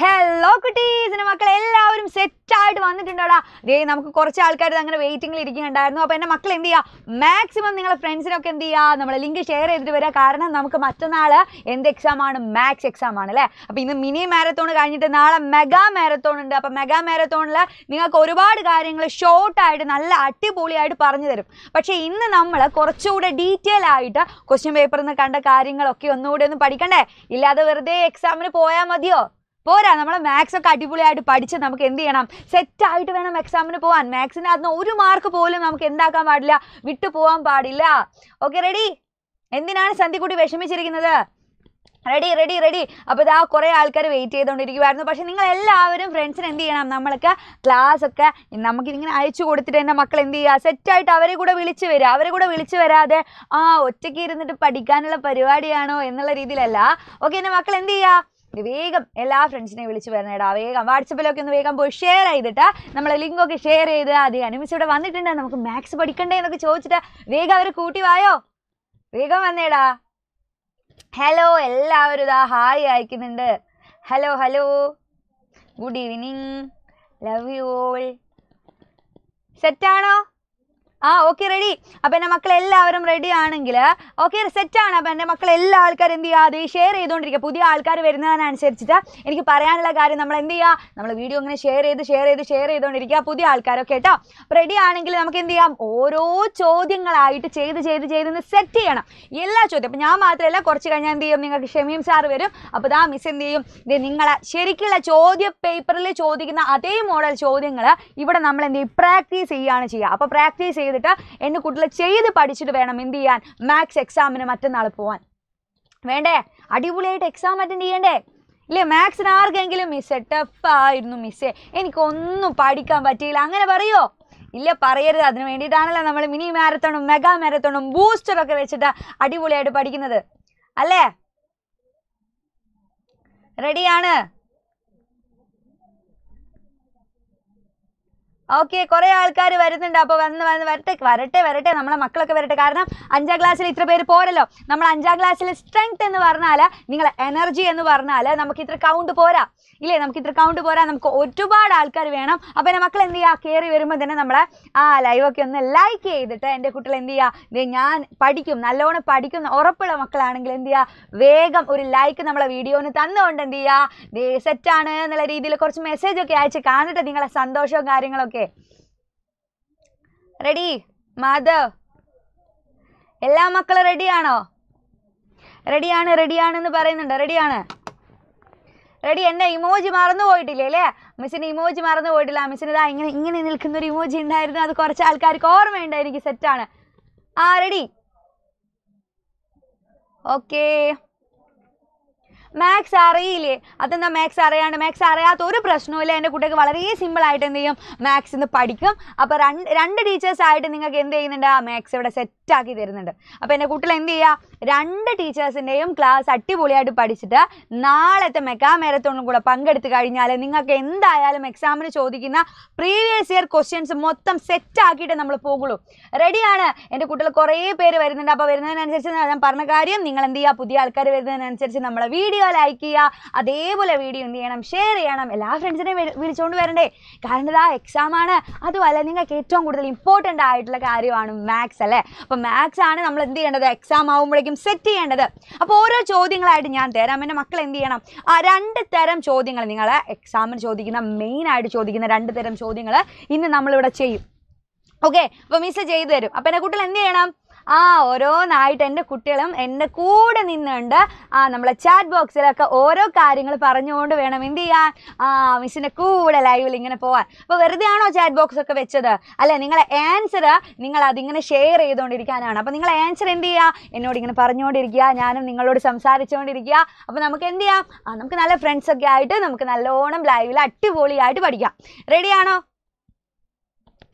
hello കുട്ടീസിന് മക്കൾ എല്ലാവരും സെറ്റായിട്ട് വന്നിട്ടുണ്ടോടാ ദേ നമുക്ക് കുറച്ച് ആൾക്കാർ അങ്ങനെ വെയിറ്റിംഗിൽ ഇരിക്കുന്നുണ്ടായിരുന്നു അപ്പോൾ എൻ്റെ മക്കൾ എന്ത് ചെയ്യുക മാക്സിമം നിങ്ങളെ ഫ്രണ്ട്സിനൊക്കെ എന്ത് ചെയ്യുക നമ്മളെ ലിങ്ക് ഷെയർ ചെയ്തിട്ട് വരിക കാരണം നമുക്ക് മറ്റന്നാൾ എന്ത് എക്സാമാണ് മാത്സ് എക്സാം ആണ് അല്ലേ അപ്പോൾ ഇന്ന് മിനി മാരത്തോൺ കഴിഞ്ഞിട്ട് നാളെ മെഗാ മാരത്തോൺ ഉണ്ട് അപ്പോൾ മെഗാ മാരത്തോണിൽ നിങ്ങൾക്ക് ഒരുപാട് കാര്യങ്ങൾ ഷോർട്ടായിട്ട് നല്ല അടിപൊളിയായിട്ട് പറഞ്ഞു തരും പക്ഷേ ഇന്ന് നമ്മൾ കുറച്ചുകൂടെ ഡീറ്റെയിൽ ആയിട്ട് ക്വസ്റ്റ്യൻ പേപ്പറിൽ നിന്ന് കണ്ട കാര്യങ്ങളൊക്കെ ഒന്നുകൂടി ഒന്ന് പഠിക്കണ്ടേ ഇല്ലാതെ വെറുതെ എക്സാമിന് പോയാൽ മതിയോ പോരാ നമ്മളെ മാത്സ് ഒക്കെ അടിപൊളിയായിട്ട് പഠിച്ച് നമുക്ക് എന്ത് ചെയ്യണം സെറ്റായിട്ട് വേണം എക്സാമിന് പോകാൻ അതിന് ഒരു മാർക്ക് പോലും നമുക്ക് എന്താക്കാൻ പാടില്ല വിട്ടു പോകാൻ പാടില്ല ഓക്കെ റെഡി എന്തിനാണ് സന്ധിക്കുട്ടി വിഷമിച്ചിരിക്കുന്നത് റെഡി റെഡി റെഡി അപ്പോൾ ഇതാ കുറേ ആൾക്കാർ വെയിറ്റ് ചെയ്തുകൊണ്ടിരിക്കുമായിരുന്നു പക്ഷേ നിങ്ങൾ എല്ലാവരും ഫ്രണ്ട്സിന് എന്ത് ചെയ്യണം നമ്മളൊക്കെ ക്ലാസ് ഒക്കെ ഇങ്ങനെ അയച്ചു കൊടുത്തിട്ട് എൻ്റെ മക്കൾ എന്ത് ചെയ്യുക സെറ്റായിട്ട് അവരെ കൂടെ വിളിച്ച് വരിക അവരെ കൂടെ വിളിച്ച് വരാതെ ആ ഒറ്റയ്ക്ക് ഇരുന്നിട്ട് പഠിക്കാനുള്ള പരിപാടിയാണോ എന്നുള്ള രീതിയിലല്ല ഓക്കെ എൻ്റെ മക്കൾ എന്ത് ചെയ്യുക വേഗം എല്ലാ ഫ്രണ്ട്സിനെ വിളിച്ചു വരണേടാ വേഗം വാട്സപ്പിലൊക്കെ ഒന്ന് വേഗം പോയി ഷെയർ ചെയ്തിട്ട് നമ്മൾ ലിങ്കൊക്കെ ഷെയർ ചെയ്ത് ആദ്യം അനുമിച്ച് ഇവിടെ വന്നിട്ടുണ്ട് നമുക്ക് മാത്സ് പഠിക്കണ്ടേ എന്നൊക്കെ ചോദിച്ചിട്ട് വേഗം അവർ കൂട്ടി വായോ വേഗം വന്നേടാ ഹലോ എല്ലാവരും ഇതാ ഹായ് അയക്കുന്നുണ്ട് hello hello good evening love you all സെറ്റാണോ ആ ഓക്കെ റെഡി അപ്പം എൻ്റെ മക്കൾ എല്ലാവരും റെഡി ആണെങ്കിൽ ഓക്കെ സെറ്റാണ് അപ്പം എൻ്റെ മക്കൾ എല്ലാ ആൾക്കാരും എന്ത് ചെയ്യുക അത് ഷെയർ ചെയ്തുകൊണ്ടിരിക്കുക പുതിയ ആൾക്കാർ വരുന്നതിനനുസരിച്ചിട്ട് എനിക്ക് പറയാനുള്ള കാര്യം നമ്മൾ എന്ത് ചെയ്യുക നമ്മൾ വീഡിയോ ഇങ്ങനെ ഷെയർ ചെയ്ത് ഷെയർ ചെയ്ത് ഷെയർ ചെയ്തുകൊണ്ടിരിക്കുക പുതിയ ആൾക്കാരൊക്കെ കേട്ടോ റെഡി ആണെങ്കിൽ നമുക്ക് എന്ത് ചെയ്യാം ഓരോ ചോദ്യങ്ങളായിട്ട് ചെയ്ത് ചെയ്ത് ചെയ്ത് സെറ്റ് ചെയ്യണം എല്ലാ ചോദ്യം അപ്പം ഞാൻ മാത്രമല്ല കുറച്ച് കഴിഞ്ഞാൽ എന്ത് ചെയ്യും നിങ്ങൾക്ക് ഷമീം സാർ വരും അപ്പോൾ ദാ മിസ് എന്ത് ചെയ്യും ഇത് നിങ്ങളെ ശരിക്കുള്ള ചോദ്യ പേപ്പറിൽ ചോദിക്കുന്ന അതേ മോഡൽ ചോദ്യങ്ങൾ ഇവിടെ നമ്മൾ എന്ത് ചെയ്യും പ്രാക്ടീസ് ചെയ്യുകയാണ് ചെയ്യുക അപ്പോൾ പ്രാക്ടീസ് ചെയ്ത് ചെയ്തിട്ട് എന്നെ കുട്ടികൾ ചെയ്ത് പഠിച്ചിട്ട് വേണം എന്ത് ചെയ്യാൻ മാത്സ് എക്സാമിന് മറ്റന്നാൾ പോവാൻ വേണ്ടേ അടിപൊളിയായിട്ട് എക്സാം അറ്റൻഡ് ചെയ്യണ്ടേ ഇല്ലേ മാത്സിന് ആർക്കെങ്കിലും മിസ്സേ ടഫായിരുന്നു മിസ്സേ എനിക്കൊന്നും പഠിക്കാൻ പറ്റിയില്ല അങ്ങനെ പറയുമോ ഇല്ല പറയരുത് അതിന് വേണ്ടിയിട്ടാണല്ലോ നമ്മൾ മിനി മാരത്തോണും മെഗാ മാരത്തോണും ബൂസ്റ്ററൊക്കെ വെച്ചിട്ട് അടിപൊളിയായിട്ട് പഠിക്കുന്നത് അല്ലേ റെഡിയാണ് ഓക്കെ കുറേ ആൾക്കാർ വരുന്നുണ്ട് അപ്പോൾ വന്ന് വന്ന് വരട്ടെ വരട്ടെ വരട്ടെ നമ്മളെ മക്കളൊക്കെ വരട്ടെ കാരണം അഞ്ചാം ക്ലാസ്സിൽ ഇത്ര പേര് പോരല്ലോ നമ്മൾ അഞ്ചാം ക്ലാസ്സിൽ സ്ട്രെങ്ത് എന്ന് പറഞ്ഞാൽ നിങ്ങൾ എനർജി എന്ന് പറഞ്ഞാൽ നമുക്ക് ഇത്ര കൗണ്ട് പോരാ ഇല്ലേ നമുക്ക് ഇത്ര കൗണ്ട് പോരാ നമുക്ക് ഒരുപാട് ആൾക്കാർ വേണം അപ്പോൾ എൻ്റെ മക്കൾ എന്ത് ചെയ്യുക കയറി വരുമ്പോൾ തന്നെ നമ്മളെ ആ ലൈവൊക്കെ ഒന്ന് ലൈക്ക് ചെയ്തിട്ട് എൻ്റെ കുട്ടികൾ എന്ത് ചെയ്യുക ഞാൻ പഠിക്കും നല്ലോണം പഠിക്കുന്ന ഉറപ്പുള്ള മക്കളാണെങ്കിൽ എന്ത് ചെയ്യുക വേഗം ഒരു ലൈക്ക് നമ്മളെ വീഡിയോന് തന്നുകൊണ്ട് എന്ത് ചെയ്യുക സെറ്റാണ് എന്നുള്ള രീതിയിൽ കുറച്ച് മെസ്സേജൊക്കെ അയച്ച് കാണിട്ട് നിങ്ങളെ സന്തോഷവും കാര്യങ്ങളൊക്കെ ഓക്കെ റെഡി മാധവ് എല്ലാ മക്കളും റെഡിയാണോ റെഡിയാണ് റെഡിയാണ് എന്ന് പറയുന്നുണ്ട് റെഡിയാണ് റെഡി എന്നെ ഇമോജി മറന്നു പോയിട്ടില്ലേ അല്ലേ മിസ്സിന് ഇമോജി മറന്നു പോയിട്ടില്ല മിസ്സിന് ഇതാ ഇങ്ങനെ ഇങ്ങനെ നിൽക്കുന്ന ഒരു ഇമോജി ഉണ്ടായിരുന്നു അത് കുറച്ച് ആൾക്കാർക്ക് ഓർമ്മയുണ്ടായിരിക്കും സെറ്റാണ് ആ റെഡി ഓക്കേ മാത്സ് അറിയില്ലേ അതെന്താ മാത്സ് അറിയാണ്ട് മാത്സ് അറിയാത്ത ഒരു പ്രശ്നമില്ല എൻ്റെ കുട്ടികൾക്ക് വളരെ സിമ്പിളായിട്ട് എന്ത് ചെയ്യും മാത്സ് ഇന്ന് പഠിക്കും അപ്പോൾ രണ്ട് രണ്ട് ടീച്ചേഴ്സായിട്ട് നിങ്ങൾക്ക് എന്ത് ചെയ്യുന്നുണ്ട് ആ മാത്സ് ഇവിടെ സെറ്റാക്കി തരുന്നുണ്ട് അപ്പോൾ എൻ്റെ കുട്ടികൾ എന്ത് ചെയ്യുക രണ്ട് ടീച്ചേഴ്സിൻ്റെയും ക്ലാസ് അടിപൊളിയായിട്ട് പഠിച്ചിട്ട് നാളത്തെ മെക്കാ മാരത്തോണും കൂടെ പങ്കെടുത്ത് കഴിഞ്ഞാൽ നിങ്ങൾക്ക് എന്തായാലും എക്സാമിന് ചോദിക്കുന്ന പ്രീവിയസ് ഇയർ ക്വസ്റ്റ്യൻസ് മൊത്തം സെറ്റാക്കിയിട്ട് നമ്മൾ പോകുള്ളൂ റെഡിയാണ് എൻ്റെ കുട്ടികൾ കുറേ പേര് വരുന്നുണ്ട് അപ്പോൾ വരുന്നതിനനുസരിച്ച് ഞാൻ പറഞ്ഞ കാര്യം നിങ്ങൾ എന്ത് ചെയ്യുക പുതിയ ആൾക്കാർ വരുന്നതിനനുസരിച്ച് നമ്മളെ വീഡിയോ വീഡിയോ ലൈക്ക് ചെയ്യുക അതേപോലെ വീഡിയോ എന്ത് ചെയ്യണം ഷെയർ ചെയ്യണം എല്ലാ ഫ്രണ്ട്സിനെയും വിളിച്ചുകൊണ്ട് വരണ്ടേ കാരണം ഇതാ എക്സാമാണ് അതുമല്ല നിങ്ങൾക്ക് ഏറ്റവും കൂടുതൽ ഇമ്പോർട്ടൻ്റ് ആയിട്ടുള്ള കാര്യമാണ് മാത്സ് അല്ലേ അപ്പോൾ മാത്സ് ആണ് നമ്മൾ എന്ത് ചെയ്യേണ്ടത് എക്സാം ആകുമ്പോഴേക്കും സെറ്റ് ചെയ്യേണ്ടത് അപ്പോൾ ഓരോ ചോദ്യങ്ങളായിട്ട് ഞാൻ തരാം എൻ്റെ മക്കൾ എന്ത് ചെയ്യണം ആ രണ്ട് തരം ചോദ്യങ്ങൾ നിങ്ങൾ എക്സാമിന് ചോദിക്കുന്ന മെയിനായിട്ട് ചോദിക്കുന്ന രണ്ട് തരം ചോദ്യങ്ങൾ ഇന്ന് നമ്മളിവിടെ ചെയ്യും ഓക്കെ അപ്പോൾ മിസ് ചെയ്തു തരും അപ്പോൾ എന്നെ കുട്ടികൾ എന്ത് ചെയ്യണം ആ ഓരോന്നായിട്ട് എൻ്റെ കുട്ടികളും എൻ്റെ കൂടെ നിന്നുണ്ട് ആ നമ്മളെ ചാറ്റ് ബോക്സിലൊക്കെ ഓരോ കാര്യങ്ങൾ പറഞ്ഞുകൊണ്ട് വേണം എന്ത് ചെയ്യാൻ ആ മിസ്സിൻ്റെ കൂടെ ലൈവിൽ ഇങ്ങനെ പോവാൻ അപ്പോൾ വെറുതെ ആണോ ചാറ്റ് ബോക്സ് ഒക്കെ വെച്ചത് അല്ലെ നിങ്ങളെ ആൻസർ നിങ്ങൾ അതിങ്ങനെ ഷെയർ ചെയ്തുകൊണ്ടിരിക്കാനാണ് അപ്പോൾ നിങ്ങളെ ആൻസർ എന്ത് ചെയ്യുക എന്നോട് ഇങ്ങനെ പറഞ്ഞുകൊണ്ടിരിക്കുക ഞാനും നിങ്ങളോട് സംസാരിച്ചുകൊണ്ടിരിക്കുക അപ്പോൾ നമുക്ക് എന്ത് ചെയ്യാം ആ നമുക്ക് നല്ല ഫ്രണ്ട്സ് ഒക്കെ ആയിട്ട് നമുക്ക് നല്ലോണം ലൈവിൽ അടിപൊളിയായിട്ട് പഠിക്കാം റെഡിയാണോ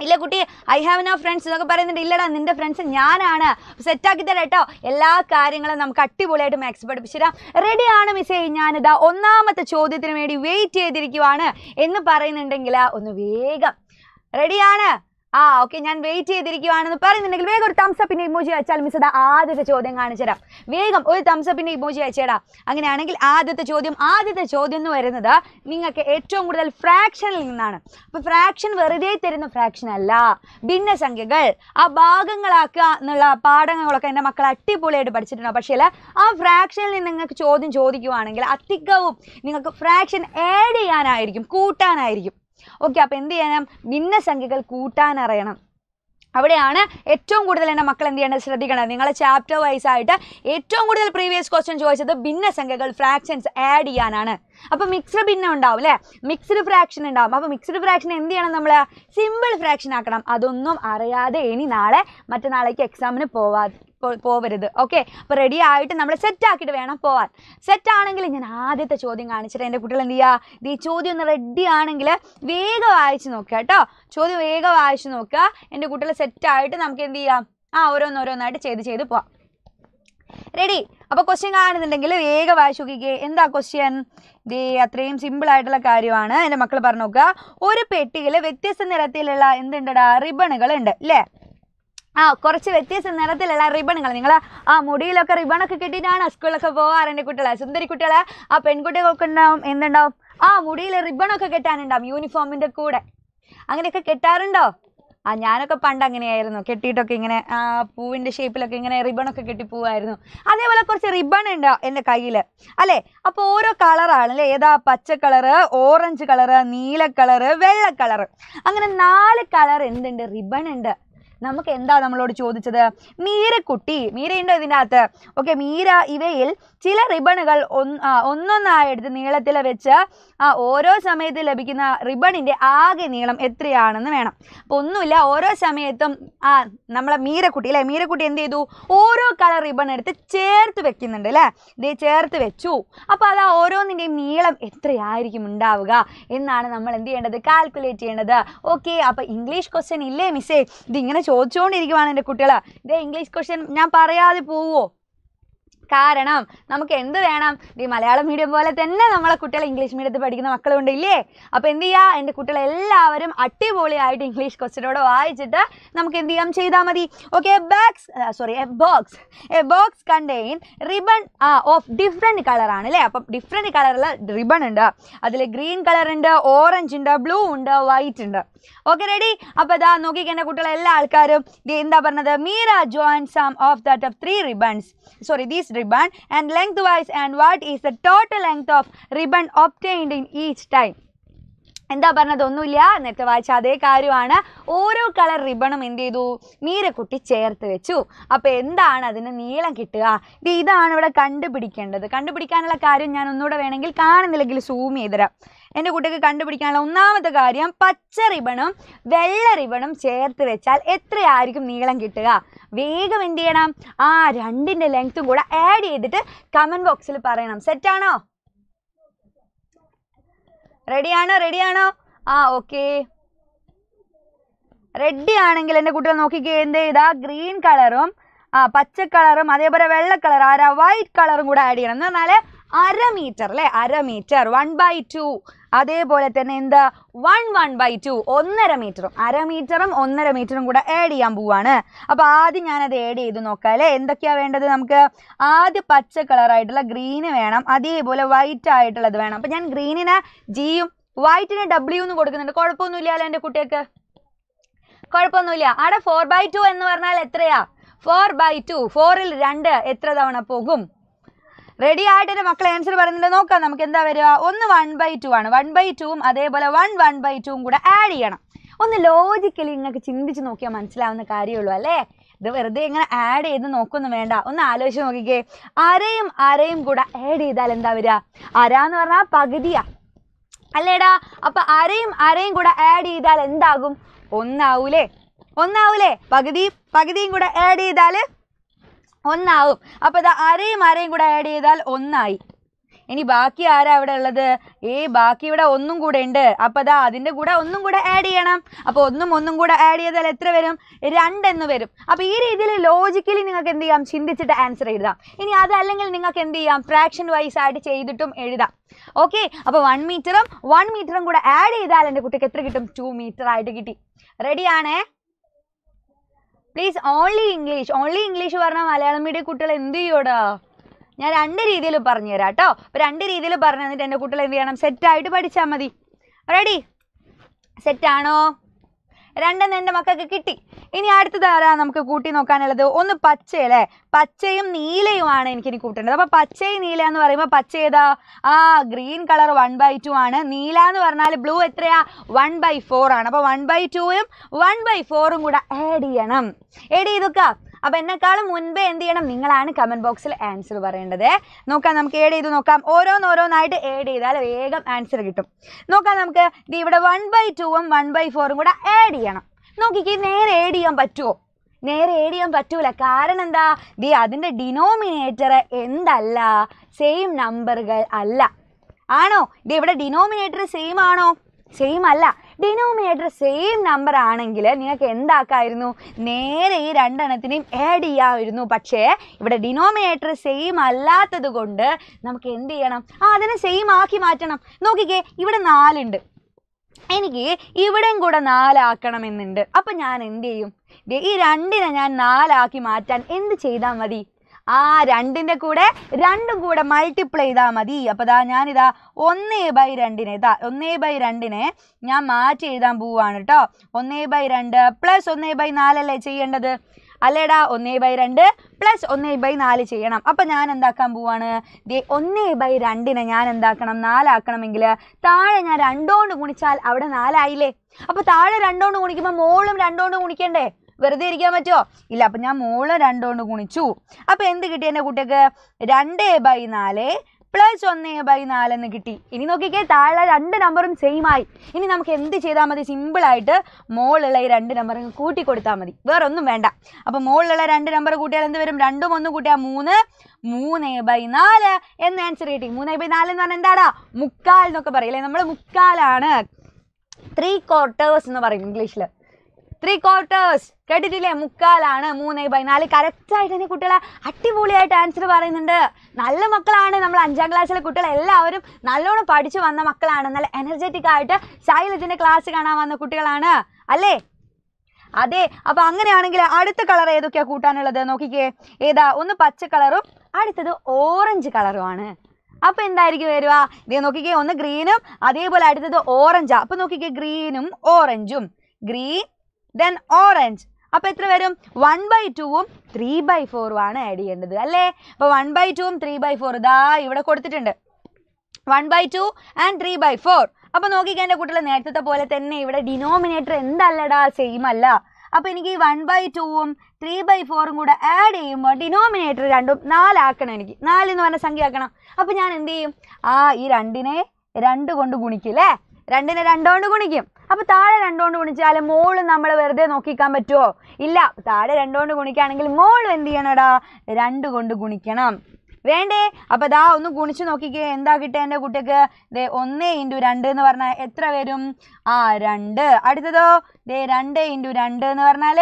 ഇല്ല കുട്ടി ഐ ഹാവ് നോ ഫ്രണ്ട്സ് എന്നൊക്കെ പറയുന്നുണ്ട് ഇല്ലടാ നിന്റെ ഫ്രണ്ട്സ് ഞാനാണ് സെറ്റാക്കി തരാം കേട്ടോ എല്ലാ കാര്യങ്ങളും നമുക്ക് അടിപൊളിയായിട്ട് മാത്സ് പഠിപ്പിച്ചു തരാം റെഡിയാണ് മിസ്സേ ഞാനിതാ ഒന്നാമത്തെ ചോദ്യത്തിന് വേണ്ടി വെയിറ്റ് ചെയ്തിരിക്കുവാണ് എന്ന് പറയുന്നുണ്ടെങ്കിൽ ഒന്ന് വേഗം റെഡിയാണ് ആ ഓക്കെ ഞാൻ വെയിറ്റ് ചെയ്തിരിക്കുവാണെന്ന് പറയുന്നുണ്ടെങ്കിൽ വേഗം ഒരു തംസപ്പിന്റെ ഇമോജി അയച്ചാൽ മിസ് ആദ്യത്തെ ചോദ്യം കാണിച്ചു തരാം വേഗം ഒരു തംസപ്പിന്റെ ഇമോജി അയച്ചേടാ അങ്ങനെയാണെങ്കിൽ ആദ്യത്തെ ചോദ്യം ആദ്യത്തെ ചോദ്യം എന്ന് വരുന്നത് നിങ്ങൾക്ക് ഏറ്റവും കൂടുതൽ ഫ്രാക്ഷനിൽ നിന്നാണ് അപ്പോൾ ഫ്രാക്ഷൻ വെറുതെ തരുന്ന ഫ്രാക്ഷൻ അല്ല ഭിന്നസംഖ്യകൾ ആ ഭാഗങ്ങളാക്കുക എന്നുള്ള പാഠങ്ങളൊക്കെ എൻ്റെ മക്കൾ അടിപൊളിയായിട്ട് പഠിച്ചിട്ടുണ്ട് പക്ഷേ ആ ഫ്രാക്ഷനിൽ നിന്ന് നിങ്ങൾക്ക് ചോദ്യം ചോദിക്കുവാണെങ്കിൽ അധികവും നിങ്ങൾക്ക് ഫ്രാക്ഷൻ ആഡ് ചെയ്യാനായിരിക്കും കൂട്ടാനായിരിക്കും ഓക്കെ അപ്പോൾ എന്ത് ചെയ്യണം ഭിന്നസംഖ്യകൾ കൂട്ടാനറിയണം അവിടെയാണ് ഏറ്റവും കൂടുതൽ എൻ്റെ മക്കൾ എന്ത് ചെയ്യേണ്ടത് ശ്രദ്ധിക്കണം നിങ്ങളെ ചാപ്റ്റർ വൈസ് ആയിട്ട് ഏറ്റവും കൂടുതൽ പ്രീവിയസ് ക്വസ്റ്റ്യൻ ചോദിച്ചത് ഭിന്നസംഖ്യകൾ ഫ്രാക്ഷൻസ് ആഡ് ചെയ്യാനാണ് അപ്പോൾ മിക്സ്ഡ് ഭിന്നം ഉണ്ടാവും അല്ലേ മിക്സ്ഡ് ഫ്രാക്ഷൻ ഉണ്ടാവും അപ്പോൾ മിക്സ്ഡ് ഫ്രാക്ഷൻ എന്ത് ചെയ്യണം നമ്മൾ സിമ്പിൾ ഫ്രാക്ഷൻ ആക്കണം അതൊന്നും അറിയാതെ ഇനി നാളെ മറ്റന്നാളേക്ക് എക്സാമിന് പോവാ പോവരുത് ഓക്കെ അപ്പോൾ റെഡി ആയിട്ട് നമ്മൾ സെറ്റ് ആക്കിയിട്ട് വേണം പോവാൻ സെറ്റ് ആണെങ്കിൽ ഞാൻ ആദ്യത്തെ ചോദ്യം കാണിച്ചിട്ട് എൻ്റെ കുട്ടികൾ എന്ത് ചെയ്യാ ഈ ചോദ്യം ഒന്ന് റെഡി ആണെങ്കിൽ വേഗം വായിച്ചു നോക്കുക കേട്ടോ ചോദ്യം വേഗം വായിച്ചു നോക്കുക എൻ്റെ കുട്ടികൾ ആയിട്ട് നമുക്ക് എന്ത് ചെയ്യാം ആ ഓരോന്നോരോന്നായിട്ട് ചെയ്ത് ചെയ്ത് പോവാം റെഡി അപ്പോൾ ക്വസ്റ്റ്യൻ കാണുന്നുണ്ടെങ്കിൽ വേഗം വായിച്ചു നോക്കിക്കേ എന്താ ക്വസ്റ്റ്യൻ ദേ അത്രയും സിമ്പിൾ ആയിട്ടുള്ള കാര്യമാണ് എന്റെ മക്കൾ പറഞ്ഞു നോക്കുക ഒരു പെട്ടിയിൽ വ്യത്യസ്ത നിറത്തിലുള്ള എന്തുണ്ടടാ റിബണുകൾ ഉണ്ട് അല്ലേ ആ കുറച്ച് വ്യത്യസ്ത നിറത്തിലുള്ള റിബണുകൾ നിങ്ങൾ ആ മുടിയിലൊക്കെ റിബണൊക്കെ കിട്ടിയിട്ടാണ് സ്കൂളിലൊക്കെ പോകാറുണ്ട് കുട്ടികളെ സുന്ദരി കുട്ടികളെ ആ പെൺകുട്ടികൾക്ക് ഉണ്ടാവും എന്തുണ്ടാവും ആ മുടിയിൽ റിബണൊക്കെ കെട്ടാനുണ്ടാവും യൂണിഫോമിൻ്റെ കൂടെ അങ്ങനെയൊക്കെ കെട്ടാറുണ്ടോ ആ ഞാനൊക്കെ പണ്ട് അങ്ങനെയായിരുന്നു കെട്ടിയിട്ടൊക്കെ ഇങ്ങനെ ആ പൂവിൻ്റെ ഷേപ്പിലൊക്കെ ഇങ്ങനെ റിബണൊക്കെ കെട്ടി പോവായിരുന്നു അതേപോലെ കുറച്ച് റിബൺ ഉണ്ട് എൻ്റെ കയ്യിൽ അല്ലേ അപ്പോൾ ഓരോ കളറാണ് അല്ലേ ഏതാ പച്ച കളറ് ഓറഞ്ച് കളറ് നീല കളറ് വെള്ള കളറ് അങ്ങനെ നാല് കളർ എന്തുണ്ട് റിബൺ ഉണ്ട് നമുക്ക് എന്താ നമ്മളോട് ചോദിച്ചത് മീരക്കുട്ടി മീരയുണ്ടോ ഇതിൻ്റെ അകത്ത് ഓക്കെ മീര ഇവയിൽ ചില റിബണുകൾ ഒന്നൊന്നായെടുത്ത് നീളത്തിൽ വെച്ച് ആ ഓരോ സമയത്ത് ലഭിക്കുന്ന റിബണിൻ്റെ ആകെ നീളം എത്രയാണെന്ന് വേണം അപ്പോൾ ഒന്നുമില്ല ഓരോ സമയത്തും ആ നമ്മളെ മീരക്കുട്ടി അല്ലേ മീരക്കുട്ടി എന്ത് ചെയ്തു ഓരോ കളർ റിബൺ എടുത്ത് ചേർത്ത് വെക്കുന്നുണ്ട് അല്ലേ ഇത് ചേർത്ത് വെച്ചു അപ്പോൾ അത് ആ ഓരോന്നിൻ്റെയും നീളം എത്രയായിരിക്കും ഉണ്ടാവുക എന്നാണ് നമ്മൾ എന്ത് ചെയ്യേണ്ടത് കാൽക്കുലേറ്റ് ചെയ്യേണ്ടത് ഓക്കെ അപ്പോൾ ഇംഗ്ലീഷ് ക്വസ്റ്റ്യൻ ഇല്ലേ മിസ്സേ ഇതിങ്ങനെ ചോദിച്ചുകൊണ്ടിരിക്കുവാണ് എൻ്റെ കുട്ടികൾ ഇതേ ഇംഗ്ലീഷ് ക്വസ്റ്റ്യൻ ഞാൻ പറയാതെ പോവുമോ കാരണം നമുക്ക് എന്ത് വേണം ഈ മലയാളം മീഡിയം പോലെ തന്നെ നമ്മളെ കുട്ടികൾ ഇംഗ്ലീഷ് മീഡിയത്തിൽ പഠിക്കുന്ന മക്കളുണ്ട് ഇല്ലേ അപ്പോൾ എന്ത് ചെയ്യുക എൻ്റെ കുട്ടികൾ എല്ലാവരും അടിപൊളിയായിട്ട് ഇംഗ്ലീഷ് ക്വസ്റ്റിനോട് വായിച്ചിട്ട് നമുക്ക് എന്ത് ചെയ്യാം ചെയ്താൽ മതി okay bags sorry a box a box contain ribbon of different കളറാണ് അല്ലേ അപ്പം ഡിഫറെൻറ്റ് കളറിൽ റിബൺ ഉണ്ട് അതിൽ ഗ്രീൻ കളർ ഉണ്ട് ഓറഞ്ച് ഉണ്ട് ബ്ലൂ ഉണ്ട് വൈറ്റ് ഉണ്ട് ഓക്കെ റെഡി അപ്പോൾ ഇതാ നോക്കിക്കന്നെ കുട്ടികളെ എല്ലാ ആൾക്കാരും എന്താ പറഞ്ഞത് Meera join sum of that of three ribbons sorry these ribbon and length wise and what is the total length of ribbon obtained in each time എന്താ പറഞ്ഞത് ഒന്നുമില്ല നേരത്തെ വായിച്ച അതേ കാര്യമാണ് ഓരോ കളർ റിബണും എന്ത് ചെയ്തു കുട്ടി ചേർത്ത് വെച്ചു അപ്പോൾ എന്താണ് അതിന് നീളം കിട്ടുക ഇത് ഇതാണ് ഇവിടെ കണ്ടുപിടിക്കേണ്ടത് കണ്ടുപിടിക്കാനുള്ള കാര്യം ഞാൻ ഒന്നുകൂടെ വേണമെങ്കിൽ കാണുന്നില്ലെങ്കിൽ സൂം ചെയ്തുതരാം എൻ്റെ കുട്ടിക്ക് കണ്ടുപിടിക്കാനുള്ള ഒന്നാമത്തെ കാര്യം പച്ച റിബണും വെള്ള റിബണും ചേർത്ത് വെച്ചാൽ എത്രയായിരിക്കും നീളം കിട്ടുക വേഗം എന്ത് ചെയ്യണം ആ രണ്ടിൻ്റെ ലെങ്ത്തും കൂടെ ആഡ് ചെയ്തിട്ട് കമൻറ്റ് ബോക്സിൽ പറയണം സെറ്റാണോ റെഡിയാണോ റെഡിയാണോ ആ ഓക്കെ റെഡി ആണെങ്കിൽ എൻ്റെ കുട്ടികൾ നോക്കിക്കേ എന്ത് ചെയ്താ ഗ്രീൻ കളറും ആ പച്ച കളറും അതേപോലെ വെള്ള കളർ ആരാ വൈറ്റ് കളറും കൂടെ ആഡ് ചെയ്യണം എന്ന് പറഞ്ഞാൽ അര മീറ്റർ അല്ലേ അര മീറ്റർ വൺ ബൈ ടു അതേപോലെ തന്നെ എന്താ വൺ വൺ ബൈ ടു ഒന്നര മീറ്ററും അര മീറ്ററും ഒന്നര മീറ്ററും കൂടെ ആഡ് ചെയ്യാൻ പോവാണ് അപ്പോൾ ആദ്യം ഞാനത് ആഡ് ചെയ്ത് നോക്കാം അല്ലെ എന്തൊക്കെയാ വേണ്ടത് നമുക്ക് ആദ്യം പച്ച കളറായിട്ടുള്ള ഗ്രീന് വേണം അതേപോലെ വൈറ്റ് ആയിട്ടുള്ളത് വേണം അപ്പോൾ ഞാൻ ഗ്രീനിന് ജിയും വൈറ്റിന് ഡബ്ല്യു എന്ന് കൊടുക്കുന്നുണ്ട് അല്ലെ എന്റെ കുട്ടികൾക്ക് കുഴപ്പമൊന്നുമില്ല അവിടെ ഫോർ ബൈ ടു എന്ന് പറഞ്ഞാൽ എത്രയാ ഫോർ ബൈ ടു ഫോറിൽ രണ്ട് എത്ര തവണ പോകും റെഡി ആയിട്ട് മക്കളെ ആൻസർ പറയുന്നുണ്ട് നോക്കാം നമുക്ക് എന്താ വരിക ഒന്ന് വൺ ബൈ ടു ആണ് വൺ ബൈ ടുവും അതേപോലെ വൺ വൺ ബൈ ടുവും കൂടെ ആഡ് ചെയ്യണം ഒന്ന് ലോജിക്കലി നിങ്ങൾക്ക് ചിന്തിച്ച് നോക്കിയാൽ മനസ്സിലാവുന്ന കാര്യമുള്ളൂ അല്ലേ ഇത് വെറുതെ ഇങ്ങനെ ആഡ് ചെയ്ത് നോക്കൊന്നും വേണ്ട ഒന്ന് ആലോചിച്ച് നോക്കിക്കേ അരയും അരയും കൂടെ ആഡ് ചെയ്താൽ എന്താ വരിക അര എന്ന് പറഞ്ഞാൽ പകുതിയാ അല്ലേടാ അപ്പൊ അരയും അരയും കൂടെ ആഡ് ചെയ്താൽ എന്താകും ഒന്നാവൂലേ ഒന്നാവൂലേ പകുതി പകുതിയും കൂടെ ആഡ് ചെയ്താൽ ഒന്നാവും അപ്പോൾ ഇത് അരയും അരയും കൂടെ ആഡ് ചെയ്താൽ ഒന്നായി ഇനി ബാക്കി ആരാ ഇവിടെ ഉള്ളത് ഏ ബാക്കി ഇവിടെ ഒന്നും കൂടെ ഉണ്ട് അപ്പോൾ അതാ അതിന്റെ കൂടെ ഒന്നും കൂടെ ആഡ് ചെയ്യണം അപ്പോൾ ഒന്നും ഒന്നും കൂടെ ആഡ് ചെയ്താൽ എത്ര വരും രണ്ടെന്ന് വരും അപ്പോൾ ഈ രീതിയിൽ ലോജിക്കലി നിങ്ങൾക്ക് എന്ത് ചെയ്യാം ചിന്തിച്ചിട്ട് ആൻസർ എഴുതാം ഇനി അതല്ലെങ്കിൽ നിങ്ങൾക്ക് എന്ത് ചെയ്യാം ഫ്രാക്ഷൻ വൈസ് ആയിട്ട് ചെയ്തിട്ടും എഴുതാം ഓക്കെ അപ്പോൾ വൺ മീറ്ററും വൺ മീറ്ററും കൂടെ ആഡ് ചെയ്താൽ എൻ്റെ കുട്ടിക്ക് എത്ര കിട്ടും ടു മീറ്റർ ആയിട്ട് കിട്ടി റെഡിയാണേ please only English only English പറഞ്ഞാൽ മലയാളം മീഡിയം കുട്ടികൾ എന്ത് ചെയ്യൂടാ ഞാൻ രണ്ട് രീതിയിൽ തരാം കേട്ടോ അപ്പോൾ രണ്ട് രീതിയിൽ പറഞ്ഞു തന്നിട്ട് എൻ്റെ കുട്ടികൾ എന്ത് ചെയ്യണം സെറ്റായിട്ട് പഠിച്ചാൽ മതി റെഡി സെറ്റാണോ രണ്ടെന്ന് എൻ്റെ മക്കൾക്ക് കിട്ടി ഇനി അടുത്തത് ആരാ നമുക്ക് കൂട്ടി നോക്കാനുള്ളത് ഒന്ന് പച്ച അല്ലേ പച്ചയും നീലയുമാണ് എനിക്കിനി കൂട്ടേണ്ടത് അപ്പോൾ പച്ചയും നീല എന്ന് പറയുമ്പോൾ പച്ച ഏതാ ആ green colour one by two ആണ് നീല എന്ന് പറഞ്ഞാൽ ബ്ലൂ എത്രയാ വൺ ബൈ ഫോർ ആണ് അപ്പോൾ വൺ ബൈ ടൂയും വൺ ബൈ ഫോറും കൂടെ ആഡ് ചെയ്യണം ആഡ് ചെയ്തൊക്കെ അപ്പൊ എന്നെക്കാളും മുൻപേ എന്ത് ചെയ്യണം നിങ്ങളാണ് കമന്റ് ബോക്സിൽ ആൻസർ പറയേണ്ടത് നോക്കാം നമുക്ക് ഏഡ് ചെയ്ത് നോക്കാം ഓരോന്നോരോന്നായിട്ട് ഏഡ് ചെയ്താൽ വേഗം ആൻസർ കിട്ടും നോക്കാം നമുക്ക് ഇവിടെ വൺ ബൈ ടൂവും വൺ ബൈ ഫോറും കൂടെ ആഡ് ചെയ്യണം നോക്കിക്കേ നേരെ ഏഡ് ചെയ്യാൻ പറ്റുമോ നേരെ ഏഡ് ചെയ്യാൻ പറ്റൂല കാരണം എന്താ ദി അതിൻ്റെ ഡിനോമിനേറ്റർ എന്തല്ല സെയിം നമ്പറുകൾ അല്ല ആണോ ഇത് ഇവിടെ ഡിനോമിനേറ്റർ സെയിം ആണോ സെയിം അല്ല ഡിനോമിനേറ്റർ സെയിം നമ്പർ ആണെങ്കിൽ നിങ്ങൾക്ക് എന്താക്കായിരുന്നു നേരെ ഈ രണ്ടെണ്ണത്തിനെയും ആഡ് ചെയ്യാമായിരുന്നു പക്ഷേ ഇവിടെ ഡിനോമിനേറ്റർ സെയിം അല്ലാത്തത് കൊണ്ട് നമുക്ക് എന്ത് ചെയ്യണം ആ അതിനെ സെയിം ആക്കി മാറ്റണം നോക്കിക്കേ ഇവിടെ നാലുണ്ട് എനിക്ക് ഇവിടെയും കൂടെ നാലാക്കണമെന്നുണ്ട് അപ്പം ഞാൻ എന്ത് ചെയ്യും ഈ രണ്ടിനെ ഞാൻ നാലാക്കി മാറ്റാൻ എന്ത് ചെയ്താൽ മതി ആ രണ്ടിൻ്റെ കൂടെ രണ്ടും കൂടെ മൾട്ടിപ്ലൈ ചെയ്താൽ മതി അപ്പോൾ ഇതാ ഞാനിതാ ഒന്നേ ബൈ രണ്ടിനെ ഇതാ ഒന്നേ ബൈ രണ്ടിനെ ഞാൻ മാറ്റി എഴുതാൻ പോവാണ് കേട്ടോ ഒന്നേ ബൈ രണ്ട് പ്ലസ് ഒന്നേ ബൈ നാലല്ലേ ചെയ്യേണ്ടത് അല്ലേടാ ഒന്നേ ബൈ രണ്ട് പ്ലസ് ഒന്നേ ബൈ നാല് ചെയ്യണം അപ്പം ഞാൻ എന്താക്കാൻ പോവാണ് ദേ ഒന്നേ ബൈ രണ്ടിനെ ഞാൻ എന്താക്കണം നാലാക്കണമെങ്കിൽ താഴെ ഞാൻ രണ്ടോണ്ട് ഗുണിച്ചാൽ അവിടെ നാലായില്ലേ അപ്പോൾ താഴെ രണ്ടോണ്ട് ഗുണിക്കുമ്പോൾ മോളും രണ്ടോണ്ട് ഗുണിക്കണ്ടേ വെറുതെ ഇരിക്കാൻ പറ്റുമോ ഇല്ല അപ്പം ഞാൻ മോള് രണ്ടോണ്ട് ഗുണിച്ചു അപ്പം എന്ത് കിട്ടി എൻ്റെ കുട്ടിക്ക് രണ്ട് ബൈ നാല് പ്ലസ് ഒന്ന് ബൈ നാലെന്ന് കിട്ടി ഇനി നോക്കിക്കേ താഴെ രണ്ട് നമ്പറും സെയിം ആയി ഇനി നമുക്ക് എന്ത് ചെയ്താൽ മതി സിമ്പിൾ സിമ്പിളായിട്ട് മോളുള്ള ഈ രണ്ട് നമ്പറും കൂട്ടി കൊടുത്താൽ മതി വേറെ ഒന്നും വേണ്ട അപ്പോൾ മോളിലുള്ള രണ്ട് നമ്പർ കൂട്ടിയാൽ എന്ത് വരും രണ്ടും ഒന്നും കൂട്ടിയാൽ മൂന്ന് മൂന്ന് ബൈ നാല് എന്ന് ആൻസർ കിട്ടി മൂന്ന് ബൈ നാല് എന്ന് പറഞ്ഞാൽ എന്താടാ മുക്കാൽ എന്നൊക്കെ പറയില്ലേ നമ്മൾ മുക്കാലാണ് ത്രീ ക്വാർട്ടേഴ്സ് എന്ന് പറയും ഇംഗ്ലീഷിൽ ത്രീ ക്വാർട്ടേഴ്സ് കേട്ടിട്ടില്ലേ മുക്കാലാണ് മൂന്ന് ബൈ നാല് കറക്റ്റായിട്ട് തന്നെ കുട്ടികളെ അടിപൊളിയായിട്ട് ആൻസർ പറയുന്നുണ്ട് നല്ല മക്കളാണ് നമ്മൾ അഞ്ചാം ക്ലാസ്സിലെ കുട്ടികൾ എല്ലാവരും നല്ലോണം പഠിച്ചു വന്ന മക്കളാണ് നല്ല എനർജറ്റിക് ആയിട്ട് ശൈലജിൻ്റെ ക്ലാസ് കാണാൻ വന്ന കുട്ടികളാണ് അല്ലേ അതെ അപ്പോൾ അങ്ങനെയാണെങ്കിൽ അടുത്ത കളർ ഏതൊക്കെയാണ് കൂട്ടാനുള്ളത് നോക്കിക്കേ ഏതാ ഒന്ന് പച്ച കളറും അടുത്തത് ഓറഞ്ച് കളറുമാണ് അപ്പോൾ എന്തായിരിക്കും വരിക ഇതേ നോക്കിക്കേ ഒന്ന് ഗ്രീനും അതേപോലെ അടുത്തത് ഓറഞ്ചാ അപ്പോൾ നോക്കിക്കേ ഗ്രീനും ഓറഞ്ചും ഗ്രീൻ ദെൻ ഓറഞ്ച് അപ്പോൾ എത്ര വരും വൺ ബൈ ടുവും ത്രീ ബൈ ഫോറും ആണ് ആഡ് ചെയ്യേണ്ടത് അല്ലേ അപ്പോൾ വൺ ബൈ ടുവും ത്രീ ബൈ ഫോർ ഇതാ ഇവിടെ കൊടുത്തിട്ടുണ്ട് one by two and three by four അപ്പോൾ നോക്കിക്കാൻ എൻ്റെ കുട്ടികൾ നേരത്തെ പോലെ തന്നെ ഇവിടെ ഡിനോമിനേറ്റർ എന്തല്ലടാ സെയിം അല്ല അപ്പോൾ എനിക്ക് ഈ വൺ ബൈ ടുവും ത്രീ ബൈ ഫോറും കൂടെ ആഡ് ചെയ്യുമ്പോൾ ഡിനോമിനേറ്റർ രണ്ടും നാലാക്കണം എനിക്ക് നാല് എന്ന് പറഞ്ഞ സംഖ്യ ആക്കണം അപ്പോൾ ഞാൻ എന്ത് ചെയ്യും ആ ഈ രണ്ടിനെ രണ്ട് കൊണ്ട് ഗുണിക്കില്ലേ രണ്ടിനെ രണ്ടുകൊണ്ട് ഗുണിക്കും അപ്പോൾ താഴെ രണ്ടുകൊണ്ട് ഗുണിച്ചാൽ മോള് നമ്മൾ വെറുതെ നോക്കിക്കാൻ പറ്റുമോ ഇല്ല താഴെ രണ്ടുകൊണ്ട് ഗുണിക്കുകയാണെങ്കിൽ മോൾ എന്ത് ചെയ്യണടാ രണ്ട് കൊണ്ട് ഗുണിക്കണം വേണ്ടേ അപ്പോൾ ദാ ഒന്ന് ഗുണിച്ച് നോക്കിക്കേ എന്താ കിട്ടുക എൻ്റെ കുട്ടിക്ക് ദേ ഒന്ന് ഇൻറ്റു രണ്ട് എന്ന് പറഞ്ഞാൽ എത്ര വരും ആ രണ്ട് അടുത്തതോ ദേ രണ്ട് ഇൻറ്റു രണ്ട് എന്ന് പറഞ്ഞാൽ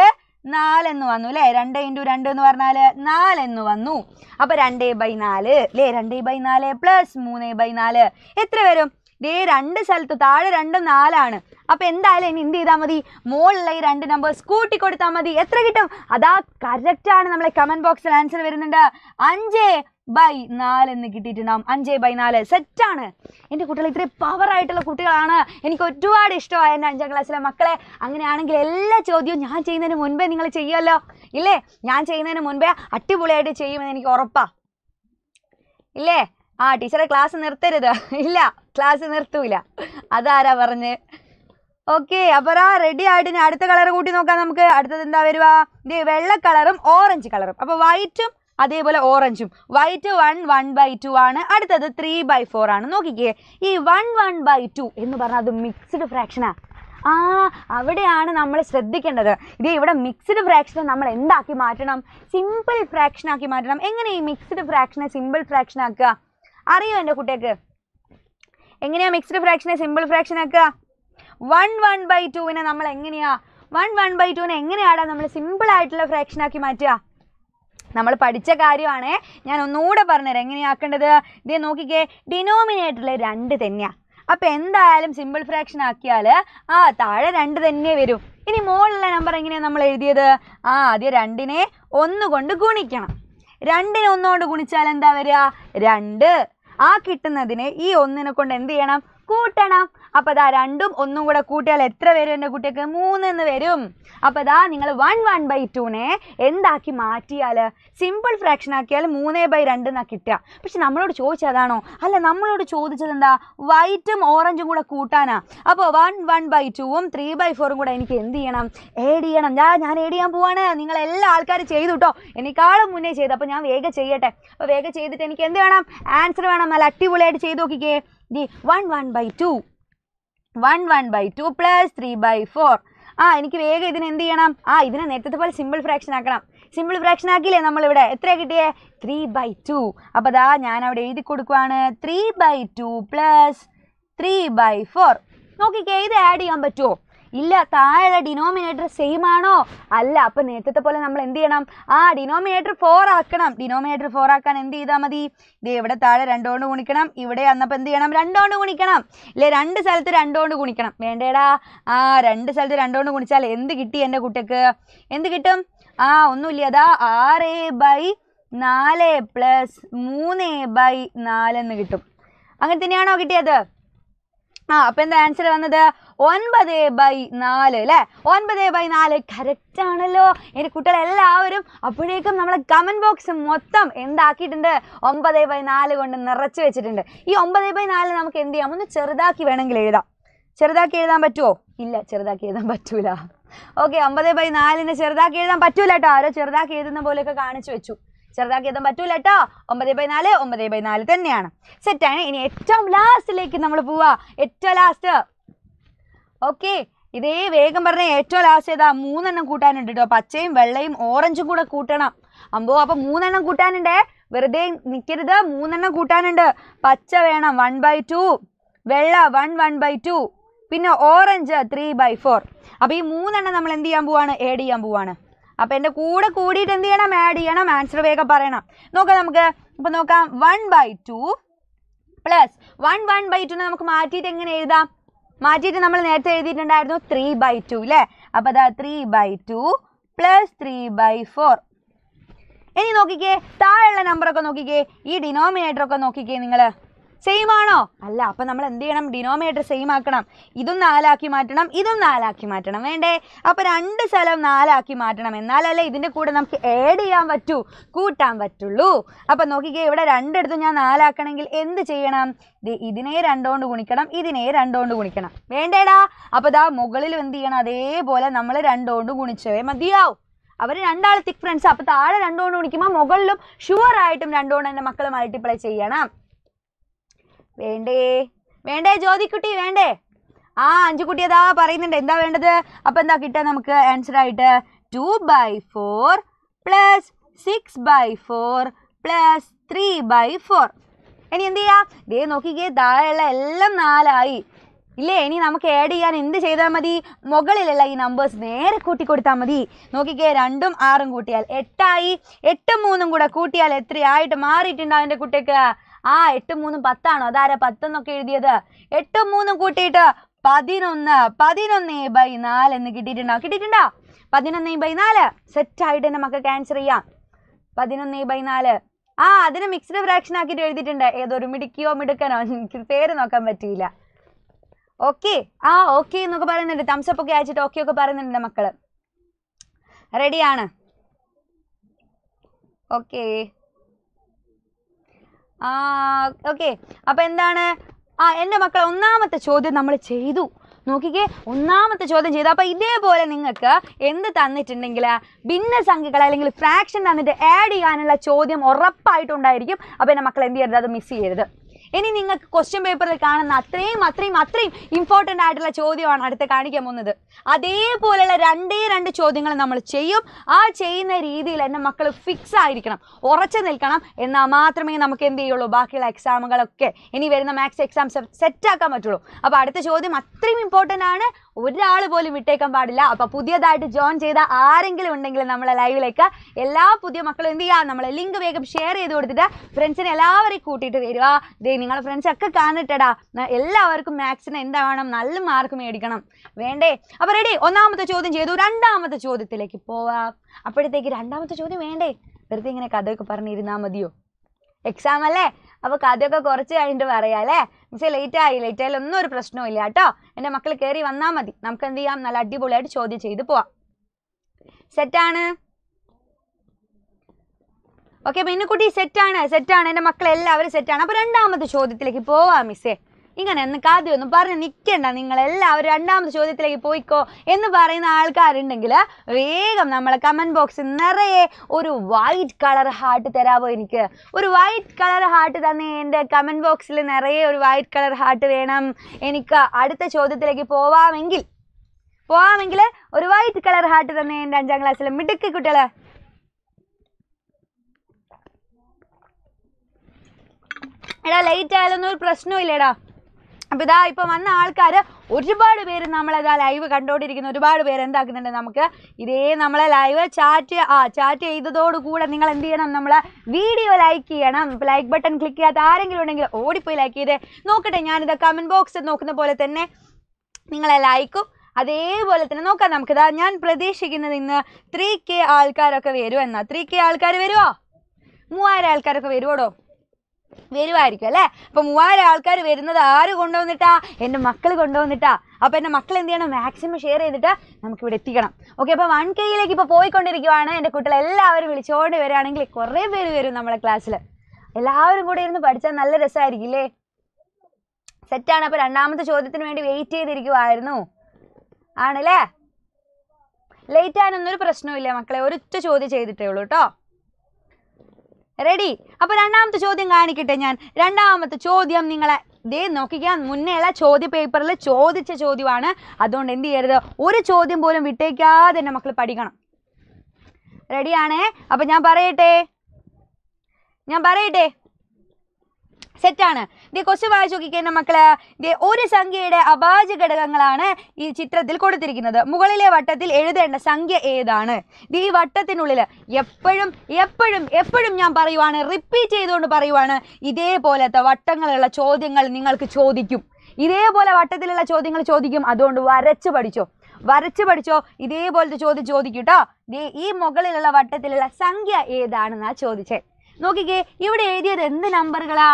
നാലെന്ന് വന്നു അല്ലേ രണ്ട് ഇൻറ്റു രണ്ട് എന്ന് പറഞ്ഞാൽ നാലെന്ന് വന്നു അപ്പോൾ രണ്ട് ബൈ നാല് അല്ലേ രണ്ട് ബൈ നാല് പ്ലസ് മൂന്ന് ബൈ നാല് എത്ര വരും ദേ രണ്ട് സ്ഥലത്ത് താഴെ രണ്ടും നാലാണ് അപ്പോൾ എന്തായാലും ഇനി എന്ത് ചെയ്താൽ മതി മുകളിലുള്ള ഈ രണ്ട് നമ്പേഴ്സ് കൂട്ടി കൊടുത്താൽ മതി എത്ര കിട്ടും അതാ ആണ് നമ്മളെ കമന്റ് ബോക്സിൽ ആൻസർ വരുന്നുണ്ട് അഞ്ച് ബൈ നാല് എന്ന് കിട്ടിയിട്ടുണ്ടാവും അഞ്ച് ബൈ നാല് സെറ്റാണ് എൻ്റെ കുട്ടികൾ ഇത്രയും പവർ ആയിട്ടുള്ള കുട്ടികളാണ് എനിക്ക് ഒരുപാട് ഇഷ്ടമായ എൻ്റെ അഞ്ചാം ക്ലാസ്സിലെ മക്കളെ അങ്ങനെയാണെങ്കിൽ എല്ലാ ചോദ്യവും ഞാൻ ചെയ്യുന്നതിന് മുൻപേ നിങ്ങൾ ചെയ്യുമല്ലോ ഇല്ലേ ഞാൻ ചെയ്യുന്നതിന് മുൻപേ അടിപൊളിയായിട്ട് ചെയ്യുമെന്ന് എനിക്ക് ഉറപ്പാ ഇല്ലേ ആ ടീച്ചറെ ക്ലാസ് നിർത്തരുത് ഇല്ല ക്ലാസ് നിർത്തൂല അതാരാ പറഞ്ഞ് ഓക്കെ അപ്പറ ആ റെഡി ആയിട്ട് ഞാൻ അടുത്ത കളർ കൂട്ടി നോക്കാം നമുക്ക് അടുത്തത് എന്താ വരിക ഇത് വെള്ള കളറും ഓറഞ്ച് കളറും അപ്പോൾ വൈറ്റും അതേപോലെ ഓറഞ്ചും white one one by two ആണ് അടുത്തത് ത്രീ ബൈ ഫോർ ആണ് നോക്കിക്കേ ഈ വൺ വൺ ബൈ ടു എന്ന് പറഞ്ഞാൽ അത് മിക്സ്ഡ് ഫ്രാക്ഷനാ ആ അവിടെയാണ് നമ്മൾ ശ്രദ്ധിക്കേണ്ടത് ഇത് ഇവിടെ മിക്സ്ഡ് ഫ്രാക്ഷനെ നമ്മൾ എന്താക്കി മാറ്റണം സിമ്പിൾ ഫ്രാക്ഷനാക്കി മാറ്റണം എങ്ങനെ ഈ മിക്സ്ഡ് ഫ്രാക്ഷനെ സിമ്പിൾ ഫ്രാക്ഷനാക്കുക അറിയോ എൻ്റെ കുട്ടികൾക്ക് എങ്ങനെയാ മിക്സ്ഡ് ഫ്രാക്ഷനെ സിമ്പിൾ ഫ്രാക്ഷൻ ആക്കുക വൺ വൺ ബൈ ടുവിനെ നമ്മൾ എങ്ങനെയാ വൺ വൺ ബൈ ടുവിനെ എങ്ങനെയാടാ നമ്മൾ സിമ്പിൾ ആയിട്ടുള്ള ഫ്രാക്ഷൻ ആക്കി മാറ്റുക നമ്മൾ പഠിച്ച കാര്യമാണ് ഞാൻ ഒന്നുകൂടെ പറഞ്ഞുതരാം എങ്ങനെയാക്കേണ്ടത് ഇതേ നോക്കിക്കേ ഡിനോമിനേറ്ററിൽ രണ്ട് തന്നെയാ അപ്പോൾ എന്തായാലും സിമ്പിൾ ഫ്രാക്ഷൻ ആക്കിയാൽ ആ താഴെ രണ്ട് തന്നെ വരും ഇനി മുകളിലെ നമ്പർ എങ്ങനെയാണ് നമ്മൾ എഴുതിയത് ആ ആദ്യം രണ്ടിനെ ഒന്നുകൊണ്ട് കൊണ്ട് ഗുണിക്കണം രണ്ടിനെ ഒന്നുകൊണ്ട് ഗുണിച്ചാൽ എന്താ വരിക രണ്ട് ആ കിട്ടുന്നതിനെ ഈ ഒന്നിനെ കൊണ്ട് എന്ത് ചെയ്യണം കൂട്ടണം അപ്പോൾ ഇതാ രണ്ടും ഒന്നും കൂടെ കൂട്ടിയാൽ എത്ര വരും എൻ്റെ കുട്ടികൾക്ക് എന്ന് വരും അപ്പോൾ ഇതാ നിങ്ങൾ വൺ വൺ ബൈ ടൂനെ എന്താക്കി മാറ്റിയാൽ സിമ്പിൾ ഫ്രാക്ഷൻ ആക്കിയാൽ മൂന്നേ ബൈ രണ്ട് എന്നാ കിട്ടുക പക്ഷെ നമ്മളോട് ചോദിച്ചതാണോ അല്ല നമ്മളോട് ചോദിച്ചത് എന്താ വൈറ്റും ഓറഞ്ചും കൂടെ കൂട്ടാനാ അപ്പോൾ വൺ വൺ ബൈ ടൂവും ത്രീ ബൈ ഫോറും കൂടെ എനിക്ക് എന്ത് ചെയ്യണം ഏഡ് ചെയ്യണം ഞാൻ ഞാൻ ഏഡ് ചെയ്യാൻ പോവാണ് നിങ്ങൾ എല്ലാ ആൾക്കാരും ചെയ്തു കേട്ടോ എന്നെക്കാളും മുന്നേ ചെയ്തു അപ്പോൾ ഞാൻ വേഗം ചെയ്യട്ടെ അപ്പോൾ വേഗം ചെയ്തിട്ട് എനിക്ക് എന്ത് വേണം ആൻസർ വേണം നല്ല അടിപൊളിയായിട്ട് ചെയ്ത് നോക്കിക്കേ the one one by two one one by two plus three by four ആ എനിക്ക് വേഗം ഇതിന് എന്ത് ചെയ്യണം ആ ഇതിനെ നേരത്തെ പോലെ സിമ്പിൾ ഫ്രാക്ഷൻ ആക്കണം സിമ്പിൾ ഫ്രാക്ഷൻ ആക്കിയില്ലേ നമ്മളിവിടെ എത്ര കിട്ടിയേ ത്രീ ബൈ ടു അപ്പോൾ ദാ ഞാൻ അവിടെ എഴുതി കൊടുക്കുവാണ് three by two plus three by four നോക്കിക്കേ ഇത് ആഡ് ചെയ്യാൻ പറ്റുമോ ഇല്ല താഴെ ഡിനോമിനേറ്റർ സെയിം ആണോ അല്ല അപ്പം നേരത്തെ പോലെ നമ്മൾ എന്ത് ചെയ്യണം ആ ഡിനോമിനേറ്റർ ഫോർ ആക്കണം ഡിനോമിനേറ്റർ ഫോർ ആക്കാൻ എന്ത് ചെയ്താൽ മതി ഇത് ഇവിടെ താഴെ രണ്ടുകൊണ്ട് ഗുണിക്കണം ഇവിടെ അന്നപ്പോൾ എന്ത് ചെയ്യണം രണ്ടുകൊണ്ട് ഗുണിക്കണം ഇല്ലേ രണ്ട് സ്ഥലത്ത് രണ്ടുകൊണ്ട് ഗുണിക്കണം വേണ്ടേടാ ആ രണ്ട് സ്ഥലത്ത് രണ്ടുകൊണ്ട് ഗുണിച്ചാൽ എന്ത് കിട്ടി എൻ്റെ കുട്ടിക്ക് എന്ത് കിട്ടും ആ ഒന്നുമില്ല അതാ ആറ് ബൈ നാല് പ്ലസ് മൂന്ന് ബൈ എന്ന് കിട്ടും അങ്ങനെ തന്നെയാണോ കിട്ടിയത് ആ അപ്പൊ എന്താ ആൻസർ വന്നത് ഒൻപത് ബൈ നാല് അല്ലെ ഒൻപത് ബൈ നാല് കറക്റ്റ് ആണല്ലോ എൻ്റെ കുട്ടികളെല്ലാവരും അപ്പോഴേക്കും നമ്മളെ കമന്റ് ബോക്സ് മൊത്തം എന്താക്കിയിട്ടുണ്ട് ഒമ്പത് ബൈ നാല് കൊണ്ട് നിറച്ചു വെച്ചിട്ടുണ്ട് ഈ ഒമ്പത് ബൈ നാല് നമുക്ക് എന്ത് ചെയ്യാം ഒന്ന് ചെറുതാക്കി വേണമെങ്കിൽ എഴുതാം ചെറുതാക്കി എഴുതാൻ പറ്റുമോ ഇല്ല ചെറുതാക്കി എഴുതാൻ പറ്റൂല ഓക്കെ ഒമ്പത് ബൈ നാലിന് ചെറുതാക്കി എഴുതാൻ പറ്റൂല കേട്ടോ ആരോ ചെറുതാക്കി എഴുതുന്ന പോലെയൊക്കെ കാണിച്ചു വെച്ചു ചെറുതാക്കി എത്താൻ പറ്റൂല കേട്ടോ ഒമ്പത് ബൈ നാല് ഒമ്പത് ബൈ നാല് തന്നെയാണ് ആണ് ഇനി ഏറ്റവും ലാസ്റ്റിലേക്ക് നമ്മൾ പോവാ ഏറ്റവും ലാസ്റ്റ് ഓക്കെ ഇതേ വേഗം പറഞ്ഞ ഏറ്റവും ലാസ്റ്റ് ഏതാ മൂന്നെണ്ണം കൂട്ടാനുണ്ട് കേട്ടോ പച്ചയും വെള്ളയും ഓറഞ്ചും കൂടെ കൂട്ടണം അമ്പോ അപ്പൊ മൂന്നെണ്ണം കൂട്ടാനുണ്ട് വെറുതെ നിൽക്കരുത് മൂന്നെണ്ണം കൂട്ടാനുണ്ട് പച്ച വേണം വൺ ബൈ ടു വെള്ള വൺ വൺ ബൈ ടു പിന്നെ ഓറഞ്ച് ത്രീ ബൈ ഫോർ അപ്പോൾ ഈ മൂന്നെണ്ണം നമ്മൾ എന്ത് ചെയ്യാൻ പോവാണ് ഏഡ് ചെയ്യാൻ പോവാണ് അപ്പോൾ എൻ്റെ കൂടെ കൂടിയിട്ട് എന്ത് ചെയ്യണം ആഡ് ചെയ്യണം ആൻസർ വേഗം പറയണം നോക്കാം നമുക്ക് അപ്പോൾ നോക്കാം one by two plus one one by two നമുക്ക് മാറ്റിയിട്ട് എങ്ങനെ എഴുതാം മാറ്റിയിട്ട് നമ്മൾ നേരത്തെ എഴുതിയിട്ടുണ്ടായിരുന്നു ത്രീ ബൈ ടു അല്ലേ അപ്പോൾ അതാ three by two plus three by four ഇനി നോക്കിക്കേ താഴെയുള്ള നമ്പറൊക്കെ നോക്കിക്കേ ഈ ഡിനോമിനേറ്ററൊക്കെ നോക്കിക്കേ നിങ്ങൾ സെയിം ആണോ അല്ല അപ്പം നമ്മൾ എന്ത് ചെയ്യണം ഡിനോമിനേറ്റർ സെയിം ആക്കണം ഇതും നാലാക്കി മാറ്റണം ഇതും നാലാക്കി മാറ്റണം വേണ്ടേ അപ്പം രണ്ട് സ്ഥലം നാലാക്കി മാറ്റണം എന്നാലല്ലേ ഇതിന്റെ കൂടെ നമുക്ക് ഏഡ് ചെയ്യാൻ പറ്റൂ കൂട്ടാൻ പറ്റുള്ളൂ അപ്പം നോക്കിക്കേ ഇവിടെ രണ്ടിടത്തും ഞാൻ നാലാക്കണമെങ്കിൽ എന്ത് ചെയ്യണം ഇതിനെ രണ്ടുകൊണ്ട് ഗുണിക്കണം ഇതിനെ രണ്ടുകൊണ്ട് ഗുണിക്കണം വേണ്ടേടാ അപ്പോൾ ഇതാ മുകളിലും എന്ത് ചെയ്യണം അതേപോലെ നമ്മൾ രണ്ടുകൊണ്ട് ഗുണിച്ചേ മതിയാവും അവർ രണ്ടാൾ തിക് ഫ്രണ്ട്സ് അപ്പോൾ താഴെ രണ്ടുകൊണ്ട് ഗുണിക്കുമ്പോൾ മുകളിലും ഷുവർ ആയിട്ടും രണ്ടുകൊണ്ട് എൻ്റെ മക്കൾ മൾട്ടിപ്ലൈ ചെയ്യണം വേണ്ടേ വേണ്ടേ ജ്യോതിക്കുട്ടി വേണ്ടേ ആ അഞ്ചു കുട്ടി അതാ പറയുന്നുണ്ട് എന്താ വേണ്ടത് അപ്പം എന്താ കിട്ടുക നമുക്ക് ആൻസർ ആയിട്ട് two by four plus six by four plus three by four ഇനി എന്ത് ചെയ്യാം ദേ നോക്കിക്കേ താഴെയുള്ള എല്ലാം നാലായി ഇല്ലേ ഇനി നമുക്ക് ആഡ് ചെയ്യാൻ എന്ത് ചെയ്താൽ മതി മുകളിലുള്ള ഈ നമ്പേഴ്സ് നേരെ കൂട്ടി കൊടുത്താൽ മതി നോക്കിക്കേ രണ്ടും ആറും കൂട്ടിയാൽ എട്ടായി എട്ടും മൂന്നും കൂടെ കൂട്ടിയാൽ എത്രയായിട്ട് മാറിയിട്ടുണ്ടാവും എൻ്റെ കുട്ടിക്ക് ആ എട്ട് മൂന്നും പത്താണോ അതാരാ പത്തെന്നൊക്കെ എഴുതിയത് എട്ടും മൂന്നും കൂട്ടിയിട്ട് പതിനൊന്ന് പതിനൊന്ന് ബൈ നാല് എന്ന് കിട്ടിയിട്ടുണ്ടോ കിട്ടിയിട്ടുണ്ടോ പതിനൊന്ന് ബൈ നാല് സെറ്റായിട്ട് നമുക്ക് ക്യാൻസർ ചെയ്യാം പതിനൊന്ന് ബൈ നാല് ആ അതിന് മിക്സ്ഡ് ഫ്രാക്ഷൻ ആക്കിയിട്ട് എഴുതിയിട്ടുണ്ട് ഏതൊരു മിടുക്കിയോ മിടുക്കനോ എനിക്ക് പേര് നോക്കാൻ പറ്റിയില്ല ഓക്കെ ആ ഓക്കെ എന്നൊക്കെ പറയുന്നുണ്ട് തംസപ്പ് ഒക്കെ അയച്ചിട്ട് ഓക്കെ ഒക്കെ പറയുന്നുണ്ട് മക്കള് റെഡിയാണ് ഓക്കേ ഓക്കെ അപ്പോൾ എന്താണ് ആ എൻ്റെ മക്കളെ ഒന്നാമത്തെ ചോദ്യം നമ്മൾ ചെയ്തു നോക്കിക്കേ ഒന്നാമത്തെ ചോദ്യം ചെയ്തു അപ്പോൾ ഇതേപോലെ നിങ്ങൾക്ക് എന്ത് തന്നിട്ടുണ്ടെങ്കിൽ ഭിന്നസംഖ്യകൾ അല്ലെങ്കിൽ ഫ്രാക്ഷൻ തന്നിട്ട് ആഡ് ചെയ്യാനുള്ള ചോദ്യം ഉറപ്പായിട്ടുണ്ടായിരിക്കും അപ്പോൾ എൻ്റെ മക്കൾ എന്ത് ചെയ്യരുത് അത് മിസ് ചെയ്യരുത് ഇനി നിങ്ങൾക്ക് ക്വസ്റ്റ്യൻ പേപ്പറിൽ കാണുന്ന അത്രയും അത്രയും അത്രയും ഇമ്പോർട്ടൻ്റ് ആയിട്ടുള്ള ചോദ്യമാണ് അടുത്ത് കാണിക്കാൻ പോകുന്നത് അതേപോലെയുള്ള രണ്ടേ രണ്ട് ചോദ്യങ്ങൾ നമ്മൾ ചെയ്യും ആ ചെയ്യുന്ന രീതിയിൽ എൻ്റെ മക്കൾ ഫിക്സ് ആയിരിക്കണം ഉറച്ചു നിൽക്കണം എന്നാൽ മാത്രമേ നമുക്ക് എന്ത് ചെയ്യുള്ളൂ ബാക്കിയുള്ള എക്സാമുകളൊക്കെ ഇനി വരുന്ന മാത്സ് എക്സാം സെറ്റാക്കാൻ പറ്റുള്ളൂ അപ്പോൾ അടുത്ത ചോദ്യം അത്രയും ഇമ്പോർട്ടൻ്റ് ആണ് ഒരാൾ പോലും വിട്ടേക്കാൻ പാടില്ല അപ്പോൾ പുതിയതായിട്ട് ജോയിൻ ചെയ്ത ആരെങ്കിലും ഉണ്ടെങ്കിൽ നമ്മളെ ലൈവിലേക്ക് എല്ലാ പുതിയ മക്കളും എന്ത് ചെയ്യാം നമ്മളെ ലിങ്ക് വേഗം ഷെയർ ചെയ്ത് കൊടുത്തിട്ട് ഫ്രണ്ട്സിനെ എല്ലാവരെയും കൂട്ടിയിട്ട് വരിക ദേ നിങ്ങളെ ഫ്രണ്ട്സ് ഒക്കെ കാണിട്ടടാ എല്ലാവർക്കും മാത്സിന് എന്താ വേണം നല്ല മാർക്ക് മേടിക്കണം വേണ്ടേ അപ്പോൾ റെഡി ഒന്നാമത്തെ ചോദ്യം ചെയ്തു രണ്ടാമത്തെ ചോദ്യത്തിലേക്ക് പോവാം അപ്പോഴത്തേക്ക് രണ്ടാമത്തെ ചോദ്യം വേണ്ടേ വെറുതെ ഇങ്ങനെ കഥയൊക്കെ പറഞ്ഞിരുന്നാൽ മതിയോ എക്സാം അല്ലേ അപ്പോൾ കഥയൊക്കെ കുറച്ച് കഴിഞ്ഞിട്ട് പറയാം അല്ലേ മിസ് ലേറ്റ് ആയി ലേറ്റ് ആയാലും ഒന്നും ഒരു പ്രശ്നവും ഇല്ല കേട്ടോ എന്റെ മക്കൾ കയറി വന്നാൽ മതി നമുക്ക് എന്ത് ചെയ്യാം നല്ല അടിപൊളിയായിട്ട് ചോദ്യം ചെയ്ത് പോവാം സെറ്റാണ് ഓക്കെ മിന്നുക്കുട്ടി സെറ്റാണ് സെറ്റാണ് മക്കൾ എല്ലാവരും സെറ്റാണ് അപ്പോൾ രണ്ടാമത്തെ ചോദ്യത്തിലേക്ക് പോവാം മിസ്സേ ഇങ്ങനെ ഒന്ന് കാതി ഒന്നും പറഞ്ഞ് നിൽക്കണ്ട നിങ്ങളെല്ലാവരും രണ്ടാമത് രണ്ടാമത്തെ ചോദ്യത്തിലേക്ക് പോയിക്കോ എന്ന് പറയുന്ന ആൾക്കാരുണ്ടെങ്കിൽ വേഗം നമ്മളെ കമൻറ്റ് ബോക്സിൽ നിറയെ ഒരു വൈറ്റ് കളർ ഹാർട്ട് തരാമോ എനിക്ക് ഒരു വൈറ്റ് കളർ ഹാർട്ട് തന്നെ എൻ്റെ കമൻറ്റ് ബോക്സിൽ നിറയെ ഒരു വൈറ്റ് കളർ ഹാർട്ട് വേണം എനിക്ക് അടുത്ത ചോദ്യത്തിലേക്ക് പോവാമെങ്കിൽ പോവാമെങ്കിൽ ഒരു വൈറ്റ് കളർ ഹാർട്ട് തന്നെ എൻ്റെ അഞ്ചാം ക്ലാസ്സിലെ മിടുക്കി കുട്ടികൾ എടാ ലേറ്റ് ആയാലൊന്നും ഒരു ഇല്ലേടാ അപ്പോൾ ഇതാ ഇപ്പൊ വന്ന ആൾക്കാര് ഒരുപാട് പേര് നമ്മളിതാ ലൈവ് കണ്ടോണ്ടിരിക്കുന്ന ഒരുപാട് പേര് എന്താക്കുന്നുണ്ട് നമുക്ക് ഇതേ നമ്മളെ ലൈവ് ചാറ്റ് ആ ചാറ്റ് ചെയ്തതോടുകൂടെ നിങ്ങൾ എന്ത് ചെയ്യണം നമ്മളെ വീഡിയോ ലൈക്ക് ചെയ്യണം ലൈക്ക് ബട്ടൺ ക്ലിക്ക് ചെയ്യാത്ത ആരെങ്കിലും ഉണ്ടെങ്കിൽ ഓടിപ്പോയി ലൈക്ക് ചെയ്തേ നോക്കട്ടെ ഞാനിത് കമന്റ് ബോക്സ് നോക്കുന്ന പോലെ തന്നെ നിങ്ങളെ ലൈക്കും അതേപോലെ തന്നെ നോക്കാം നമുക്ക് ഇതാ ഞാൻ പ്രതീക്ഷിക്കുന്നത് ഇന്ന് ത്രീ കെ ആൾക്കാരൊക്കെ വരുമെന്നാ ത്രീ കെ ആൾക്കാർ വരുമോ മൂവായിരം ആൾക്കാരൊക്കെ വരുമോടോ വരുമായിരിക്കും അല്ലേ അപ്പോൾ മൂവായിരം ആൾക്കാർ വരുന്നത് ആര് കൊണ്ടുവന്നിട്ടാ എൻ്റെ മക്കൾ കൊണ്ടുവന്നിട്ടാ അപ്പോൾ എൻ്റെ മക്കൾ എന്ത് ചെയ്യണം മാക്സിമം ഷെയർ ചെയ്തിട്ട് നമുക്കിവിടെ എത്തിക്കണം ഓക്കെ അപ്പോൾ വൺ കെയിലേക്ക് ഇപ്പോൾ പോയിക്കൊണ്ടിരിക്കുവാണ് എൻ്റെ കുട്ടികൾ എല്ലാവരും വിളിച്ചുകൊണ്ട് വരികയാണെങ്കിൽ കുറേ പേര് വരും നമ്മളെ ക്ലാസ്സിൽ എല്ലാവരും കൂടെ ഇരുന്ന് പഠിച്ചാൽ നല്ല രസമായിരിക്കും ഇല്ലേ സെറ്റാണ് അപ്പോൾ രണ്ടാമത്തെ ചോദ്യത്തിന് വേണ്ടി വെയിറ്റ് ചെയ്തിരിക്കുവായിരുന്നു ആണല്ലേ ലേറ്റ് ആകാനൊന്നും ഒരു ഇല്ല മക്കളെ ഒരൊറ്റ ചോദ്യം ചെയ്തിട്ടേ ഉള്ളൂ കേട്ടോ റെഡി അപ്പോൾ രണ്ടാമത്തെ ചോദ്യം കാണിക്കട്ടെ ഞാൻ രണ്ടാമത്തെ ചോദ്യം നിങ്ങളെ ദേ നോക്കിക്കാൻ മുന്നേയുള്ള ചോദ്യ പേപ്പറിൽ ചോദിച്ച ചോദ്യമാണ് അതുകൊണ്ട് എന്ത് ചെയ്യരുത് ഒരു ചോദ്യം പോലും വിട്ടേക്കാതെ എൻ്റെ മക്കൾ പഠിക്കണം റെഡിയാണേ അപ്പൊ ഞാൻ പറയട്ടെ ഞാൻ പറയട്ടെ സെറ്റാണ് ദേ ക്വസ്റ്റ്യൻ വായിച്ചു നോക്കിക്കഴിഞ്ഞാൽ മക്കള് ദേ ഒരു സംഖ്യയുടെ അഭാജ്യ ഘടകങ്ങളാണ് ഈ ചിത്രത്തിൽ കൊടുത്തിരിക്കുന്നത് മുകളിലെ വട്ടത്തിൽ എഴുതേണ്ട സംഖ്യ ഏതാണ് ഈ വട്ടത്തിനുള്ളിൽ എപ്പോഴും എപ്പോഴും എപ്പോഴും ഞാൻ പറയുവാണ് റിപ്പീറ്റ് ചെയ്തുകൊണ്ട് പറയുവാണ് ഇതേപോലത്തെ വട്ടങ്ങളുള്ള ചോദ്യങ്ങൾ നിങ്ങൾക്ക് ചോദിക്കും ഇതേപോലെ വട്ടത്തിലുള്ള ചോദ്യങ്ങൾ ചോദിക്കും അതുകൊണ്ട് വരച്ച് പഠിച്ചോ വരച്ച് പഠിച്ചോ ഇതേപോലത്തെ ചോദ്യം ചോദിക്കൂട്ടോ ദേ ഈ മുകളിലുള്ള വട്ടത്തിലുള്ള സംഖ്യ ഏതാണെന്നാ ചോദിച്ചേ നോക്കിക്കേ ഇവിടെ എഴുതിയത് എന്ത് നമ്പറുകളാ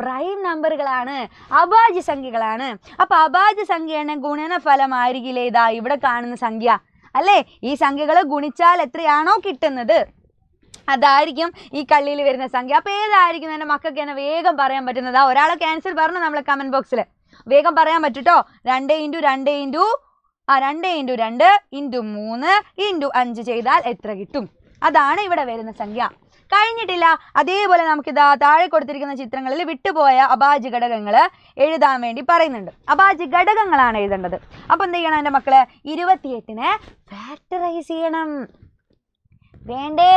പ്രൈം നമ്പറുകളാണ് അഭാജ്യ സംഖ്യകളാണ് അപ്പോൾ അഭാജ്യ ഗുണനഫലം ആയിരിക്കില്ലേ ഇതാ ഇവിടെ കാണുന്ന സംഖ്യ അല്ലേ ഈ സംഖ്യകൾ ഗുണിച്ചാൽ എത്രയാണോ കിട്ടുന്നത് അതായിരിക്കും ഈ കള്ളിയിൽ വരുന്ന സംഖ്യ അപ്പോൾ ഏതായിരിക്കും എൻ്റെ മക്കൾക്ക് എന്നെ വേഗം പറയാൻ പറ്റുന്നത് ഒരാളെ ക്യാൻസർ പറഞ്ഞു നമ്മളെ കമന്റ് ബോക്സിൽ വേഗം പറയാൻ പറ്റൂട്ടോ രണ്ട് ഇൻറ്റു രണ്ട് ഇൻറ്റു ആ രണ്ട് ഇൻറ്റു രണ്ട് ഇൻറ്റു മൂന്ന് ഇൻറ്റു അഞ്ച് ചെയ്താൽ എത്ര കിട്ടും അതാണ് ഇവിടെ വരുന്ന സംഖ്യ കഴിഞ്ഞിട്ടില്ല അതേപോലെ ഇതാ താഴെ കൊടുത്തിരിക്കുന്ന ചിത്രങ്ങളിൽ വിട്ടുപോയ അപാജി ഘടകങ്ങൾ എഴുതാൻ വേണ്ടി പറയുന്നുണ്ട് അപാജി ഘടകങ്ങളാണ് എഴുതേണ്ടത് അപ്പോൾ എന്ത് ചെയ്യണം എൻ്റെ മക്കള് ഇരുപത്തിയെട്ടിന് ഫാക്ടറൈസ് ചെയ്യണം വേണ്ടേ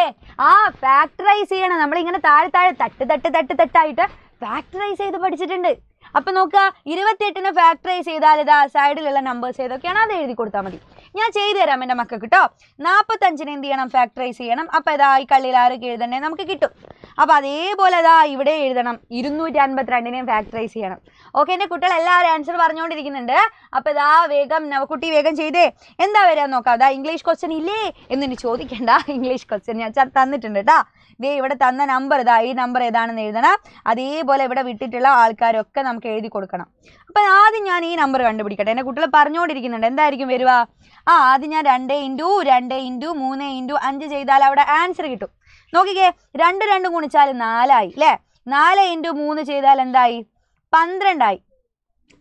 ആ ഫാക്ടറൈസ് ചെയ്യണം നമ്മൾ ഇങ്ങനെ താഴെ താഴെ തട്ട് തട്ട് തട്ട് തട്ടായിട്ട് ഫാക്ടറൈസ് ചെയ്ത് പഠിച്ചിട്ടുണ്ട് അപ്പൊ നോക്കുക ഇരുപത്തിയെട്ടിന് ഫാക്ടറൈസ് ചെയ്താൽ ഇതാ സൈഡിലുള്ള നമ്പേഴ്സ് ഏതൊക്കെയാണ് അത് എഴുതി കൊടുത്താൽ മതി ഞാൻ ചെയ്തു തരാം എൻ്റെ മക്കൾക്ക് കേട്ടോ നാൽപ്പത്തഞ്ചിന് എന്ത് ചെയ്യണം ഫാക്ടറൈസ് ചെയ്യണം അപ്പോൾ ഇതാ ഈ കള്ളിയിൽ ആറ് എഴുതണേ നമുക്ക് കിട്ടും അപ്പോൾ അതേപോലെ ഇതാ ഇവിടെ എഴുതണം ഇരുന്നൂറ്റി രണ്ടിനെയും ഫാക്ടറൈസ് ചെയ്യണം ഓക്കെ എൻ്റെ കുട്ടികൾ എല്ലാവരും ആൻസർ പറഞ്ഞുകൊണ്ടിരിക്കുന്നുണ്ട് അപ്പോൾ ഇതാ വേഗം നവക്കുട്ടി വേഗം ചെയ്തേ എന്താ വരാൻ നോക്കാം അതാ ഇംഗ്ലീഷ് ക്വസ്റ്റ്യൻ ഇല്ലേ എന്ന് ചോദിക്കേണ്ട ഇംഗ്ലീഷ് ക്വസ്റ്റ്യൻ ഞാൻ തന്നിട്ടുണ്ട് കേട്ടോ ദേ ഇവിടെ തന്ന നമ്പർ ഇതാ ഈ നമ്പർ ഏതാണെന്ന് എഴുതണം അതേപോലെ ഇവിടെ വിട്ടിട്ടുള്ള ആൾക്കാരൊക്കെ നമുക്ക് എഴുതി കൊടുക്കണം അപ്പം ആദ്യം ഞാൻ ഈ നമ്പർ കണ്ടുപിടിക്കട്ടെ എൻ്റെ കുട്ടികൾ പറഞ്ഞുകൊണ്ടിരിക്കുന്നുണ്ട് എന്തായിരിക്കും വരിക ആ ആദ്യം ഞാൻ രണ്ട് ഇൻറ്റു രണ്ട് ഇൻറ്റു മൂന്ന് ഇൻറ്റു അഞ്ച് ചെയ്താൽ അവിടെ ആൻസർ കിട്ടും നോക്കിക്കേ രണ്ട് രണ്ടും ഗുണിച്ചാൽ നാലായി അല്ലേ നാല് ഇൻറ്റു മൂന്ന് ചെയ്താൽ എന്തായി പന്ത്രണ്ടായി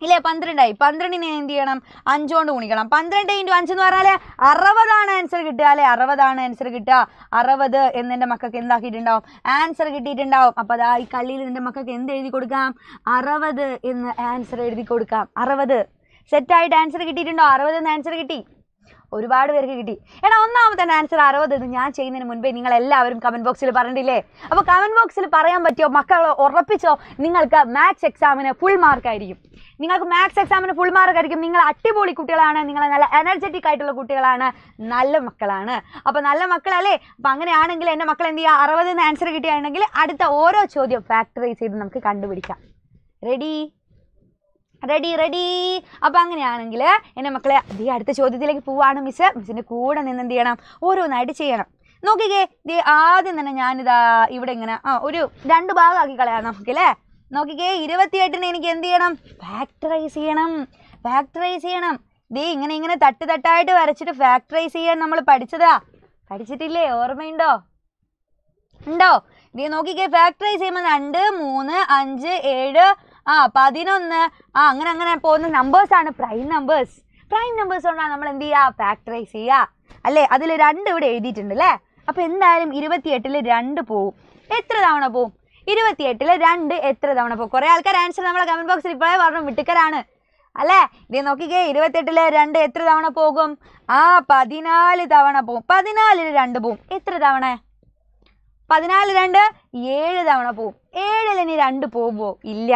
ഇല്ലേ പന്ത്രണ്ടായി പന്ത്രണ്ടിനെ എന്ത് ചെയ്യണം അഞ്ചുകൊണ്ട് ഗുണിക്കണം പന്ത്രണ്ട് ഇൻറ്റു അഞ്ച് എന്ന് പറഞ്ഞാൽ അറുപതാണ് ആൻസർ കിട്ടുക അല്ലേ അറുപതാണ് ആൻസർ കിട്ടുക അറുപത് എന്നെൻ്റെ മക്കൾക്ക് എന്താക്കിയിട്ടുണ്ടാവും ആൻസർ കിട്ടിയിട്ടുണ്ടാവും അപ്പോൾ അതാ ഈ കള്ളിയിൽ എൻ്റെ മക്കൾക്ക് എന്ത് എഴുതി കൊടുക്കാം അറുപത് എന്ന് ആൻസർ എഴുതി കൊടുക്കാം അറുപത് സെറ്റായിട്ട് ആൻസർ കിട്ടിയിട്ടുണ്ടോ അറുപത് എന്ന് ആൻസർ കിട്ടി ഒരുപാട് പേർക്ക് കിട്ടി എടാ ഒന്നാമത്തെ ആൻസർ അറുപത് എന്ന് ഞാൻ ചെയ്യുന്നതിന് മുൻപേ നിങ്ങൾ എല്ലാവരും കമൻറ്റ് ബോക്സിൽ പറഞ്ഞിട്ടില്ലേ അപ്പോൾ കമൻറ്റ് ബോക്സിൽ പറയാൻ പറ്റിയോ മക്കളെ ഉറപ്പിച്ചോ നിങ്ങൾക്ക് മാത്സ് എക്സാമിന് ഫുൾ മാർക്കായിരിക്കും നിങ്ങൾക്ക് മാത്സ് എക്സാമിന് ഫുൾ മാർക്ക് ആയിരിക്കും നിങ്ങൾ അടിപൊളി കുട്ടികളാണ് നിങ്ങൾ നല്ല എനർജറ്റിക് ആയിട്ടുള്ള കുട്ടികളാണ് നല്ല മക്കളാണ് അപ്പോൾ നല്ല മക്കളല്ലേ അപ്പം അങ്ങനെയാണെങ്കിൽ എൻ്റെ മക്കൾ എന്ത് ചെയ്യുക അറുപത് എന്ന് ആൻസർ കിട്ടിയാണെങ്കിൽ അടുത്ത ഓരോ ചോദ്യം ഫാക്ടറൈസ് ചെയ്ത് നമുക്ക് കണ്ടുപിടിക്കാം റെഡി റെഡി റെഡി അപ്പം അങ്ങനെയാണെങ്കിൽ എൻ്റെ മക്കളെ ദേ അടുത്ത ചോദ്യത്തിലേക്ക് പോവാണ് മിസ് മിസ്സിൻ്റെ കൂടെ നിന്ന് എന്ത് ചെയ്യണം ഓരോന്നായിട്ട് ചെയ്യണം നോക്കിക്കേ ദേ ആദ്യം തന്നെ ഞാനിതാ ഇവിടെ ഇങ്ങനെ ആ ഒരു രണ്ട് ഭാഗമാക്കി കളയാം നമുക്കല്ലേ നോക്കിക്കേ ഇരുപത്തിയെട്ടിന് എനിക്ക് എന്ത് ചെയ്യണം ഫാക്ടറൈസ് ചെയ്യണം ഫാക്ടറൈസ് ചെയ്യണം ദേ ഇങ്ങനെ ഇങ്ങനെ തട്ട് തട്ടായിട്ട് വരച്ചിട്ട് ഫാക്ടറൈസ് ചെയ്യാൻ നമ്മൾ പഠിച്ചതാ പഠിച്ചിട്ടില്ലേ ഓർമ്മയുണ്ടോ ഉണ്ടോ ദേ നോക്കിക്കേ ഫാക്ടറൈസ് ചെയ്യുമ്പോൾ രണ്ട് മൂന്ന് അഞ്ച് ഏഴ് ആ പതിനൊന്ന് ആ അങ്ങനെ അങ്ങനെ പോകുന്ന നമ്പേഴ്സാണ് പ്രൈം നമ്പേഴ്സ് പ്രൈം നമ്പേഴ്സ് കൊണ്ടാണ് നമ്മൾ എന്ത് ചെയ്യുക ഫാക്ടറൈസ് ചെയ്യുക അല്ലേ അതിൽ രണ്ട് ഇവിടെ എഴുതിയിട്ടുണ്ട് അല്ലേ അപ്പോൾ എന്തായാലും ഇരുപത്തിയെട്ടിൽ രണ്ട് പോവും എത്ര തവണ പോവും ഇരുപത്തിയെട്ടിൽ രണ്ട് എത്ര തവണ അപ്പോൾ കുറേ ആൾക്കാർ ആൻസർ നമ്മളെ കമൻറ്റ് ബോക്സിൽ ഇപ്പോഴേ പറഞ്ഞു വിട്ടുക്കരാണ് അല്ലേ ഇത് നോക്കിക്കേ ഇരുപത്തെട്ടില് രണ്ട് എത്ര തവണ പോകും ആ പതിനാല് തവണ പോവും പതിനാലില് രണ്ട് പോവും എത്ര തവണ പതിനാല് രണ്ട് ഏഴ് തവണ പോവും ഏഴിൽ ഇനി രണ്ട് പോകുമോ ഇല്ല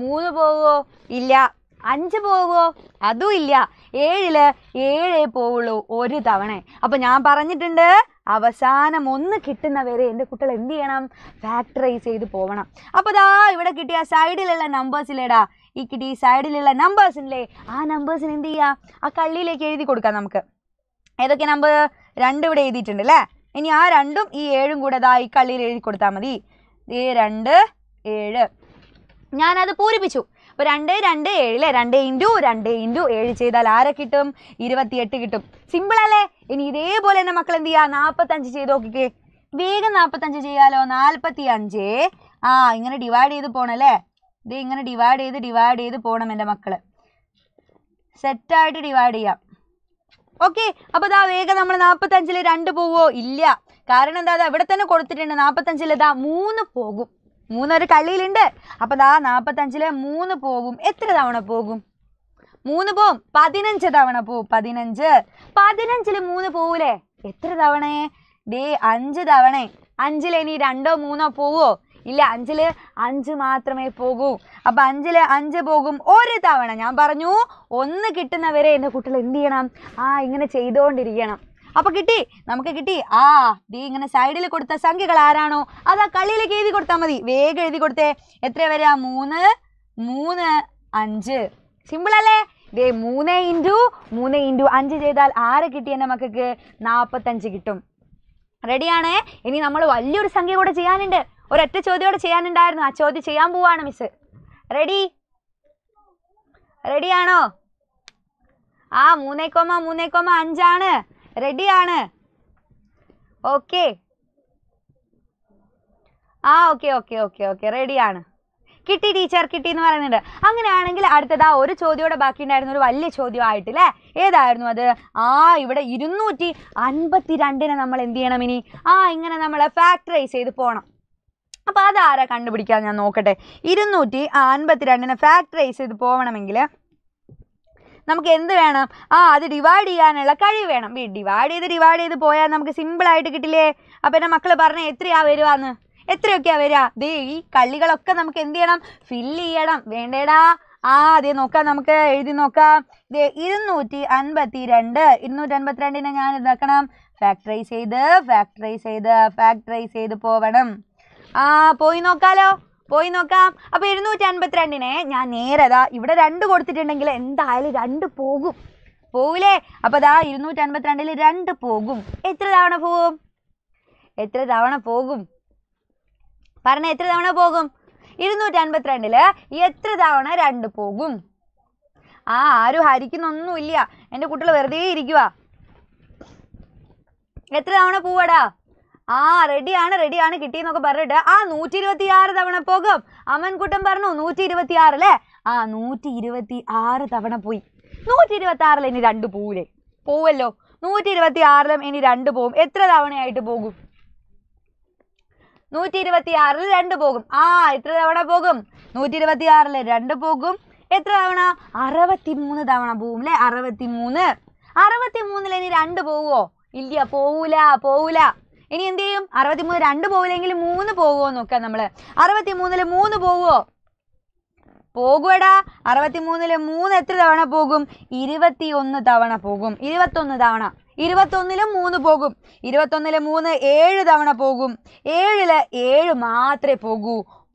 മൂന്ന് പോകുമോ ഇല്ല അഞ്ച് പോകുമോ അതും ഇല്ല ഏഴില് ഏഴേ പോവുള്ളൂ ഒരു തവണ അപ്പോൾ ഞാൻ പറഞ്ഞിട്ടുണ്ട് അവസാനം ഒന്ന് കിട്ടുന്ന വരെ എൻ്റെ കുട്ടികൾ എന്ത് ചെയ്യണം ഫാക്ടറൈസ് ചെയ്ത് പോകണം അപ്പോൾ ദാ ഇവിടെ കിട്ടിയ സൈഡിലുള്ള നമ്പേഴ്സിലേടാ ഈ കിട്ടിയ സൈഡിലുള്ള നമ്പേഴ്സില്ലേ ആ നമ്പേഴ്സിന് എന്ത് ചെയ്യുക ആ കള്ളിയിലേക്ക് എഴുതി കൊടുക്കാം നമുക്ക് ഏതൊക്കെ നമ്പർ രണ്ടും ഇവിടെ എഴുതിയിട്ടുണ്ട് അല്ലേ ഇനി ആ രണ്ടും ഈ ഏഴും കൂടെ ഈ കള്ളിയിൽ എഴുതി കൊടുത്താൽ മതി ഈ രണ്ട് ഏഴ് ഞാനത് പൂരിപ്പിച്ചു അപ്പൊ രണ്ട് രണ്ട് ഏഴ് അല്ലെ രണ്ട് ഇൻറ്റു രണ്ട് ഇൻറ്റു ഏഴ് ചെയ്താൽ ആരെ കിട്ടും ഇരുപത്തിയെട്ട് കിട്ടും സിമ്പിൾ അല്ലേ ഇനി ഇതേപോലെ തന്നെ മക്കൾ എന്ത് ചെയ്യുക നാൽപ്പത്തഞ്ച് ചെയ്ത് നോക്കിക്കേ വേഗം നാൽപ്പത്തഞ്ച് ചെയ്യാലോ നാൽപ്പത്തി അഞ്ച് ആ ഇങ്ങനെ ഡിവൈഡ് ചെയ്ത് പോണം അല്ലേ ഇത് ഇങ്ങനെ ഡിവൈഡ് ചെയ്ത് ഡിവൈഡ് ചെയ്ത് പോണം എൻ്റെ മക്കള് സെറ്റായിട്ട് ഡിവൈഡ് ചെയ്യാം ഓക്കെ അപ്പൊ ഇതാ വേഗം നമ്മൾ നാൽപ്പത്തഞ്ചില് രണ്ട് പോവോ ഇല്ല കാരണം എന്താ ഇവിടെ തന്നെ കൊടുത്തിട്ടുണ്ട് നാൽപ്പത്തഞ്ചിൽ ഇതാ മൂന്ന് പോകും മൂന്നൊരു കള്ളിയിലുണ്ട് അപ്പൊ ദാ നാൽപ്പത്തഞ്ചിൽ മൂന്ന് പോകും എത്ര തവണ പോകും മൂന്ന് പോവും പതിനഞ്ച് തവണ പോവും പതിനഞ്ച് പതിനഞ്ചില് മൂന്ന് പോവൂലേ എത്ര തവണയെ ദേ അഞ്ച് തവണേ അഞ്ചില് ഇനി രണ്ടോ മൂന്നോ പോവോ ഇല്ല അഞ്ചില് അഞ്ച് മാത്രമേ പോകൂ അപ്പൊ അഞ്ചില് അഞ്ച് പോകും ഒരു തവണ ഞാൻ പറഞ്ഞു ഒന്ന് കിട്ടുന്നവരെ എന്റെ കുട്ടികൾ എന്ത് ചെയ്യണം ആ ഇങ്ങനെ ചെയ്തുകൊണ്ടിരിക്കണം അപ്പോൾ കിട്ടി നമുക്ക് കിട്ടി ആ ദീ ഇങ്ങനെ സൈഡിൽ കൊടുത്ത സംഖ്യകൾ ആരാണോ അത് ആ കള്ളിയിലേക്ക് എഴുതി കൊടുത്താൽ മതി വേഗം എഴുതി കൊടുത്തേ എത്ര വരാ മൂന്ന് മൂന്ന് അഞ്ച് സിമ്പിൾ അല്ലേ ദേ മൂന്ന് ഇൻറ്റു മൂന്ന് ഇൻറ്റു അഞ്ച് ചെയ്താൽ ആരെ കിട്ടി എൻ്റെ മക്കൾക്ക് നാൽപ്പത്തഞ്ച് കിട്ടും റെഡിയാണേ ഇനി നമ്മൾ വലിയൊരു സംഖ്യ കൂടെ ചെയ്യാനുണ്ട് ഒരൊറ്റ ചോദ്യോടെ ചെയ്യാനുണ്ടായിരുന്നു ആ ചോദ്യം ചെയ്യാൻ പോവാണ് മിസ് റെഡി റെഡിയാണോ ആ മൂന്നേ കോമ മൂന്നേ കോമ അഞ്ചാണ് റെഡിയാണ് ഓക്കെ ആ ഓക്കെ ഓക്കെ ഓക്കെ ഓക്കെ റെഡിയാണ് കിട്ടി ടീച്ചർ കിട്ടി എന്ന് പറയുന്നുണ്ട് അങ്ങനെയാണെങ്കിൽ അടുത്തത് ആ ഒരു ചോദ്യയോടെ ബാക്കി ഉണ്ടായിരുന്ന ഒരു വലിയ ആയിട്ട് അല്ലേ ഏതായിരുന്നു അത് ആ ഇവിടെ ഇരുന്നൂറ്റി അൻപത്തി രണ്ടിനെ നമ്മൾ എന്ത് ചെയ്യണം ഇനി ആ ഇങ്ങനെ നമ്മൾ ഫാക്ടറൈസ് ചെയ്ത് പോകണം അപ്പോൾ അതാരാ കണ്ടുപിടിക്കാൻ ഞാൻ നോക്കട്ടെ ഇരുന്നൂറ്റി അൻപത്തി രണ്ടിനെ ഫാക്ടറൈസ് ചെയ്ത് പോകണമെങ്കിൽ നമുക്ക് എന്ത് വേണം ആ അത് ഡിവൈഡ് ചെയ്യാനുള്ള കഴിവ് വേണം ഈ ഡിവൈഡ് ചെയ്ത് ഡിവൈഡ് ചെയ്ത് പോയാൽ നമുക്ക് സിമ്പിളായിട്ട് കിട്ടില്ലേ അപ്പം എൻ്റെ മക്കൾ പറഞ്ഞ എത്രയാ വരുവാന്ന് എത്രയൊക്കെയാണ് വരിക ദേ ഈ കള്ളികളൊക്കെ നമുക്ക് എന്ത് ചെയ്യണം ഫില്ല് ചെയ്യണം വേണ്ടേടാ ആ അതേ നോക്കാം നമുക്ക് എഴുതി നോക്കാം ദേ ഇരുന്നൂറ്റി അൻപത്തി രണ്ട് ഇരുന്നൂറ്റി അൻപത്തിരണ്ടിനെ ഞാൻ ഇതാക്കണം ഫാക്ടറൈസ് ചെയ്ത് ഫാക്ടറൈസ് ചെയ്ത് ഫാക്ടറൈസ് ചെയ്ത് പോവണം ആ പോയി നോക്കാലോ പോയി നോക്കാം അപ്പോൾ ഇരുന്നൂറ്റി അൻപത്തിരണ്ടിനെ ഞാൻ നേരതാ ഇവിടെ രണ്ട് കൊടുത്തിട്ടുണ്ടെങ്കിൽ എന്തായാലും രണ്ട് പോകും പോവില്ലേ അപ്പോൾ ദാ ഇരുന്നൂറ്റി അൻപത്തിരണ്ടിൽ രണ്ട് പോകും എത്ര തവണ പോകും എത്ര തവണ പോകും പറഞ്ഞ എത്ര തവണ പോകും ഇരുന്നൂറ്റി അൻപത്തിരണ്ടില് എത്ര തവണ രണ്ട് പോകും ആ ആരും ഹരിക്കുന്നൊന്നുമില്ല എൻ്റെ കുട്ടികൾ വെറുതെ ഇരിക്കുക എത്ര തവണ പോവാടാ ആ റെഡി ആണ് റെഡിയാണ് റെഡിയാണ് കിട്ടിയെന്നൊക്കെ പറഞ്ഞിട്ട് ആ നൂറ്റി ഇരുപത്തി ആറ് തവണ പോകും അമൻകുട്ടൻ പറഞ്ഞു നൂറ്റി ഇരുപത്തി ആറ് അല്ലേ ആ നൂറ്റി ഇരുപത്തി ആറ് തവണ പോയി നൂറ്റി ഇരുപത്തി ആറിൽ ഇനി രണ്ട് പോവില്ലേ പോവല്ലോ നൂറ്റി ഇരുപത്തി ആറിലും ഇനി രണ്ട് പോവും എത്ര തവണയായിട്ട് പോകും നൂറ്റി ഇരുപത്തി ആറിൽ രണ്ട് പോകും ആ എത്ര തവണ പോകും നൂറ്റി ഇരുപത്തി ആറിൽ രണ്ട് പോകും എത്ര തവണ അറുപത്തി മൂന്ന് തവണ പോവും അല്ലേ അറുപത്തി മൂന്ന് അറുപത്തി മൂന്നിൽ ഇനി രണ്ട് പോവോ ഇല്ല പോവൂല പോവൂല ഇനി എന്ത് ചെയ്യും അറുപത്തി മൂന്ന് രണ്ട് പോവില്ലെങ്കിൽ മൂന്ന് പോകുമോ നോക്കാം നമ്മള് അറുപത്തി മൂന്നില് മൂന്ന് പോകുമോ പോകുവടാ അറുപത്തി മൂന്നില് മൂന്ന് എത്ര തവണ പോകും ഇരുപത്തി ഒന്ന് തവണ പോകും ഇരുപത്തൊന്ന് തവണ ഇരുപത്തൊന്നിലും മൂന്ന് പോകും ഇരുപത്തൊന്നിലെ മൂന്ന് ഏഴ് തവണ പോകും ഏഴില് ഏഴ് മാത്രമേ പോകൂ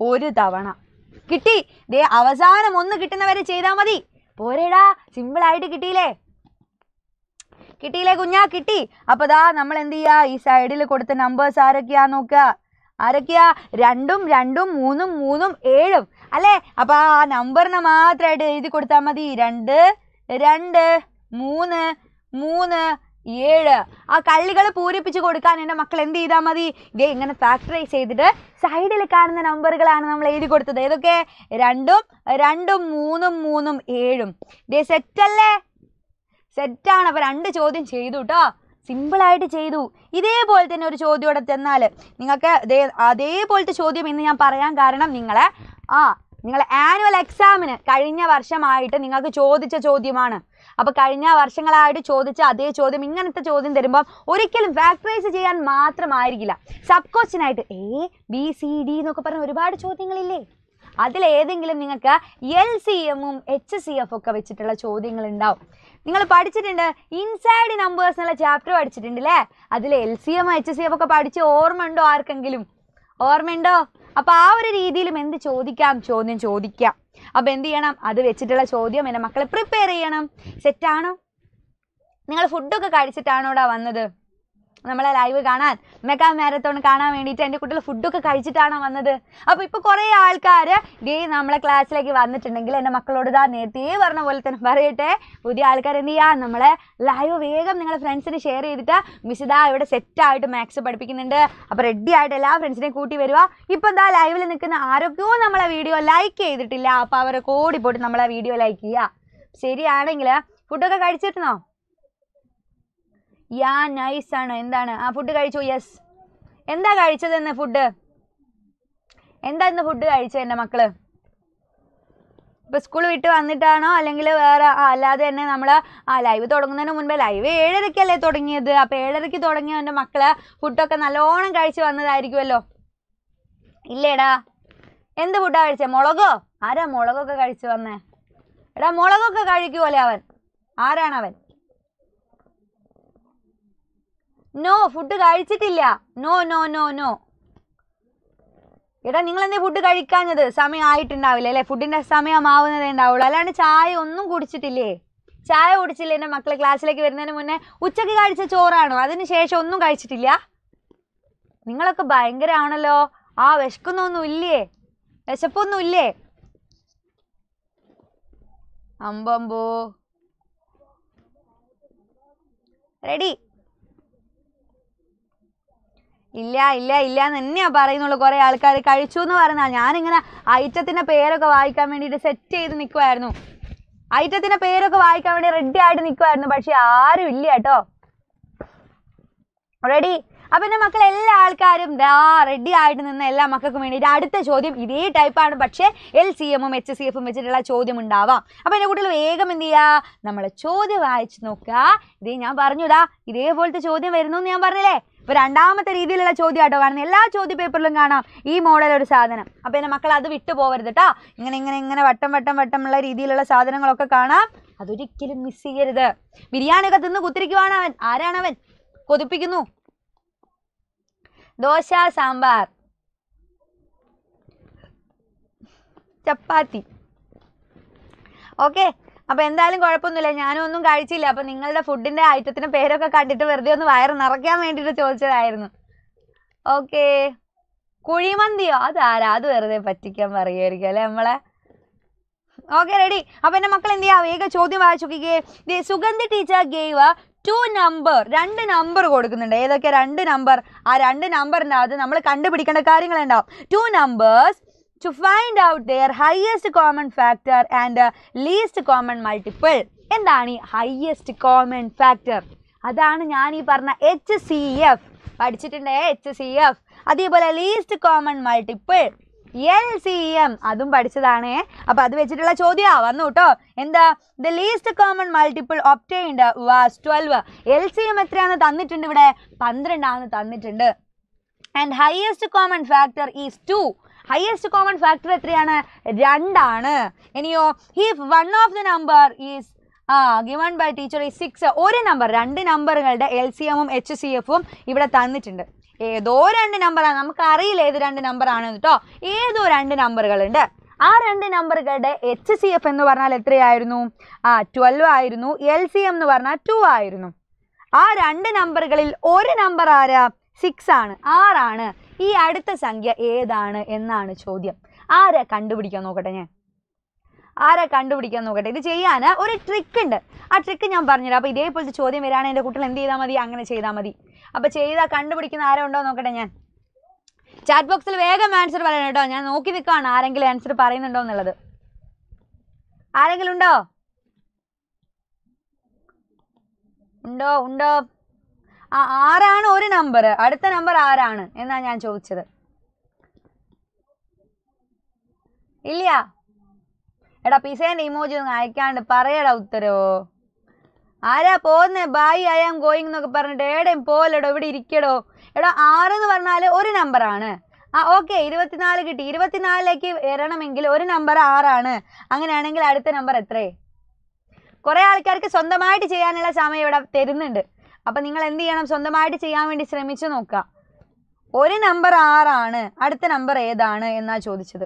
ഒരു തവണ കിട്ടി ദേ അവസാനം ഒന്ന് കിട്ടുന്നവരെ ചെയ്താൽ മതി പോരേടാ സിമ്പിൾ ആയിട്ട് കിട്ടിയില്ലേ കിട്ടിയില്ലേ കുഞ്ഞാ കിട്ടി അപ്പോൾ ദാ നമ്മൾ എന്ത് ചെയ്യാ ഈ സൈഡിൽ കൊടുത്ത നമ്പേഴ്സ് ആരൊക്കെയാ നോക്കുക ആരൊക്കെയാ രണ്ടും രണ്ടും മൂന്നും മൂന്നും ഏഴും അല്ലേ അപ്പോൾ ആ നമ്പറിനെ മാത്രമായിട്ട് എഴുതി കൊടുത്താൽ മതി രണ്ട് രണ്ട് മൂന്ന് മൂന്ന് ഏഴ് ആ കള്ളികൾ പൂരിപ്പിച്ച് കൊടുക്കാൻ എൻ്റെ മക്കൾ എന്ത് ചെയ്താൽ മതി ഇതേ ഇങ്ങനെ ഫാക്ടറൈസ് ചെയ്തിട്ട് സൈഡിൽ കാണുന്ന നമ്പറുകളാണ് നമ്മൾ എഴുതി കൊടുത്തത് ഏതൊക്കെ രണ്ടും രണ്ടും മൂന്നും മൂന്നും ഏഴും ഇതേ സെറ്റല്ലേ സെറ്റാണ് അപ്പൊ രണ്ട് ചോദ്യം ചെയ്തു കേട്ടോ സിമ്പിളായിട്ട് ചെയ്തു ഇതേപോലെ തന്നെ ഒരു ചോദ്യം ഇവിടെ തന്നാൽ നിങ്ങൾക്ക് അതേപോലത്തെ ചോദ്യം ഇന്ന് ഞാൻ പറയാൻ കാരണം നിങ്ങളെ ആ നിങ്ങളെ ആനുവൽ എക്സാമിന് കഴിഞ്ഞ വർഷമായിട്ട് നിങ്ങൾക്ക് ചോദിച്ച ചോദ്യമാണ് അപ്പോൾ കഴിഞ്ഞ വർഷങ്ങളായിട്ട് ചോദിച്ച അതേ ചോദ്യം ഇങ്ങനത്തെ ചോദ്യം തരുമ്പോൾ ഒരിക്കലും ഫാക്ടറൈസ് ചെയ്യാൻ മാത്രമായിരിക്കില്ല സബ് ക്വസ്റ്റിനായിട്ട് എ ബി സി ഡി എന്നൊക്കെ പറഞ്ഞ ഒരുപാട് ചോദ്യങ്ങളില്ലേ അതിലേതെങ്കിലും നിങ്ങൾക്ക് എൽ സി എമ്മും എച്ച് സി എഫ് ഒക്കെ വെച്ചിട്ടുള്ള ചോദ്യങ്ങൾ ഉണ്ടാവും നിങ്ങൾ പഠിച്ചിട്ടുണ്ട് ഇൻസൈഡ് നമ്പേഴ്സ് എന്നുള്ള ചാപ്റ്റർ പഠിച്ചിട്ടുണ്ട് അല്ലേ അതിൽ L C M H C M ഒക്കെ പഠിച്ച് ഉണ്ടോ ആർക്കെങ്കിലും ഓർമ്മയുണ്ടോ അപ്പോൾ ആ ഒരു രീതിയിലും എന്ത് ചോദിക്കാം ചോദ്യം ചോദിക്കാം അപ്പോൾ എന്ത് ചെയ്യണം അത് വെച്ചിട്ടുള്ള ചോദ്യം എൻ്റെ മക്കളെ പ്രിപ്പയർ ചെയ്യണം സെറ്റാണോ നിങ്ങൾ ഫുഡൊക്കെ കഴിച്ചിട്ടാണോടാ വന്നത് നമ്മളെ ലൈവ് കാണാൻ മെഗാ മാരത്തോൺ കാണാൻ വേണ്ടിയിട്ട് എൻ്റെ കുട്ടികൾ ഫുഡൊക്കെ കഴിച്ചിട്ടാണ് വന്നത് അപ്പോൾ ഇപ്പോൾ കുറേ ആൾക്കാർ ഡേ നമ്മളെ ക്ലാസ്സിലേക്ക് വന്നിട്ടുണ്ടെങ്കിൽ എൻ്റെ മക്കളോട് ഇതാ നേരത്തെ പറഞ്ഞ പോലെ തന്നെ പറയട്ടെ പുതിയ ആൾക്കാർ എന്ത് ചെയ്യുക നമ്മളെ ലൈവ് വേഗം നിങ്ങളെ ഫ്രണ്ട്സിന് ഷെയർ ചെയ്തിട്ട് മിസ് ഇവിടെ സെറ്റായിട്ട് മാത്സ് പഠിപ്പിക്കുന്നുണ്ട് അപ്പോൾ റെഡി ആയിട്ട് എല്ലാ ഫ്രണ്ട്സിനെയും കൂട്ടി വരിക ഇപ്പോൾ എന്താ ലൈവിൽ നിൽക്കുന്ന ആരൊക്കെയോ നമ്മളെ വീഡിയോ ലൈക്ക് ചെയ്തിട്ടില്ല അപ്പോൾ അവരെ കൂടി പോയിട്ട് നമ്മളെ വീഡിയോ ലൈക്ക് ചെയ്യുക ശരിയാണെങ്കിൽ ഫുഡൊക്കെ കഴിച്ചിരുന്നോ യാ നൈസ് ആണ് എന്താണ് ആ ഫുഡ് കഴിച്ചു യെസ് എന്താ കഴിച്ചത് ഇന്ന് ഫുഡ് എന്താ ഇന്ന് ഫുഡ് കഴിച്ചത് എൻ്റെ മക്കള് ഇപ്പോൾ സ്കൂൾ വിട്ട് വന്നിട്ടാണോ അല്ലെങ്കിൽ വേറെ അല്ലാതെ തന്നെ നമ്മൾ ആ ലൈവ് തുടങ്ങുന്നതിന് മുൻപേ ലൈവ് ഏഴരയ്ക്കല്ലേ തുടങ്ങിയത് അപ്പോൾ ഏഴരയ്ക്ക് തുടങ്ങിയ എൻ്റെ മക്കള് ഫുഡൊക്കെ നല്ലോണം കഴിച്ച് വന്നതായിരിക്കുമല്ലോ ഇല്ലേടാ എന്ത് ഫുഡാ കഴിച്ചേ മുളകോ ആരാ മുളകൊക്കെ കഴിച്ചു വന്നേ എടാ മുളകൊക്കെ കഴിക്കുമല്ലേ അവൻ ആരാണവൻ നോ ഫുഡ് കഴിച്ചിട്ടില്ല നോ നോ നോ നോ എടാ നിങ്ങൾ എന്തേ ഫുഡ് കഴിക്കാഞ്ഞത് സമയം ആയിട്ടുണ്ടാവില്ല അല്ലേ ഫുഡിന്റെ ആവുന്നതേ ഉണ്ടാവുള്ളൂ അല്ലാണ്ട് ചായ ഒന്നും കുടിച്ചിട്ടില്ലേ ചായ കുടിച്ചില്ല എൻ്റെ മക്കളെ ക്ലാസ്സിലേക്ക് വരുന്നതിന് മുന്നേ ഉച്ചക്ക് കഴിച്ച ചോറാണോ അതിന് ശേഷം ഒന്നും കഴിച്ചിട്ടില്ല നിങ്ങളൊക്കെ ഭയങ്കര ആണല്ലോ ആ വിശക്കുന്നൊന്നും ഇല്ലേ വിശപ്പൊന്നും ഇല്ലേ അമ്പമ്പോ റെഡി ഇല്ല ഇല്ല ഇല്ല എന്ന് തന്നെയാ പറയുന്നുള്ളു കുറേ ആൾക്കാർ കഴിച്ചു എന്ന് പറഞ്ഞാൽ ഞാനിങ്ങനെ ഐറ്റത്തിന്റെ പേരൊക്കെ വായിക്കാൻ വേണ്ടിയിട്ട് സെറ്റ് ചെയ്ത് നിൽക്കുമായിരുന്നു ഐറ്റത്തിന്റെ പേരൊക്കെ വായിക്കാൻ വേണ്ടി റെഡി ആയിട്ട് നിൽക്കുമായിരുന്നു പക്ഷെ ആരും ഇല്ല കേട്ടോ റെഡി അപ്പൊ എന്റെ മക്കൾ എല്ലാ ആൾക്കാരും ദാ റെഡി ആയിട്ട് നിന്ന എല്ലാ മക്കൾക്കും വേണ്ടിയിട്ട് അടുത്ത ചോദ്യം ഇതേ ടൈപ്പാണ് പക്ഷേ എൽ സി എമ്മും എച്ച് സി എഫും വെച്ചിട്ടുള്ള ചോദ്യം ഉണ്ടാവാം അപ്പൊ എന്റെ കൂട്ടിൽ വേഗം എന്ത് ചെയ്യാ നമ്മൾ ചോദ്യം വായിച്ചു നോക്കുക ഇതേ ഞാൻ പറഞ്ഞുടാ ഇതേപോലത്തെ ചോദ്യം വരുന്നു എന്ന് ഞാൻ പറഞ്ഞില്ലേ ഇപ്പൊ രണ്ടാമത്തെ രീതിയിലുള്ള ചോദ്യമാട്ടോ കാണുന്നത് എല്ലാ ചോദ്യ പേപ്പറിലും കാണാം ഈ മോഡൽ ഒരു സാധനം അപ്പോൾ എന്റെ മക്കൾ അത് വിട്ടു പോകരുത് കേട്ടോ ഇങ്ങനെ ഇങ്ങനെ ഇങ്ങനെ വട്ടം വട്ടം വട്ടമുള്ള രീതിയിലുള്ള സാധനങ്ങളൊക്കെ കാണാം അതൊരിക്കലും മിസ് ചെയ്യരുത് ഒക്കെ തിന്ന് കുത്തിരിക്കുവാണ് അവൻ ആരാണ് അവൻ കൊതിപ്പിക്കുന്നു ദോശ സാമ്പാർ ചപ്പാത്തി ഓക്കെ അപ്പോൾ എന്തായാലും കുഴപ്പമൊന്നുമില്ല ഒന്നും കഴിച്ചില്ല അപ്പോൾ നിങ്ങളുടെ ഫുഡിന്റെ ഐറ്റത്തിന്റെ പേരൊക്കെ കണ്ടിട്ട് വെറുതെ ഒന്ന് വയറ് നിറയ്ക്കാൻ വേണ്ടിട്ട് ചോദിച്ചതായിരുന്നു ഓക്കേ കുഴിമന്തിയോ അതാരാ അത് വെറുതെ പറ്റിക്കാൻ പറയുമായിരിക്കും അല്ലെ നമ്മളെ ഓക്കെ റെഡി അപ്പോൾ എന്റെ മക്കൾ എന്ത് ചെയ്യാ വേഗം ചോദ്യം വായിച്ചു നോക്കിക്കേ Sugandhi teacher gave two number രണ്ട് നമ്പർ കൊടുക്കുന്നുണ്ട് ഏതൊക്കെ രണ്ട് നമ്പർ ആ രണ്ട് നമ്പറിൻ്റെ അത് നമ്മൾ കണ്ടുപിടിക്കേണ്ട കാര്യങ്ങളുണ്ടാവും two numbers to find out their highest common factor and least common multiple എന്താണ് ഈ ഹയസ്റ്റ് കോമൺ ഫാക്ടർ അതാണ് ഞാൻ ഈ പറഞ്ഞ എച്ച് സി എഫ് പഠിച്ചിട്ടുണ്ടേ എച്ച് സി എഫ് അതേപോലെ least common multiple L C M അതും പഠിച്ചതാണ് അപ്പൊ അത് വെച്ചിട്ടുള്ള ചോദ്യമാ വന്നു കേട്ടോ എന്താ the least common multiple obtained was twelve L C M എത്രയാണ് തന്നിട്ടുണ്ട് ഇവിടെ പന്ത്രണ്ടാണ് തന്നിട്ടുണ്ട് and highest common factor is two highest common factor എത്രയാണ് രണ്ടാണ് ഇനിയോ if one of the number is ah given by teacher ഈ സിക്സ് ഒരു നമ്പർ രണ്ട് നമ്പറുകളുടെ എൽ സി എമ്മും എച്ച് സി എഫും ഇവിടെ തന്നിട്ടുണ്ട് ഏതോ രണ്ട് നമ്പറാണ് നമുക്കറിയില്ല ഏത് രണ്ട് നമ്പറാണ് കേട്ടോ ഏതോ രണ്ട് നമ്പറുകളുണ്ട് ആ രണ്ട് നമ്പറുകളുടെ എച്ച് സി എഫ് എന്ന് പറഞ്ഞാൽ എത്രയായിരുന്നു ആ ട്വൽവ് ആയിരുന്നു എൽ സി എം എന്ന് പറഞ്ഞാൽ ടു ആയിരുന്നു ആ രണ്ട് നമ്പറുകളിൽ ഒരു നമ്പർ ആരാ സിക്സ് ആണ് ആറാണ് ഈ അടുത്ത സംഖ്യ ഏതാണ് എന്നാണ് ചോദ്യം ആരാ കണ്ടുപിടിക്കാൻ നോക്കട്ടെ ഞാൻ ആരാ കണ്ടുപിടിക്കാൻ നോക്കട്ടെ ഇത് ചെയ്യാൻ ഒരു ട്രിക്ക് ഉണ്ട് ആ ട്രിക്ക് ഞാൻ പറഞ്ഞുതരാം അപ്പോൾ ഇതേപോലത്തെ ചോദ്യം വരികയാണെങ്കിൽ എൻ്റെ കുട്ടികൾ എന്ത് ചെയ്താൽ മതി അങ്ങനെ ചെയ്താൽ മതി അപ്പോൾ ചെയ്താൽ കണ്ടുപിടിക്കുന്ന ആരാ ഉണ്ടോ നോക്കട്ടെ ഞാൻ ചാറ്റ് ബോക്സിൽ വേഗം ആൻസർ പറയണം കേട്ടോ ഞാൻ നോക്കി നിൽക്കുകയാണ് ആരെങ്കിലും ആൻസർ പറയുന്നുണ്ടോ എന്നുള്ളത് ആരെങ്കിലും ഉണ്ടോ ഉണ്ടോ ഉണ്ടോ ആ ആറാണ് ഒരു നമ്പർ അടുത്ത നമ്പർ ആറാണ് എന്നാ ഞാൻ ചോദിച്ചത് ഇല്ല എടാ പിസേന്റെ ഇമോജി ഒന്ന് അയക്കാണ്ട് പറയടാ ഉത്തരവോ ആരാ പോന്നെ ബായ് ഐ ആം ഗോയിങ് എന്നൊക്കെ പറഞ്ഞിട്ട് ഏടേം പോലെടോ ഇവിടെ ഇരിക്കടോ എടാ ആറ് എന്ന് പറഞ്ഞാല് ഒരു നമ്പറാണ് ആ ഓക്കെ ഇരുപത്തിനാല് കിട്ടി ഇരുപത്തിനാലിലേക്ക് വരണമെങ്കിൽ ഒരു നമ്പർ ആറാണ് അങ്ങനെയാണെങ്കിൽ അടുത്ത നമ്പർ എത്രയെ കുറേ ആൾക്കാർക്ക് സ്വന്തമായിട്ട് ചെയ്യാനുള്ള സമയം ഇവിടെ തരുന്നുണ്ട് അപ്പം നിങ്ങൾ എന്ത് ചെയ്യണം സ്വന്തമായിട്ട് ചെയ്യാൻ വേണ്ടി ശ്രമിച്ചു നോക്കുക ഒരു നമ്പർ ആറാണ് അടുത്ത നമ്പർ ഏതാണ് എന്നാ ചോദിച്ചത്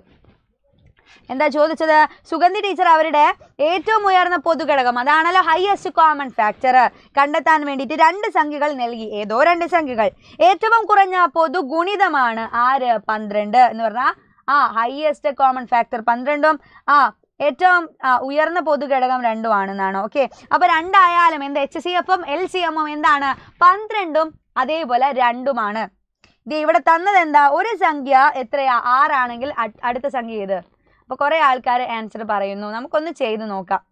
എന്താ ചോദിച്ചത് സുഗന്ധി ടീച്ചർ അവരുടെ ഏറ്റവും ഉയർന്ന പൊതുഘടകം അതാണല്ലോ ഹയസ്റ്റ് കോമൺ ഫാക്ടർ കണ്ടെത്താൻ വേണ്ടിയിട്ട് രണ്ട് സംഖ്യകൾ നൽകി ഏതോ രണ്ട് സംഖ്യകൾ ഏറ്റവും കുറഞ്ഞ പൊതു ഗുണിതമാണ് ആറ് പന്ത്രണ്ട് എന്ന് പറഞ്ഞാൽ ആ ഹയസ്റ്റ് കോമൺ ഫാക്ടർ പന്ത്രണ്ടും ആ ഏറ്റവും ഉയർന്ന പൊതുഘടകം രണ്ടുമാണെന്നാണ് ഓക്കെ അപ്പോൾ രണ്ടായാലും എന്ത് എച്ച് സി എഫും എൽ സി എമ്മും എന്താണ് പന്ത്രണ്ടും അതേപോലെ രണ്ടുമാണ് ഇത് ഇവിടെ തന്നത് എന്താ ഒരു സംഖ്യ എത്രയാ ആറാണെങ്കിൽ അടുത്ത സംഖ്യ ഏത് അപ്പോൾ കുറേ ആൾക്കാർ ആൻസർ പറയുന്നു നമുക്കൊന്ന് ചെയ്ത് നോക്കാം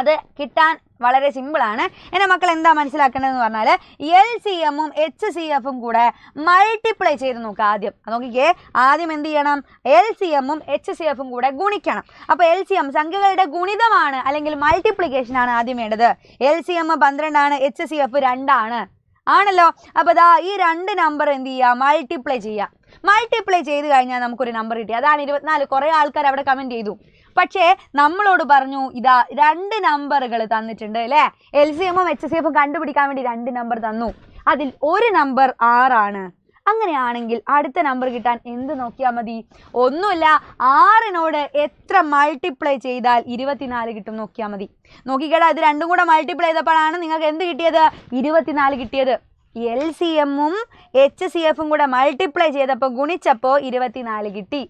അത് കിട്ടാൻ വളരെ സിമ്പിളാണ് എൻ്റെ മക്കൾ എന്താ മനസ്സിലാക്കേണ്ടതെന്ന് പറഞ്ഞാൽ എൽ സി എമ്മും എച്ച് സി എഫും കൂടെ മൾട്ടിപ്ലൈ ചെയ്ത് നോക്കുക ആദ്യം നോക്കിക്കേ ആദ്യം എന്ത് ചെയ്യണം എൽ സി എമ്മും എച്ച് സി എഫും കൂടെ ഗുണിക്കണം അപ്പോൾ എൽ സി എം സംഖ്യകളുടെ ഗുണിതമാണ് അല്ലെങ്കിൽ മൾട്ടിപ്ലിക്കേഷൻ ആണ് ആദ്യം വേണ്ടത് എൽ സി എം പന്ത്രണ്ടാണ് എച്ച് സി എഫ് രണ്ടാണ് ആണല്ലോ അപ്പോൾ ഇതാ ഈ രണ്ട് നമ്പർ എന്ത് ചെയ്യുക മൾട്ടിപ്ലൈ ചെയ്യുക മൾട്ടിപ്ലൈ ചെയ്ത് കഴിഞ്ഞാൽ നമുക്കൊരു നമ്പർ കിട്ടി അതാണ് ഇരുപത്തിനാല് കുറേ ആൾക്കാർ അവിടെ കമൻറ്റ് ചെയ്തു പക്ഷേ നമ്മളോട് പറഞ്ഞു ഇതാ രണ്ട് നമ്പറുകൾ തന്നിട്ടുണ്ട് അല്ലേ എൽ സി എമ്മും എച്ച് സി എഫും കണ്ടുപിടിക്കാൻ വേണ്ടി രണ്ട് നമ്പർ തന്നു അതിൽ ഒരു നമ്പർ ആറാണ് അങ്ങനെയാണെങ്കിൽ അടുത്ത നമ്പർ കിട്ടാൻ എന്ത് നോക്കിയാൽ മതി ഒന്നുമില്ല ആറിനോട് എത്ര മൾട്ടിപ്ലൈ ചെയ്താൽ ഇരുപത്തിനാല് കിട്ടും നോക്കിയാൽ മതി നോക്കിക്കേടാ ഇത് രണ്ടും കൂടെ മൾട്ടിപ്ലൈ ചെയ്തപ്പോഴാണ് നിങ്ങൾക്ക് എന്ത് കിട്ടിയത് ഇരുപത്തിനാല് കിട്ടിയത് എൽ സി എമ്മും എച്ച് സി എഫും കൂടെ മൾട്ടിപ്ലൈ ചെയ്തപ്പോൾ ഗുണിച്ചപ്പോൾ ഇരുപത്തിനാല് കിട്ടി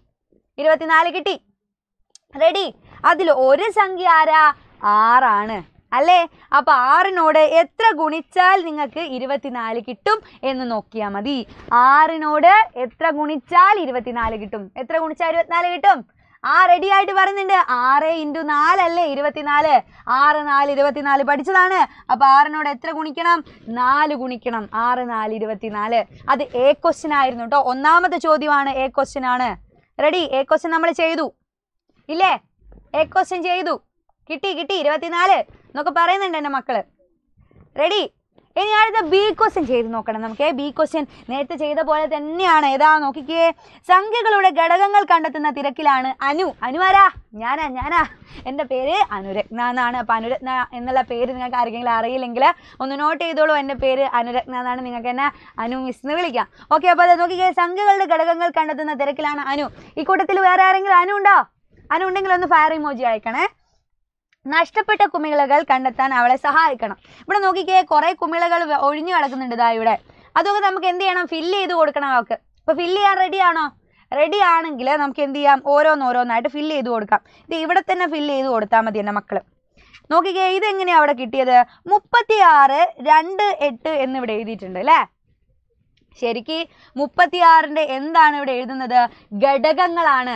ഇരുപത്തിനാല് കിട്ടി റെഡി അതിൽ ഒരു സംഖ്യ ആരാ ആറാണ് അല്ലേ അപ്പോൾ ആറിനോട് എത്ര ഗുണിച്ചാൽ നിങ്ങൾക്ക് ഇരുപത്തിനാല് കിട്ടും എന്ന് നോക്കിയാൽ മതി ആറിനോട് എത്ര ഗുണിച്ചാൽ ഇരുപത്തിനാല് കിട്ടും എത്ര ഗുണിച്ചാൽ ഇരുപത്തിനാല് കിട്ടും ആ റെഡി ആയിട്ട് പറയുന്നുണ്ട് ആറ് ഇൻറ്റു നാലല്ലേ ഇരുപത്തിനാല് ആറ് നാല് ഇരുപത്തിനാല് പഠിച്ചതാണ് അപ്പോൾ ആറിനോട് എത്ര ഗുണിക്കണം നാല് ഗുണിക്കണം ആറ് നാല് ഇരുപത്തിനാല് അത് എ ക്വസ്റ്റിൻ ആയിരുന്നു കേട്ടോ ഒന്നാമത്തെ ചോദ്യമാണ് എ ക്വസ്റ്റ്യൻ ആണ് റെഡി എ ക്വസ്റ്റ്യൻ നമ്മൾ ചെയ്തു ഇല്ലേ എ ക്വസ്റ്റ്യൻ ചെയ്തു കിട്ടി കിട്ടി ഇരുപത്തിനാല് എന്നൊക്കെ പറയുന്നുണ്ട് എൻ്റെ മക്കള് റെഡി ഇനി അടുത്ത ബി ക്വസ്റ്റ്യൻ ചെയ്ത് നോക്കണം നമുക്ക് ബി ക്വസ്റ്റ്യൻ നേരത്തെ ചെയ്ത പോലെ തന്നെയാണ് ഏതാ നോക്കിക്കേ സംഖ്യകളുടെ ഘടകങ്ങൾ കണ്ടെത്തുന്ന തിരക്കിലാണ് അനു അനുവാരാ ഞാനാ ഞാനാ എൻ്റെ പേര് അനുരത്ന എന്നാണ് അപ്പോൾ അനുരത്ന എന്നുള്ള പേര് നിങ്ങൾക്ക് ആരെങ്കിലും അറിയില്ലെങ്കിൽ ഒന്ന് നോട്ട് ചെയ്തോളൂ എൻ്റെ പേര് അനുരത്ന എന്നാണ് നിങ്ങൾക്ക് എന്നെ അനു മിസ് എന്ന് വിളിക്കാം ഓക്കെ അപ്പോൾ അത് നോക്കിക്കേ സംഖ്യകളുടെ ഘടകങ്ങൾ കണ്ടെത്തുന്ന തിരക്കിലാണ് അനു ഈ കൂട്ടത്തിൽ വേറെ ആരെങ്കിലും അനു ഉണ്ടോ അതിനുണ്ടെങ്കിൽ ഒന്ന് ഫയർ ഇമോജി അയക്കണേ നഷ്ടപ്പെട്ട കുമിളകൾ കണ്ടെത്താൻ അവളെ സഹായിക്കണം ഇവിടെ നോക്കിക്കേ കുറേ കുമിളകൾ ഒഴിഞ്ഞു കിടക്കുന്നുണ്ട് ഇതാ ഇവിടെ അതൊക്കെ നമുക്ക് എന്ത് ചെയ്യണം ഫില്ല് ചെയ്ത് കൊടുക്കണം അവൾക്ക് അപ്പോൾ ഫില്ല് ചെയ്യാൻ റെഡി ആണോ റെഡി ആണെങ്കിൽ നമുക്ക് എന്ത് ചെയ്യാം ഓരോന്നോരോന്നായിട്ട് ഫില്ല് ചെയ്ത് കൊടുക്കാം ഇത് ഇവിടെ തന്നെ ഫില്ല് ചെയ്ത് കൊടുത്താൽ മതി എന്റെ മക്കള് നോക്കിക്കേ ഇതെങ്ങനെയാണ് അവിടെ കിട്ടിയത് മുപ്പത്തി ആറ് രണ്ട് എട്ട് എന്നിവിടെ എഴുതിയിട്ടുണ്ട് അല്ലേ ശരിക്ക് മുപ്പത്തിയാറിൻ്റെ എന്താണ് ഇവിടെ എഴുതുന്നത് ഘടകങ്ങളാണ്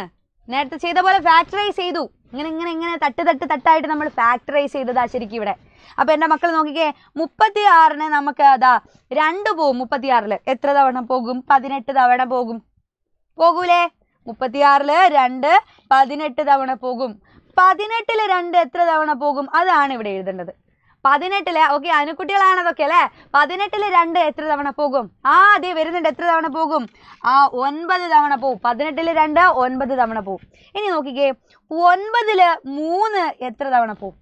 നേരത്തെ ചെയ്ത പോലെ ഫാക്ടറൈസ് ചെയ്തു ഇങ്ങനെ ഇങ്ങനെ ഇങ്ങനെ തട്ട് തട്ട് തട്ടായിട്ട് നമ്മൾ ഫാക്ടറൈസ് ചെയ്തതാ ശരിക്കും ഇവിടെ അപ്പോൾ എന്റെ മക്കൾ നോക്കിക്കേ മുപ്പത്തി ആറിന് നമുക്ക് അതാ രണ്ടു പോകും മുപ്പത്തി ആറില് എത്ര തവണ പോകും പതിനെട്ട് തവണ പോകും പോകൂലേ മുപ്പത്തിയാറില് രണ്ട് പതിനെട്ട് തവണ പോകും പതിനെട്ടില് രണ്ട് എത്ര തവണ പോകും അതാണ് ഇവിടെ എഴുതേണ്ടത് പതിനെട്ടില് ഓക്കെ അനുക്കുട്ടികളാണ് അതൊക്കെ അല്ലെ പതിനെട്ടില് രണ്ട് എത്ര തവണ പോകും ആ അതെ വരുന്നുണ്ട് എത്ര തവണ പോകും ആ ഒൻപത് തവണ പോകും പതിനെട്ടില് രണ്ട് ഒൻപത് തവണ പോകും ഇനി നോക്കിക്കേ ഒൻപതില് മൂന്ന് എത്ര തവണ പോകും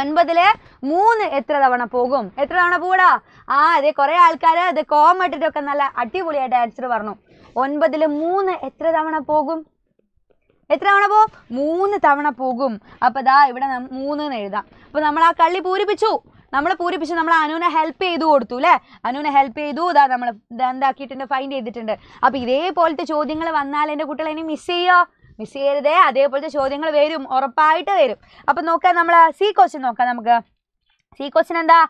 ഒൻപതില് മൂന്ന് എത്ര തവണ പോകും എത്ര തവണ പോടാ ആ അതെ കുറെ ആൾക്കാർ അത് കോമ ഇട്ടിട്ടൊക്കെ നല്ല അടിപൊളിയായിട്ട് ആൻസർ പറഞ്ഞു ഒൻപതില് മൂന്ന് എത്ര തവണ പോകും എത്ര തവണ പോവും മൂന്ന് തവണ പോകും അപ്പോൾ ദാ ഇവിടെ മൂന്ന് എന്ന് എഴുതാം അപ്പോൾ നമ്മൾ ആ കള്ളി പൂരിപ്പിച്ചു നമ്മൾ പൂരിപ്പിച്ച് നമ്മൾ അനുവിനെ ഹെൽപ്പ് ചെയ്തു കൊടുത്തു അല്ലേ അനുവിനെ ഹെൽപ്പ് ചെയ്തു ഇതാ നമ്മൾ എന്താക്കിയിട്ടുണ്ട് ഫൈൻഡ് ചെയ്തിട്ടുണ്ട് അപ്പോൾ ഇതേപോലത്തെ ചോദ്യങ്ങൾ വന്നാൽ എൻ്റെ കുട്ടികളെ ഇനി മിസ് ചെയ്യോ മിസ് ചെയ്യരുതേ അതേപോലത്തെ ചോദ്യങ്ങൾ വരും ഉറപ്പായിട്ട് വരും അപ്പൊ നോക്കാം നമ്മൾ സി ക്വസ്റ്റൻ നോക്കാം നമുക്ക് സി ക്വസ്റ്റൻ എന്താ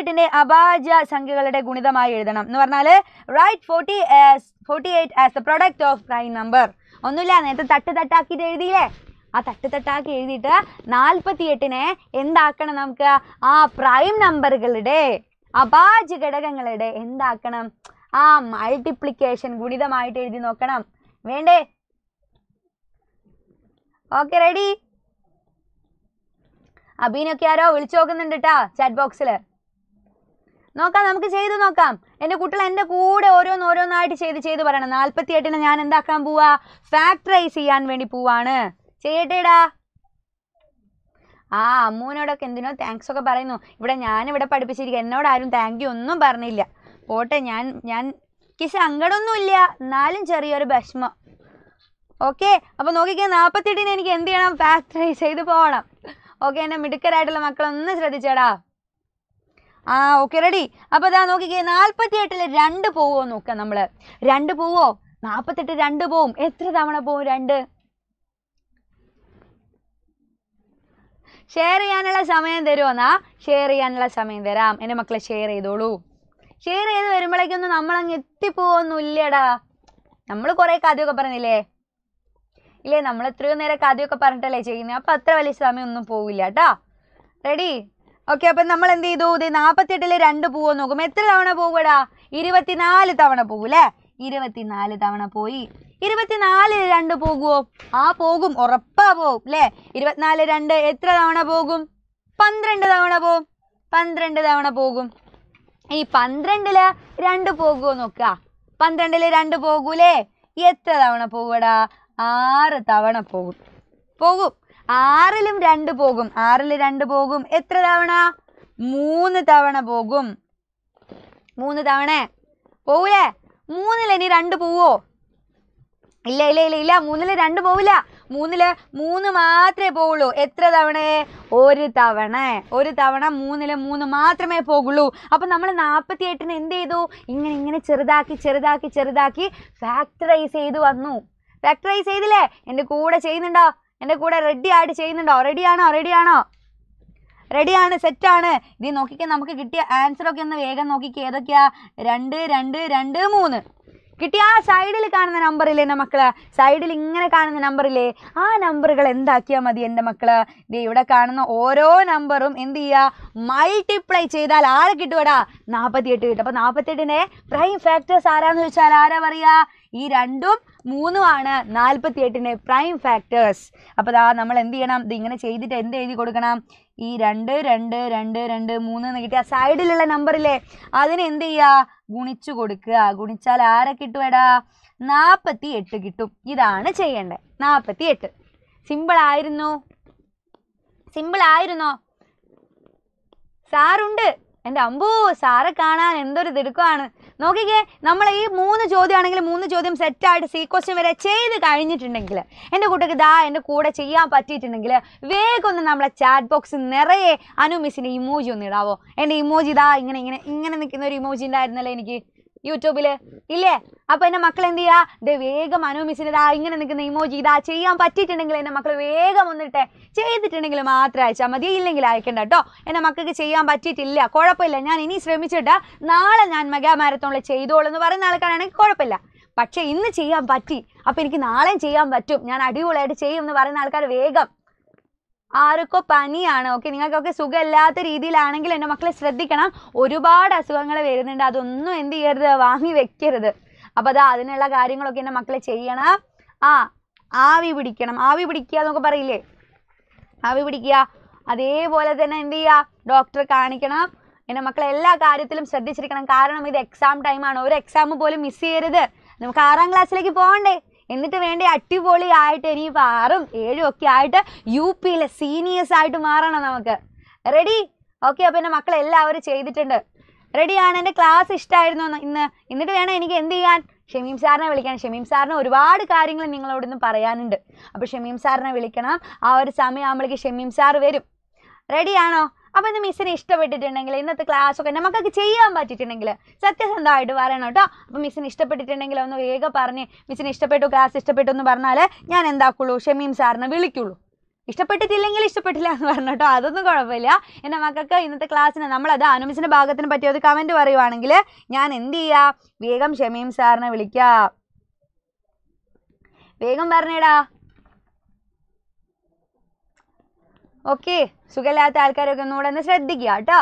എട്ടിന്റെ അഭാജ സംഖ്യകളുടെ ഗുണിതമായി എഴുതണം എന്ന് പറഞ്ഞാൽ write forty forty eight as the product of prime number ഒന്നുമില്ല നേരത്തെ തട്ട് തട്ടാക്കിയിട്ട് എഴുതിയില്ലേ ആ തട്ട് തട്ടാക്കി എഴുതിയിട്ട് നാൽപ്പത്തി എട്ടിനെ എന്താക്കണം നമുക്ക് ആ പ്രൈം നമ്പറുകളുടെ അഭാജ്യ ഘടകങ്ങളുടെ എന്താക്കണം ആ മൾട്ടിപ്ലിക്കേഷൻ ഗുണിതമായിട്ട് എഴുതി നോക്കണം വേണ്ടേ ഓക്കെ റെഡി അബീനൊക്കെ ആരോ വിളിച്ചു നോക്കുന്നുണ്ട് കേട്ടോ ചാറ്റ് ബോക്സിൽ നോക്കാം നമുക്ക് ചെയ്ത് നോക്കാം എൻ്റെ കുട്ടികൾ എൻ്റെ കൂടെ ഓരോന്നോരോന്നായിട്ട് ചെയ്ത് ചെയ്ത് പറയണം നാൽപ്പത്തി എട്ടിന് ഞാൻ എന്താക്കാൻ പോവാ ഫാക്ടറൈസ് ചെയ്യാൻ വേണ്ടി പോവാണ് ചെയ്യട്ടേടാ ആ അമ്മൂനോടൊക്കെ എന്തിനോ താങ്ക്സ് ഒക്കെ പറയുന്നു ഇവിടെ ഇവിടെ പഠിപ്പിച്ചിരിക്കുക എന്നോട് ആരും താങ്ക് യു ഒന്നും പറഞ്ഞില്ല പോട്ടെ ഞാൻ ഞാൻ കിസ് സങ്കടമൊന്നുമില്ല എന്നാലും ചെറിയൊരു ഭക്ഷമം ഓക്കെ അപ്പോൾ നാൽപ്പത്തി എട്ടിന് എനിക്ക് എന്ത് ചെയ്യണം ഫാക്ടറൈസ് ചെയ്ത് പോകണം ഓക്കെ എൻ്റെ മിടുക്കരായിട്ടുള്ള മക്കളൊന്ന് ശ്രദ്ധിച്ചേടാ ആ ഓക്കെ റെഡി അപ്പോൾ ഇതാ നോക്കിക്കേ നാൽപ്പത്തി എട്ടില് രണ്ട് പോവോ നോക്കാം നമ്മള് രണ്ട് പോവോ നാൽപ്പത്തെട്ട് രണ്ട് പോവും എത്ര തവണ പോവും രണ്ട് ഷെയർ ചെയ്യാനുള്ള സമയം തരുമോ എന്നാ ഷെയർ ചെയ്യാനുള്ള സമയം തരാം എന്റെ മക്കളെ ഷെയർ ചെയ്തോളൂ ഷെയർ ചെയ്ത് വരുമ്പോഴേക്കൊന്നും നമ്മളങ്ങ് എത്തിപ്പോവൊന്നുമില്ലടാ നമ്മൾ കുറേ കഥയൊക്കെ പറഞ്ഞില്ലേ ഇല്ലേ നമ്മൾ എത്രയോ നേരം കഥയൊക്കെ പറഞ്ഞിട്ടല്ലേ ചെയ്യുന്നത് അപ്പോൾ അത്ര വലിയ ഒന്നും പോവില്ല കേട്ടോ റെഡി ഓക്കെ അപ്പൊ നമ്മൾ എന്ത് ചെയ്തു ഇത് നാൽപ്പത്തെട്ടിൽ രണ്ട് പൂവോ നോക്കും എത്ര തവണ പോവടാ ഇരുപത്തിനാല് തവണ പോകൂലേ ഇരുപത്തിനാല് തവണ പോയി ഇരുപത്തിനാല് രണ്ട് പോകുവോ ആ പോകും ഉറപ്പാ പോകും അല്ലേ ഇരുപത്തിനാല് രണ്ട് എത്ര തവണ പോകും പന്ത്രണ്ട് തവണ പോകും പന്ത്രണ്ട് തവണ പോകും ഈ പന്ത്രണ്ടില് രണ്ട് പോകുവോ നോക്ക പന്ത്രണ്ടില് രണ്ട് പോകൂലേ എത്ര തവണ പോകൂടാ ആറ് തവണ പോകും പോകും ആറിലും രണ്ട് പോകും ആറിൽ രണ്ട് പോകും എത്ര തവണ മൂന്ന് തവണ പോകും മൂന്ന് തവണ പോവൂലേ മൂന്നിൽ ഇനി രണ്ട് പോവോ ഇല്ല ഇല്ല ഇല്ല ഇല്ല മൂന്നിൽ രണ്ട് പോവില്ല മൂന്നില് മൂന്ന് മാത്രമേ പോവുള്ളൂ എത്ര തവണ ഒരു തവണ ഒരു തവണ മൂന്നില് മൂന്ന് മാത്രമേ പോകുള്ളൂ അപ്പൊ നമ്മൾ നാൽപ്പത്തി എട്ടിന് എന്ത് ചെയ്തു ഇങ്ങനെ ഇങ്ങനെ ചെറുതാക്കി ചെറുതാക്കി ചെറുതാക്കി ഫാക്ടറൈസ് ചെയ്ത് വന്നു ഫാക്ടറൈസ് ചെയ്തില്ലേ എന്റെ കൂടെ ചെയ്യുന്നുണ്ടോ എൻ്റെ കൂടെ റെഡി ആയിട്ട് ചെയ്യുന്നുണ്ടോ റെഡിയാണോ റെഡിയാണോ റെഡിയാണ് സെറ്റാണ് ഇത് നോക്കിക്കാൻ നമുക്ക് കിട്ടിയ ആൻസറൊക്കെ ഒന്ന് വേഗം നോക്കിക്കേ ഏതൊക്കെയാ രണ്ട് രണ്ട് രണ്ട് മൂന്ന് കിട്ടിയ ആ സൈഡിൽ കാണുന്ന ഇല്ലേ എൻ്റെ മക്കള് സൈഡിൽ ഇങ്ങനെ കാണുന്ന നമ്പർ ഇല്ലേ ആ നമ്പറുകൾ എന്താക്കിയാൽ മതി എൻ്റെ മക്കള് ഇത് ഇവിടെ കാണുന്ന ഓരോ നമ്പറും എന്ത് ചെയ്യുക മൾട്ടിപ്ലൈ ചെയ്താൽ ആളെ കിട്ടുവടാ എട്ട് കിട്ടും അപ്പോൾ എട്ടിന്റെ പ്രൈം ഫാക്ടേഴ്സ് ആരാന്ന് ചോദിച്ചാൽ ആരാ പറയുക ഈ രണ്ടും മൂന്നുമാണ് നാൽപ്പത്തിയെട്ടിൻ്റെ പ്രൈം ഫാക്ടേഴ്സ് അപ്പോൾ അതാ നമ്മൾ എന്ത് ചെയ്യണം ഇത് ഇങ്ങനെ ചെയ്തിട്ട് എന്ത് എഴുതി കൊടുക്കണം ഈ രണ്ട് രണ്ട് രണ്ട് രണ്ട് മൂന്ന് എന്ന് കിട്ടിയ സൈഡിലുള്ള നമ്പറില്ലേ അതിന് എന്ത് ചെയ്യുക ഗുണിച്ചു കൊടുക്കുക ഗുണിച്ചാൽ ആരെ കിട്ടും എടാ നാൽപ്പത്തി എട്ട് കിട്ടും ഇതാണ് ചെയ്യേണ്ടത് നാൽപ്പത്തി എട്ട് സിമ്പിൾ ആയിരുന്നു സിമ്പിൾ ആയിരുന്നോ സാറുണ്ട് എൻ്റെ അമ്പൂ സാറെ കാണാൻ എന്തൊരു തിടുക്കമാണ് നോക്കിക്കേ നമ്മൾ ഈ മൂന്ന് ആണെങ്കിൽ മൂന്ന് ചോദ്യം സെറ്റായിട്ട് സീ ക്വസ്റ്റ്യൻ വരെ ചെയ്ത് കഴിഞ്ഞിട്ടുണ്ടെങ്കിൽ എൻ്റെ കുട്ടിക്ക് ഇതാ എൻ്റെ കൂടെ ചെയ്യാൻ പറ്റിയിട്ടുണ്ടെങ്കിൽ വേഗം ഒന്ന് നമ്മളെ ചാറ്റ് ബോക്സ് നിറയെ അനു മിസ്സിൻ്റെ ഇമോജി ഒന്ന് ഇടാവോ എൻ്റെ ഇമോജി ഇതാ ഇങ്ങനെ ഇങ്ങനെ ഇങ്ങനെ നിൽക്കുന്ന ഒരു ഇമോജി ഉണ്ടായിരുന്നല്ലേ എനിക്ക് യൂട്യൂബില് ഇല്ലേ അപ്പൊ എന്റെ മക്കൾ എന്ത് ചെയ്യാ വേഗം മനോമിസിന് ഇതാ ഇങ്ങനെ നിൽക്കുന്ന ഇമോജി ഇതാ ചെയ്യാൻ പറ്റിയിട്ടുണ്ടെങ്കിൽ എന്റെ മക്കൾ വേഗം വന്നിട്ട് ചെയ്തിട്ടുണ്ടെങ്കിൽ മാത്രം അയച്ചാൽ മതി ഇല്ലെങ്കിൽ അയക്കണ്ട കേട്ടോ എന്റെ മക്കൾക്ക് ചെയ്യാൻ പറ്റിയിട്ടില്ല കുഴപ്പമില്ല ഞാൻ ഇനി ശ്രമിച്ചിട്ട് നാളെ ഞാൻ മെഗാ മാരത്തോണിൽ ചെയ്തോളൂ എന്ന് പറയുന്ന ആൾക്കാരാണെങ്കിൽ കുഴപ്പമില്ല പക്ഷേ ഇന്ന് ചെയ്യാൻ പറ്റി അപ്പൊ എനിക്ക് നാളെയും ചെയ്യാൻ പറ്റും ഞാൻ അടിപൊളിയായിട്ട് ചെയ്യും എന്ന് പറയുന്ന ആൾക്കാർ വേഗം ആർക്കോ പനിയാണ് ഓക്കെ നിങ്ങൾക്കൊക്കെ സുഖമില്ലാത്ത രീതിയിലാണെങ്കിൽ എൻ്റെ മക്കളെ ശ്രദ്ധിക്കണം ഒരുപാട് അസുഖങ്ങൾ വരുന്നുണ്ട് അതൊന്നും എന്ത് ചെയ്യരുത് വാങ്ങി വെക്കരുത് അപ്പോൾ അതാ അതിനുള്ള കാര്യങ്ങളൊക്കെ എൻ്റെ മക്കളെ ചെയ്യണം ആ ആവി പിടിക്കണം ആവി പിടിക്കുക എന്നൊക്കെ പറയില്ലേ ആവി പിടിക്കുക അതേപോലെ തന്നെ എന്ത് ചെയ്യുക ഡോക്ടറെ കാണിക്കണം എൻ്റെ മക്കളെ എല്ലാ കാര്യത്തിലും ശ്രദ്ധിച്ചിരിക്കണം കാരണം ഇത് എക്സാം ടൈമാണ് ഒരു എക്സാം പോലും മിസ് ചെയ്യരുത് നമുക്ക് ആറാം ക്ലാസ്സിലേക്ക് പോകണ്ടേ എന്നിട്ട് വേണ്ട അടിപൊളി ആയിട്ട് ഇനി ആറും ഏഴും ഒക്കെ ആയിട്ട് യു പിയിലെ സീനിയേഴ്സ് ആയിട്ട് മാറണം നമുക്ക് റെഡി ഓക്കെ അപ്പോൾ എൻ്റെ മക്കൾ എല്ലാവരും ചെയ്തിട്ടുണ്ട് റെഡിയാണ് എൻ്റെ ക്ലാസ് ഇഷ്ടമായിരുന്നു ഇന്ന് എന്നിട്ട് വേണം എനിക്ക് എന്ത് ചെയ്യാൻ ഷമീം സാറിനെ വിളിക്കണം ഷമീം സാറിന് ഒരുപാട് കാര്യങ്ങൾ നിങ്ങളോട് ഇന്ന് പറയാനുണ്ട് അപ്പോൾ ഷമീം സാറിനെ വിളിക്കണം ആ ഒരു സമയമാകുമ്പോഴേക്ക് ഷമീം സാർ വരും റെഡിയാണോ അപ്പോൾ ഇത് മിസ്സിനെ ഇഷ്ടപ്പെട്ടിട്ടുണ്ടെങ്കിൽ ഇന്നത്തെ ക്ലാസ്സൊക്കെ നമുക്കൊക്കെ ചെയ്യാൻ പറ്റിയിട്ടുണ്ടെങ്കിൽ സത്യസന്ധമായിട്ട് പറയണം കേട്ടോ അപ്പോൾ മിസ്സിന് ഇഷ്ടപ്പെട്ടിട്ടുണ്ടെങ്കിൽ ഒന്ന് വേഗം പറഞ്ഞ് മിസ്സിന് ഇഷ്ടപ്പെട്ടു ക്ലാസ് ഇഷ്ടപ്പെട്ടു എന്ന് പറഞ്ഞാൽ ഞാൻ എന്താക്കുള്ളൂ ഷമീം സാറിനെ വിളിക്കുള്ളൂ ഇഷ്ടപ്പെട്ടിട്ടില്ലെങ്കിൽ ഇഷ്ടപ്പെട്ടില്ല എന്ന് പറഞ്ഞു കേട്ടോ അതൊന്നും കുഴപ്പമില്ല എൻ്റെ മക്കൾക്ക് ഇന്നത്തെ ക്ലാസ്സിന് നമ്മളത് അനുമിസിൻ്റെ ഭാഗത്തിന് പറ്റിയ ഒരു കമൻറ്റ് പറയുവാണെങ്കിൽ ഞാൻ എന്ത് ചെയ്യാ വേഗം ഷമീം സാറിനെ വിളിക്കാം വേഗം പറഞ്ഞേടാ ഓക്കെ സുഖമില്ലാത്ത ആൾക്കാരൊക്കെ ഒന്നുകൂടെ ഒന്ന് ശ്രദ്ധിക്കുക കേട്ടോ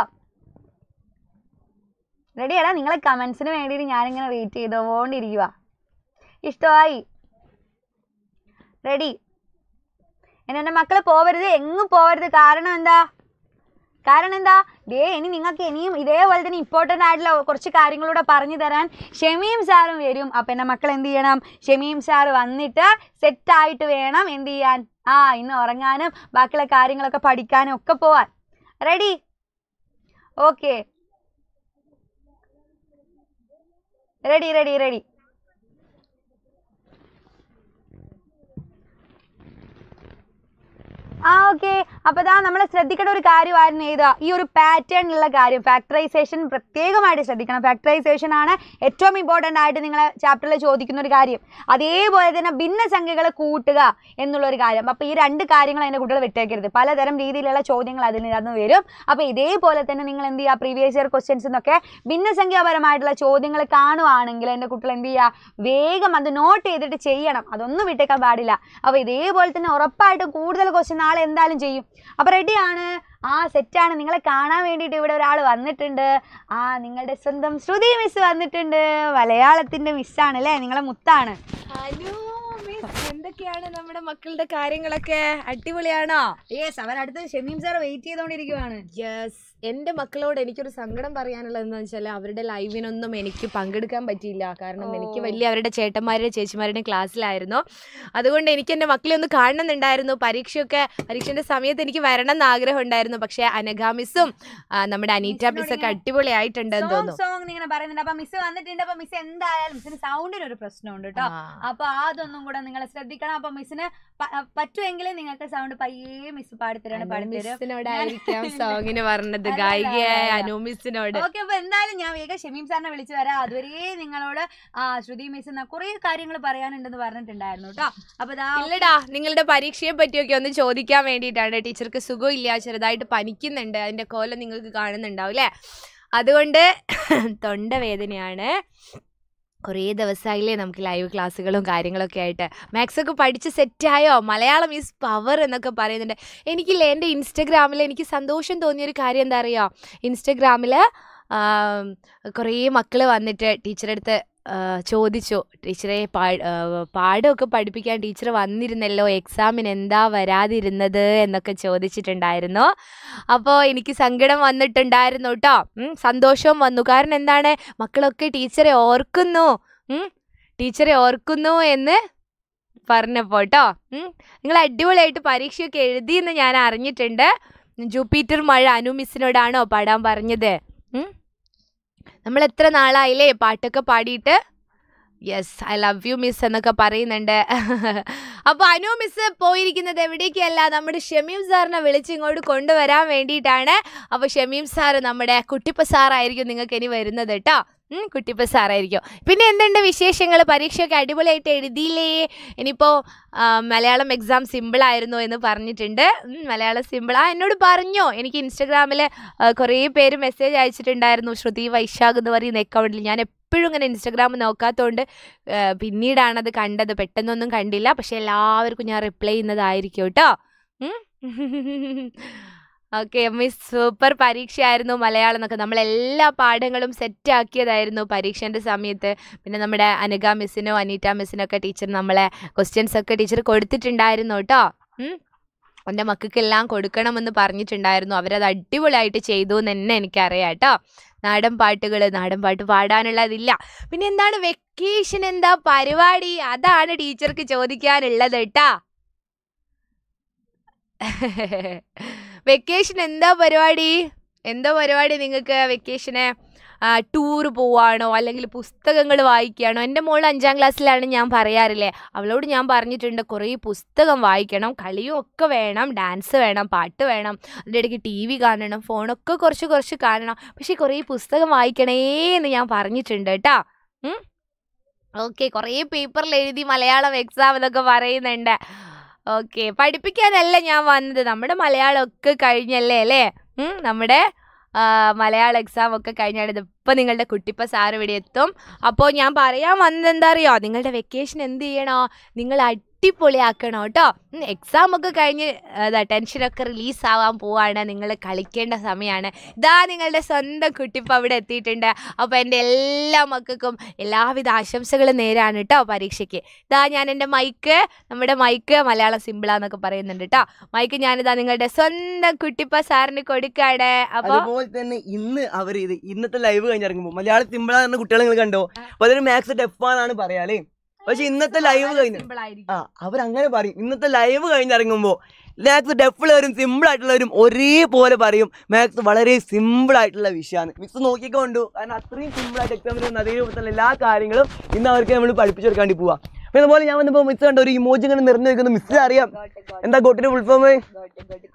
റെഡിയാടാ നിങ്ങളെ കമൻസിന് വേണ്ടിയിട്ട് ഞാനിങ്ങനെ വെയിറ്റ് ചെയ്തുകൊണ്ടിരിക്കുക ഇഷ്ടമായി റെഡി എന്നെ മക്കളെ പോവരുത് എങ്ങും പോവരുത് കാരണം എന്താ കാരണം എന്താ ദേ ഇനി നിങ്ങൾക്ക് ഇനിയും ഇതേപോലെ തന്നെ ഇമ്പോർട്ടൻ്റ് ആയിട്ടുള്ള കുറച്ച് കാര്യങ്ങളൂടെ പറഞ്ഞു തരാൻ ഷമീം സാറും വരും അപ്പം എൻ്റെ മക്കൾ എന്ത് ചെയ്യണം ഷമീം സാറ് വന്നിട്ട് സെറ്റായിട്ട് വേണം എന്ത് ചെയ്യാൻ ആ ഇന്ന് ഉറങ്ങാനും ബാക്കിയുള്ള കാര്യങ്ങളൊക്കെ പഠിക്കാനും ഒക്കെ പോവാൻ ready okay ready ready ready ആ ഓക്കെ അപ്പോൾ ഇതാ നമ്മൾ ശ്രദ്ധിക്കേണ്ട ഒരു കാര്യമായിരുന്നു ഏതാ ഈ ഒരു പാറ്റേൺ ഉള്ള കാര്യം ഫാക്ടറൈസേഷൻ പ്രത്യേകമായിട്ട് ശ്രദ്ധിക്കണം ഫാക്ടറൈസേഷൻ ആണ് ഏറ്റവും ഇമ്പോർട്ടൻ്റ് ആയിട്ട് നിങ്ങളെ ചാപ്റ്ററിൽ ചോദിക്കുന്ന ഒരു കാര്യം അതേപോലെ തന്നെ ഭിന്നസംഖ്യകളെ കൂട്ടുക എന്നുള്ള ഒരു കാര്യം അപ്പോൾ ഈ രണ്ട് കാര്യങ്ങൾ അതിൻ്റെ കൂട്ടിൽ വിട്ടേക്കരുത് പലതരം രീതിയിലുള്ള ചോദ്യങ്ങൾ അതിൽ നിന്ന് വരും അപ്പോൾ ഇതേപോലെ തന്നെ നിങ്ങൾ എന്ത് ചെയ്യുക പ്രീവിയസ് ഇയർ ക്വസ്റ്റ്യൻസ് എന്നൊക്കെ ഭിന്നസംഖ്യാപരമായിട്ടുള്ള ചോദ്യങ്ങൾ കാണുവാണെങ്കിൽ എൻ്റെ കുട്ടികൾ എന്ത് ചെയ്യുക വേഗം അത് നോട്ട് ചെയ്തിട്ട് ചെയ്യണം അതൊന്നും വിട്ടേക്കാൻ പാടില്ല അപ്പോൾ ഇതേപോലെ തന്നെ ഉറപ്പായിട്ടും കൂടുതൽ ക്വസ്റ്റ്യൻ ആള് എന്തായാലും ചെയ്യും അപ്പോൾ റെഡിയാണ് ആ സെറ്റാണ് നിങ്ങളെ കാണാൻ വേണ്ടിയിട്ട് ഇവിടെ ഒരാൾ വന്നിട്ടുണ്ട് ആ നിങ്ങളുടെ സ്വന്തം ശ്രുതി മിസ് വന്നിട്ടുണ്ട് മലയാളത്തിൻ്റെ മിസ്സാണ് അല്ലേ നിങ്ങളെ മുത്താണ് ഹലോ എന്തൊക്കെയാണ് നമ്മുടെ മക്കളുടെ കാര്യങ്ങളൊക്കെ അടിപൊളിയാണോ യെസ് അവൻ അടുത്ത ഷമീം സാർ വെയിറ്റ് ചെയ്തോണ്ടിരിക്കുവാണ് യെസ് എന്റെ മക്കളോട് എനിക്കൊരു സങ്കടം പറയാനുള്ളത് എന്താ വെച്ചാൽ അവരുടെ ലൈവിനൊന്നും എനിക്ക് പങ്കെടുക്കാൻ പറ്റിയില്ല കാരണം എനിക്ക് വലിയ അവരുടെ ചേട്ടന്മാരുടെ ചേച്ചിമാരുടെ ക്ലാസ്സിലായിരുന്നു അതുകൊണ്ട് എനിക്ക് എൻ്റെ മക്കളെ ഒന്ന് കാണണമെന്നുണ്ടായിരുന്നു പരീക്ഷയൊക്കെ പരീക്ഷന്റെ സമയത്ത് എനിക്ക് വരണം എന്ന് ആഗ്രഹം ഉണ്ടായിരുന്നു പക്ഷെ അനഘാ മിസ്സും നമ്മുടെ അനീറ്റ മിസ് ഒക്കെ അടിപൊളിയായിട്ടുണ്ടെന്ന് തോന്നുന്നു ഇങ്ങനെ പറയുന്നുണ്ട് അപ്പൊ മിസ് വന്നിട്ടുണ്ട് അപ്പൊ മിസ് എന്തായാലും മിസ്സിന് സൗണ്ടിന് ഒരു പ്രശ്നമുണ്ട് കേട്ടോ അപ്പൊ അതൊന്നും കൂടെ നിങ്ങൾ ശ്രദ്ധിക്കണം അപ്പൊ മിസ്സിന് പറ്റുമെങ്കിൽ നിങ്ങൾക്ക് സൗണ്ട് പയ്യേ മിസ് പാടിത്തരാണ് പാടിത്തരോടായിരിക്കാം മിസ്സിനോട് ഓക്കെ അപ്പൊ എന്തായാലും ഞാൻ വേഗം ഷമീം സാറിനെ വിളിച്ചു വരാം അതുവരെ നിങ്ങളോട് ശ്രുതി മിസ് കുറേ കുറെ കാര്യങ്ങൾ പറയാനുണ്ടെന്ന് പറഞ്ഞിട്ടുണ്ടായിരുന്നു കേട്ടോ അപ്പൊ ഇല്ലടാ നിങ്ങളുടെ പരീക്ഷയെ പറ്റിയൊക്കെ ഒന്ന് ചോദിക്കാൻ വേണ്ടിയിട്ടാണ് ടീച്ചർക്ക് സുഖമില്ല ചെറുതായിട്ട് പനിക്കുന്നുണ്ട് അതിന്റെ കോലം നിങ്ങൾക്ക് കാണുന്നുണ്ടാവും അല്ലേ അതുകൊണ്ട് തൊണ്ടവേദനയാണ് കുറേ ദിവസമായില്ലേ നമുക്ക് ലൈവ് ക്ലാസ്സുകളും കാര്യങ്ങളൊക്കെ ആയിട്ട് മാത്സ് ഒക്കെ പഠിച്ച് സെറ്റായോ മലയാളം ഈസ് പവർ എന്നൊക്കെ പറയുന്നുണ്ട് എനിക്കില്ലേ എൻ്റെ ഇൻസ്റ്റഗ്രാമിൽ എനിക്ക് സന്തോഷം തോന്നിയൊരു കാര്യം എന്താ അറിയുമോ ഇൻസ്റ്റഗ്രാമിൽ കുറേ മക്കൾ വന്നിട്ട് ടീച്ചറെടുത്ത് ചോദിച്ചു ടീച്ചറെ പാഠമൊക്കെ പഠിപ്പിക്കാൻ ടീച്ചർ വന്നിരുന്നല്ലോ എക്സാമിന് എന്താ വരാതിരുന്നത് എന്നൊക്കെ ചോദിച്ചിട്ടുണ്ടായിരുന്നു അപ്പോൾ എനിക്ക് സങ്കടം വന്നിട്ടുണ്ടായിരുന്നു കേട്ടോ സന്തോഷവും വന്നു കാരണം എന്താണ് മക്കളൊക്കെ ടീച്ചറെ ഓർക്കുന്നു ടീച്ചറെ ഓർക്കുന്നു എന്ന് പറഞ്ഞപ്പോൾ കേട്ടോ നിങ്ങൾ അടിപൊളിയായിട്ട് പരീക്ഷയൊക്കെ എഴുതിയെന്ന് ഞാൻ അറിഞ്ഞിട്ടുണ്ട് ജൂപ്പിറ്റർ മഴ അനു മിസ്സിനോടാണോ പാടാൻ പറഞ്ഞത് നമ്മൾ എത്ര നാളായില്ലേ പാട്ടൊക്കെ പാടിയിട്ട് yes I love you miss എന്നൊക്കെ പറയുന്നുണ്ട് അപ്പോൾ അനു മിസ് പോയിരിക്കുന്നത് എവിടേക്കല്ല നമ്മുടെ ഷമീം സാറിനെ വിളിച്ച് ഇങ്ങോട്ട് കൊണ്ടുവരാൻ വേണ്ടിയിട്ടാണ് അപ്പോൾ ഷമീം സാറ് നമ്മുടെ കുട്ടിപ്പ സാറായിരിക്കും നിങ്ങൾക്ക് ഇനി വരുന്നത് കേട്ടോ കുട്ടിപ്പോ സാറായിരിക്കും പിന്നെ എന്തുണ്ട് വിശേഷങ്ങൾ പരീക്ഷയൊക്കെ അടിപൊളിയായിട്ട് എഴുതിയില്ലേ ഇനിയിപ്പോൾ മലയാളം എക്സാം സിമ്പിൾ ആയിരുന്നു എന്ന് പറഞ്ഞിട്ടുണ്ട് മലയാളം സിമ്പിൾ ആ എന്നോട് പറഞ്ഞോ എനിക്ക് ഇൻസ്റ്റഗ്രാമിൽ കുറേ പേര് മെസ്സേജ് അയച്ചിട്ടുണ്ടായിരുന്നു ശ്രുതി വൈശാഖ് എന്ന് പറയുന്ന അക്കൗണ്ടിൽ ഞാൻ എപ്പോഴും ഇങ്ങനെ ഇൻസ്റ്റഗ്രാം നോക്കാത്തതുകൊണ്ട് പിന്നീടാണത് കണ്ടത് പെട്ടെന്നൊന്നും കണ്ടില്ല പക്ഷെ എല്ലാവർക്കും ഞാൻ റിപ്ലൈ ചെയ്യുന്നതായിരിക്കും കേട്ടോ ഓക്കെ മിസ് സൂപ്പർ പരീക്ഷയായിരുന്നു മലയാളം എന്നൊക്കെ നമ്മൾ എല്ലാ പാഠങ്ങളും സെറ്റ് ആക്കിയതായിരുന്നു പരീക്ഷേൻ്റെ സമയത്ത് പിന്നെ നമ്മുടെ അനുഗ മിസ്സിനോ അനീറ്റ മിസ്സിനോ ഒക്കെ ടീച്ചർ നമ്മളെ ക്വസ്റ്റ്യൻസ് ഒക്കെ ടീച്ചർ കൊടുത്തിട്ടുണ്ടായിരുന്നു കേട്ടോ എൻ്റെ മക്കൾക്കെല്ലാം കൊടുക്കണമെന്ന് പറഞ്ഞിട്ടുണ്ടായിരുന്നു അവരത് അടിപൊളിയായിട്ട് ചെയ്തു എന്ന് തന്നെ എനിക്കറിയാം കേട്ടോ നാടൻ പാട്ടുകൾ നാടൻ പാട്ട് പാടാനുള്ളതില്ല പിന്നെ എന്താണ് വെക്കേഷൻ എന്താ പരിപാടി അതാണ് ടീച്ചർക്ക് ചോദിക്കാനുള്ളത് കേട്ടാ വെക്കേഷൻ എന്താ പരിപാടി എന്താ പരിപാടി നിങ്ങൾക്ക് വെക്കേഷന് ടൂർ പോവാണോ അല്ലെങ്കിൽ പുസ്തകങ്ങൾ വായിക്കുകയാണോ എൻ്റെ മോൾ അഞ്ചാം ക്ലാസ്സിലാണ് ഞാൻ പറയാറില്ലേ അവളോട് ഞാൻ പറഞ്ഞിട്ടുണ്ട് കുറേ പുസ്തകം വായിക്കണം കളിയും ഒക്കെ വേണം ഡാൻസ് വേണം പാട്ട് വേണം അതിൻ്റെ ഇടയ്ക്ക് ടി വി കാണണം ഫോണൊക്കെ കുറച്ച് കുറച്ച് കാണണം പക്ഷേ കുറേ പുസ്തകം വായിക്കണേ എന്ന് ഞാൻ പറഞ്ഞിട്ടുണ്ട് കേട്ടോ ഓക്കെ കുറേ പേപ്പറിൽ എഴുതി മലയാളം എക്സാം എന്നൊക്കെ പറയുന്നുണ്ട് ഓക്കെ പഠിപ്പിക്കാനല്ല ഞാൻ വന്നത് നമ്മുടെ ഒക്കെ കഴിഞ്ഞല്ലേ അല്ലേ നമ്മുടെ മലയാളം എക്സാം ഒക്കെ കഴിഞ്ഞാണ് ഇതിപ്പോൾ നിങ്ങളുടെ കുട്ടിപ്പ സാർ ഇവിടെ എത്തും അപ്പോൾ ഞാൻ പറയാൻ വന്നത് എന്താ അറിയോ നിങ്ങളുടെ വെക്കേഷൻ എന്ത് ചെയ്യണോ നിങ്ങൾ അടിപൊളിയാക്കണം കേട്ടോ എക്സാം ഒക്കെ കഴിഞ്ഞ് അതാ ടെൻഷനൊക്കെ ആവാൻ പോവാണ് നിങ്ങൾ കളിക്കേണ്ട സമയമാണ് ഇതാ നിങ്ങളുടെ സ്വന്തം കുട്ടിപ്പം അവിടെ എത്തിയിട്ടുണ്ട് അപ്പോൾ എൻ്റെ എല്ലാ മക്കൾക്കും എല്ലാവിധ ആശംസകളും നേരാണ് കേട്ടോ പരീക്ഷയ്ക്ക് ഇതാ ഞാൻ എൻ്റെ മൈക്ക് നമ്മുടെ മൈക്ക് മലയാളം സിമ്പിളാന്നൊക്കെ പറയുന്നുണ്ട് കേട്ടോ മൈക്ക് ഞാനിതാ നിങ്ങളുടെ സ്വന്തം കുട്ടിപ്പ സാറിന് കൊടുക്കാണ് അപ്പോൾ തന്നെ ഇന്ന് അവർ ഇത് ഇന്നത്തെ ലൈവ് കഴിഞ്ഞിറങ്ങുമ്പോൾ മലയാളം സിമ്പിളാന്ന് കുട്ടികളെ നിങ്ങൾ കണ്ടോ അപ്പോൾ അതൊരു മാത്സ് ഡെഫാന്നാണ് പറയാലേ പക്ഷെ ഇന്നത്തെ ലൈവ് കഴിഞ്ഞു ആ അവരങ്ങനെ പറയും ഇന്നത്തെ ലൈവ് കഴിഞ്ഞിറങ്ങുമ്പോൾ മാത്സ് ഡെഫിളവരും സിമ്പിൾ ആയിട്ടുള്ളവരും ഒരേപോലെ പറയും മാത്സ് വളരെ സിമ്പിൾ ആയിട്ടുള്ള വിഷയമാണ് മിസ് നോക്കിക്കൊണ്ടു കാരണം അത്രയും സിമ്പിൾ ആയിട്ട് എക്സാമിൽ വന്ന അതേപോലത്തെ എല്ലാ കാര്യങ്ങളും ഇന്ന് അവർക്ക് നമ്മൾ പഠിപ്പിച്ചു കൊടുക്കാണ്ടി പോവാം പിന്നെ അതുപോലെ ഞാൻ വന്നപ്പോൾ മിസ് കണ്ട ഒരു ഇമോജി ഇങ്ങനെ നിറഞ്ഞു വെക്കുന്ന മിസ്സിൽ അറിയാം എന്താ ഗോട്ടിന്റെ ഫുൾഫോം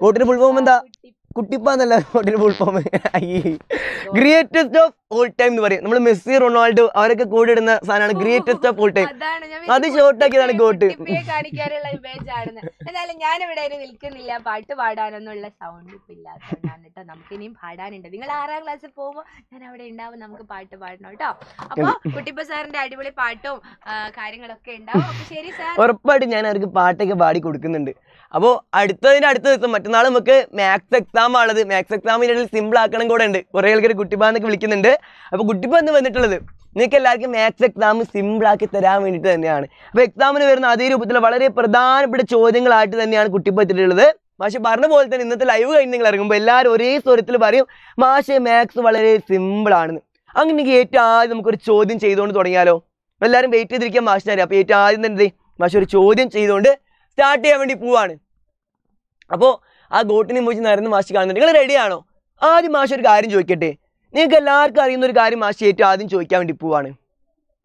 ഗോട്ടിന്റെ ഫുൾഫോം എന്താ കുട്ടിപ്പാന്നല്ല ഹോട്ടൽ full form greatest of all time എന്ന് പറയും നമ്മൾ മെസ്സി റൊണാൾഡോ അവരൊക്കെ കൂടി ഇടുന്ന സാധനമാണ് ഗ്രേറ്റസ്റ്റ് ഓഫ് ഓൾ ടൈം അത് ആക്കിയതാണ് ഗോട്ട് കാണിക്കാനുള്ള എന്നാലും ഞാനിവിടെ നിൽക്കുന്നില്ല പാട്ട് പാടാനൊന്നുള്ള സൗണ്ട് ഇപ്പൊ ഇല്ലാത്തതാണ് കേട്ടോ നമുക്ക് ഇനിയും പാടാനുണ്ട് നിങ്ങൾ ആറാം ക്ലാസ്സിൽ പോകുമ്പോൾ ഞാൻ അവിടെ ഉണ്ടാവും നമുക്ക് പാട്ട് പാടണം കേട്ടോ അപ്പൊ കുട്ടിപ്പ സാറിന്റെ അടിപൊളി പാട്ടും കാര്യങ്ങളൊക്കെ ഉണ്ടാവും ശരി സാർ ഉറപ്പായിട്ട് ഞാൻ അവർക്ക് പാട്ടൊക്കെ പാടി കൊടുക്കുന്നുണ്ട് അപ്പോൾ അടുത്തതിന്റെ അടുത്ത ദിവസം മറ്റന്നാൾ നമുക്ക് മാത്സ് എക്സാം എക്സാം ആണത് മാത്സ് എക്സാമിൻ്റെ ഇടയിൽ സിമ്പിൾ ആക്കണം കൂടെ ഉണ്ട് കുറേ ആൾക്കാർ കുട്ടിപ്പാന്നൊക്കെ വിളിക്കുന്നുണ്ട് അപ്പോൾ കുട്ടിപ്പാന്ന് വന്നിട്ടുള്ളത് നിങ്ങൾക്ക് എല്ലാവർക്കും മാത്സ് എക്സാം സിമ്പിളാക്കി തരാൻ വേണ്ടിയിട്ട് തന്നെയാണ് അപ്പോൾ എക്സാമിന് വരുന്ന അതേ രൂപത്തിൽ വളരെ പ്രധാനപ്പെട്ട ചോദ്യങ്ങളായിട്ട് തന്നെയാണ് കുട്ടിപ്പത്തിട്ടുള്ളത് മാഷെ പറഞ്ഞ പോലെ തന്നെ ഇന്നത്തെ ലൈവ് കഴിഞ്ഞ് നിങ്ങൾ ഇറങ്ങുമ്പോൾ എല്ലാവരും ഒരേ സ്വരത്തിൽ പറയും മാഷെ മാത്സ് വളരെ സിമ്പിളാണെന്ന് എനിക്ക് ഏറ്റവും ആദ്യം നമുക്കൊരു ചോദ്യം ചെയ്തുകൊണ്ട് തുടങ്ങിയാലോ എല്ലാവരും വെയിറ്റ് ചെയ്തിരിക്കാൻ മാഷിനാരി അപ്പോൾ ഏറ്റവും ആദ്യം തന്നെ മാഷെ ഒരു ചോദ്യം ചെയ്തുകൊണ്ട് സ്റ്റാർട്ട് ചെയ്യാൻ വേണ്ടി പോവാണ് അപ്പോൾ ആ ഗോട്ടിനെ മുറിച്ച് നിരന്ന് മാഷി കാണുന്നുണ്ട് നിങ്ങൾ റെഡിയാണോ ആദ്യം മാഷി ഒരു കാര്യം ചോദിക്കട്ടെ നിങ്ങൾക്ക് എല്ലാവർക്കും അറിയുന്ന ഒരു കാര്യം മാഷി ഏറ്റവും ആദ്യം ചോദിക്കാൻ വേണ്ടി പോവാണ്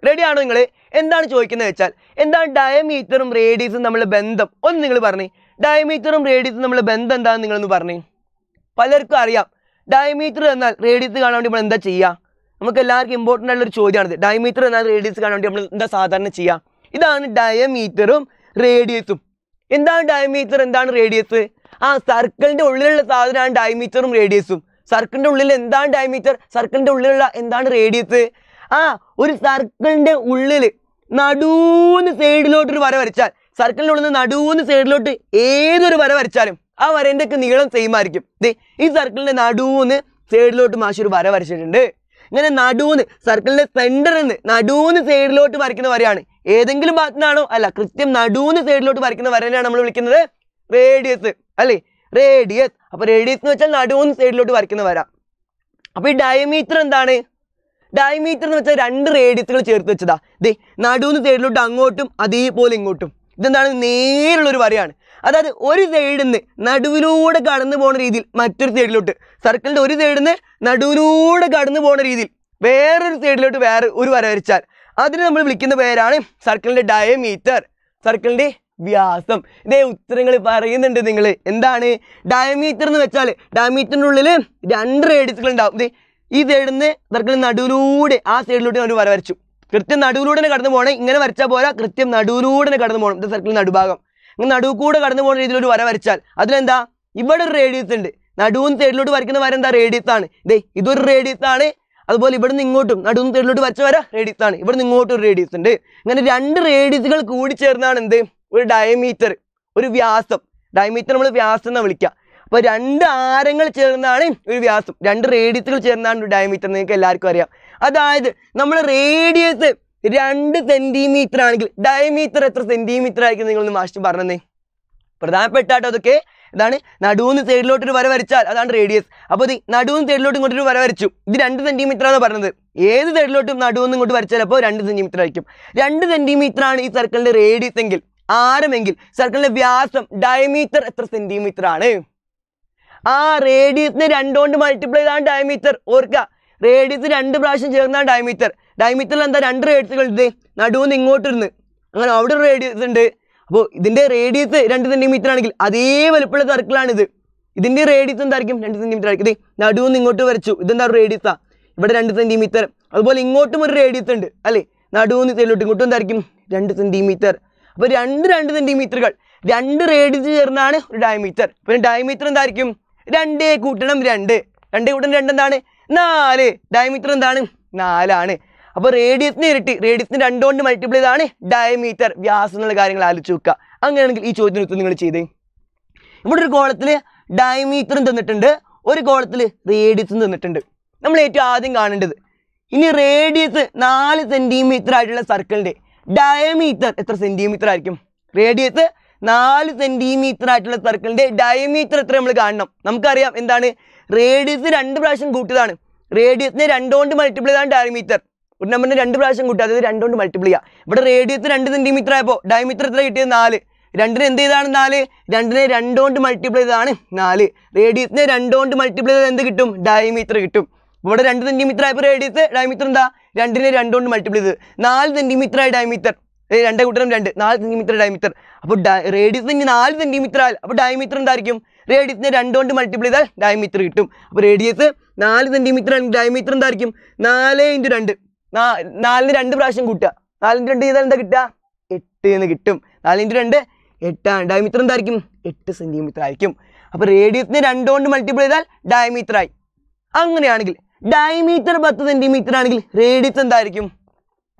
റെഡിയാണോ നിങ്ങൾ എന്താണ് ചോദിക്കുന്നത് വെച്ചാൽ എന്താണ് ഡയമീറ്ററും റേഡിയസും നമ്മളെ ബന്ധം ഒന്ന് നിങ്ങൾ പറഞ്ഞേ ഡയമീറ്ററും റേഡിയസും നമ്മളെ ബന്ധം എന്താണെന്ന് നിങ്ങളൊന്ന് പറഞ്ഞേ പലർക്കും അറിയാം ഡയമീറ്റർ എന്നാൽ റേഡിയസ് കാണാൻ വേണ്ടി നമ്മൾ എന്താ ചെയ്യുക നമുക്ക് എല്ലാവർക്കും ഇമ്പോർട്ടൻ്റ് ആയിട്ടുള്ള ഒരു ചോദ്യമാണ് ഡയമീറ്റർ എന്നാൽ റേഡിയസ് കാണാൻ വേണ്ടി നമ്മൾ എന്താ സാധാരണ ചെയ്യുക ഇതാണ് ഡയമീറ്ററും റേഡിയസും എന്താണ് ഡയമീറ്റർ എന്താണ് റേഡിയസ് ആ സർക്കിളിൻ്റെ ഉള്ളിലുള്ള സാധനമാണ് ഡയമീറ്ററും റേഡിയസും സർക്കിളിൻ്റെ ഉള്ളിൽ എന്താണ് ഡയമീറ്റർ സർക്കിളിൻ്റെ ഉള്ളിലുള്ള എന്താണ് റേഡിയസ് ആ ഒരു സർക്കിളിൻ്റെ ഉള്ളിൽ നടൂന്ന് സൈഡിലോട്ടൊരു വര വരച്ചാൽ സർക്കിളിൻ്റെ ഉള്ളിൽ നിന്ന് നടൂന്ന് സൈഡിലോട്ട് ഏതൊരു വര വരച്ചാലും ആ ഒക്കെ നീളം സെയിം ആയിരിക്കും ദേ ഈ സർക്കിളിൻ്റെ നടൂന്ന് സൈഡിലോട്ട് മാഷി ഒരു വര വരച്ചിട്ടുണ്ട് ഇങ്ങനെ നടൂന്ന് സർക്കിളിൻ്റെ സെൻറ്ററിൽ നിന്ന് നടൂന്ന് സൈഡിലോട്ട് വരയ്ക്കുന്ന വരയാണ് ഏതെങ്കിലും ഭാഗത്തുനിന്നാണോ അല്ല കൃത്യം നടൂന്ന് സൈഡിലോട്ട് വരയ്ക്കുന്ന വരനെയാണ് നമ്മൾ വിളിക്കുന്നത് റേഡിയസ് അല്ലേ റേഡിയസ് അപ്പൊ റേഡിയസ് എന്ന് വെച്ചാൽ നടുവൊന്ന് സൈഡിലോട്ട് വരയ്ക്കുന്ന വര അപ്പൊ ഈ ഡയമീറ്റർ എന്താണ് ഡയമീറ്റർ എന്ന് വെച്ചാൽ രണ്ട് റേഡിയസുകൾ ചേർത്ത് വെച്ചതാ ദേ നടുവൊന്ന് സൈഡിലോട്ട് അങ്ങോട്ടും അതേപോലെ ഇങ്ങോട്ടും ഇതെന്താണ് നേരുള്ളൊരു വരയാണ് അതായത് ഒരു സൈഡിൽ നിന്ന് നടുവിലൂടെ കടന്നു പോകുന്ന രീതിയിൽ മറ്റൊരു സൈഡിലോട്ട് സർക്കിളിൻ്റെ ഒരു സൈഡിൽ നിന്ന് നടുവിലൂടെ കടന്നു പോകുന്ന രീതിയിൽ വേറൊരു സൈഡിലോട്ട് വേറെ ഒരു വര വരച്ചാൽ അതിന് നമ്മൾ വിളിക്കുന്ന പേരാണ് സർക്കിളിൻ്റെ ഡയമീറ്റർ സർക്കിളിൻ്റെ വ്യാസം ഇതേ ഉത്തരങ്ങൾ പറയുന്നുണ്ട് നിങ്ങൾ എന്താണ് ഡയമീറ്റർ എന്ന് വെച്ചാൽ ഉള്ളിൽ രണ്ട് റേഡിയസുകൾ ഉണ്ടാവും ഈ സൈഡിൽ നിന്ന് ഇവർക്ക് നടുവിലൂടെ ആ സൈഡിലൂടെ അവർ വര വരച്ചു കൃത്യം നടുവിലൂടെ കടന്നു പോകണം ഇങ്ങനെ വരച്ചാൽ പോരാ കൃത്യം നടുവിലൂടെ കടന്നു പോകണം സർക്കിളിൽ നടുഭാഗം അങ്ങനെ നടുവ് കൂടെ കടന്നു പോകുന്ന രീതിയിൽ ഒരു വര വരച്ചാൽ അതിലെന്താ ഇവിടെ ഒരു റേഡിയസ് ഉണ്ട് നടുവും സൈഡിലോട്ട് വരയ്ക്കുന്ന വര എന്താ റേഡിയസ് ആണ് ദേ ഇതൊരു റേഡിയസ് ആണ് അതുപോലെ ഇവിടെ നിന്ന് ഇങ്ങോട്ടും നടുവും സൈഡിലോട്ട് വരച്ച വര റേഡിയസ് ആണ് ഇവിടെ നിന്ന് ഇങ്ങോട്ടും ഒരു റേഡിയസ് ഉണ്ട് ഇങ്ങനെ രണ്ട് റേഡിയസുകൾ കൂടി ചേർന്നാണ് എന്ത് ഒരു ഡയമീറ്റർ ഒരു വ്യാസം ഡയമീറ്റർ നമ്മൾ വ്യാസം എന്നാണ് വിളിക്കുക അപ്പോൾ രണ്ട് ആരങ്ങൾ ചേർന്നാണ് ഒരു വ്യാസം രണ്ട് റേഡിയസുകൾ ചേർന്നാണ് ഒരു ഡയമീറ്റർ നിങ്ങൾക്ക് എല്ലാവർക്കും അറിയാം അതായത് നമ്മൾ റേഡിയസ് രണ്ട് സെൻറ്റിമീറ്റർ ആണെങ്കിൽ ഡയമീറ്റർ എത്ര സെൻറ്റിമീറ്റർ ആയിരിക്കും നിങ്ങളൊന്ന് മാഷിച്ച് പറഞ്ഞേ പ്രധാനപ്പെട്ടാട്ടോ അതൊക്കെ ഇതാണ് നടുവിന്ന് സൈഡിലോട്ട് ഒരു വര വരച്ചാൽ അതാണ് റേഡിയസ് അപ്പോൾ ഇത് നടുവിന്ന് സൈഡിലോട്ട് ഇങ്ങോട്ടൊരു വര വരച്ചു ഇത് രണ്ട് സെൻറ്റിമീറ്റർ ആണ് പറഞ്ഞത് ഏത് സൈഡിലോട്ടും നടുവിന്ന് ഇങ്ങോട്ട് വരച്ചാൽ അപ്പോൾ രണ്ട് സെൻറ്റിമീറ്റർ ആയിരിക്കും രണ്ട് സെൻറ്റിമീറ്റർ ആണ് ഈ സർക്കിളിൻ്റെ റേഡിയസ് എങ്കിൽ ആരമെങ്കിൽ സർക്കിളിൻ്റെ വ്യാസം ഡയമീറ്റർ എത്ര സെന്റിമീറ്റർ ആണ് ആ റേഡിയസിനെ രണ്ടുകൊണ്ട് മൾട്ടിപ്ലൈ ചെയ്താണ് ഡയമീറ്റർ ഓർക്കുക റേഡിയസ് രണ്ട് പ്രാവശ്യം ചേർന്നാണ് ഡയമീറ്റർ ഡയമീറ്ററിൽ എന്താ രണ്ട് റേഡിയസുകൾ ഇത് നടുവെന്ന് ഇങ്ങോട്ടിരുന്ന് അങ്ങനെ അവിടെ ഒരു റേഡിയസ് ഉണ്ട് അപ്പോൾ ഇതിൻ്റെ റേഡിയസ് രണ്ട് സെൻറ്റിമീറ്റർ ആണെങ്കിൽ അതേ വലുപ്പമുള്ള സർക്കിളാണിത് ഇതിൻ്റെ റേഡിയസ് എന്തായിരിക്കും രണ്ട് സെൻറ്റിമീറ്റർ ആയിരിക്കും ഇത് നടുവെന്ന് ഇങ്ങോട്ട് വരച്ചു ഇതെന്താ ആ ഇവിടെ രണ്ട് സെൻറ്റിമീറ്റർ അതുപോലെ ഇങ്ങോട്ടും ഒരു റേഡിയസ് ഉണ്ട് അല്ലേ നടുവെന്ന് ചെല്ലോട്ട് ഇങ്ങോട്ടും എന്തായിരിക്കും രണ്ട് സെൻറ്റിമീറ്റർ അപ്പൊ രണ്ട് രണ്ട് സെന്റിമീറ്ററുകൾ രണ്ട് റേഡിയസ് ചേർന്നാണ് ഒരു ഡയമീറ്റർ പിന്നെ ഡയമീറ്റർ എന്തായിരിക്കും രണ്ടേ കൂട്ടണം രണ്ട് രണ്ടേ കൂട്ടണം രണ്ട് എന്താണ് നാല് ഡയമീറ്റർ എന്താണ് നാലാണ് അപ്പോൾ റേഡിയസിന് ഇരട്ടി റേഡിയസിന് രണ്ടുകൊണ്ട് മൾട്ടിപ്ലൈ ചെയ്താണ് ഡയമീറ്റർ വ്യാസം എന്നുള്ള കാര്യങ്ങൾ ആലോചിച്ച് നോക്കുക അങ്ങനെയാണെങ്കിൽ ഈ ചോദ്യത്തിന് ഉത്തരം നിങ്ങൾ ചെയ്തേ ഇവിടെ ഒരു കോളത്തിൽ ഡയമീറ്ററും തന്നിട്ടുണ്ട് ഒരു കോളത്തിൽ റേഡിയസും തന്നിട്ടുണ്ട് നമ്മൾ ഏറ്റവും ആദ്യം കാണേണ്ടത് ഇനി റേഡിയസ് നാല് സെന്റിമീറ്റർ ആയിട്ടുള്ള സർക്കിളിൻ്റെ ഡയമീറ്റർ എത്ര സെൻറ്റിമീറ്റർ ആയിരിക്കും റേഡിയസ് നാല് സെൻറ്റിമീറ്റർ ആയിട്ടുള്ള സർക്കിളിൻ്റെ ഡയമീറ്റർ എത്ര നമ്മൾ കാണണം നമുക്കറിയാം എന്താണ് റേഡിയസ് രണ്ട് പ്രാവശ്യം കൂട്ടിയതാണ് റേഡിയസിനെ രണ്ടുകൊണ്ട് മൾട്ടിപ്ലൈ ചെയ്താണ് ഡയമീറ്റർ ഒരു നമ്പറിനെ രണ്ട് പ്രാവശ്യം കൂട്ടുക അതായത് രണ്ടുകൊണ്ട് മൾട്ടിപ്ലൈ ചെയ്യുക ഇവിടെ റേഡിയസ് രണ്ട് സെൻറ്റിമീറ്റർ ആയപ്പോൾ ഡയമീറ്റർ എത്ര കിട്ടിയത് നാല് രണ്ടിന് എന്ത് ചെയ്താണ് നാല് രണ്ടിനെ രണ്ടുകൊണ്ട് മൾട്ടിപ്ലൈ ചെയ്താണ് നാല് റേഡിയസിനെ രണ്ടുകൊണ്ട് മൾട്ടിപ്ലൈ ചെയ്താൽ എന്ത് കിട്ടും ഡയമീറ്റർ കിട്ടും ഇവിടെ രണ്ട് സെന്റിമീറ്റർ ആയപ്പോൾ റേഡിയസ് ഡയമീറ്റർ എന്താ രണ്ടിനെ രണ്ട് കൊണ്ട് മൾട്ടിപ്ലൈ ചെയ്ത് നാല് സെന്റിമീറ്റർ ആയി ഡയമീറ്റർ രണ്ട് കൂട്ടരും രണ്ട് നാല് സെന്റിമീറ്റർ ഡയമീറ്റർ അപ്പോൾ റേഡിയസ് തന്നെ നാല് സെന്റിമീറ്റർ ആയാൽ അപ്പോൾ ഡയമീറ്റർ എന്തായിരിക്കും റേഡിയസിനെ രണ്ട് കൊണ്ട് മൾട്ടിപ്ലൈ ചെയ്താൽ ഡയമീറ്റർ കിട്ടും അപ്പോൾ റേഡിയസ് നാല് സെന്റിമീറ്റർ ആണെങ്കിൽ ഡയമീറ്റർ എന്തായിരിക്കും നാല് ഇൻറ്റു രണ്ട് നാലിന് രണ്ട് പ്രാവശ്യം കൂട്ടുക നാലിൻ്റെ രണ്ട് ചെയ്താൽ എന്താ കിട്ടുക എട്ട് എന്ന് കിട്ടും നാലിൻ്റെ രണ്ട് എട്ടാണ് ഡയമീറ്റർ എന്തായിരിക്കും എട്ട് സെന്റിമീറ്റർ ആയിരിക്കും അപ്പോൾ റേഡിയസിനെ രണ്ട് കൊണ്ട് മൾട്ടിപ്ലൈ ചെയ്താൽ ആയി അങ്ങനെയാണെങ്കിൽ ഡയമീറ്റർ പത്ത് സെൻറ്റിമീറ്റർ ആണെങ്കിൽ റേഡിയസ് എന്തായിരിക്കും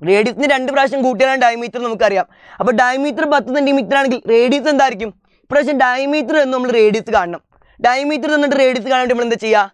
റേഡിയസിന് രണ്ട് പ്രാവശ്യം കൂട്ടിയാലാണ് ഡയമീറ്റർ നമുക്കറിയാം അപ്പോൾ ഡയമീറ്റർ പത്ത് സെൻറ്റിമീറ്റർ ആണെങ്കിൽ റേഡിയസ് എന്തായിരിക്കും പ്രാവശ്യം ഡയമീറ്റർ എന്ന് നമ്മൾ റേഡിയസ് കാണണം ഡയമീറ്റർ എന്നിട്ട് റേഡിയസ് കാണാൻ നമ്മൾ എന്താ ചെയ്യുക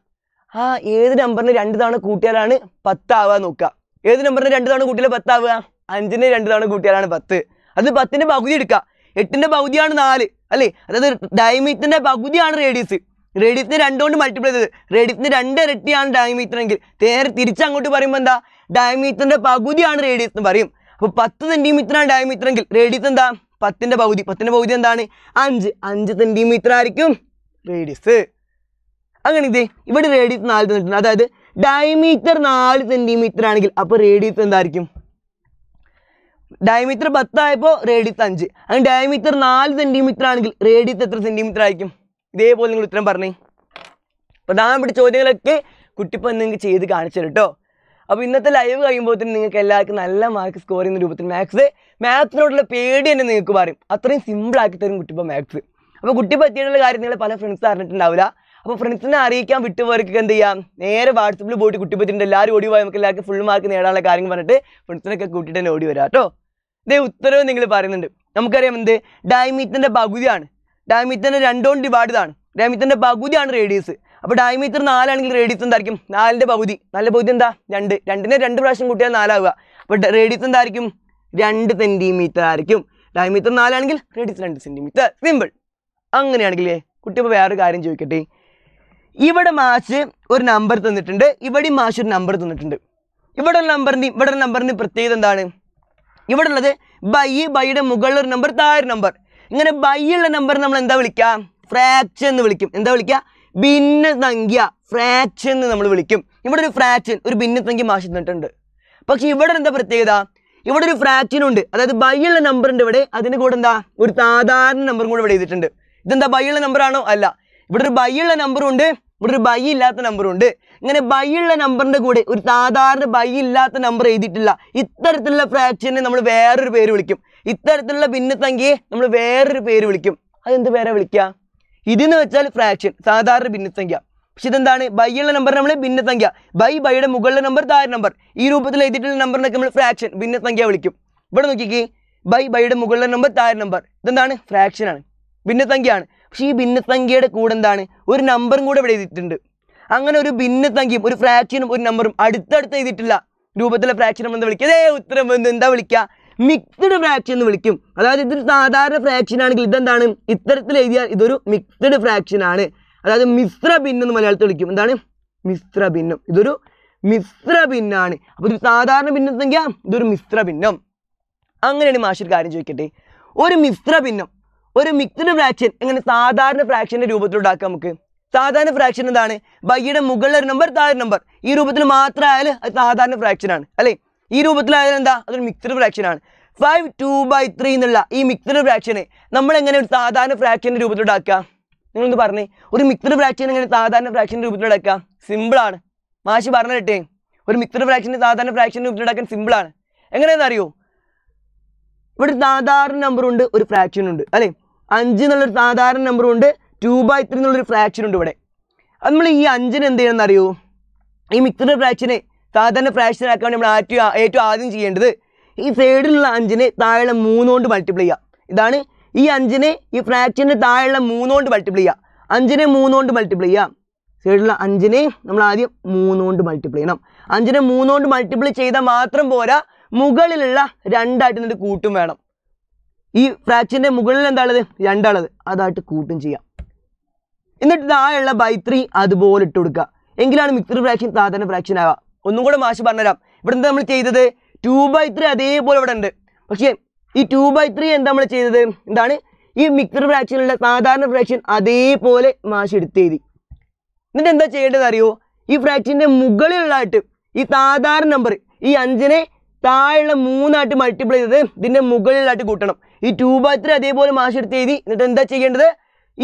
ആ ഏത് നമ്പറിന് രണ്ട് തവണ കൂട്ടിയാലാണ് പത്താവുക നോക്കുക ഏത് നമ്പറിന് രണ്ട് തവണ കൂട്ടിയാൽ പത്താവുക അഞ്ചിന് രണ്ട് തവണ കൂട്ടിയാലാണ് പത്ത് അത് പത്തിൻ്റെ പകുതി എടുക്കുക എട്ടിൻ്റെ പകുതിയാണ് നാല് അല്ലേ അതായത് ഡയമീറ്ററിൻ്റെ പകുതിയാണ് റേഡിയസ് റേഡിയത്തിന് രണ്ടുകൊണ്ട് മൾട്ടിപ്ലൈ ചെയ്തത് റേഡിയത്തിന് രണ്ട് ഇരട്ടിയാണ് ഡയമീറ്റർ എങ്കിൽ നേരെ അങ്ങോട്ട് പറയുമ്പോൾ എന്താ ഡയമീറ്ററിൻ്റെ പകുതിയാണ് റേഡിയസ് എന്ന് പറയും അപ്പോൾ പത്ത് സെൻറ്റിമീറ്ററാണ് ഡയമീറ്റർ എങ്കിൽ റേഡിയസ് എന്താ പത്തിൻ്റെ പകുതി പത്തിൻ്റെ പകുതി എന്താണ് അഞ്ച് അഞ്ച് സെൻറ്റിമീറ്റർ ആയിരിക്കും റേഡിയസ് അങ്ങനെ ഇതേ ഇവിടെ റേഡിയസ് നാല് തന്നിട്ടുണ്ട് അതായത് ഡയമീറ്റർ നാല് സെൻറ്റിമീറ്റർ ആണെങ്കിൽ അപ്പോൾ റേഡിയസ് എന്തായിരിക്കും ഡയമീറ്റർ പത്തായപ്പോൾ റേഡിയസ് അഞ്ച് അങ്ങനെ ഡയമീറ്റർ നാല് സെൻറ്റിമീറ്റർ ആണെങ്കിൽ റേഡിയസ് എത്ര സെൻറ്റിമീറ്റർ ആയിരിക്കും ഇതേപോലെ നിങ്ങൾ ഉത്തരം പറഞ്ഞേ പ്രധാനപ്പെട്ട ചോദ്യങ്ങളൊക്കെ കുട്ടിപ്പം നിങ്ങൾക്ക് ചെയ്ത് കാണിച്ചു കേട്ടോ അപ്പോൾ ഇന്നത്തെ ലൈവ് കഴിയുമ്പോൾ തന്നെ നിങ്ങൾക്ക് എല്ലാവർക്കും നല്ല മാർക്ക് സ്കോർ ചെയ്യുന്ന രൂപത്തിൽ മാത്സ് മാത്സിനോടുള്ള പേടി തന്നെ നിങ്ങൾക്ക് പറയും അത്രയും സിമ്പിളാക്കി തരും കുട്ടിപ്പം മാത്സ് അപ്പോൾ കുട്ടി പറ്റിയിട്ടുള്ള കാര്യം നിങ്ങൾ പല ഫ്രണ്ട്സ് അറിഞ്ഞിട്ടുണ്ടാവില്ല അപ്പോൾ ഫ്രണ്ട്സിനെ അറിയിക്കാൻ വിട്ടുപോയവർക്ക് എന്ത് ചെയ്യാം നേരെ വാട്സപ്പിൽ പോയിട്ട് കുട്ടി എല്ലാവരും ഓടി പോയി നമുക്ക് എല്ലാവർക്കും ഫുൾ മാർക്ക് നേടാനുള്ള കാര്യം പറഞ്ഞിട്ട് ഫ്രണ്ട്സിനൊക്കെ കൂട്ടിയിട്ട് തന്നെ ഓടി വരാം കേട്ടോ ഇതേ ഉത്തരവ് നിങ്ങൾ പറയുന്നുണ്ട് നമുക്കറിയാം എന്ത് ഡയമീറ്ററിൻ്റെ പകുതിയാണ് ഡയമീറ്ററിൻ്റെ രണ്ടുകൊണ്ട് ഡിവൈഡ് ഇതാണ് ഡയമീറ്ററിൻ്റെ പകുതിയാണ് റേഡിയസ് അപ്പോൾ ഡയമീറ്റർ നാലാണെങ്കിൽ റേഡിയസ് എന്തായിരിക്കും നാലിൻ്റെ പകുതി നല്ല പകുതി എന്താ രണ്ട് രണ്ടിനെ രണ്ട് പ്രാവശ്യം കൂട്ടിയാൽ നാലാവുക അപ്പോൾ റേഡിയസ് എന്തായിരിക്കും രണ്ട് സെൻറ്റിമീറ്റർ ആയിരിക്കും ഡയമീറ്റർ നാലാണെങ്കിൽ റേഡിയസ് രണ്ട് സെൻറ്റിമീറ്റർ സിമ്പിൾ അങ്ങനെയാണെങ്കിൽ കുട്ടി അപ്പോൾ വേറൊരു കാര്യം ചോദിക്കട്ടെ ഇവിടെ മാച്ച് ഒരു നമ്പർ തന്നിട്ടുണ്ട് ഇവിടെയും മാച്ച് ഒരു നമ്പർ തന്നിട്ടുണ്ട് ഇവിടെ ഒരു നമ്പറിൻ്റെയും ഇവിടെ ഒരു നമ്പറിൻ്റെയും പ്രത്യേകത എന്താണ് ഇവിടെ ഉള്ളത് ബൈ ബൈയുടെ മുകളിലൊരു ഒരു നമ്പർ താഴെ നമ്പർ ഇങ്ങനെ ബൈ ഉള്ള നമ്പർ നമ്മൾ എന്താ വിളിക്കുക ഫ്രാക്ഷൻ എന്ന് വിളിക്കും എന്താ വിളിക്കുക ഭിന്ന സംഖ്യ ഫ്രാക്ഷൻ എന്ന് നമ്മൾ വിളിക്കും ഇവിടെ ഒരു ഫ്രാക്ഷൻ ഒരു ഭിന്ന സംഖ്യ മാഷിന്നിട്ടുണ്ട് തന്നിട്ടുണ്ട് ഇവിടെ എന്താ പ്രത്യേകത ഇവിടെ ഒരു ഫ്രാക്ഷൻ ഉണ്ട് അതായത് ബൈ ഉള്ള നമ്പർ ഉണ്ട് ഇവിടെ അതിന് കൂടെ എന്താ ഒരു സാധാരണ നമ്പറും കൂടെ ഇവിടെ ചെയ്തിട്ടുണ്ട് ഇതെന്താ ബൈ ഉള്ള നമ്പർ ആണോ അല്ല ഇവിടെ ഒരു ബൈ ഉള്ള നമ്പറും ഉണ്ട് ഇവിടെ ഒരു ബൈ ഇല്ലാത്ത നമ്പറും ഉണ്ട് ഇങ്ങനെ ബൈ ഉള്ള നമ്പറിൻ്റെ കൂടെ ഒരു സാധാരണ ബൈ ഇല്ലാത്ത നമ്പർ എഴുതിയിട്ടില്ല ഇത്തരത്തിലുള്ള ഫ്രാക്ഷനെ നമ്മൾ വേറൊരു പേര് വിളിക്കും ഇത്തരത്തിലുള്ള ഭിന്നസംഖ്യയെ നമ്മൾ വേറൊരു പേര് വിളിക്കും അതെന്ത് പേരാ വിളിക്കുക ഇതെന്ന് വെച്ചാൽ ഫ്രാക്ഷൻ സാധാരണ ഭിന്നസംഖ്യ പക്ഷെ ഇതെന്താണ് ഉള്ള നമ്പർ നമ്മൾ ഭിന്നസംഖ്യ ബൈ ബൈയുടെ മുകളിലെ നമ്പർ താഴെ നമ്പർ ഈ രൂപത്തിൽ എഴുതിയിട്ടുള്ള നമ്പറിനൊക്കെ നമ്മൾ ഫ്രാക്ഷൻ ഭിന്നസംഖ്യ വിളിക്കും ഇവിടെ നോക്കിക്കേ ബൈ ബൈയുടെ മുകളിലെ നമ്പർ താഴെ നമ്പർ ഇതെന്താണ് ഫ്രാക്ഷനാണ് ഭിന്നസംഖ്യയാണ് പക്ഷേ ഈ ഭിന്നസംഖ്യയുടെ കൂടെ എന്താണ് ഒരു നമ്പറും കൂടെ ഇവിടെ എഴുതിയിട്ടുണ്ട് അങ്ങനെ ഒരു ഭിന്നസംഖ്യയും ഒരു ഫ്രാക്ഷനും ഒരു നമ്പറും അടുത്തടുത്ത് എഴുതിയിട്ടില്ല രൂപത്തിലെ ഫ്രാക്ഷൻ നമ്മൾ എന്താ വിളിക്കുക അതേ ഉത്തരം എന്താ വിളിക്കുക മിക്സഡ് ഫ്രാക്ഷൻ എന്ന് വിളിക്കും അതായത് ഇതൊരു സാധാരണ ഫ്രാക്ഷൻ ആണെങ്കിൽ ഇതെന്താണ് ഇത്തരത്തിൽ എഴുതിയാൽ ഇതൊരു മിക്സഡ് ഫ്രാക്ഷൻ ആണ് അതായത് മിശ്ര എന്ന് മലയാളത്തിൽ വിളിക്കും എന്താണ് മിശ്ര ഭിന്നം ഇതൊരു മിശ്ര ഭിന്നാണ് അപ്പോൾ ഇതൊരു സാധാരണ ഭിന്നസംഖ്യ ഇതൊരു മിശ്ര ഭിന്നം അങ്ങനെയാണ് മാഷൊരു കാര്യം ചോദിക്കട്ടെ ഒരു മിശ്ര ഭിന്നം ഒരു മിക്സഡ് ഫ്രാക്ഷൻ എങ്ങനെ സാധാരണ ഫ്രാക്ഷൻ്റെ ഉണ്ടാക്കാം നമുക്ക് സാധാരണ ഫ്രാക്ഷൻ എന്താണ് ബൈയുടെ മുകളിലൊരു നമ്പർ താഴെ നമ്പർ ഈ രൂപത്തിൽ മാത്രമായാലും അത് സാധാരണ ഫ്രാക്ഷനാണ് അല്ലേ ഈ രൂപത്തിലായാലും എന്താ അതൊരു മിക്സഡ് ഫ്രാക്ഷനാണ് ഫൈവ് ടു ബൈ ത്രീ എന്നുള്ള ഈ മിക്സഡ് ഫ്രാക്ഷനെ നമ്മൾ എങ്ങനെ ഒരു സാധാരണ ഫ്രാക്ഷൻ്റെ രൂപത്തിലുണ്ടാക്കുക നിങ്ങളൊന്ന് പറഞ്ഞേ ഒരു മിക്സഡ് ഫ്രാക്ഷൻ എങ്ങനെ സാധാരണ ഫ്രാക്ഷൻ്റെ രൂപത്തിലുണ്ടാക്കുക സിമ്പിളാണ് മാഷി പറഞ്ഞു കേട്ടേ ഒരു മിക്സഡ് ഫ്രാക്ഷൻ്റെ സാധാരണ ഫ്രാക്ഷൻ്റെ രൂപത്തിലുണ്ടാക്കാൻ സിമ്പിളാണ് എങ്ങനെയാണെന്ന് അറിയോ ഇവിടെ സാധാരണ നമ്പറുണ്ട് ഒരു ഫ്രാക്ഷൻ ഉണ്ട് അല്ലേ അഞ്ച് എന്നുള്ളൊരു സാധാരണ നമ്പറുണ്ട് ടു ബൈ ത്രീ എന്നുള്ളൊരു ഫ്രാക്ഷൻ ഉണ്ട് ഇവിടെ അത് നമ്മൾ ഈ അഞ്ചിന് എന്ത് ചെയ്യണമെന്ന് അറിയോ ഈ മിക്സഡ് ഫ്രാക്ഷനെ സാധാരണ പ്രാക്ഷനാക്കാൻ വേണ്ടി നമ്മൾ ഏറ്റവും ഏറ്റവും ആദ്യം ചെയ്യേണ്ടത് ഈ സൈഡിലുള്ള അഞ്ചിനെ താഴെയുള്ള മൂന്നുകൊണ്ട് മൾട്ടിപ്ലൈ ചെയ്യുക ഇതാണ് ഈ അഞ്ചിനെ ഈ ഫ്രാക്ഷൻ്റെ താഴെയുള്ള മൂന്നുകൊണ്ട് മൾട്ടിപ്ലൈ ചെയ്യുക അഞ്ചിനെ മൂന്നുകൊണ്ട് മൾട്ടിപ്ലൈ ചെയ്യാം സൈഡിലുള്ള അഞ്ചിനെ നമ്മൾ ആദ്യം മൂന്നുകൊണ്ട് മൾട്ടിപ്ലൈ ചെയ്യണം അഞ്ചിനെ മൂന്നുകൊണ്ട് മൾട്ടിപ്ലൈ ചെയ്താൽ മാത്രം പോരാ മുകളിലുള്ള രണ്ടായിട്ട് എന്നിട്ട് കൂട്ടും വേണം ഈ ഫ്രാക്ഷൻ്റെ മുകളിൽ എന്താണുള്ളത് രണ്ടാണത് അതായിട്ട് കൂട്ടും ചെയ്യാം എന്നിട്ട് താഴെയുള്ള ബൈ ത്രീ അതുപോലെ ഇട്ട് കൊടുക്കുക എങ്കിലാണ് മിക്സഡ് ഫ്രാക്ഷൻ സാധാരണ ഫ്രാക്ഷൻ ആവുക ഒന്നും കൂടെ മാഷ് പറഞ്ഞുതരാം ഇവിടെ എന്താ നമ്മൾ ചെയ്തത് ടു ബൈ ത്രീ അതേപോലെ ഇവിടെ ഉണ്ട് പക്ഷേ ഈ ടു ബൈ ത്രീ എന്താ നമ്മൾ ചെയ്തത് എന്താണ് ഈ മിക്സർ ഫ്രാക്ഷനിലുള്ള സാധാരണ ഫ്രാക്ഷൻ അതേപോലെ മാഷ് എഴുതി എന്നിട്ട് എന്താ ചെയ്യേണ്ടത് അറിയോ ഈ ഫ്രാക്ഷൻ്റെ മുകളിലുള്ളതായിട്ട് ഈ സാധാരണ നമ്പർ ഈ അഞ്ചിനെ താഴെയുള്ള മൂന്നായിട്ട് മൾട്ടിപ്ലൈ ചെയ്തത് ഇതിൻ്റെ മുകളിലായിട്ട് കൂട്ടണം ഈ ടു ബൈ ത്രീ അതേപോലെ മാഷ് എടുത്ത് എഴുതി എന്നിട്ട് എന്താ ചെയ്യേണ്ടത്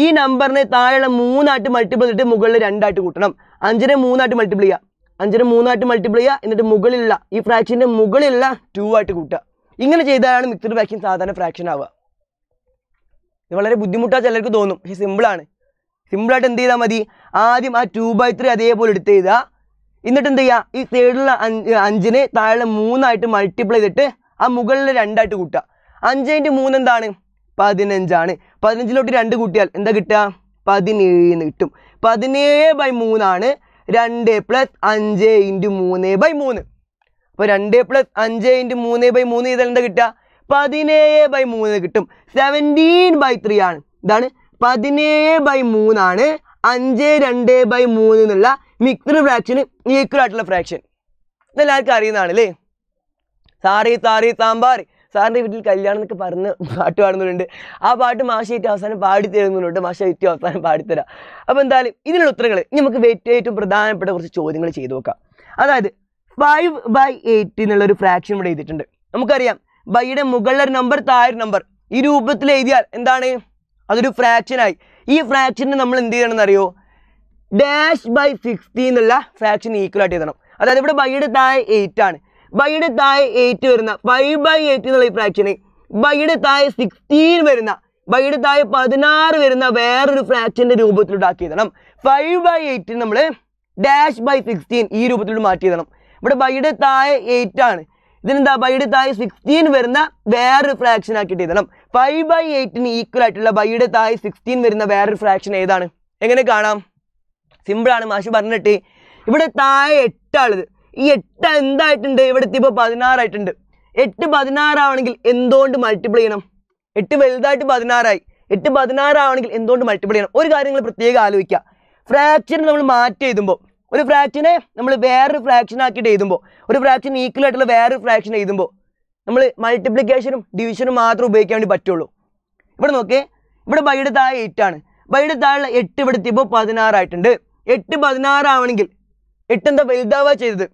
ഈ നമ്പറിനെ താഴെയുള്ള മൂന്നായിട്ട് മൾട്ടിപ്ലൈ ചെയ്തിട്ട് മുകളിൽ രണ്ടായിട്ട് കൂട്ടണം അഞ്ചിനെ മൂന്നായിട്ട് മൾട്ടിപ്ലൈ ചെയ്യാം അഞ്ചിനെ മൂന്നായിട്ട് മൾട്ടിപ്ലൈ ചെയ്യുക എന്നിട്ട് മുകളിലുള്ള ഈ ഫ്രാക്ഷൻ്റെ മുകളിലുള്ള ടു ആയിട്ട് കൂട്ടുക ഇങ്ങനെ ചെയ്താലാണ് മിക്സഡ് ഫ്രാക്ഷൻ സാധാരണ ഫ്രാക്ഷൻ ആവുക ഇത് വളരെ ബുദ്ധിമുട്ടാണ് ചിലർക്ക് തോന്നും പക്ഷേ സിമ്പിളാണ് സിമ്പിളായിട്ട് എന്ത് ചെയ്താൽ മതി ആദ്യം ആ ടു ബൈ ത്രീ അതേപോലെ എടുത്ത് ചെയ്താൽ എന്നിട്ട് എന്ത് ചെയ്യുക ഈ സൈഡിലുള്ള അഞ്ച് അഞ്ചിനെ താഴെ മൂന്നായിട്ട് മൾട്ടിപ്ലൈ ചെയ്തിട്ട് ആ മുകളിൽ രണ്ടായിട്ട് കൂട്ടുക അഞ്ചിൻ്റെ മൂന്ന് എന്താണ് പതിനഞ്ചാണ് പതിനഞ്ചിലോട്ട് രണ്ട് കൂട്ടിയാൽ എന്താ കിട്ടുക പതിനേഴ് എന്ന് കിട്ടും പതിനേഴ് ബൈ മൂന്നാണ് രണ്ട് പ്ലസ് അഞ്ച് ഇൻറ്റു മൂന്ന് ബൈ മൂന്ന് അപ്പോൾ രണ്ട് പ്ലസ് അഞ്ച് ഇൻറ്റു മൂന്ന് ബൈ മൂന്ന് ചെയ്താൽ എന്താ കിട്ടുക പതിനേഴ് ബൈ മൂന്ന് കിട്ടും സെവൻറ്റീൻ ബൈ ത്രീ ആണ് ഇതാണ് പതിനേഴ് ബൈ മൂന്നാണ് അഞ്ച് രണ്ട് ബൈ മൂന്ന് എന്നുള്ള മിക്സഡ് ഫ്രാക്ഷന് ഈക്വൽ ആയിട്ടുള്ള ഫ്രാക്ഷൻ ഇതെല്ലാവർക്കും അറിയുന്നതാണ് അല്ലേ സാറി സാറി സാമ്പാർ സാറിൻ്റെ വീട്ടിൽ കല്യാണം എന്നൊക്കെ പറഞ്ഞ് പാട്ട് പാടുന്നുണ്ട് ആ പാട്ട് മാഷേറ്റ് അവസാനം പാടി തരുന്നുണ്ട് ഏറ്റവും അവസാനം പാടിത്തരാം അപ്പോൾ എന്തായാലും ഇതിനുള്ള ഉത്തരങ്ങൾ നമുക്ക് ഏറ്റവും പ്രധാനപ്പെട്ട കുറച്ച് ചോദ്യങ്ങൾ ചെയ്തു നോക്കാം അതായത് ഫൈവ് ബൈ എയ്റ്റ് എന്നുള്ളൊരു ഫ്രാക്ഷൻ ഇവിടെ എഴുതിയിട്ടുണ്ട് നമുക്കറിയാം ബൈയുടെ മുകളിലൊരു നമ്പർ താഴെ നമ്പർ ഈ രൂപത്തിൽ എഴുതിയാൽ എന്താണ് അതൊരു ഫ്രാക്ഷനായി ഈ ഫ്രാക്ഷനെ നമ്മൾ എന്ത് ചെയ്യണമെന്ന് അറിയോ ഡാഷ് ബൈ സിക്സ്റ്റി എന്നുള്ള ഫ്രാക്ഷൻ ഈക്വൽ ആയിട്ട് എഴുതണം അതായത് ഇവിടെ ബൈയുടെ താഴെ എയ്റ്റ് ആണ് ബൈയുടെ താഴെ എയ്റ്റ് വരുന്ന ഫൈവ് ബൈ എയ്റ്റ് എന്നുള്ള ഈ ഫ്രാക്ഷന് ബൈയുടെ താഴെ സിക്സ്റ്റീൻ വരുന്ന ബൈയുടെ താഴെ പതിനാറ് വരുന്ന വേറൊരു ഫ്രാക്ഷൻ്റെ രൂപത്തിലുണ്ടാക്കി തരണം ഫൈവ് ബൈ എയ്റ്റ് നമ്മൾ ഡാഷ് ബൈ സിക്സ്റ്റീൻ ഈ രൂപത്തിൽ മാറ്റി തരണം ഇവിടെ ബൈയുടെ താഴെ എയ്റ്റ് ആണ് ഇതിനെന്താ ബൈയുടെ താഴെ സിക്സ്റ്റീൻ വരുന്ന വേറൊരു ഫ്രാക്ഷൻ ആക്കിയിട്ട് എഴുതണം ഫൈവ് ബൈ എയ്റ്റിന് ഈക്വൽ ആയിട്ടുള്ള ബൈയുടെ താഴെ സിക്സ്റ്റീൻ വരുന്ന വേറൊരു ഫ്രാക്ഷൻ ഏതാണ് എങ്ങനെ കാണാം സിമ്പിളാണ് മാഷ് പറഞ്ഞിട്ട് ഇവിടെ താഴെ എട്ടാണിത് ഈ എട്ട് എന്തായിട്ടുണ്ട് ഇവിടെ ഇപ്പോൾ പതിനാറായിട്ടുണ്ട് എട്ട് പതിനാറാവണമെങ്കിൽ എന്തുകൊണ്ട് മൾട്ടിപ്ലൈ ചെയ്യണം എട്ട് വലുതായിട്ട് പതിനാറായി എട്ട് പതിനാറാവണമെങ്കിൽ എന്തുകൊണ്ട് മൾട്ടിപ്ലൈ ചെയ്യണം ഒരു കാര്യങ്ങൾ പ്രത്യേകം ആലോചിക്കുക ഫ്രാക്ഷൻ നമ്മൾ മാറ്റി എഴുതുമ്പോൾ ഒരു ഫ്രാക്ഷനെ നമ്മൾ വേറൊരു ഫ്രാക്ഷൻ ആക്കിയിട്ട് എഴുതുമ്പോൾ ഒരു ഫ്രാക്ഷൻ ഈക്വൽ ആയിട്ടുള്ള വേറൊരു ഫ്രാക്ഷൻ എഴുതുമ്പോൾ നമ്മൾ മൾട്ടിപ്ലിക്കേഷനും ഡിവിഷനും മാത്രം ഉപയോഗിക്കാൻ വേണ്ടി പറ്റുള്ളൂ ഇവിടെ നോക്കിയേ ഇവിടെ ബൈയുടെ താഴെ എയ്റ്റ് ആണ് ബൈയുടെ താഴെ എട്ട് ഇവിടെ എത്തിയപ്പോൾ പതിനാറായിട്ടുണ്ട് എട്ട് പതിനാറാവണമെങ്കിൽ എട്ട് എന്താ വലുതാവാ ചെയ്തത്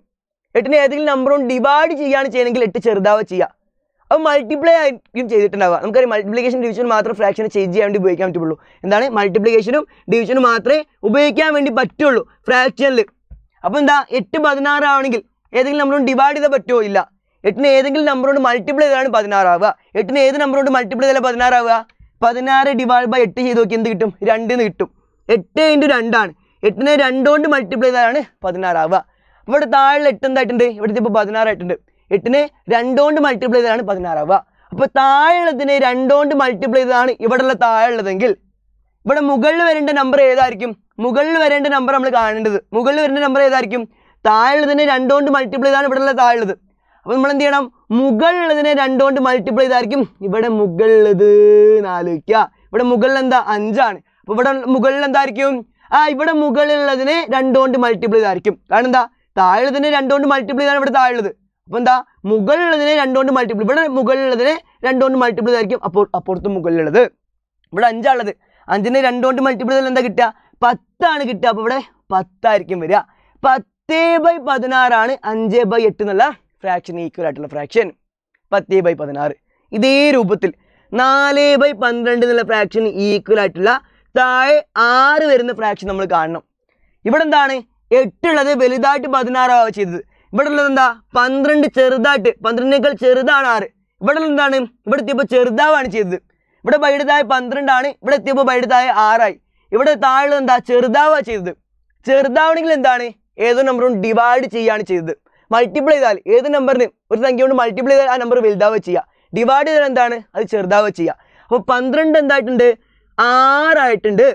എട്ടിനെ ഏതെങ്കിലും നമ്പർ കൊണ്ട് ഡിവൈഡ് ചെയ്യുകയാണ് ചെയ്യണമെങ്കിൽ എട്ട് ചെറുതാവുക ചെയ്യുക അപ്പോൾ മൾട്ടിപ്ലൈ ആയിരിക്കും ചെയ്തിട്ടുണ്ടാവുക നമുക്കറിയാം മൾട്ടിപ്ലിക്കേഷൻ ഡിവിഷൻ മാത്രം ഫ്രാക്ഷനെ ചേഞ്ച് ചെയ്യാൻ വേണ്ടി ഉപയോഗിക്കാൻ പറ്റുള്ളൂ എന്താണ് മൾട്ടിപ്ലിക്കേഷനും ഡിവിഷനും മാത്രമേ ഉപയോഗിക്കാൻ വേണ്ടി പറ്റുള്ളൂ ഫ്രാക്ഷനിൽ അപ്പോൾ എന്താ എട്ട് പതിനാറാണെങ്കിൽ ഏതെങ്കിലും നമ്പർ കൊണ്ട് ഡിവൈഡ് ചെയ്താൽ പറ്റുമോ ഇല്ല എട്ടിന് ഏതെങ്കിലും നമ്പർ കൊണ്ട് മൾട്ടിപ്ലൈ ചെയ്താണ് പതിനാറാവുക എട്ടിന് ഏത് നമ്പർ കൊണ്ട് മൾട്ടിപ്ലൈ ചെയ്താൽ പതിനാറാവുക പതിനാറ് ഡിവൈഡ് ബൈ എട്ട് ചെയ്ത് നോക്കിയാൽ എന്ത് കിട്ടും രണ്ടിൽ കിട്ടും എട്ട് ഇൻറ്റു രണ്ടാണ് എട്ടിനെ രണ്ടുകൊണ്ട് മൾട്ടിപ്ലൈ ചെയ്താലാണ് പതിനാറാവുക ഇവിടെ താഴെ എട്ട് എന്തായിട്ടുണ്ട് ഇവിടുത്തെ ഇപ്പോൾ പതിനാറായിട്ടുണ്ട് എട്ടിനെ രണ്ടുകൊണ്ട് മൾട്ടിപ്ലൈ ചെയ്താണ് പതിനാറാവുക അപ്പോൾ താഴെയുള്ളതിനെ രണ്ടുകൊണ്ട് മൾട്ടിപ്ലൈ ചെയ്താണ് ഇവിടെയുള്ള താഴെയുള്ളതെങ്കിൽ ഇവിടെ മുകളിൽ വരേണ്ട നമ്പർ ഏതായിരിക്കും മുകളിൽ വരേണ്ട നമ്പർ നമ്മൾ കാണേണ്ടത് മുകളിൽ വരേണ്ട നമ്പർ ഏതായിരിക്കും താഴെയുള്ളതിനെ രണ്ടുകൊണ്ട് മൾട്ടിപ്ലൈ ചെയ്താണ് ഇവിടെയുള്ള താഴെയുള്ളത് അപ്പോൾ നമ്മൾ എന്ത് ചെയ്യണം മുകളിലുള്ളതിനെ രണ്ടുകൊണ്ട് മൾട്ടിപ്ലൈ ചെയ്തായിരിക്കും ഇവിടെ മുകളിലത് നാലുക്ക ഇവിടെ മുകളിൽ എന്താ അഞ്ചാണ് അപ്പോൾ ഇവിടെ മുകളിൽ എന്തായിരിക്കും ആ ഇവിടെ മുകളിലുള്ളതിനെ രണ്ടുകൊണ്ട് മൾട്ടിപ്ലൈ ചെയ്തായിരിക്കും കാരണം എന്താ താഴെയുള്ളതിനെ രണ്ടുകൊണ്ട് മൾട്ടിപ്ലൈ ചെയ്താണ് ഇവിടെ ഉള്ളത് അപ്പോൾ എന്താ മുകളിലുള്ളതിനെ രണ്ടുകൊണ്ട് മൾട്ടിപ്ലൈ ഇവിടെ മുകളിലുള്ളതിനെ രണ്ടുകൊണ്ട് മൾട്ടിപ്ലൈ ചെയ്തായിരിക്കും അപ്പോൾ അപ്പുറത്ത് മുകളിലുള്ളത് ഇവിടെ അഞ്ചാണുള്ളത് അഞ്ചിനെ രണ്ടുകൊണ്ട് മൾട്ടിപ്ലൈ ചെയ്താൽ എന്താ കിട്ടുക പത്താണ് കിട്ടുക അപ്പോൾ ഇവിടെ പത്തായിരിക്കും വരിക പത്തേ ബൈ പതിനാറാണ് അഞ്ച് ബൈ എട്ട് എന്നുള്ള ഫ്രാക്ഷൻ ഈക്വൽ ആയിട്ടുള്ള ഫ്രാക്ഷൻ പത്തേ ബൈ പതിനാറ് ഇതേ രൂപത്തിൽ നാല് ബൈ പന്ത്രണ്ട് എന്നുള്ള ഫ്രാക്ഷൻ ഈക്വൽ ആയിട്ടുള്ള താഴെ ആറ് വരുന്ന ഫ്രാക്ഷൻ നമ്മൾ കാണണം ഇവിടെ എന്താണ് എട്ടുള്ളത് വലുതായിട്ട് പതിനാറാണ് ചെയ്തത് ഇവിടെ ഉള്ളത് എന്താ പന്ത്രണ്ട് ചെറുതായിട്ട് പന്ത്രണ്ടിനേക്കാൾ ചെറുതാണ് ആറ് ഇവിടെ ഉള്ളത് എന്താണ് ഇവിടെ എത്തിയപ്പോൾ ചെറുതാവാണ് ചെയ്തത് ഇവിടെ ബൈഡതായ പന്ത്രണ്ടാണ് ഇവിടെ എത്തിയപ്പോൾ ബൈഡതായ ആറായി ഇവിടെ താഴെ എന്താ ചെറുതാവാണ് ചെയ്തത് ചെറുതാവണെങ്കിൽ എന്താണ് ഏതോ നമ്പറും ഡിവൈഡ് ചെയ്യാണ് ചെയ്തത് മൾട്ടിപ്ലൈ ചെയ്താൽ ഏത് നമ്പറിന് ഒരു സംഖ്യ കൊണ്ട് മൾട്ടിപ്ലൈ ചെയ്താൽ ആ നമ്പർ വലുതാവുക ചെയ്യുക ഡിവൈഡ് ചെയ്താൽ എന്താണ് അത് ചെറുതാവുക ചെയ്യുക അപ്പോൾ പന്ത്രണ്ട് എന്തായിട്ടുണ്ട് ആറായിട്ടുണ്ട്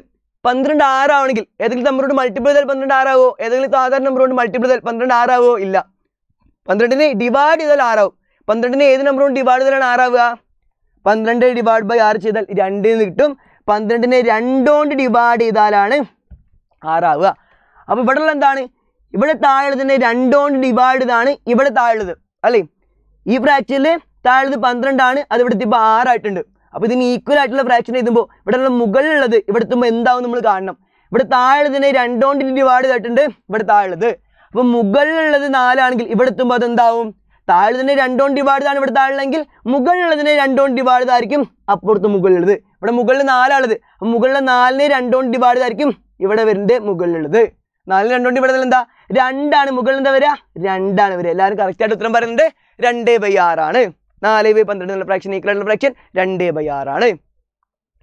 പന്ത്രണ്ട് ആറാണെങ്കിൽ ഏതെങ്കിലും നമ്പറോട് മൾട്ടിപ്പിൾ ചെയ്താൽ പന്ത്രണ്ട് ആറാവോ ഏതെങ്കിലും സാധാരണ നമ്പറോട് മൾട്ടിപ്പിൾ ചെയ്താൽ പന്ത്രണ്ട് ആറാവോ ഇല്ല പന്ത്രണ്ടിനെ ഡിവൈഡ് ചെയ്താൽ ആറാവും പന്ത്രണ്ടിനെ ഏത് നമ്പറോട് ഡിവൈഡ് ചെയ്താലാണ് ആറാവുക പന്ത്രണ്ട് ഡിവൈഡ് ബൈ ആറ് ചെയ്താൽ രണ്ടിൽ നിന്ന് കിട്ടും പന്ത്രണ്ടിനെ രണ്ടുകൊണ്ട് ഡിവൈഡ് ചെയ്താലാണ് ആറാവുക അപ്പോൾ ഇവിടെ ഉള്ള എന്താണ് ഇവിടെ താഴെയുള്ളതിനെ രണ്ടുകൊണ്ട് ഡിവൈഡ് ഇതാണ് ഇവിടെ താഴെയുള്ളത് അല്ലേ ഈ ഫ്രാക്ചറിൽ താഴെയുള്ളത് പന്ത്രണ്ടാണ് അത് ഇവിടുത്തെ ഇപ്പോൾ ആറായിട്ടുണ്ട് അപ്പോൾ ഇതിന് ഈക്വൽ ആയിട്ടുള്ള ഫ്രാക്ഷൻ എഴുതുമ്പോൾ ഇവിടെ ഇവിടെയുള്ള മുകളിലുള്ളത് ഇവിടെ എത്തുമ്പോൾ എന്താവും നമ്മൾ കാണണം ഇവിടെ താഴെതിനെ രണ്ടോണ്ടിന് ഡിവൈഡ് ചെയ്തിട്ടുണ്ട് ഇവിടെ താഴെയുള്ളത് അപ്പോൾ മുകളിലുള്ളത് നാലാണെങ്കിൽ ഇവിടെ എത്തുമ്പോൾ അതെന്താവും താഴെതിനെ രണ്ടോണ്ട് ആണ് ഇവിടെ താഴെങ്കിൽ മുകളിലുള്ളതിനെ രണ്ടോണ്ട് ആയിരിക്കും അപ്പുറത്ത് മുകളിലുള്ളത് ഇവിടെ മുകളിൽ നാലാളത് അപ്പം മുകളിലെ നാലിനെ രണ്ടോണ്ട് ആയിരിക്കും ഇവിടെ വരുന്നത് മുകളിലുള്ളത് നാലിന് രണ്ടോണ്ട് ഇവിടെ എന്താ രണ്ടാണ് മുകളിൽ എന്താ വരിക രണ്ടാണ് വരിക എല്ലാവരും ആയിട്ട് ഉത്തരം പറയുന്നുണ്ട് രണ്ട് ബൈ ആറാണ് നാല് ബൈ പന്ത്രണ്ട് എന്നുള്ള ഫ്രാക്ഷൻ ഈക്വൽ ആയിട്ടുള്ള ഫ്രാക്ഷൻ രണ്ട് ബൈ ആറാണ്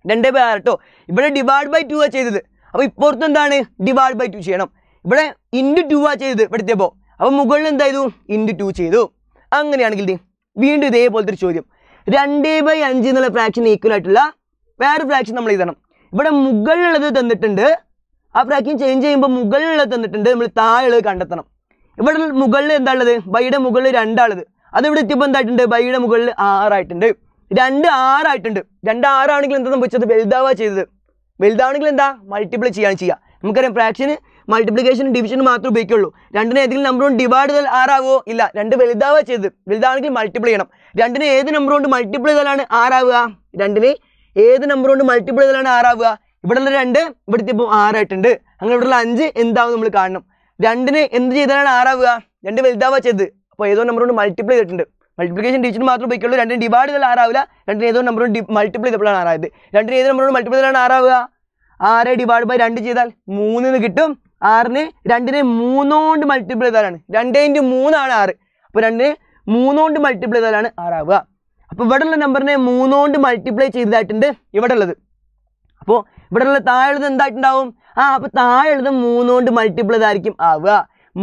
രണ്ട് ബൈ ആറ് കേട്ടോ ഇവിടെ ഡിവൈഡ് ബൈ ടു ആ ചെയ്തത് അപ്പോൾ ഇപ്പുറത്ത് എന്താണ് ഡിവൈഡ് ബൈ ടു ചെയ്യണം ഇവിടെ ഇൻറ്റു ടു ആ ചെയ്തത് ഇവിടുത്തെപ്പോൾ അപ്പോൾ മുകളിൽ എന്തായത് ഇൻറ്റു ടു ചെയ്തു അങ്ങനെയാണെങ്കിൽ വീണ്ടും ഇതേപോലത്തെ ഒരു ചോദ്യം രണ്ട് ബൈ അഞ്ച് എന്നുള്ള ഫ്രാക്ഷൻ ഈക്വൽ ആയിട്ടുള്ള വേറെ ഫ്രാക്ഷൻ നമ്മൾ എഴുതണം ഇവിടെ മുകളിലുള്ളത് തന്നിട്ടുണ്ട് ആ ഫ്രാക്ഷൻ ചേഞ്ച് ചെയ്യുമ്പോൾ മുകളിലുള്ളത് തന്നിട്ടുണ്ട് നമ്മൾ താഴെ കണ്ടെത്തണം ഇവിടെ മുകളിൽ എന്താ ഉള്ളത് ബൈയുടെ മുകളിൽ രണ്ടാളത് അതിവിടെ എത്തിയപ്പോൾ എന്തായിട്ടുണ്ട് ബൈയുടെ മുകളിൽ ആറായിട്ടുണ്ട് രണ്ട് ആറായിട്ടുണ്ട് രണ്ട് ആറാണെങ്കിൽ എന്താ സംഭവിച്ചത് വലുതാവാ ചെയ്തത് വലുതാണെങ്കിൽ എന്താ മൾട്ടിപ്ലൈ ചെയ്യാൻ ചെയ്യുക നമുക്കറിയാം ഫ്രാക്ഷന് മൾട്ടിപ്ലിക്കേഷൻ ഡിവിഷൻ മാത്രമേ ഉപയോഗിക്കുള്ളൂ രണ്ടിന് ഏതെങ്കിലും നമ്പർ കൊണ്ട് ഡിവൈഡ് ചെയ്താൽ ആറാവോ ഇല്ല രണ്ട് വലുതാവാ ചെയ്ത് വലുതാണെങ്കിൽ മൾട്ടിപ്ലൈ ചെയ്യണം രണ്ടിന് ഏത് നമ്പർ കൊണ്ട് മൾട്ടിപ്ലൈ ചെയ്താലാണ് ആറാവുക രണ്ടിന് ഏത് നമ്പർ കൊണ്ട് മൾട്ടിപ്ലൈ ചെയ്താലാണ് ആറാവുക ഉള്ള രണ്ട് ഇവിടുത്തെ ഇപ്പോൾ ആറായിട്ടുണ്ട് അങ്ങനെ ഇവിടെയുള്ള അഞ്ച് എന്താവും നമ്മൾ കാണണം രണ്ടിന് എന്ത് ചെയ്താലാണ് ആറാവുക രണ്ട് വലുതാവാ ചെയ്ത് അപ്പോൾ ഏതോ നമ്പർ കൊണ്ട് മൾട്ടിപ്ലൈ ചെയ്തിട്ടുണ്ട് മൾട്ടിപ്ലിക്കേഷൻ ഡിജിറ്റ് മാത്രം ഉപയോഗിക്കുള്ളൂ രണ്ടും ഡിവൈഡ് ചെയ്താൽ ആറാവില്ല രണ്ടിന് ഏതോ നമ്പർ കൊണ്ട് മൾട്ടിപ്ലൈ ചെയ്തപ്പോഴാണ് ആറായത് രണ്ടിന് നമ്പർ കൊണ്ട് മൾട്ടിപ്ലൈ ചെയ്താണ് ആറാവുക ആറ് ഡിവൈഡ് ബൈ രണ്ട് ചെയ്താൽ മൂന്നിന് കിട്ടും ആറിന് രണ്ടിനെ മൂന്നുകൊണ്ട് മൾട്ടിപ്ലൈ ചെയ്താലാണ് രണ്ട് ഇൻറ്റു മൂന്നാണ് ആറ് അപ്പോൾ രണ്ടിന് മൂന്നുകൊണ്ട് മൾട്ടിപ്ലൈ ചെയ്താലാണ് ആറാവുക അപ്പോൾ ഇവിടെയുള്ള നമ്പറിനെ മൂന്നുകൊണ്ട് മൾട്ടിപ്ലൈ ചെയ്തതായിട്ടുണ്ട് ഇവിടെ ഉള്ളത് അപ്പോൾ ഇവിടെയുള്ള താഴെ എഴുതുന്നത് എന്തായിട്ടുണ്ടാവും ആ അപ്പോൾ താഴെ എഴുതുന്നത് മൂന്നുകൊണ്ട് മൾട്ടിപ്ലൈ ചെയ്തായിരിക്കും ആവുക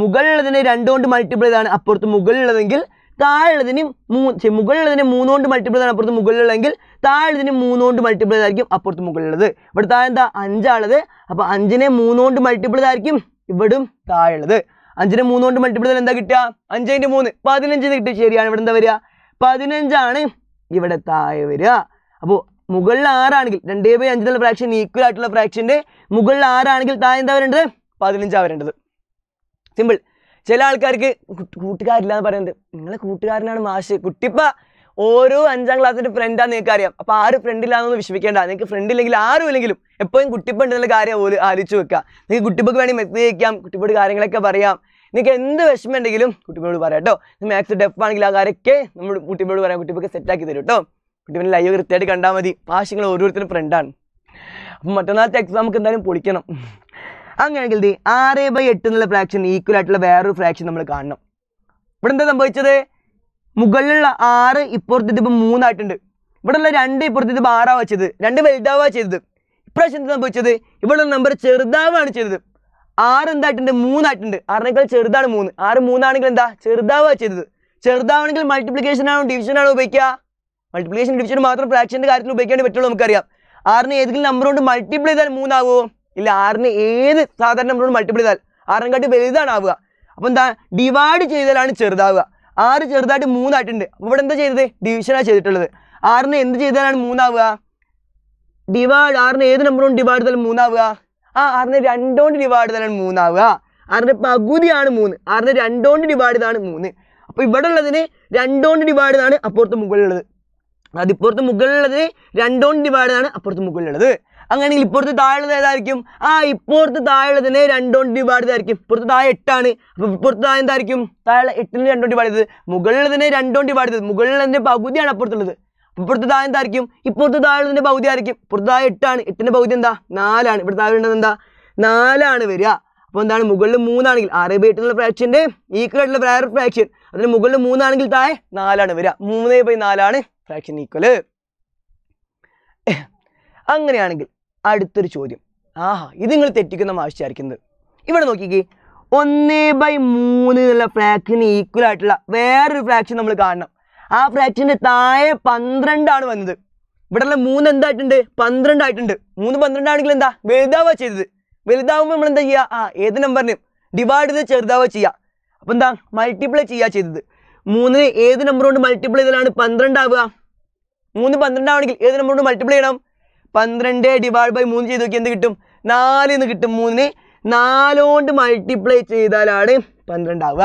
മുകളിലുള്ളതിനെ രണ്ടുകൊണ്ട് മൾട്ടിപ്പിൾ മൾട്ടിപ്ലൈ ചെയ്താണ് അപ്പുറത്ത് മുകളിലുള്ളതെങ്കിൽ താഴെയുള്ളതിന് മൂ മുകളിലുള്ളതിന് മൂന്നുകൊണ്ട് മൾട്ടിപ്ലൈ ചെയ്താണ് അപ്പുറത്ത് മുകളിലുള്ളതെങ്കിൽ താഴെയുള്ളതിന് മൂന്നുകൊണ്ട് മൾട്ടിപ്ലൈ ചെയ്തായിരിക്കും അപ്പുറത്ത് മുകളിലുള്ളത് ഇവിടെ താഴെ എന്താ അഞ്ചാളത് അപ്പോൾ അഞ്ചിനെ മൂന്നുകൊണ്ട് മൾട്ടിപ്ലൈ ചെയ്തായിരിക്കും ഇവിടും താഴെയുള്ളത് അഞ്ചിനെ മൂന്നുകൊണ്ട് മൾട്ടിപ്ലൈ ചെയ്താൽ എന്താ കിട്ടുക അഞ്ചിൻ്റെ മൂന്ന് പതിനഞ്ച് കിട്ടുക ശരിയാണ് ഇവിടെ എന്താ വരിക പതിനഞ്ചാണ് ഇവിടെ താഴെ വരിക അപ്പോൾ മുകളിൽ ആറാണെങ്കിൽ രണ്ടേ ബൈ അഞ്ചിലുള്ള ഫ്രാക്ഷൻ ഈക്വൽ ആയിട്ടുള്ള ഫ്രാക്ഷൻ്റെ മുകളിൽ ആറാണെങ്കിൽ താഴെ എന്താ വരേണ്ടത് പതിനഞ്ചാണ് വരേണ്ടത് സിമ്പിൾ ചില ആൾക്കാർക്ക് കൂട്ടുകാരില്ല എന്ന് പറയുന്നത് നിങ്ങളെ കൂട്ടുകാരനാണ് മാഷ് കുട്ടിപ്പ ഓരോ അഞ്ചാം ക്ലാസ്സിൻ്റെ ഫ്രണ്ടാണ് നിങ്ങൾക്ക് അറിയാം അപ്പോൾ ആര് ഫ്രണ്ടില്ലാന്നൊന്നും വിഷമിക്കേണ്ട നിങ്ങൾക്ക് ഫ്രണ്ട് ആരും ഇല്ലെങ്കിലും എപ്പോഴും കുട്ടിപ്പ ഉണ്ടെന്നുള്ള കാര്യം ഓല് ആലോചിച്ച് വെക്കുക നിങ്ങൾക്ക് കുട്ടിപ്പക്ക് വേണമെങ്കിൽ മെസ്സേജ് അയക്കാം കുട്ടിപ്പോട് കാര്യങ്ങളൊക്കെ പറയാം നിങ്ങൾക്ക് എന്ത് വിഷമം ഉണ്ടെങ്കിലും കുട്ടിപ്പോട് പറയാം കേട്ടോ മാത്സ് ഡെഫ് ആണെങ്കിൽ ആ കാര്യമൊക്കെ നമ്മൾ കുട്ടിപ്പോട് പറയാം കുട്ടിപ്പൊക്കെ സെറ്റാക്കി തരും കേട്ടോ കുട്ടിപ്പിനെ ലൈവ് കൃത്യമായിട്ട് കണ്ടാൽ മതി പാശങ്ങൾ ഓരോരുത്തരും ഫ്രണ്ടാണ് അപ്പം മറ്റന്നാളത്തെ എക്സാം നമുക്ക് എന്തായാലും പൊളിക്കണം അങ്ങനെയാണെങ്കിൽ ഇത് ആറ് ബൈ എട്ട് എന്നുള്ള ഫ്രാക്ഷൻ ഈക്വൽ ആയിട്ടുള്ള വേറൊരു ഫ്രാക്ഷൻ നമ്മൾ കാണണം ഇവിടെ എന്താ സംഭവിച്ചത് മുകളിലുള്ള ആറ് ഇപ്പുറത്തേത് ഇപ്പം മൂന്നായിട്ടുണ്ട് ഉള്ള രണ്ട് ഇപ്പുറത്തേത് ഇപ്പം ആറാവാ ചെയ്തത് രണ്ട് വലുതാവാ ചെയ്തത് ഇപ്രാവശ്യം എന്താ സംഭവിച്ചത് ഇവിടെ നമ്പർ ചെറുതാവാണ് ചെയ്തത് ആറ് എന്തായിട്ടുണ്ട് മൂന്നായിട്ടുണ്ട് ആറിനേക്കാൾ ചെറുതാണ് മൂന്ന് ആറ് മൂന്നാണെങ്കിൽ എന്താ ചെറുതാവാ ചെയ്തത് ചെറുതാവണെങ്കിൽ മൾട്ടിപ്ലിക്കേഷൻ ആണോ ഡിവിഷൻ ആണോ ഉപയോഗിക്കുക മൾട്ടിപ്ലിക്കേഷൻ ഡിവിഷൻ മാത്രം ഫ്രാക്ഷൻ്റെ കാര്യത്തിൽ ഉപയോഗിക്കാൻ പറ്റുള്ളൂ നമുക്കറിയാം ആറിന് ഏതെങ്കിലും നമ്പർ കൊണ്ട് മൾട്ടിപ്ലൈ ചെയ്താൽ മൂന്നാവോ ഇല്ല ആറിന് ഏത് സാധാരണ കൊണ്ട് മൾട്ടിപ്പിൾ ചെയ്താൽ ആറിനെക്കാട്ടി വലുതാണ് ആവുക അപ്പോൾ എന്താ ഡിവൈഡ് ചെയ്താലാണ് ചെറുതാവുക ആറ് ചെറുതായിട്ട് മൂന്നായിട്ടുണ്ട് അപ്പോൾ ഇവിടെ എന്താ ചെയ്തത് ഡിവിഷനാണ് ചെയ്തിട്ടുള്ളത് ആറിന് എന്ത് ചെയ്താലാണ് മൂന്നാവുക ഡിവൈഡ് ആറിന് ഏത് നമ്പറും ഡിവൈഡ് ചെയ്താൽ മൂന്നാവുക ആ ആറിന് രണ്ടോണ്ട് ഡിവൈഡ് ചെയ്താലാണ് മൂന്നാവുക ആറിന് പകുതിയാണ് മൂന്ന് ആറിന് രണ്ടോണ്ട് ഡിവൈഡ് ചെയ്താണ് മൂന്ന് അപ്പോൾ ഇവിടെ ഉള്ളതിന് രണ്ടോണ്ട് ഡിവൈഡ് ചെയ്താണ് അപ്പുറത്ത് മുകളിലുള്ളത് അതിപ്പുറത്ത് മുകളിലുള്ളത് രണ്ടോണ്ട് ഡിവൈഡ് ചെയ്താണ് അപ്പുറത്ത് മുകളിലുള്ളത് അങ്ങനെയെങ്കിൽ ഇപ്പുറത്ത് താഴെ ഏതായിരിക്കും ആ ഇപ്പുറത്ത് താഴെയുള്ളതിനെ രണ്ടോണ്ട് ഡിവൈഡ് ചെയ്തായിരിക്കും ഇപ്പുറത്ത് താഴെ എട്ടാണ് അപ്പൊ ഇപ്പുറത്ത് താഴെ എന്തായിരിക്കും താഴെ എട്ടിന് രണ്ടോണ്ട് ഡിവൈഡ് ചെയ്തത് മുകളിലുള്ളതിനെ രണ്ടോണ്ട് ഡിവൈഡ് ചെയ്തത് മുകളിലുള്ളതിൻ്റെ പകുതിയാണ് അപ്പുറത്തുള്ളത് ഇപ്പുറത്ത് താഴെ എന്തായിരിക്കും ഇപ്പുറത്ത് താഴെ പകുതി ആയിരിക്കും ഇപ്പുറത്ത് താഴെ എട്ടാണ് എട്ടിന്റെ പകുതി എന്താ നാലാണ് ഇവിടെ താഴെ ഉള്ളത് എന്താ നാലാണ് വരിക അപ്പൊ എന്താണ് മുകളിൽ മൂന്നാണെങ്കിൽ ആറ് ബൈ എട്ടിലുള്ള ഫ്രാക്ഷൻ്റെ ഈക്വൽ ആയിട്ടുള്ള വേറെ ഫ്രാക്ഷൻ അതിന് മുകളിൽ മൂന്നാണെങ്കിൽ താഴെ നാലാണ് വരിക മൂന്ന് ബൈ നാലാണ് ഫ്രാക്ഷൻ ഈക്വൽ അങ്ങനെയാണെങ്കിൽ അടുത്തൊരു ചോദ്യം ആഹാ ഇത് നിങ്ങൾ തെറ്റിക്കുന്ന ആവശ്യമായിരിക്കുന്നത് ഇവിടെ നോക്കിക്കേ ഒന്ന് ബൈ മൂന്ന് എന്നുള്ള ഫ്രാക്ഷന് ഈക്വൽ ആയിട്ടുള്ള വേറൊരു ഫ്രാക്ഷൻ നമ്മൾ കാണണം ആ ഫ്രാക്ഷന്റെ താഴെ പന്ത്രണ്ടാണ് വന്നത് ഇവിടെയുള്ള മൂന്ന് എന്തായിട്ടുണ്ട് പന്ത്രണ്ടായിട്ടുണ്ട് മൂന്ന് പന്ത്രണ്ടാണെങ്കിൽ എന്താ വലുതാവുക ചെയ്തത് വലുതാവുമ്പോൾ നമ്മൾ എന്താ ചെയ്യുക ആ ഏത് നമ്പറിനും ഡിവൈഡ് ചെയ്ത് ചെറുതാവുക ചെയ്യുക അപ്പോൾ എന്താ മൾട്ടിപ്ലൈ ചെയ്യുക ചെയ്തത് മൂന്ന് ഏത് നമ്പർ കൊണ്ട് മൾട്ടിപ്ലൈ ചെയ്താലാണ് പന്ത്രണ്ടാവുക മൂന്ന് പന്ത്രണ്ടാവണമെങ്കിൽ ഏത് നമ്പർ കൊണ്ട് മൾട്ടിപ്ലൈ ചെയ്യണം പന്ത്രണ്ട് ഡിവൈഡ് ബൈ മൂന്ന് ചെയ്ത് നോക്കി എന്ത് കിട്ടും നാല് എന്ന് കിട്ടും മൂന്നിന് നാലോണ്ട് മൾട്ടിപ്ലൈ ചെയ്താലാണ് ആവുക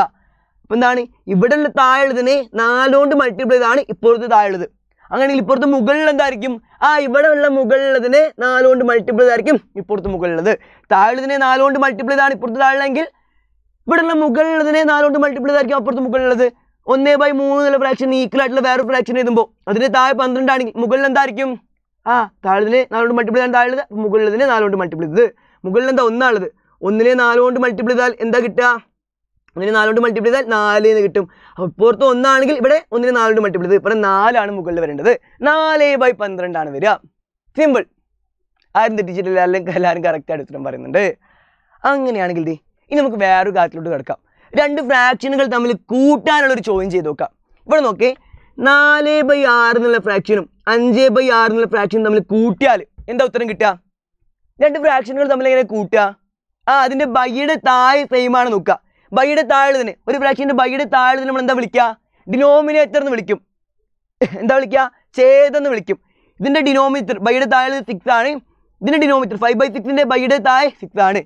അപ്പം എന്താണ് ഇവിടെ താഴെയുള്ളതിനെ നാലോണ്ട് മൾട്ടിപ്ലൈ ചെയ്താണ് ഇപ്പുറത്ത് താഴെയുള്ളത് അങ്ങനെ ഇപ്പുറത്ത് മുകളിൽ എന്തായിരിക്കും ആ ഇവിടെ ഉള്ള മുകളിലുള്ളതിന് നാലുകൊണ്ട് മൾട്ടിപ്ലൈ ചെയ്തായിരിക്കും ഇപ്പുറത്ത് മുകളിലുള്ളത് താഴെയുള്ളതിനെ നാലുകൊണ്ട് മൾട്ടിപ്ലൈ ചെയ്താണ് ഇപ്പുറത്ത് ഇവിടെ ഇവിടെയുള്ള മുകളിലുള്ളതിനെ നാലുകൊണ്ട് മൾട്ടിപ്ലൈ ചെയ്തായിരിക്കും അപ്പുറത്ത് മുകളിലുള്ളത് ഒന്നേ ബൈ മൂന്ന് എന്നുള്ള ഫ്രാക്ഷൻ ഈക്വൽ ആയിട്ടുള്ള വേറൊരു ഫ്രാക്ഷൻ എഴുതുമ്പോൾ അതിന് താഴെ പന്ത്രണ്ടാണെങ്കിൽ മുകളിൽ എന്തായിരിക്കും ആ താഴെ നാലുകൊണ്ട് മൾട്ടിപ്ലൈ ചെയ്താൽ താഴെ മുകളിലതിനെ നാലുകൊണ്ട് മൾട്ടിപ്ലൈ ചെയ്തത് മുകളിൽ എന്താ ഒന്നാണത് ഒന്നിനെ നാലുകൊണ്ട് മൾട്ടിപ്ലൈ ചെയ്താൽ എന്താ കിട്ടുക ഒന്നിനെ നാലുകൊണ്ട് മൾട്ടിപ്ലൈ ചെയ്താൽ നാലിന്ന് കിട്ടും അപ്പോൾ ഇപ്പുറത്ത് ഒന്നാണെങ്കിൽ ഇവിടെ ഒന്നിനെ നാലുകൊണ്ട് മൾട്ടിപ്ലൈ ചെയ്ത് ഇവിടെ നാലാണ് മുകളിൽ വരേണ്ടത് നാല് ബൈ പന്ത്രണ്ടാണ് വരിക സിമ്പിൾ ആരും തെറ്റിച്ചിട്ടില്ല അല്ലെങ്കിൽ എല്ലാവരും കറക്റ്റായിട്ട് ഉത്തരം പറയുന്നുണ്ട് അങ്ങനെയാണെങ്കിൽ ദേ ഇനി നമുക്ക് വേറൊരു കാര്യത്തിലോട്ട് കിടക്കാം രണ്ട് ഫ്രാക്ഷനുകൾ തമ്മിൽ കൂട്ടാനുള്ള ഒരു ചോദ്യം ചെയ്ത് നോക്കാം ഇവിടെ നോക്കേ നാല് ബൈ ആറ് എന്നുള്ള ഫ്രാക്ഷനും അഞ്ച് ബൈ ആറ് എന്നുള്ള ഫ്രാക്ഷനും തമ്മിൽ കൂട്ടിയാൽ എന്താ ഉത്തരം കിട്ടുക രണ്ട് ഫ്രാക്ഷനുകൾ തമ്മിൽ എങ്ങനെ കൂട്ടുക ആ അതിൻ്റെ ബൈയുടെ താഴെ സെയിം ആണ് നോക്കുക ബൈയുടെ താഴെ ഒരു ഫ്രാക്ഷൻ്റെ ബൈയുടെ താഴെ നമ്മൾ എന്താ വിളിക്കുക ഡിനോമിനേറ്റർ എന്ന് വിളിക്കും എന്താ വിളിക്കുക ഛേദെന്ന് വിളിക്കും ഇതിൻ്റെ ഡിനോമിറ്റർ ബൈയുടെ താഴെ സിക്സ് ആണ് ഇതിൻ്റെ ഡിനോമിറ്റർ ഫൈവ് ബൈ സിക്സിൻ്റെ ബൈയുടെ താഴെ സിക്സ് ആണ്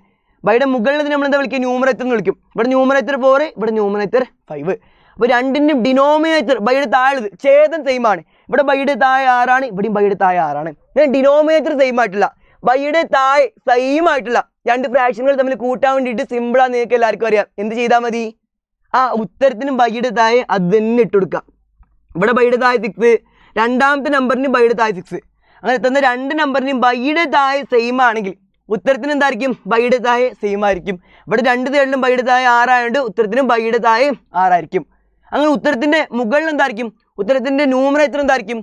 ബൈയുടെ മുകളിൽ നമ്മൾ എന്താ വിളിക്കുക ന്യൂമറേറ്റർ എന്ന് വിളിക്കും ഇവിടെ ന്യൂമറേറ്റർ ഫോർ ഇവിടെ ന്യൂമറേറ്റർ ഫൈവ് അപ്പോൾ രണ്ടിൻ്റെയും ഡിനോമിനേറ്റർ ബൈയുടെ താഴെ ഛേദം ആണ് ഇവിടെ ബൈയുടെ താഴെ ആറാണ് ഇവിടെയും ബൈയുടെ താഴെ ആറാണ് ഞാൻ ഡിനോമിനേറ്റർ സെയിം ആയിട്ടില്ല ബൈയുടെ താഴെ സെയിം ആയിട്ടില്ല രണ്ട് ഫ്രാക്ഷനുകൾ തമ്മിൽ കൂട്ടാൻ വേണ്ടിയിട്ട് സിമ്പിളാണ് നിങ്ങൾക്ക് എല്ലാവർക്കും അറിയാം എന്ത് ചെയ്താൽ മതി ആ ഉത്തരത്തിനും ബൈയുടെ താഴെ അത് തന്നെ ഇട്ട് കൊടുക്കാം ഇവിടെ ബൈയുടെ താഴെ സിക്സ് രണ്ടാമത്തെ നമ്പറിനും ബൈയുടെ താഴെ സിക്സ് അങ്ങനെ തന്ന രണ്ട് നമ്പറിനും ബൈയുടെ താഴെ സെയിം ആണെങ്കിൽ ഉത്തരത്തിന് എന്തായിരിക്കും ബൈയുടെ താഴെ സെയിം ആയിരിക്കും ഇവിടെ രണ്ട് തേടിലും ബൈയുടെ താഴെ ആറായതുകൊണ്ട് ഉത്തരത്തിനും ബൈയുടെ താഴെ ആറായിരിക്കും അങ്ങനെ ഉത്തരത്തിൻ്റെ മുകളിൽ എന്തായിരിക്കും ഉത്തരത്തിൻ്റെ ന്യൂമറേറ്റർ എന്തായിരിക്കും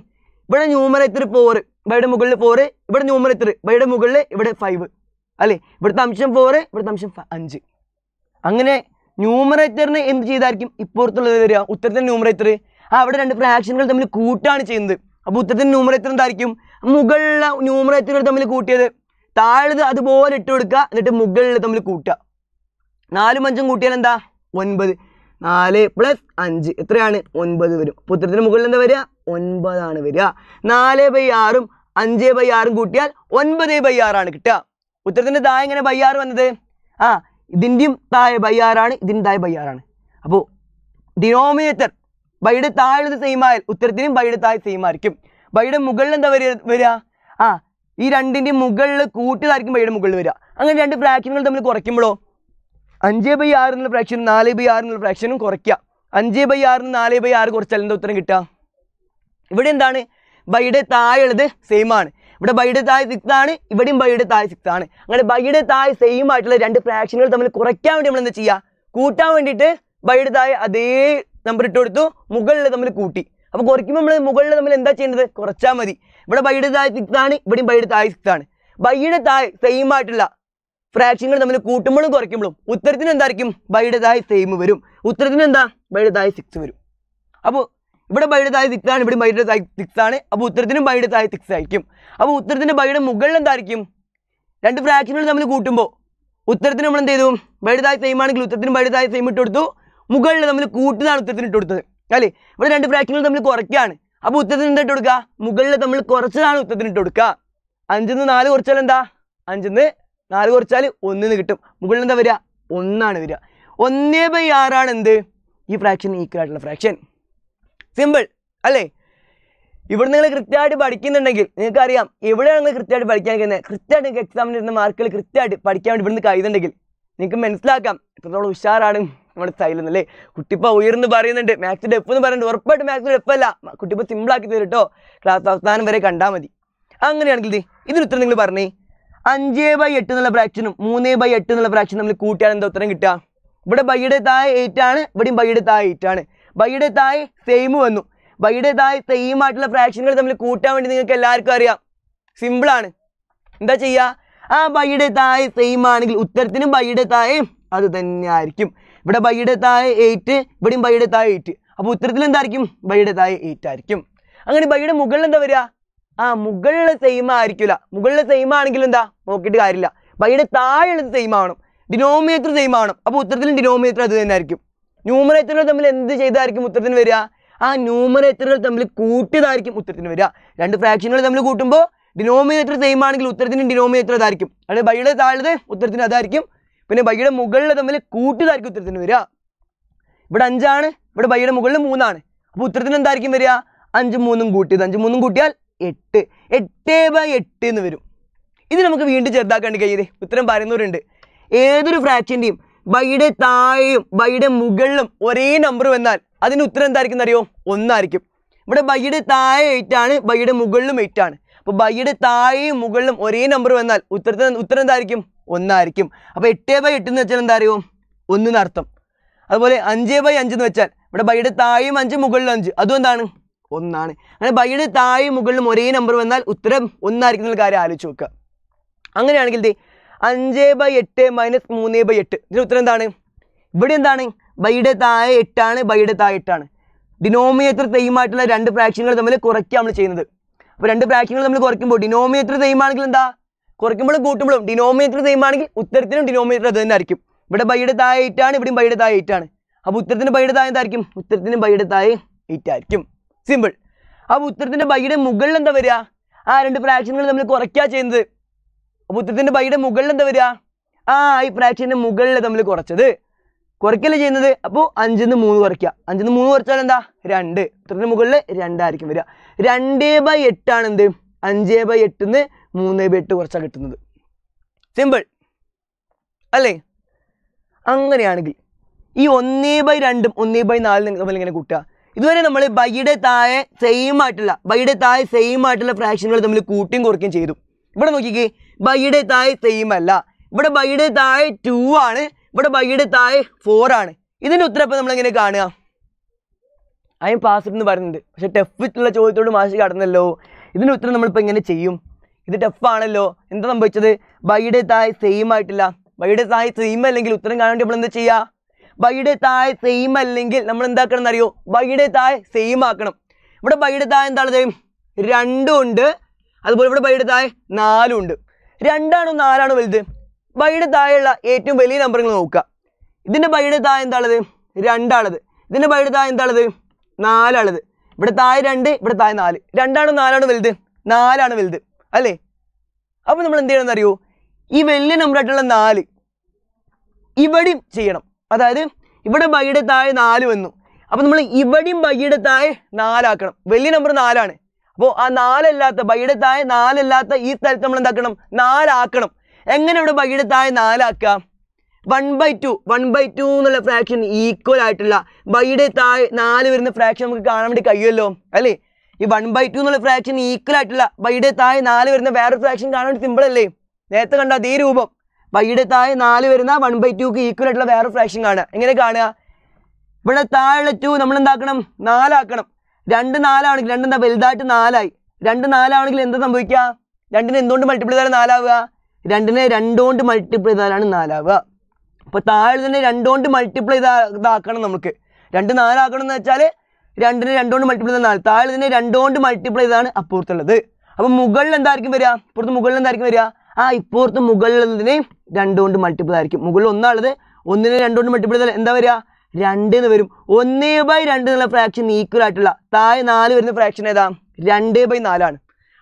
ഇവിടെ ന്യൂമറേറ്റർ ഫോർ ഇവയുടെ മുകളിൽ ഫോർ ഇവിടെ ന്യൂമറേറ്റർ ഇവയുടെ മുകളിൽ ഇവിടെ ഫൈവ് അല്ലേ ഇവിടുത്തെ അംശം ഫോർ ഇവിടുത്തെ അംശം അഞ്ച് അങ്ങനെ ന്യൂമറേറ്ററിന് എന്ത് ചെയ്തായിരിക്കും ഇപ്പുറത്തുള്ളത് വരിക ഉത്തരത്തിൻ്റെ ന്യൂമറേറ്റർ ആ അവിടെ രണ്ട് ഫ്രാക്ഷനുകൾ തമ്മിൽ കൂട്ടാണ് ചെയ്യുന്നത് അപ്പോൾ ഉത്തരത്തിൻ്റെ ന്യൂമറേറ്റർ എന്തായിരിക്കും മുകളിലെ ന്യൂമറേറ്ററുകൾ തമ്മിൽ കൂട്ടിയത് താഴത് അതുപോലെ ഇട്ട് കൊടുക്കുക എന്നിട്ട് മുകളിൽ തമ്മിൽ കൂട്ടുക നാലും അഞ്ചും കൂട്ടിയാൽ എന്താ ഒൻപത് നാല് പ്ലസ് അഞ്ച് എത്രയാണ് ഒൻപത് വരും അപ്പോൾ ഉത്തരത്തിന് മുകളിൽ എന്താ വരിക ഒൻപതാണ് വരിക നാല് ബൈ ആറും അഞ്ച് ബൈ ആറും കൂട്ടിയാൽ ഒൻപത് ബൈ ആറാണ് കിട്ടുക ഉത്തരത്തിൻ്റെ താഴെ എങ്ങനെ ബൈ ആറ് വന്നത് ആ ഇതിൻ്റെയും താഴെ ബൈ ആറാണ് ഇതിൻ്റെ താഴെ ബൈ ആറാണ് അപ്പോൾ ഡിനോമിനേറ്റർ ബൈയുടെ താഴെ സെയിം ആയാൽ ഉത്തരത്തിനും ബൈയുടെ താഴെ സെയിം ആയിരിക്കും ബൈയുടെ മുകളിൽ എന്താ വരിക വരിക ആ ഈ രണ്ടിൻ്റെയും മുകളിൽ കൂട്ടിയതായിരിക്കും ബൈയുടെ മുകളിൽ വരിക അങ്ങനെ രണ്ട് ഫ്രാക്ഷനുകൾ തമ്മിൽ കുറയ്ക്കുമ്പോഴോ അഞ്ച് ബൈ ആറ് എന്നുള്ള ഫ്രാക്ഷനും നാല് ബൈ ആറ് എന്നുള്ള ഫ്രാക്ഷനും കുറയ്ക്കുക അഞ്ച് ബൈ ആറിന് നാല് ബൈ ആറ് കുറച്ചാൽ എന്താ ഉത്തരം കിട്ടുക ഇവിടെ എന്താണ് ബൈയുടെ താഴെയുള്ളത് സെയിം ആണ് ഇവിടെ ബൈയുടെ താഴെ സിക്സ് ആണ് ഇവിടെയും ബൈയുടെ താഴെ സിക്സ് ആണ് അങ്ങനെ ബൈയുടെ താഴെ സെയിം ആയിട്ടുള്ള രണ്ട് ഫ്രാക്ഷനുകൾ തമ്മിൽ കുറയ്ക്കാൻ വേണ്ടി നമ്മൾ എന്താ ചെയ്യുക കൂട്ടാൻ വേണ്ടിയിട്ട് ബൈയുടെ താഴെ അതേ നമ്പർ ഇട്ട് കൊടുത്തു മുകളിൽ തമ്മിൽ കൂട്ടി അപ്പോൾ കുറയ്ക്കുമ്പോൾ നമ്മൾ മുകളിൽ തമ്മിൽ എന്താ ചെയ്യേണ്ടത് കുറച്ചാൽ മതി ഇവിടെ ബൈയുടെ താഴെ സിക്സ് ആണ് ഇവിടെയും ബൈയുടെ താഴെ സിക്സ് ആണ് ബൈയുടെ താഴെ സെയിം ആയിട്ടുള്ള ഫ്രാക്ഷനുകൾ തമ്മിൽ കൂട്ടുമ്പോഴും കുറയ്ക്കുമ്പോഴും ഉത്തരത്തിന് എന്തായിരിക്കും ബൈഡതായ സെയിം വരും ഉത്തരത്തിന് എന്താ ബൈഡതായ സിക്സ് വരും അപ്പോൾ ഇവിടെ ബൈഡതായ സിക്സ് ആണ് ഇവിടെ ബൈഡതായ സിക്സ് ആണ് അപ്പോൾ ഉത്തരത്തിനും ബൈഡതായ സിക്സ് ആയിരിക്കും അപ്പോൾ ഉത്തരത്തിൻ്റെ ബൈഡ മുകളിൽ എന്തായിരിക്കും രണ്ട് ഫ്രാക്ഷനുകൾ തമ്മിൽ കൂട്ടുമ്പോൾ ഉത്തരത്തിന് നമ്മൾ എന്ത് ചെയ്തു ബൈഡതായ സെയിം ആണെങ്കിൽ ഉത്തരത്തിന് ബൈഡതായ സെയിം ഇട്ട് കൊടുത്തു മുകളിൽ തമ്മിൽ കൂട്ടുന്നതാണ് ഉത്തരത്തിന് ഇട്ട് കൊടുത്തത് അല്ലേ ഇവിടെ രണ്ട് ഫ്രാക്ഷനുകൾ തമ്മിൽ കുറയ്ക്കുകയാണ് അപ്പോൾ ഉത്തരത്തിന് എന്താ ഇട്ട് കൊടുക്കുക മുകളിൽ തമ്മിൽ കുറച്ചതാണ് ഉത്തരത്തിന് ഇട്ട് കൊടുക്കുക അഞ്ചിന്ന് നാല് കുറച്ചാൽ എന്താ അഞ്ചിന്ന് നാല് കുറച്ചാൽ ഒന്നിന്ന് കിട്ടും മുകളിൽ എന്താ വരിക ഒന്നാണ് വരിക ഒന്നേ ബൈ ആറാണ് എന്ത് ഈ ഫ്രാക്ഷൻ ഈക്വൽ ആയിട്ടുള്ള ഫ്രാക്ഷൻ സിമ്പിൾ അല്ലേ ഇവിടെ നിങ്ങൾ കൃത്യമായിട്ട് പഠിക്കുന്നുണ്ടെങ്കിൽ നിങ്ങൾക്കറിയാം എവിടെയാണ് നിങ്ങൾ കൃത്യമായിട്ട് പഠിക്കാൻ കഴിയുന്നത് കൃത്യമായിട്ട് നിങ്ങൾക്ക് എക്സാമിന് ഇരുന്ന മാർക്കുകൾ കൃത്യമായിട്ട് പഠിക്കാൻ വേണ്ടി ഇവിടുന്ന് കഴിയുന്നുണ്ടെങ്കിൽ നിങ്ങൾക്ക് മനസ്സിലാക്കാം എത്രത്തോളം ഉഷാറാണ് നമ്മുടെ സ്റ്റൈലെന്ന് അല്ലേ കുട്ടിപ്പോൾ ഉയർന്ന് പറയുന്നുണ്ട് മാത്സ് ഡെപ്പ് എന്ന് പറയുന്നുണ്ട് ഉറപ്പായിട്ട് മാത്സ് ഡെപ്പല്ല കുട്ടിപ്പോൾ സിമ്പിളാക്കി തരും കേട്ടോ ക്ലാസ് അവസാനം വരെ കണ്ടാൽ മതി അങ്ങനെയാണെങ്കിൽ ഇതിന് ഉത്തരം നിങ്ങൾ പറഞ്ഞേ അഞ്ച് ബൈ എട്ട് എന്നുള്ള ഫ്രാക്ഷനും മൂന്ന് ബൈ എട്ട് എന്നുള്ള ഫ്രാക്ഷൻ നമ്മൾ കൂട്ടിയാണ് എന്താ ഉത്തരം കിട്ടുക ഇവിടെ ബൈയുടെ താഴെ എയ്റ്റ് ആണ് ഇവിടെയും ബൈയുടെ താഴെ എയ്റ്റ് ആണ് ബൈയുടെ താഴെ സെയിം വന്നു ബൈയുടെ താഴെ സെയിം ആയിട്ടുള്ള ഫ്രാക്ഷനുകൾ തമ്മിൽ കൂട്ടാൻ വേണ്ടി നിങ്ങൾക്ക് എല്ലാവർക്കും അറിയാം സിമ്പിളാണ് എന്താ ചെയ്യുക ആ ബൈയുടെ താഴെ സെയിം ആണെങ്കിൽ ഉത്തരത്തിനും ബൈയുടെ താഴെ അത് തന്നെ ആയിരിക്കും ഇവിടെ ബൈയുടെ താഴെ എയ്റ്റ് ഇവിടെയും ബൈയുടെ താഴെ എയ്റ്റ് അപ്പോൾ ഉത്തരത്തിൽ എന്തായിരിക്കും ബൈയുടെ താഴെ എയ്റ്റ് ആയിരിക്കും അങ്ങനെ ബൈയുടെ മുകളിൽ എന്താ വരിക ആ മുകളിലെ സെയിം ആയിരിക്കില്ല മുകളിലെ സെയിം ആണെങ്കിൽ എന്താ നോക്കിയിട്ട് കാര്യമില്ല അതിന്റെ താഴെ സെയിം ആവണം ഡിനോമിനേറ്റർ സെയിം ആവണം അപ്പോൾ ഉത്തരത്തിലും ഡിനോമിനേറ്റർ അത് തന്നെ ആയിരിക്കും ന്യൂമറേറ്ററുകൾ തമ്മിൽ എന്ത് ചെയ്തായിരിക്കും ഉത്തരത്തിന് വരിക ആ ന്യൂമറേറ്ററുകൾ തമ്മിൽ കൂട്ടിയതായിരിക്കും ഉത്തരത്തിന് വരിക രണ്ട് ഫ്രാക്ഷനുകൾ തമ്മിൽ കൂട്ടുമ്പോൾ ഡിനോമിനേറ്റർ സെയിം ആണെങ്കിൽ ഉത്തരത്തിന് ഡിനോമിനേറ്റർ അതായിരിക്കും അതായത് ബൈയുടെ താഴെ ഉത്തരത്തിന് അതായിരിക്കും പിന്നെ ബൈയുടെ മുകളിൽ തമ്മിൽ കൂട്ടിയതായിരിക്കും ഉത്തരത്തിന് വരിക ഇവിടെ അഞ്ചാണ് ഇവിടെ ബൈയുടെ മുകളിൽ മൂന്നാണ് അപ്പോൾ ഉത്തരത്തിന് എന്തായിരിക്കും വരിക അഞ്ചും മൂന്നും കൂട്ടിയത് അഞ്ചും മൂന്നും കൂട്ടിയാൽ എട്ട് എട്ട് ബൈ എട്ട് എന്ന് വരും ഇത് നമുക്ക് വീണ്ടും ചെറുതാക്കാണ്ട് കഴിയതേ ഉത്തരം പറയുന്നവരുണ്ട് ഏതൊരു ഫ്രാക്ഷൻ്റെയും ബൈയുടെ താഴെയും ബൈയുടെ മുകളിലും ഒരേ നമ്പർ വന്നാൽ അതിന് ഉത്തരം എന്തായിരിക്കും അറിയോ ഒന്നായിരിക്കും ഇവിടെ ബൈയുടെ താഴെ ആണ് ബൈയുടെ മുകളിലും ആണ് അപ്പോൾ ബൈയുടെ താഴെയും മുകളിലും ഒരേ നമ്പർ വന്നാൽ ഉത്തരത്തിന് ഉത്തരം എന്തായിരിക്കും ഒന്നായിരിക്കും അപ്പോൾ എട്ട് ബൈ എട്ട് എന്ന് വെച്ചാൽ എന്താ അറിയോ ഒന്നിനർത്ഥം അർത്ഥം അതുപോലെ അഞ്ച് ബൈ അഞ്ച് എന്ന് വെച്ചാൽ ഇവിടെ ബൈയുടെ താഴെയും അഞ്ച് മുകളിലും അഞ്ച് അതും എന്താണ് ഒന്നാണ് അങ്ങനെ ബൈയുടെ താഴെയും മുകളിലും ഒരേ നമ്പർ വന്നാൽ ഉത്തരം എന്നുള്ള കാര്യം ആലോചിച്ച് നോക്കുക അങ്ങനെയാണെങ്കിൽ ദേ അഞ്ച് ബൈ എട്ട് മൈനസ് മൂന്ന് ബൈ എട്ട് ഇതിൻ്റെ ഉത്തരം എന്താണ് ഇവിടെ എന്താണ് ബൈയുടെ താഴെ എട്ടാണ് ബൈയുടെ താഴെ എട്ടാണ് ഡിനോമിനേറ്റർ ആയിട്ടുള്ള രണ്ട് പ്രാക്ഷ്യങ്ങൾ തമ്മിൽ കുറയ്ക്കുക നമ്മൾ ചെയ്യുന്നത് അപ്പോൾ രണ്ട് പ്രാക്ഷ്യങ്ങൾ നമ്മൾ കുറയ്ക്കുമ്പോൾ ഡിനോമിനേറ്റർ ആണെങ്കിൽ എന്താ കുറയ്ക്കുമ്പോഴും കൂട്ടുമ്പോഴും ഡിനോമിനേറ്റർ ആണെങ്കിൽ ഉത്തരത്തിനും ഡിനോമിനേറ്റർ അത് തന്നെ ആയിരിക്കും ഇവിടെ ബൈയുടെ താഴെ എയ്റ്റാണ് ഇവിടെയും ബൈയുടെ താഴെ എയ്റ്റാണ് അപ്പോൾ ഉത്തരത്തിന് ബൈയുടെ താഴെ എന്തായിരിക്കും ഉത്തരത്തിന് ബൈയുടെ താഴെ എയ്റ്റായിരിക്കും സിമ്പിൾ അപ്പോൾ ഉത്തരത്തിൻ്റെ ബൈയുടെ മുകളിൽ എന്താ വരിക ആ രണ്ട് ഫ്രാക്ഷനുകൾ നമ്മൾ കുറയ്ക്കുക ചെയ്യുന്നത് അപ്പോൾ ഉത്തരത്തിൻ്റെ ബൈയുടെ മുകളിൽ എന്താ വരിക ആ ഈ ഫ്രാക്ഷൻ്റെ മുകളിൽ നമ്മൾ കുറച്ചത് കുറയ്ക്കല്ലേ ചെയ്യുന്നത് അപ്പോൾ അഞ്ചിൽ നിന്ന് മൂന്ന് കുറയ്ക്കുക അഞ്ചിൽ നിന്ന് മൂന്ന് കുറച്ചാൽ എന്താ രണ്ട് ഉത്തരത്തിന്റെ മുകളിൽ രണ്ടായിരിക്കും വരിക രണ്ട് ബൈ എട്ടാണ് എന്ത് അഞ്ച് ബൈ എട്ടിൽ നിന്ന് മൂന്ന് ബൈ എട്ട് കുറച്ചാണ് കിട്ടുന്നത് സിമ്പിൾ അല്ലേ അങ്ങനെയാണെങ്കിൽ ഈ ഒന്നേ ബൈ രണ്ടും ഒന്നേ ബൈ നാലും നിങ്ങൾ തമ്മിൽ ഇങ്ങനെ കൂട്ടുക ഇതുവരെ നമ്മൾ ബൈയുടെ താഴെ സെയിം ആയിട്ടുള്ള ബൈയുടെ താഴെ സെയിം ആയിട്ടുള്ള ഫ്രാക്ഷനുകൾ തമ്മിൽ കൂട്ടിയും കുറയ്ക്കും ചെയ്തു ഇവിടെ നോക്കിക്കേ ബൈയുടെ താഴെ സെയിം അല്ല ഇവിടെ ബൈയുടെ താഴെ ടു ആണ് ഇവിടെ ബൈയുടെ താഴെ ഫോർ ആണ് ഇതിൻ്റെ ഉത്തരം ഇപ്പം നമ്മളെങ്ങനെ കാണുക അതിന് പാസ് എന്ന് പറയുന്നുണ്ട് പക്ഷെ ടഫിട്ടുള്ള ചോദ്യത്തോട് മാഷി കടന്നല്ലോ ഇതിൻ്റെ ഉത്തരം നമ്മളിപ്പോൾ എങ്ങനെ ചെയ്യും ഇത് ടഫാണല്ലോ എന്താ സംഭവിച്ചത് ബൈയുടെ താഴെ സെയിം ആയിട്ടില്ല ബൈയുടെ താഴെ സെയിം അല്ലെങ്കിൽ ഉത്തരം കാണേണ്ടി നമ്മൾ എന്താ ചെയ്യുക ബൈയുടെ താഴെ സെയിം അല്ലെങ്കിൽ നമ്മൾ എന്താക്കണം എന്നറിയോ ബൈയുടെ താഴെ സെയിം ആക്കണം ഇവിടെ ബൈയുടെ താഴെ എന്താണ് സെയിം രണ്ടും ഉണ്ട് അതുപോലെ ഇവിടെ ബൈയുടെ താഴെ നാലും ഉണ്ട് രണ്ടാണോ നാലാണോ വലുത് ബൈയുടെ താഴെയുള്ള ഏറ്റവും വലിയ നമ്പറുകൾ നോക്കുക ഇതിൻ്റെ ബൈയുടെ താഴെ എന്താണത് രണ്ടാണത് ഇതിൻ്റെ ബൈയുടെ താഴെ എന്താണത് നാലാണത് ഇവിടെ താഴെ രണ്ട് ഇവിടെ താഴെ നാല് രണ്ടാണോ നാലാണോ വലുത് നാലാണ് വലുത് അല്ലേ അപ്പോൾ നമ്മൾ എന്ത് ചെയ്യണമെന്നറിയോ ഈ വലിയ നമ്പറായിട്ടുള്ള നാല് ഇവിടെയും ചെയ്യണം അതായത് ഇവിടെ ബൈയുടെ താഴെ നാല് വന്നു അപ്പോൾ നമ്മൾ ഇവിടെയും ബൈയുടെ താഴെ നാലാക്കണം വലിയ നമ്പർ നാലാണ് അപ്പോൾ ആ നാലല്ലാത്ത ബൈയുടെ താഴെ നാലല്ലാത്ത ഈ തരത്തിൽ നമ്മൾ എന്താക്കണം നാലാക്കണം എങ്ങനെ ഇവിടെ ബൈയുടെ താഴെ നാലാക്കാം one by two one by two എന്നുള്ള ഫ്രാക്ഷൻ ഈക്വൽ ആയിട്ടുള്ള ബൈയുടെ താഴെ നാല് വരുന്ന ഫ്രാക്ഷൻ നമുക്ക് കാണാൻ വേണ്ടി കഴിയുമല്ലോ അല്ലേ ഈ വൺ ബൈ ടു എന്നുള്ള ഫ്രാക്ഷൻ ഈക്വൽ ആയിട്ടുള്ള ബൈയുടെ താഴെ നാല് വരുന്ന വേറെ ഫ്രാക്ഷൻ കാണാൻ സിമ്പിൾ അല്ലേ നേരത്തെ കണ്ട അതേ രൂപം വൈയുടെ താഴെ നാല് വരുന്ന വൺ ബൈ ടുക്ക് ഈക്വൽ ആയിട്ടുള്ള വേറെ ഫ്രാക്ഷൻ കാണുക എങ്ങനെ കാണുക ഇവിടെ താഴെ ടു നമ്മൾ എന്താക്കണം നാലാക്കണം രണ്ട് നാലാണെങ്കിൽ രണ്ട് എന്താ വലുതായിട്ട് നാലായി രണ്ട് നാലാണെങ്കിൽ എന്താ സംഭവിക്കുക രണ്ടിനെ എന്തുകൊണ്ട് മൾട്ടിപ്ലൈ ചെയ്താലും നാലാവുക രണ്ടിനെ രണ്ടുകൊണ്ട് മൾട്ടിപ്ലൈ ചെയ്താലാണ് നാലാവുക അപ്പോൾ താഴെ തന്നെ രണ്ടുകൊണ്ട് മൾട്ടിപ്ലൈ ഇതാക്കണം നമുക്ക് രണ്ട് നാലാക്കണം എന്ന് വെച്ചാൽ രണ്ടിന് രണ്ടുകൊണ്ട് മൾട്ടിപ്ലൈ ചെയ്താൽ നാല് താഴെ തന്നെ രണ്ടുകൊണ്ട് മൾട്ടിപ്ലൈ ചെയ്താണ് അപ്പുറത്തുള്ളത് അപ്പോൾ മുകളിൽ എന്തായിരിക്കും വരിക ഇപ്പുറത്ത് മുകളിൽ എന്തായിരിക്കും വരിക ആ ഇപ്പുറത്ത് മുകളിൽ മുകളിലുള്ളതിന് രണ്ട് കൊണ്ട് മൾട്ടിപ്പിൾ ആയിരിക്കും മുകളിൽ ഒന്നാളത് ഒന്നിനെ രണ്ട് കൊണ്ട് മൾട്ടിപ്പിൾ ചെയ്താൽ എന്താ വരിക രണ്ട് എന്ന് വരും ഒന്ന് ബൈ രണ്ട് എന്നുള്ള ഫ്രാക്ഷൻ ഈക്വൽ ആയിട്ടുള്ള താഴെ നാല് വരുന്ന ഫ്രാക്ഷൻ ഏതാ രണ്ട് ബൈ നാലാണ്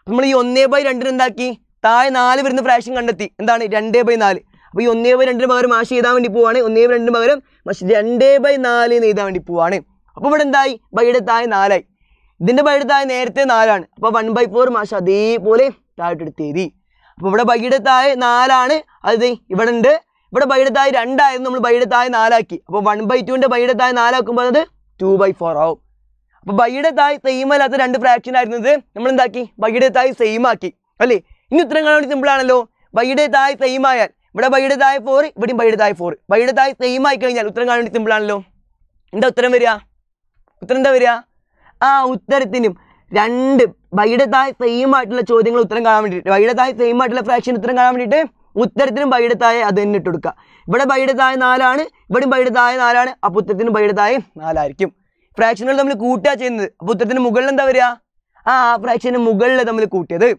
നമ്മൾ ഈ ഒന്ന് ബൈ രണ്ടിന് എന്താക്കി താഴെ നാല് വരുന്ന ഫ്രാക്ഷൻ കണ്ടെത്തി എന്താണ് രണ്ട് ബൈ നാല് അപ്പോൾ ഈ ഒന്ന് ബൈ രണ്ടിന് പകരം മാഷ് ചെയ്താൻ വേണ്ടി പോവാണ് ഒന്ന് ബൈ രണ്ടിന് പകരം മാഷ് രണ്ട് ബൈ നാല് എന്ന് എഴുതാൻ വേണ്ടി പോവാണ് അപ്പോൾ ഇവിടെ എന്തായി ബൈയുടെ താഴെ നാലായി ഇതിൻ്റെ ബൈയുടെ താഴെ നേരത്തെ നാലാണ് അപ്പോൾ വൺ ബൈ ഫോർ മാഷ് അതേപോലെ താഴെ എടുത്തേരി അപ്പോൾ ഇവിടെ ബൈയുടെ താഴെ നാലാണ് അത് ഇവിടെ ഉണ്ട് ഇവിടെ ബൈയുടെ താഴെ രണ്ടായിരുന്നു നമ്മൾ ബൈയുടെ താഴെ നാലാക്കി അപ്പോൾ വൺ ബൈ ടുവിൻ്റെ ബൈയുടെ താഴെ നാലാക്കുമ്പോൾ അത് ടു ബൈ ഫോർ ആവും അപ്പോൾ ബൈയുടെ താഴെ സെയിം അല്ലാത്ത രണ്ട് ഫ്രാക്ഷൻ ആയിരുന്നത് നമ്മൾ എന്താക്കി ബൈയുടെ താഴെ സെയിം ആക്കി അല്ലേ ഇനി ഉത്തരം കാണാൻ സിമ്പിൾ ആണല്ലോ ബൈയുടെ സെയിം ആയാൽ ഇവിടെ ബൈയുടെ താഴെ ഫോർ ഇവിടെയും ബൈയുടെ താഴെ ഫോർ ബൈയുടെ താഴെ സെയിം ആയി കഴിഞ്ഞാൽ ഉത്തരം കാണാൻ സിമ്പിൾ ആണല്ലോ എന്താ ഉത്തരം വരിക ഉത്തരം എന്താ വരിക ആ ഉത്തരത്തിനും രണ്ട് ബൈയുടെ താഴെ സെയിം ആയിട്ടുള്ള ചോദ്യങ്ങൾ ഉത്തരം കാണാൻ വേണ്ടിയിട്ട് ബൈയുടെ താഴെ സെയിം ആയിട്ടുള്ള ഫ്രാക്ഷൻ ഉത്തരം കാണാൻ വേണ്ടിയിട്ട് ഉത്തരത്തിനും ബൈഡത്തായ അത് തന്നെ ഇട്ട് കൊടുക്കുക ഇവിടെ ബൈഡത്തായ നാലാണ് ഇവിടെ ബൈഡത്തായ നാലാണ് അപ്പൊ ഉത്തരത്തിനും ബൈഡത്തായ നാലായിരിക്കും ഫ്രാക്ഷനുകൾ തമ്മിൽ കൂട്ടുക ചെയ്യുന്നത് അപ്പൊ ഉത്തരത്തിന് മുകളിൽ എന്താ വരിക ആ ആ ഫ്രാക്ഷന് മുകളിൽ തമ്മിൽ കൂട്ടിയത്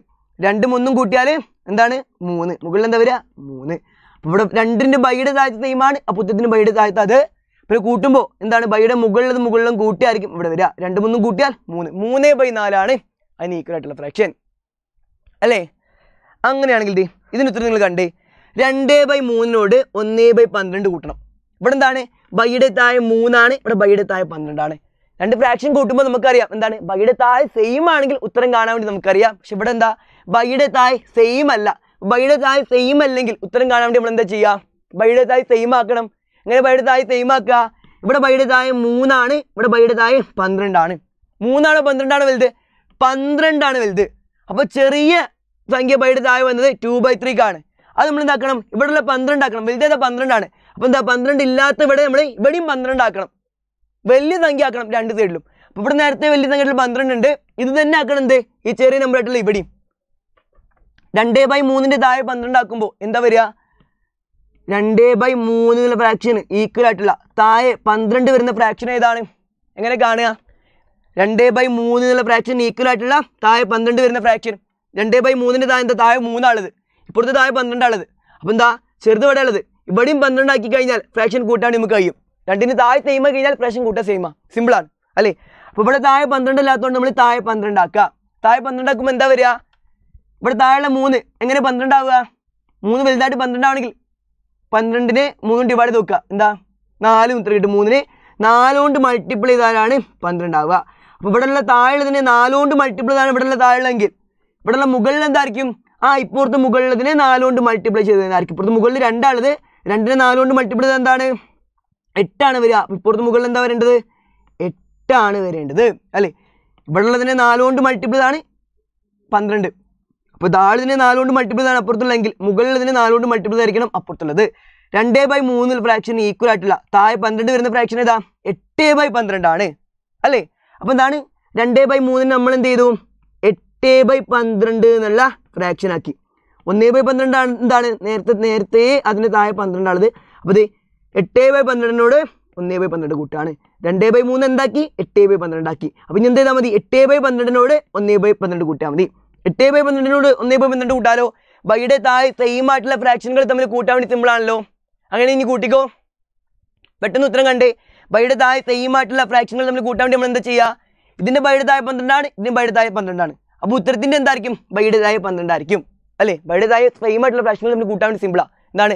രണ്ടും ഒന്നും കൂട്ടിയാൽ എന്താണ് മൂന്ന് മുകളിൽ എന്താ വരിക മൂന്ന് അപ്പോൾ ഇവിടെ രണ്ടിന്റെ ബൈയുടെ താഴത്തെ നെയ്മാണ് അപ്പൊ ഉത്തരത്തിന് ബൈയുടെ താഴത്ത് അത് പിന്നെ കൂട്ടുമ്പോൾ എന്താണ് ബൈയുടെ മുകളിലും മുകളിലും കൂട്ടിയായിരിക്കും ഇവിടെ വരിക രണ്ട് മൂന്നും കൂട്ടിയാൽ മൂന്ന് മൂന്ന് ബൈ നാലാണ് അതിന് ഈക്വൽ ആയിട്ടുള്ള ഫ്രാക്ഷൻ അല്ലേ അങ്ങനെയാണെങ്കിൽ ദേ ഇതിന് ഉത്തരം നിങ്ങൾ കണ്ടേ രണ്ട് ബൈ മൂന്നിനോട് ഒന്ന് ബൈ പന്ത്രണ്ട് കൂട്ടണം ഇവിടെ എന്താണ് ബൈയുടെ താഴെ മൂന്നാണ് ഇവിടെ ബൈയുടെ താഴെ പന്ത്രണ്ടാണ് രണ്ട് ഫ്രാക്ഷൻ കൂട്ടുമ്പോൾ നമുക്കറിയാം എന്താണ് ബൈയുടെ താഴെ സെയിം ആണെങ്കിൽ ഉത്തരം കാണാൻ വേണ്ടി നമുക്കറിയാം പക്ഷെ ഇവിടെ എന്താ ബൈയുടെ താഴെ സെയിം അല്ല ബൈയുടെ താഴെ സെയിം അല്ലെങ്കിൽ ഉത്തരം കാണാൻ വേണ്ടി നമ്മൾ എന്താ ചെയ്യുക ബൈയുടെ താഴെ സെയിം ആക്കണം അങ്ങനെ ബൈയുടെ താഴെ സെയിം ആക്കുക ഇവിടെ ബൈയുടെ താഴെ മൂന്നാണ് ഇവിടെ ബൈയുടെ താഴെ പന്ത്രണ്ടാണ് മൂന്നാണോ പന്ത്രണ്ടാണോ വലുത് പന്ത്രണ്ടാണ് വലുത് അപ്പോൾ ചെറിയ സംഖ്യ ബൈയുടെ താഴെ വന്നത് ടു ബൈ ത്രീക്ക് ആണ് അത് നമ്മൾ എന്താക്കണം ഇവിടെയുള്ള പന്ത്രണ്ടാക്കണം വലുതേതാ പന്ത്രണ്ടാണ് അപ്പോൾ എന്താ പന്ത്രണ്ട് ഇല്ലാത്ത ഇവിടെ നമ്മൾ ഇവിടെയും പന്ത്രണ്ട് ആക്കണം വലിയ സംഖ്യ ആക്കണം രണ്ട് സൈഡിലും അപ്പോൾ ഇവിടെ നേരത്തെ വലിയ സംഖ്യയായിട്ടുള്ള പന്ത്രണ്ട് ഉണ്ട് ഇത് തന്നെ ആക്കണം എന്ത് ഈ ചെറിയ നമ്പർ ആയിട്ടുള്ള ഇവിടെയും രണ്ട് ബൈ മൂന്നിൻ്റെ താഴെ പന്ത്രണ്ട് ആക്കുമ്പോൾ എന്താ വരിക രണ്ട് ബൈ മൂന്ന് എന്നുള്ള ഫ്രാക്ഷൻ ഈക്വൽ ആയിട്ടുള്ള താഴെ പന്ത്രണ്ട് വരുന്ന ഫ്രാക്ഷൻ ഏതാണ് എങ്ങനെ കാണുക രണ്ട് ബൈ മൂന്ന് എന്നുള്ള ഫ്രാക്ഷൻ ഈക്വൽ ആയിട്ടുള്ള താഴെ പന്ത്രണ്ട് വരുന്ന ഫ്രാക്ഷൻ രണ്ട് ബൈ മൂന്നിൻ്റെ താഴെ എന്താ താഴെ മൂന്നാളത് ഇപ്പോഴത്തെ താഴെ പന്ത്രണ്ടാളത് അപ്പോൾ എന്താ ചെറുത് ഇവിടെ ഉള്ളത് ഇവിടെയും പന്ത്രണ്ടാക്കി കഴിഞ്ഞാൽ ഫ്രാക്ഷൻ കൂട്ടാണ് നമുക്ക് കഴിയും രണ്ടിന് താഴെ സെയിമ കഴിഞ്ഞാൽ ഫ്രാക്ഷൻ കൂട്ടാൻ സെയിമ സിമ്പിളാണ് അല്ലേ അപ്പോൾ ഇവിടെ താഴെ പന്ത്രണ്ട് പന്ത്രണ്ടില്ലാത്തതുകൊണ്ട് നമ്മൾ താഴെ പന്ത്രണ്ടാക്കുക താഴെ പന്ത്രണ്ടാക്കുമ്പോൾ എന്താ വരിക ഇവിടെ താഴെയുള്ള മൂന്ന് എങ്ങനെ പന്ത്രണ്ടാവുക മൂന്ന് വലുതായിട്ട് പന്ത്രണ്ടാണെങ്കിൽ പന്ത്രണ്ടിനെ മൂന്ന് ഡിവൈഡ് ചെയ്ത് നോക്കുക എന്താ നാലും ഇത്ര കിട്ടും മൂന്നിന് നാലുകൊണ്ട് മൾട്ടിപ്പിൾ ചെയ്താലാണ് പന്ത്രണ്ടാവുക അപ്പോൾ ഇവിടെയുള്ള താഴെയുള്ളതിനെ നാലുകൊണ്ട് മൾട്ടിപ്പിൾ ചെയ്താണ് ഇവിടെയുള്ള താഴെയുള്ളതെങ്കിൽ ഇവിടെയുള്ള മുകളിൽ എന്തായിരിക്കും ആ ഇപ്പുറത്ത് മുകളിലതിനെ നാലുകൊണ്ട് മൾട്ടിപ്ലൈ ചെയ്തതായിരിക്കും ഇപ്പുറത്ത് മുകളിൽ രണ്ടാണത് രണ്ടിനെ നാലുകൊണ്ട് മൾട്ടിപ്ലൈ ചെയ്ത് എന്താണ് എട്ടാണ് വരിക ഇപ്പുറത്ത് മുകളിൽ എന്താ വരേണ്ടത് എട്ടാണ് വരേണ്ടത് അല്ലേ ഇവിടെ ഉള്ളതിനെ നാലുകൊണ്ട് മൾട്ടിപ്ലൈ ആണ് പന്ത്രണ്ട് അപ്പോൾ താഴെതിനെ നാലുകൊണ്ട് മൾട്ടിപ്ലൈ ആണ് അപ്പുറത്തുള്ളതെങ്കിൽ മുകളിലതിനെ നാലുകൊണ്ട് മൾട്ടിപ്ലൈ ആയിരിക്കണം അപ്പുറത്തുള്ളത് രണ്ടേ ബൈ മൂന്നിൽ ഫ്രാക്ഷൻ ഈക്വൽ ആയിട്ടില്ല താഴെ പന്ത്രണ്ട് വരുന്ന ഫ്രാക്ഷൻ ഏതാ എട്ടേ ബൈ പന്ത്രണ്ടാണ് അല്ലേ അപ്പോൾ എന്താണ് രണ്ടേ ബൈ മൂന്നിന് നമ്മൾ എന്ത് ചെയ്തു എട്ട് ബൈ പന്ത്രണ്ട് എന്നുള്ള ഫ്രാക്ഷൻ ആക്കി ഒന്നേ ബൈ പന്ത്രണ്ട് എന്താണ് നേരത്തെ നേരത്തെ അതിന് താഴെ പന്ത്രണ്ടാണത് അപ്പോൾ ഇത് എട്ട് ബൈ പന്ത്രണ്ടിനോട് ഒന്നേ ബൈ പന്ത്രണ്ട് കൂട്ടാണ് രണ്ടേ ബൈ മൂന്ന് എന്താക്കി എട്ട് ബൈ പന്ത്രണ്ടാക്കി അപ്പോൾ ഇനി എന്ത് ചെയ്താൽ മതി എട്ട് ബൈ പന്ത്രണ്ടിനോട് ഒന്നേ ബൈ പന്ത്രണ്ട് കൂട്ടാൽ മതി എട്ട് ബൈ പന്ത്രണ്ടിനോട് ഒന്നേ ബൈ പന്ത്രണ്ട് കൂട്ടാലോ ബൈയുടെ താഴെ സെയിം ആയിട്ടുള്ള ഫ്രാക്ഷനുകൾ തമ്മിൽ കൂട്ടാൻ വേണ്ടി സിമ്പിളാണല്ലോ അങ്ങനെ ഇനി കൂട്ടിക്കോ പെട്ടെന്ന് ഉത്തരം കണ്ടേ ബൈയുടെ താഴെ സെയിം ആയിട്ടുള്ള ഫ്രാക്ഷനുകൾ തമ്മിൽ കൂട്ടാൻ വേണ്ടി നമ്മൾ എന്താ ചെയ്യുക ഇതിൻ്റെ ബൈയുടെ താഴെ പന്ത്രണ്ടാണ് ഇതിൻ്റെ ബൈയുടെ താഴെ പന്ത്രണ്ടാണ് അപ്പോൾ ഉത്തരത്തിൻ്റെ എന്തായിരിക്കും ബൈഡതായ പന്ത്രണ്ടായിരിക്കും അല്ലേ ബൈഡതായ സെയിം ആയിട്ടുള്ള പ്രശ്നങ്ങൾ നമ്മൾ കൂട്ടാൻ വേണ്ടി സിമ്പിളാണ് എന്താണ്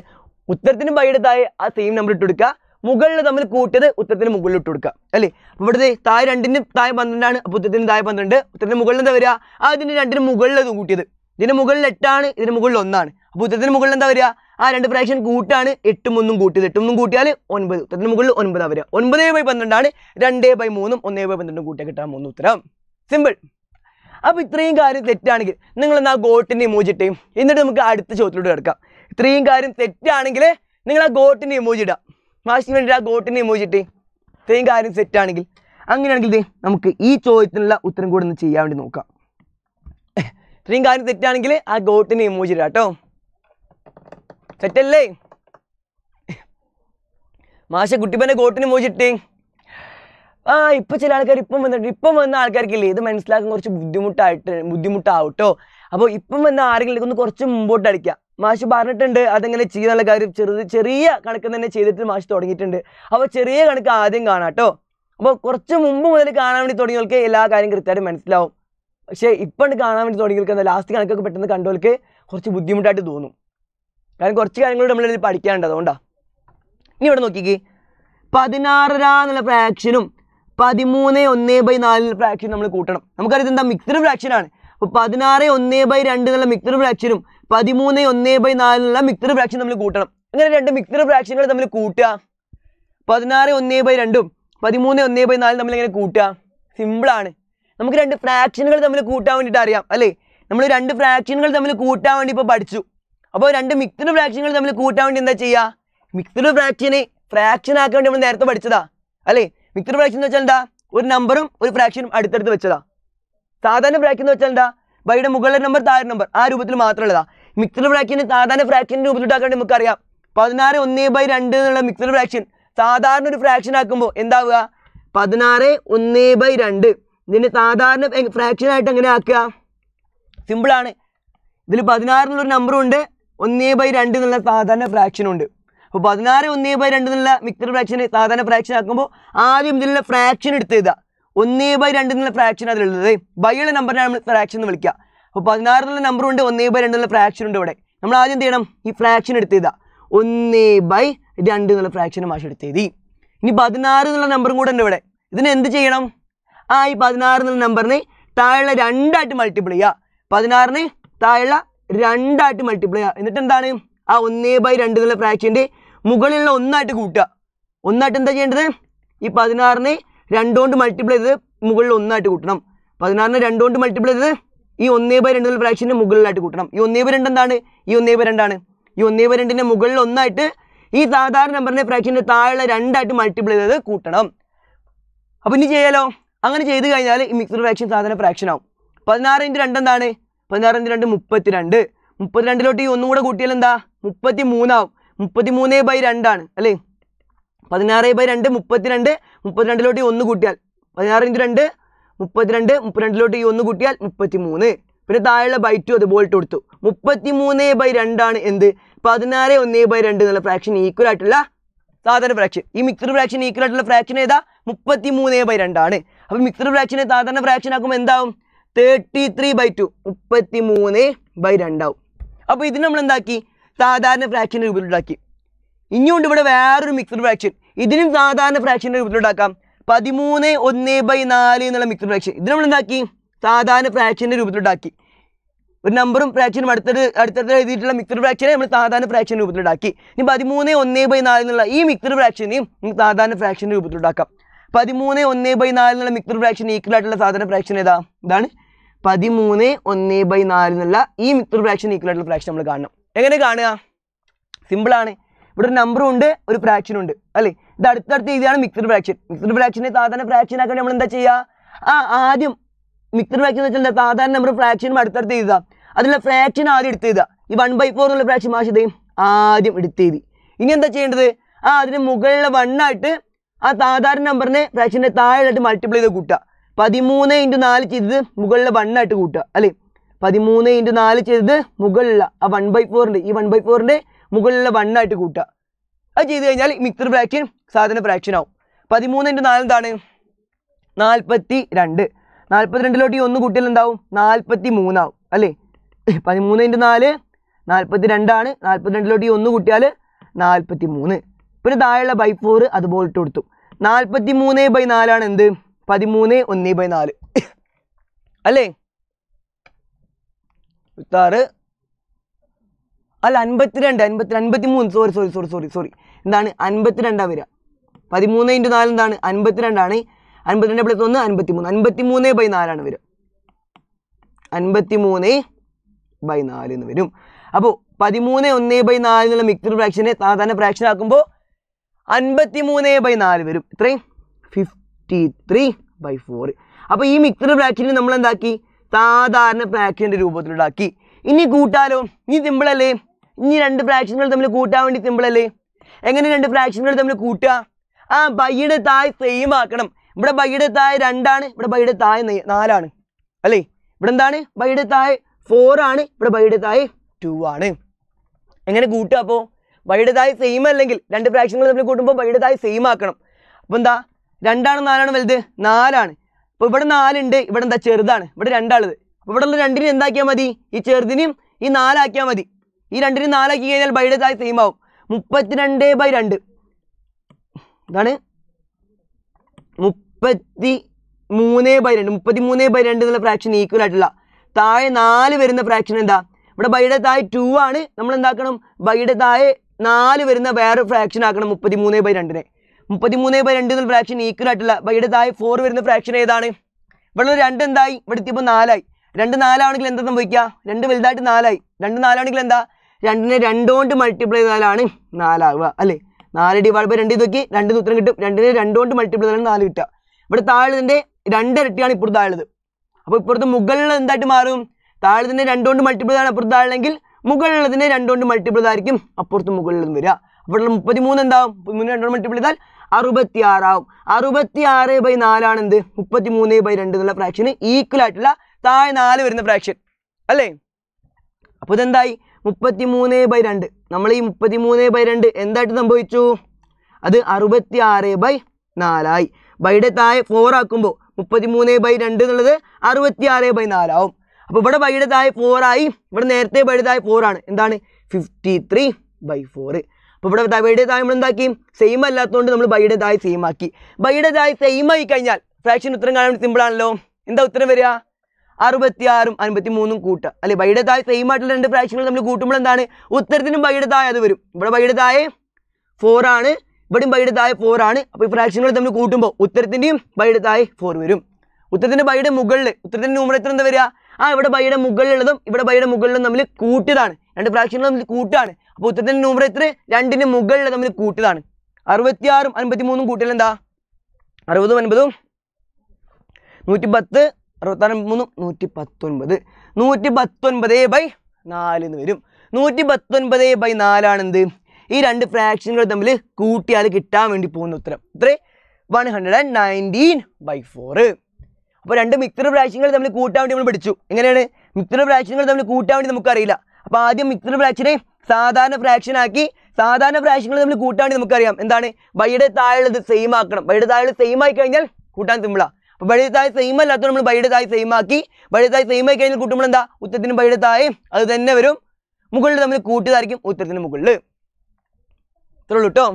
ഉത്തരത്തിനും ബൈഡതായ ആ സെയിം നമ്പർ ഇട്ട് കൊടുക്കുക മുകളിൽ തമ്മിൽ കൂട്ടിയത് ഉത്തരത്തിന് മുകളിൽ ഇട്ട് കൊടുക്കുക അല്ലേ അപ്പോൾ ഇവിടുത്തെ താഴെ രണ്ടിന് താഴെ പന്ത്രണ്ടാണ് അപ്പോൾ ഉത്തരത്തിന് താഴെ പന്ത്രണ്ട് ഉത്തരത്തിന് മുകളിൽ എന്താ വരിക ആ ഇതിന് രണ്ടിന് മുകളിൽ കൂട്ടിയത് ഇതിന് മുകളിൽ എട്ടാണ് ഇതിന് മുകളിൽ ഒന്നാണ് അപ്പോൾ ഉത്തരത്തിന് മുകളിൽ എന്താ വരിക ആ രണ്ട് ഫ്രാക്ഷൻ കൂട്ടാണ് എട്ടും ഒന്നും കൂട്ടിയത് എട്ടും ഒന്നും കൂട്ടിയാൽ ഒൻപത് ഉത്തരത്തിന് മുകളിൽ ഒൻപതാണ് വരിക ഒൻപത് ബൈ പന്ത്രണ്ടാണ് രണ്ടേ ബൈ മൂന്നും ഒന്നേ ബൈ പന്ത്രണ്ടും കൂട്ടിയാൽ കിട്ടാൻ മൂന്ന് ഉത്തരം സിമ്പിൾ അപ്പോൾ ഇത്രയും കാര്യം തെറ്റാണെങ്കിൽ നിങ്ങൾ എന്നാൽ ഗോട്ടിൻ്റെ ഇമോജി എന്നിട്ട് നമുക്ക് അടുത്ത ചോദ്യത്തിലോട്ട് കിടക്കാം ഇത്രയും കാര്യം തെറ്റാണെങ്കിൽ നിങ്ങൾ ആ ഗോട്ടിൻ്റെ ഇമോജി ഇടാം മാഷിന് വേണ്ടി ആ ഗോട്ടിൻ്റെ ഇമോജി ഇട്ടേ ഇത്രയും കാര്യം തെറ്റാണെങ്കിൽ അങ്ങനെയാണെങ്കിൽ ഇതേ നമുക്ക് ഈ ചോദ്യത്തിനുള്ള ഉത്തരം കൂടെ ഒന്ന് ചെയ്യാൻ വേണ്ടി നോക്കാം ഇത്രയും കാര്യം തെറ്റാണെങ്കിൽ ആ ഗോട്ടിൻ്റെ ഇമോജി ഇടാം കേട്ടോ തെറ്റല്ലേ മാഷ കുട്ടിപ്പൻ്റെ ഗോട്ടിന് മോചിട്ടേ ആ ഇപ്പൊ ചില ആൾക്കാർ ഇപ്പം വന്നിട്ട് ഇപ്പം വന്ന ഇല്ലേ ഇത് മനസ്സിലാക്കാൻ കുറച്ച് ബുദ്ധിമുട്ടായിട്ട് ബുദ്ധിമുട്ടാവട്ടോ അപ്പൊ അപ്പോൾ ഇപ്പം വന്ന ആരെങ്കിലും ഒന്ന് കുറച്ച് മുമ്പോട്ട് അടിക്കാം മാഷ് പറഞ്ഞിട്ടുണ്ട് അതെങ്ങനെ ചെയ്യാനുള്ള കാര്യം ചെറുത് ചെറിയ കണക്ക് തന്നെ ചെയ്തിട്ട് മാഷ് തുടങ്ങിയിട്ടുണ്ട് അപ്പോൾ ചെറിയ കണക്ക് ആദ്യം കാണാട്ടോ അപ്പൊ അപ്പോൾ കുറച്ച് മുമ്പ് മുതൽ കാണാൻ വേണ്ടി തുടങ്ങിയവർക്ക് എല്ലാ കാര്യം കൃത്യമായിട്ട് മനസ്സിലാവും പക്ഷേ ഇപ്പം കാണാൻ വേണ്ടി തുടങ്ങിയവർക്ക് ലാസ്റ്റ് കണക്കൊക്കെ പെട്ടെന്ന് കണ്ടവർക്ക് കുറച്ച് ബുദ്ധിമുട്ടായിട്ട് തോന്നും കാരണം കുറച്ച് കാര്യങ്ങൾ നമ്മൾ പഠിക്കാനുണ്ട് അതുകൊണ്ടാണ് ഇനി ഇവിടെ നോക്കിക്കേ പതിനാറര എന്നുള്ള ഫ്രാക്ഷനും പതിമൂന്ന് ഒന്ന് ബൈ നാലിന് ഫ്രാക്ഷൻ നമ്മൾ കൂട്ടണം നമുക്കറിയാം എന്താ മിക്സഡ് ഫ്രാക്ഷനാണ് അപ്പോൾ പതിനാറ് ഒന്ന് ബൈ രണ്ട് എന്നുള്ള മിക്സഡ് ഫ്രാക്ഷനും പതിമൂന്ന് ഒന്ന് ബൈ നാലിനുള്ള മിക്സഡ് ഫ്രാക്ഷൻ നമ്മൾ കൂട്ടണം അങ്ങനെ രണ്ട് മിക്സഡ് ഫ്രാക്ഷനുകൾ തമ്മിൽ കൂട്ടുക പതിനാറ് ഒന്ന് ബൈ രണ്ടും പതിമൂന്ന് ഒന്ന് ബൈ നാലും തമ്മിൽ എങ്ങനെ കൂട്ടുക സിമ്പിളാണ് നമുക്ക് രണ്ട് ഫ്രാക്ഷനുകൾ തമ്മിൽ കൂട്ടാൻ വേണ്ടിയിട്ട് അറിയാം അല്ലേ നമ്മൾ രണ്ട് ഫ്രാക്ഷനുകൾ തമ്മിൽ കൂട്ടാൻ വേണ്ടി ഇപ്പോൾ പഠിച്ചു അപ്പോൾ രണ്ട് മിക്സഡ് ഫ്രാക്ഷനുകൾ തമ്മിൽ കൂട്ടാൻ വേണ്ടി എന്താ ചെയ്യുക മിക്സഡ് ഫ്രാക്ഷനെ ഫ്രാക്ഷൻ ആക്കാൻ വേണ്ടി നമ്മൾ നേരത്തെ പഠിച്ചതാ അല്ലേ മിക്സഡ് ഫ്രാക്ഷൻ എന്ന് വെച്ചാൽ എന്താ ഒരു നമ്പറും ഒരു ഫ്രാക്ഷനും അടുത്തടുത്ത് വെച്ചതാ സാധാരണ ഫ്രാക്ഷൻ എന്ന് വെച്ചാൽ എന്താ ബൈയുടെ മുകളിലെ നമ്പർ താഴെ നമ്പർ ആ രൂപത്തിൽ മാത്രമുള്ളതാ മിക്സഡ് ഫ്രാക്ഷന് സാധാരണ ഫ്രാക്ഷൻ്റെ രൂപത്തിലുണ്ടാക്കാൻ നമുക്കറിയാം പതിനാറ് ഒന്ന് ബൈ രണ്ട് എന്നുള്ള മിക്സഡ് ഫ്രാക്ഷൻ സാധാരണ ഒരു ഫ്രാക്ഷൻ ആക്കുമ്പോൾ എന്താവുക പതിനാറ് ഒന്ന് ബൈ രണ്ട് ഇതിൻ്റെ സാധാരണ ആയിട്ട് എങ്ങനെ ആക്കുക സിമ്പിളാണ് ഇതിൽ പതിനാറിനുള്ളൊരു നമ്പറുണ്ട് ഒന്ന് ബൈ രണ്ട് എന്നുള്ള സാധാരണ ഫ്രാക്ഷനുണ്ട് അപ്പൊ പതിനാറ് ഒന്നേ ബൈ രണ്ട് എന്നുള്ള മിക്സഡ് ഫ്രാക്ഷൻ സാധാരണ ഫ്രാക്ഷൻ ആക്കുമ്പോൾ ആദ്യം ഇതിലുള്ള ഫ്രാക്ഷൻ എടുത്ത് എഴുതുക ഒന്നേ ബൈ രണ്ട് എന്നുള്ള ഫ്രാക്ഷൻ അതിലുള്ളത് ബൈയുള്ള നമ്പറിനാണ് നമ്മൾ ഫ്രാക്ഷൻ എന്ന് വിളിക്കുക എന്നുള്ള പതിനാറിലുള്ള നമ്പറുണ്ട് ഒന്നേ ബൈ രണ്ടുള്ള ഫ്രാക്ഷൻ ഉണ്ട് ഇവിടെ നമ്മൾ ആദ്യം ചെയ്യണം ഈ ഫ്രാക്ഷൻ എടുത്ത് എഴുതുക ഒന്നേ ബൈ രണ്ട് എന്നുള്ള ഫ്രാക്ഷൻ മാഷ് എടുത്ത് എഴുതി ഇനി പതിനാറ് എന്നുള്ള നമ്പറും കൂടെ ഉണ്ട് ഇവിടെ ഇതിന് എന്ത് ചെയ്യണം ആ ഈ പതിനാറ് എന്നുള്ള നമ്പറിനെ താഴെ രണ്ടായിട്ട് മൾട്ടിപ്ലൈ ചെയ്യുക പതിനാറിന് താഴെ രണ്ടായിട്ട് മൾട്ടിപ്ലൈ ചെയ്യുക എന്നിട്ട് എന്താണ് ആ ഒന്നേ ബൈ രണ്ട് എന്നുള്ള ഫ്രാക്ഷൻ്റെ മുകളിലുള്ള ഒന്നായിട്ട് കൂട്ടുക ഒന്നായിട്ട് എന്താ ചെയ്യേണ്ടത് ഈ പതിനാറിനെ രണ്ടുകൊണ്ട് മൾട്ടിപ്ലൈ ചെയ്ത് മുകളിൽ ഒന്നായിട്ട് കൂട്ടണം പതിനാറിന് രണ്ടുകൊണ്ട് മൾട്ടിപ്ലൈ ചെയ്ത് ഈ ഒന്നേ ബൈ രണ്ട് ഫ്രാക്ഷൻ്റെ മുകളിലായിട്ട് കൂട്ടണം ഈ ഒന്നേ ബൈ രണ്ട് എന്താണ് ഈ ഒന്നേ ബൈ രണ്ടാണ് ഈ ഒന്നേ ബൈ രണ്ടിൻ്റെ മുകളിൽ ഒന്നായിട്ട് ഈ സാധാരണ നമ്പറിൻ്റെ ഫ്രാക്ഷൻ്റെ താഴെ രണ്ടായിട്ട് മൾട്ടിപ്ലൈ ചെയ്ത് കൂട്ടണം അപ്പോൾ ഇനി ചെയ്യാലോ അങ്ങനെ ചെയ്ത് കഴിഞ്ഞാൽ ഈ മിക്സഡ് ഫ്രാക്ഷൻ സാധാരണ ഫ്രാക്ഷൻ ആവും പതിനാറ് ഇൻറ്റ് രണ്ട് എന്താണ് പതിനാറ് ഇൻറ്റ് രണ്ട് മുപ്പത്തിരണ്ട് മുപ്പത്തിരണ്ടിലോട്ട് ഈ ഒന്നും കൂടെ കൂട്ടിയാൽ എന്താ മുപ്പത്തി മൂന്നാവും മുപ്പത്തിമൂന്ന് ബൈ രണ്ടാണ് അല്ലേ പതിനാറ് ബൈ രണ്ട് മുപ്പത്തിരണ്ട് മുപ്പത്തിരണ്ടിലോട്ട് ഈ ഒന്ന് കൂട്ടിയാൽ പതിനാറ് ഇഞ്ച് രണ്ട് മുപ്പത്തിരണ്ട് മുപ്പത്തിരണ്ടിലോട്ട് ഈ ഒന്ന് കൂട്ടിയാൽ മുപ്പത്തിമൂന്ന് പിന്നെ താഴെയുള്ള ബൈ ടു അതുപോലെ ഇട്ട് കൊടുത്തു മുപ്പത്തിമൂന്ന് ബൈ രണ്ടാണ് എന്ത് പതിനാറ് ഒന്ന് ബൈ രണ്ട് എന്നുള്ള ഫ്രാക്ഷൻ ഈക്വൽ ആയിട്ടുള്ള സാധാരണ ഫ്രാക്ഷൻ ഈ മിക്സഡ് ഫ്രാക്ഷൻ ഈക്വൽ ആയിട്ടുള്ള ഫ്രാക്ഷൻ ഏതാ മുപ്പത്തിമൂന്ന് ബൈ രണ്ടാണ് അപ്പോൾ മിക്സഡ് ഫ്രാക്ഷനെ സാധാരണ ഫ്രാക്ഷൻ ആക്കുമ്പോൾ എന്താവും തേർട്ടി ത്രീ ബൈ ടു മുപ്പത്തിമൂന്ന് ബൈ രണ്ടാവും അപ്പോൾ ഇതിന് നമ്മൾ എന്താക്കി സാധാരണ ഫ്രാക്ഷൻ്റെ രൂപത്തിലുണ്ടാക്കി ഇനിയുണ്ട് ഇവിടെ വേറൊരു മിക്സഡ് ഫ്രാക്ഷൻ ഇതിനും സാധാരണ ഫ്രാക്ഷൻ്റെ രൂപത്തിലുണ്ടാക്കാം പതിമൂന്ന് ഒന്ന് ബൈ നാല് എന്നുള്ള മിക്സഡ് ഫ്രാക്ഷൻ ഇതിന് നമ്മൾ എന്താക്കി സാധാരണ ഫ്രാക്ഷൻ്റെ രൂപത്തിലുണ്ടാക്കി ഒരു നമ്പറും ഫ്രാക്ഷനും അടുത്തത് അടുത്തടുത്ത് എഴുതിയിട്ടുള്ള മിക്സഡ് ഫ്രാക്ഷനെ നമ്മൾ സാധാരണ ഫ്രാക്ഷൻ രൂപത്തിലുണ്ടാക്കി ഇനി പതിമൂന്ന് ഒന്ന് ബൈ നാല് എന്നുള്ള ഈ മിക്സഡ് ഫ്രാക്ഷനെയും നമുക്ക് സാധാരണ ഫ്രാക്ഷൻ രൂപത്തിലുണ്ടാക്കാം പതിമൂന്ന് ഒന്ന് ബൈ നാല് എന്നുള്ള മിക്സഡ് ഫ്രാക്ഷൻ ഈക്വൽ ആയിട്ടുള്ള സാധാരണ ഫ്രാക്ഷൻ ഏതാ ഇതാണ് പതിമൂന്ന് ഒന്ന് ബൈ നാല് എന്നുള്ള ഈ മിക്സഡ് ഫ്രാക്ഷൻ ഈക്വൽ ആയിട്ടുള്ള ഫ്രാക്ഷൻ നമ്മൾ കാണണം എങ്ങനെ കാണുക സിമ്പിളാണ് ഇവിടെ ഒരു നമ്പറും ഉണ്ട് ഒരു ഫ്രാക്ഷനും ഉണ്ട് അല്ലേ ഇത് അടുത്തടുത്ത് ഇതാണ് മിക്സഡ് ഫ്രാക്ഷൻ മിക്സഡ് ഫ്രാക്ഷനെ സാധാരണ ഫ്രാക്ഷൻ ആക്കാൻ നമ്മൾ എന്താ ചെയ്യുക ആ ആദ്യം മിക്സഡ് ഫ്രാക്ഷൻ എന്ന് വെച്ചാൽ സാധാരണ നമ്പർ ഫ്രാക്ഷനും അടുത്തടുത്ത് എഴുതുക അതിലുള്ള ഫ്രാക്ഷൻ ആദ്യം എടുത്ത് എഴുതുക ഈ വൺ ബൈ ഫോർ എന്നുള്ള ഫ്രാക്ഷൻ മാഷിതയും ആദ്യം എടുത്ത് എഴുതി ഇനി എന്താ ചെയ്യേണ്ടത് ആ അതിന് മുകളിലെ വണ്ണായിട്ട് ആ സാധാരണ നമ്പറിനെ ഫ്രാക്ഷൻ്റെ താഴെയായിട്ട് മൾട്ടിപ്ലൈ ചെയ്ത് കൂട്ടുക പതിമൂന്ന് ഇൻറ്റു നാല് ചെയ്തത് മുകളിലെ വണ്ണായിട്ട് കൂട്ടുക അല്ലേ പതിമൂന്ന് ഇൻറ്റു നാല് ചെയ്തത് മുകളിലുള്ള ആ വൺ ബൈ ഫോറിൻ്റെ ഈ വൺ ബൈ ഫോറിൻ്റെ മുകളിലുള്ള വൺ ആയിട്ട് കൂട്ടുക അത് ചെയ്ത് കഴിഞ്ഞാൽ മിക്സർ ഫ്രാക്ഷൻ സാധന ഫ്രാക്ഷൻ ആവും പതിമൂന്ന് ഇൻറ്റു നാല് എന്താണ് നാൽപ്പത്തി രണ്ട് നാൽപ്പത്തി രണ്ടിലോട്ട് ഈ ഒന്ന് കൂട്ടിയാൽ എന്താവും നാൽപ്പത്തി മൂന്നാവും അല്ലേ പതിമൂന്ന് ഇൻറ്റു നാല് നാൽപ്പത്തി രണ്ടാണ് നാൽപ്പത്തി രണ്ടിലോട്ട് ഈ ഒന്ന് കൂട്ടിയാൽ നാൽപ്പത്തി മൂന്ന് പിന്നെ താഴെയുള്ള ബൈ ഫോറ് അതുപോലെ ഇട്ട് കൊടുത്തു നാൽപ്പത്തി മൂന്ന് ബൈ നാലാണ് എന്ത് പതിമൂന്ന് ഒന്ന് ബൈ നാല് അല്ലേ ഇരുപത്താറ് അല്ല അൻപത്തിരണ്ട് അൻപത്തി അൻപത്തി മൂന്ന് sorry sorry sorry sorry sorry എന്താണ് അൻപത്തിരണ്ടാണ് വരിക പതിമൂന്ന് ഇൻറ്റു നാല് എന്താണ് അൻപത്തിരണ്ടാണ് അൻപത്തിരണ്ട് പ്ലസ് ഒന്ന് അൻപത്തി മൂന്ന് അൻപത്തി മൂന്ന് ബൈ നാലാണ് വരിക അൻപത്തി മൂന്ന് ബൈ നാല് എന്ന് വരും അപ്പോൾ പതിമൂന്ന് ഒന്ന് ബൈ നാല് എന്നുള്ള മിക്സഡ് ഫ്രാക്ഷനെ സാധാരണ ഫ്രാക്ഷൻ ആക്കുമ്പോൾ അൻപത്തി മൂന്ന് ബൈ നാല് വരും ഇത്രയും ഫിഫ്റ്റി ത്രീ ബൈ ഫോർ അപ്പോൾ ഈ മിക്സഡ് ഫ്രാക്ഷനിൽ നമ്മൾ എന്താക്കി സാധാരണ ഫ്രാക്ഷൻ്റെ രൂപത്തിലുണ്ടാക്കി ഇനി കൂട്ടാലോ ഇനി സിമ്പിളല്ലേ ഇനി രണ്ട് ഫ്രാക്ഷനുകൾ തമ്മിൽ കൂട്ടാൻ വേണ്ടി സിമ്പിളല്ലേ എങ്ങനെ രണ്ട് ഫ്രാക്ഷനുകൾ തമ്മിൽ കൂട്ടുക ആ ബൈയുടെ തായ് സെയിം ആക്കണം ഇവിടെ ബൈയുടെ തായ് രണ്ടാണ് ഇവിടെ ബൈയുടെ തായ് നാലാണ് അല്ലേ ഇവിടെ എന്താണ് ബൈയുടെ തായ് ഫോർ ആണ് ഇവിടെ ബൈയുടെ തായ് ടു ആണ് എങ്ങനെ കൂട്ടുക അപ്പോൾ ബൈയുടെ തായ് സെയിം അല്ലെങ്കിൽ രണ്ട് ഫ്രാക്ഷനുകൾ തമ്മിൽ കൂട്ടുമ്പോൾ ബൈയുടെ തായ് സെയിം ആക്കണം അപ്പോൾ എന്താ രണ്ടാണ് നാലാണ് വലുത് നാലാണ് അപ്പൊ ഇവിടെ നാലുണ്ട് ഇവിടെ എന്താ ചെറുതാണ് ഇവിടെ രണ്ടാളത് അപ്പോൾ ഇവിടെ ഉള്ള രണ്ടിനും എന്താക്കിയാൽ മതി ഈ ചെറുതിനും ഈ നാലാക്കിയാൽ മതി ഈ രണ്ടിനും നാലാക്കി കഴിഞ്ഞാൽ ബൈയുടെ താഴെ സെയിം ആവും മുപ്പത്തിരണ്ട് ബൈ രണ്ട് ഇതാണ് മുപ്പത്തി മൂന്ന് ബൈ രണ്ട് മുപ്പത്തി മൂന്ന് ബൈ രണ്ട് എന്നുള്ള ഫ്രാക്ഷൻ ഈക്വൽ ആയിട്ടുള്ള താഴെ നാല് വരുന്ന ഫ്രാക്ഷൻ എന്താ ഇവിടെ ബൈയുടെ താഴെ ടു ആണ് നമ്മൾ എന്താക്കണം ബൈയുടെ താഴെ നാല് വരുന്ന വേറെ ഫ്രാക്ഷൻ ആക്കണം മുപ്പത്തി മൂന്ന് ബൈ രണ്ടിനെ മുപ്പത്തിമൂന്ന് ബൈ രണ്ട് എന്നുള്ള ഫ്രാക്ഷൻ ഈക്വൽ ആയിട്ടുള്ള ബൈയുടെ താഴെ ഫോർ വരുന്ന ഫ്രാക്ഷൻ ഏതാണ് ഇവിടെ രണ്ട് എന്തായി ഇവിടെ എത്തിയപ്പോൾ നാലായി രണ്ട് നാലാണെങ്കിൽ എന്താ സംഭവിക്കുക രണ്ട് വലുതായിട്ട് നാലായി രണ്ട് നാലാണെങ്കിൽ എന്താ രണ്ടിനെ രണ്ടുകൊണ്ട് മൾട്ടിപ്ലൈ ചെയ്താലാണ് നാലാവുക അല്ലേ നാല് ഡിവൈഡ് ബൈ രണ്ട് നോക്കി രണ്ട് ഉത്തരം കിട്ടും രണ്ടിനെ രണ്ടുകൊണ്ട് മൾട്ടിപ്ലൈ ചെയ്താലാണ് നാല് കിട്ടുക ഇവിടെ താഴെ രണ്ട് ഇരട്ടിയാണ് ഇപ്പുറത്ത് താഴത് അപ്പോൾ ഇപ്പുറത്ത് മുകളിൽ എന്തായിട്ട് മാറും താഴെ രണ്ടുകൊണ്ട് മൾട്ടിപ്ലൈ ചെയ്താണ് അപ്പുറത്ത് താഴെങ്കിൽ മുകളിലതിനെ രണ്ടുകൊണ്ട് മൾട്ടിപ്ലൈ ആയിരിക്കും അപ്പുറത്ത് മുകളിലും വരിക അപ്പോഴുള്ള മുപ്പത്തിമൂന്ന് എന്താവും മൂന്ന് രണ്ടുകൊണ്ട് മൾട്ടിപ്ലൈ ചെയ്താൽ അറുപത്തിയാറാവും അറുപത്തിയാറ് ബൈ നാലാണ് എന്ത് മുപ്പത്തി മൂന്ന് ബൈ രണ്ട് എന്നുള്ള ഫ്രാക്ഷന് ഈക്വൽ ആയിട്ടുള്ള താഴെ നാല് വരുന്ന ഫ്രാക്ഷൻ അല്ലേ അപ്പൊ ഇതെന്തായി മുപ്പത്തി മൂന്ന് ബൈ രണ്ട് നമ്മൾ ഈ മുപ്പത്തി മൂന്ന് ബൈ രണ്ട് എന്തായിട്ട് സംഭവിച്ചു അത് അറുപത്തി ആറ് ബൈ നാലായി ബൈയുടെ താഴെ ഫോർ ആക്കുമ്പോൾ മുപ്പത്തി മൂന്ന് ബൈ രണ്ട് എന്നുള്ളത് അറുപത്തി ആറ് ബൈ നാലാവും അപ്പൊ ഇവിടെ ബൈയുടെ താഴെ ഫോറായി ഇവിടെ നേരത്തെ ബൈയുടെ താഴെ ഫോറാണ് എന്താണ് ഫിഫ്റ്റി ത്രീ ബൈ ഫോർ അപ്പോൾ ഇവിടെ ബൈയുടെ താഴെ നമ്മൾ എന്താക്കി സെയിം അല്ലാത്തതുകൊണ്ട് നമ്മൾ ബൈയുടെ താഴെ സെയിം ആക്കി ബൈയുടെ താഴെ സെയിം ആയി കഴിഞ്ഞാൽ ഫ്രാക്ഷൻ ഉത്തരം കാണാൻ സിമ്പിളാണല്ലോ എന്താ ഉത്തരം വരിക അറുപത്തിയാറും അൻപത്തി മൂന്നും കൂട്ടുക അല്ലെ ബൈയുടെ താഴെ സെയിം ആയിട്ടുള്ള രണ്ട് ഫ്രാക്ഷനുകൾ നമ്മൾ കൂട്ടുമ്പോൾ എന്താണ് ഉത്തരത്തിനും ബൈയുടെ താഴെ അത് വരും ഇവിടെ ബൈയുടെ താഴെ ഫോർ ആണ് ഇവിടെയും ബൈയുടെ താഴെ ഫോർ ആണ് അപ്പോൾ ഈ ഫ്രാക്ഷനുകൾ നമ്മൾ കൂട്ടുമ്പോൾ ഉത്തരത്തിൻ്റെയും ബൈയുടെ താഴെ ഫോർ വരും ഉത്തരത്തിൻ്റെ ബൈയുടെ മുകളിൽ ഉത്തരത്തിൻ്റെ ന്യൂമറേറ്റർ എന്താ വരിക ആ ഇവിടെ ബൈയുടെ മുകളിലുള്ളതും ഇവിടെ ബൈയുടെ മുകളിലും നമ്മൾ കൂട്ടിയതാണ് രണ്ട് ഫ്രാക്ഷനുകൾ നമ്മൾ കൂട്ടാണ് അപ്പോൾ ഉത്തരത്തിൻ്റെ ന്യൂമറേറ്റർ രണ്ടിന് മുകളിൽ തമ്മിൽ കൂട്ടിയതാണ് അറുപത്തിയാറും അൻപത്തിമൂന്നും കൂട്ടിയാൽ എന്താ അറുപതും അൻപതും നൂറ്റി പത്ത് അറുപത്താറ് മൂന്നും നൂറ്റി പത്തൊൻപത് നൂറ്റി പത്തൊൻപത് ബൈ നാല് എന്ന് വരും നൂറ്റി പത്തൊൻപത് ബൈ നാലാണെന്ത് ഈ രണ്ട് ഫ്രാക്ഷനുകൾ തമ്മിൽ കൂട്ടിയാൽ കിട്ടാൻ വേണ്ടി പോകുന്ന ഉത്തരം ഇത്ര one hundred and nineteen by four അപ്പോൾ രണ്ട് മിക്സർ ഫ്രാക്ഷനുകൾ തമ്മിൽ കൂട്ടാൻ വേണ്ടി നമ്മൾ പഠിച്ചു എങ്ങനെയാണ് മിക്സർ ഫ്രാക്ഷനുകൾ തമ്മിൽ കൂട്ടാൻ വേണ്ടി നമുക്കറിയില്ല അപ്പോൾ ആദ്യം മിക്സർ ഫ്രാക്ഷനെ സാധാരണ ഫ്രാക്ഷനാക്കി സാധാരണ ഫ്രാക്ഷനുകൾ നമ്മൾ കൂട്ടുകയാണെങ്കിൽ നമുക്കറിയാം എന്താണ് ബൈയുടെ താഴെയുള്ളത് സെയിം ആക്കണം ബൈയുടെ താഴെ സെയിം ആയി കഴിഞ്ഞാൽ കൂട്ടാൻ സിമ്പിളാണ് അപ്പോൾ ബൈയുടെ താഴെ സെയിം അല്ലാത്ത നമ്മൾ ബൈയുടെ താഴെ സെയിം ആക്കി ബൈയുടെ താഴെ സെയിം ആയി കഴിഞ്ഞാൽ കൂട്ടുമ്പോൾ എന്താ ഉത്തരത്തിന് ബൈയുടെ താഴെ അത് തന്നെ വരും മുകളിൽ നമ്മൾ കൂട്ടിയതായിരിക്കും ഉത്തരത്തിന് മുകളിൽ ഇത്രേ കേട്ടോ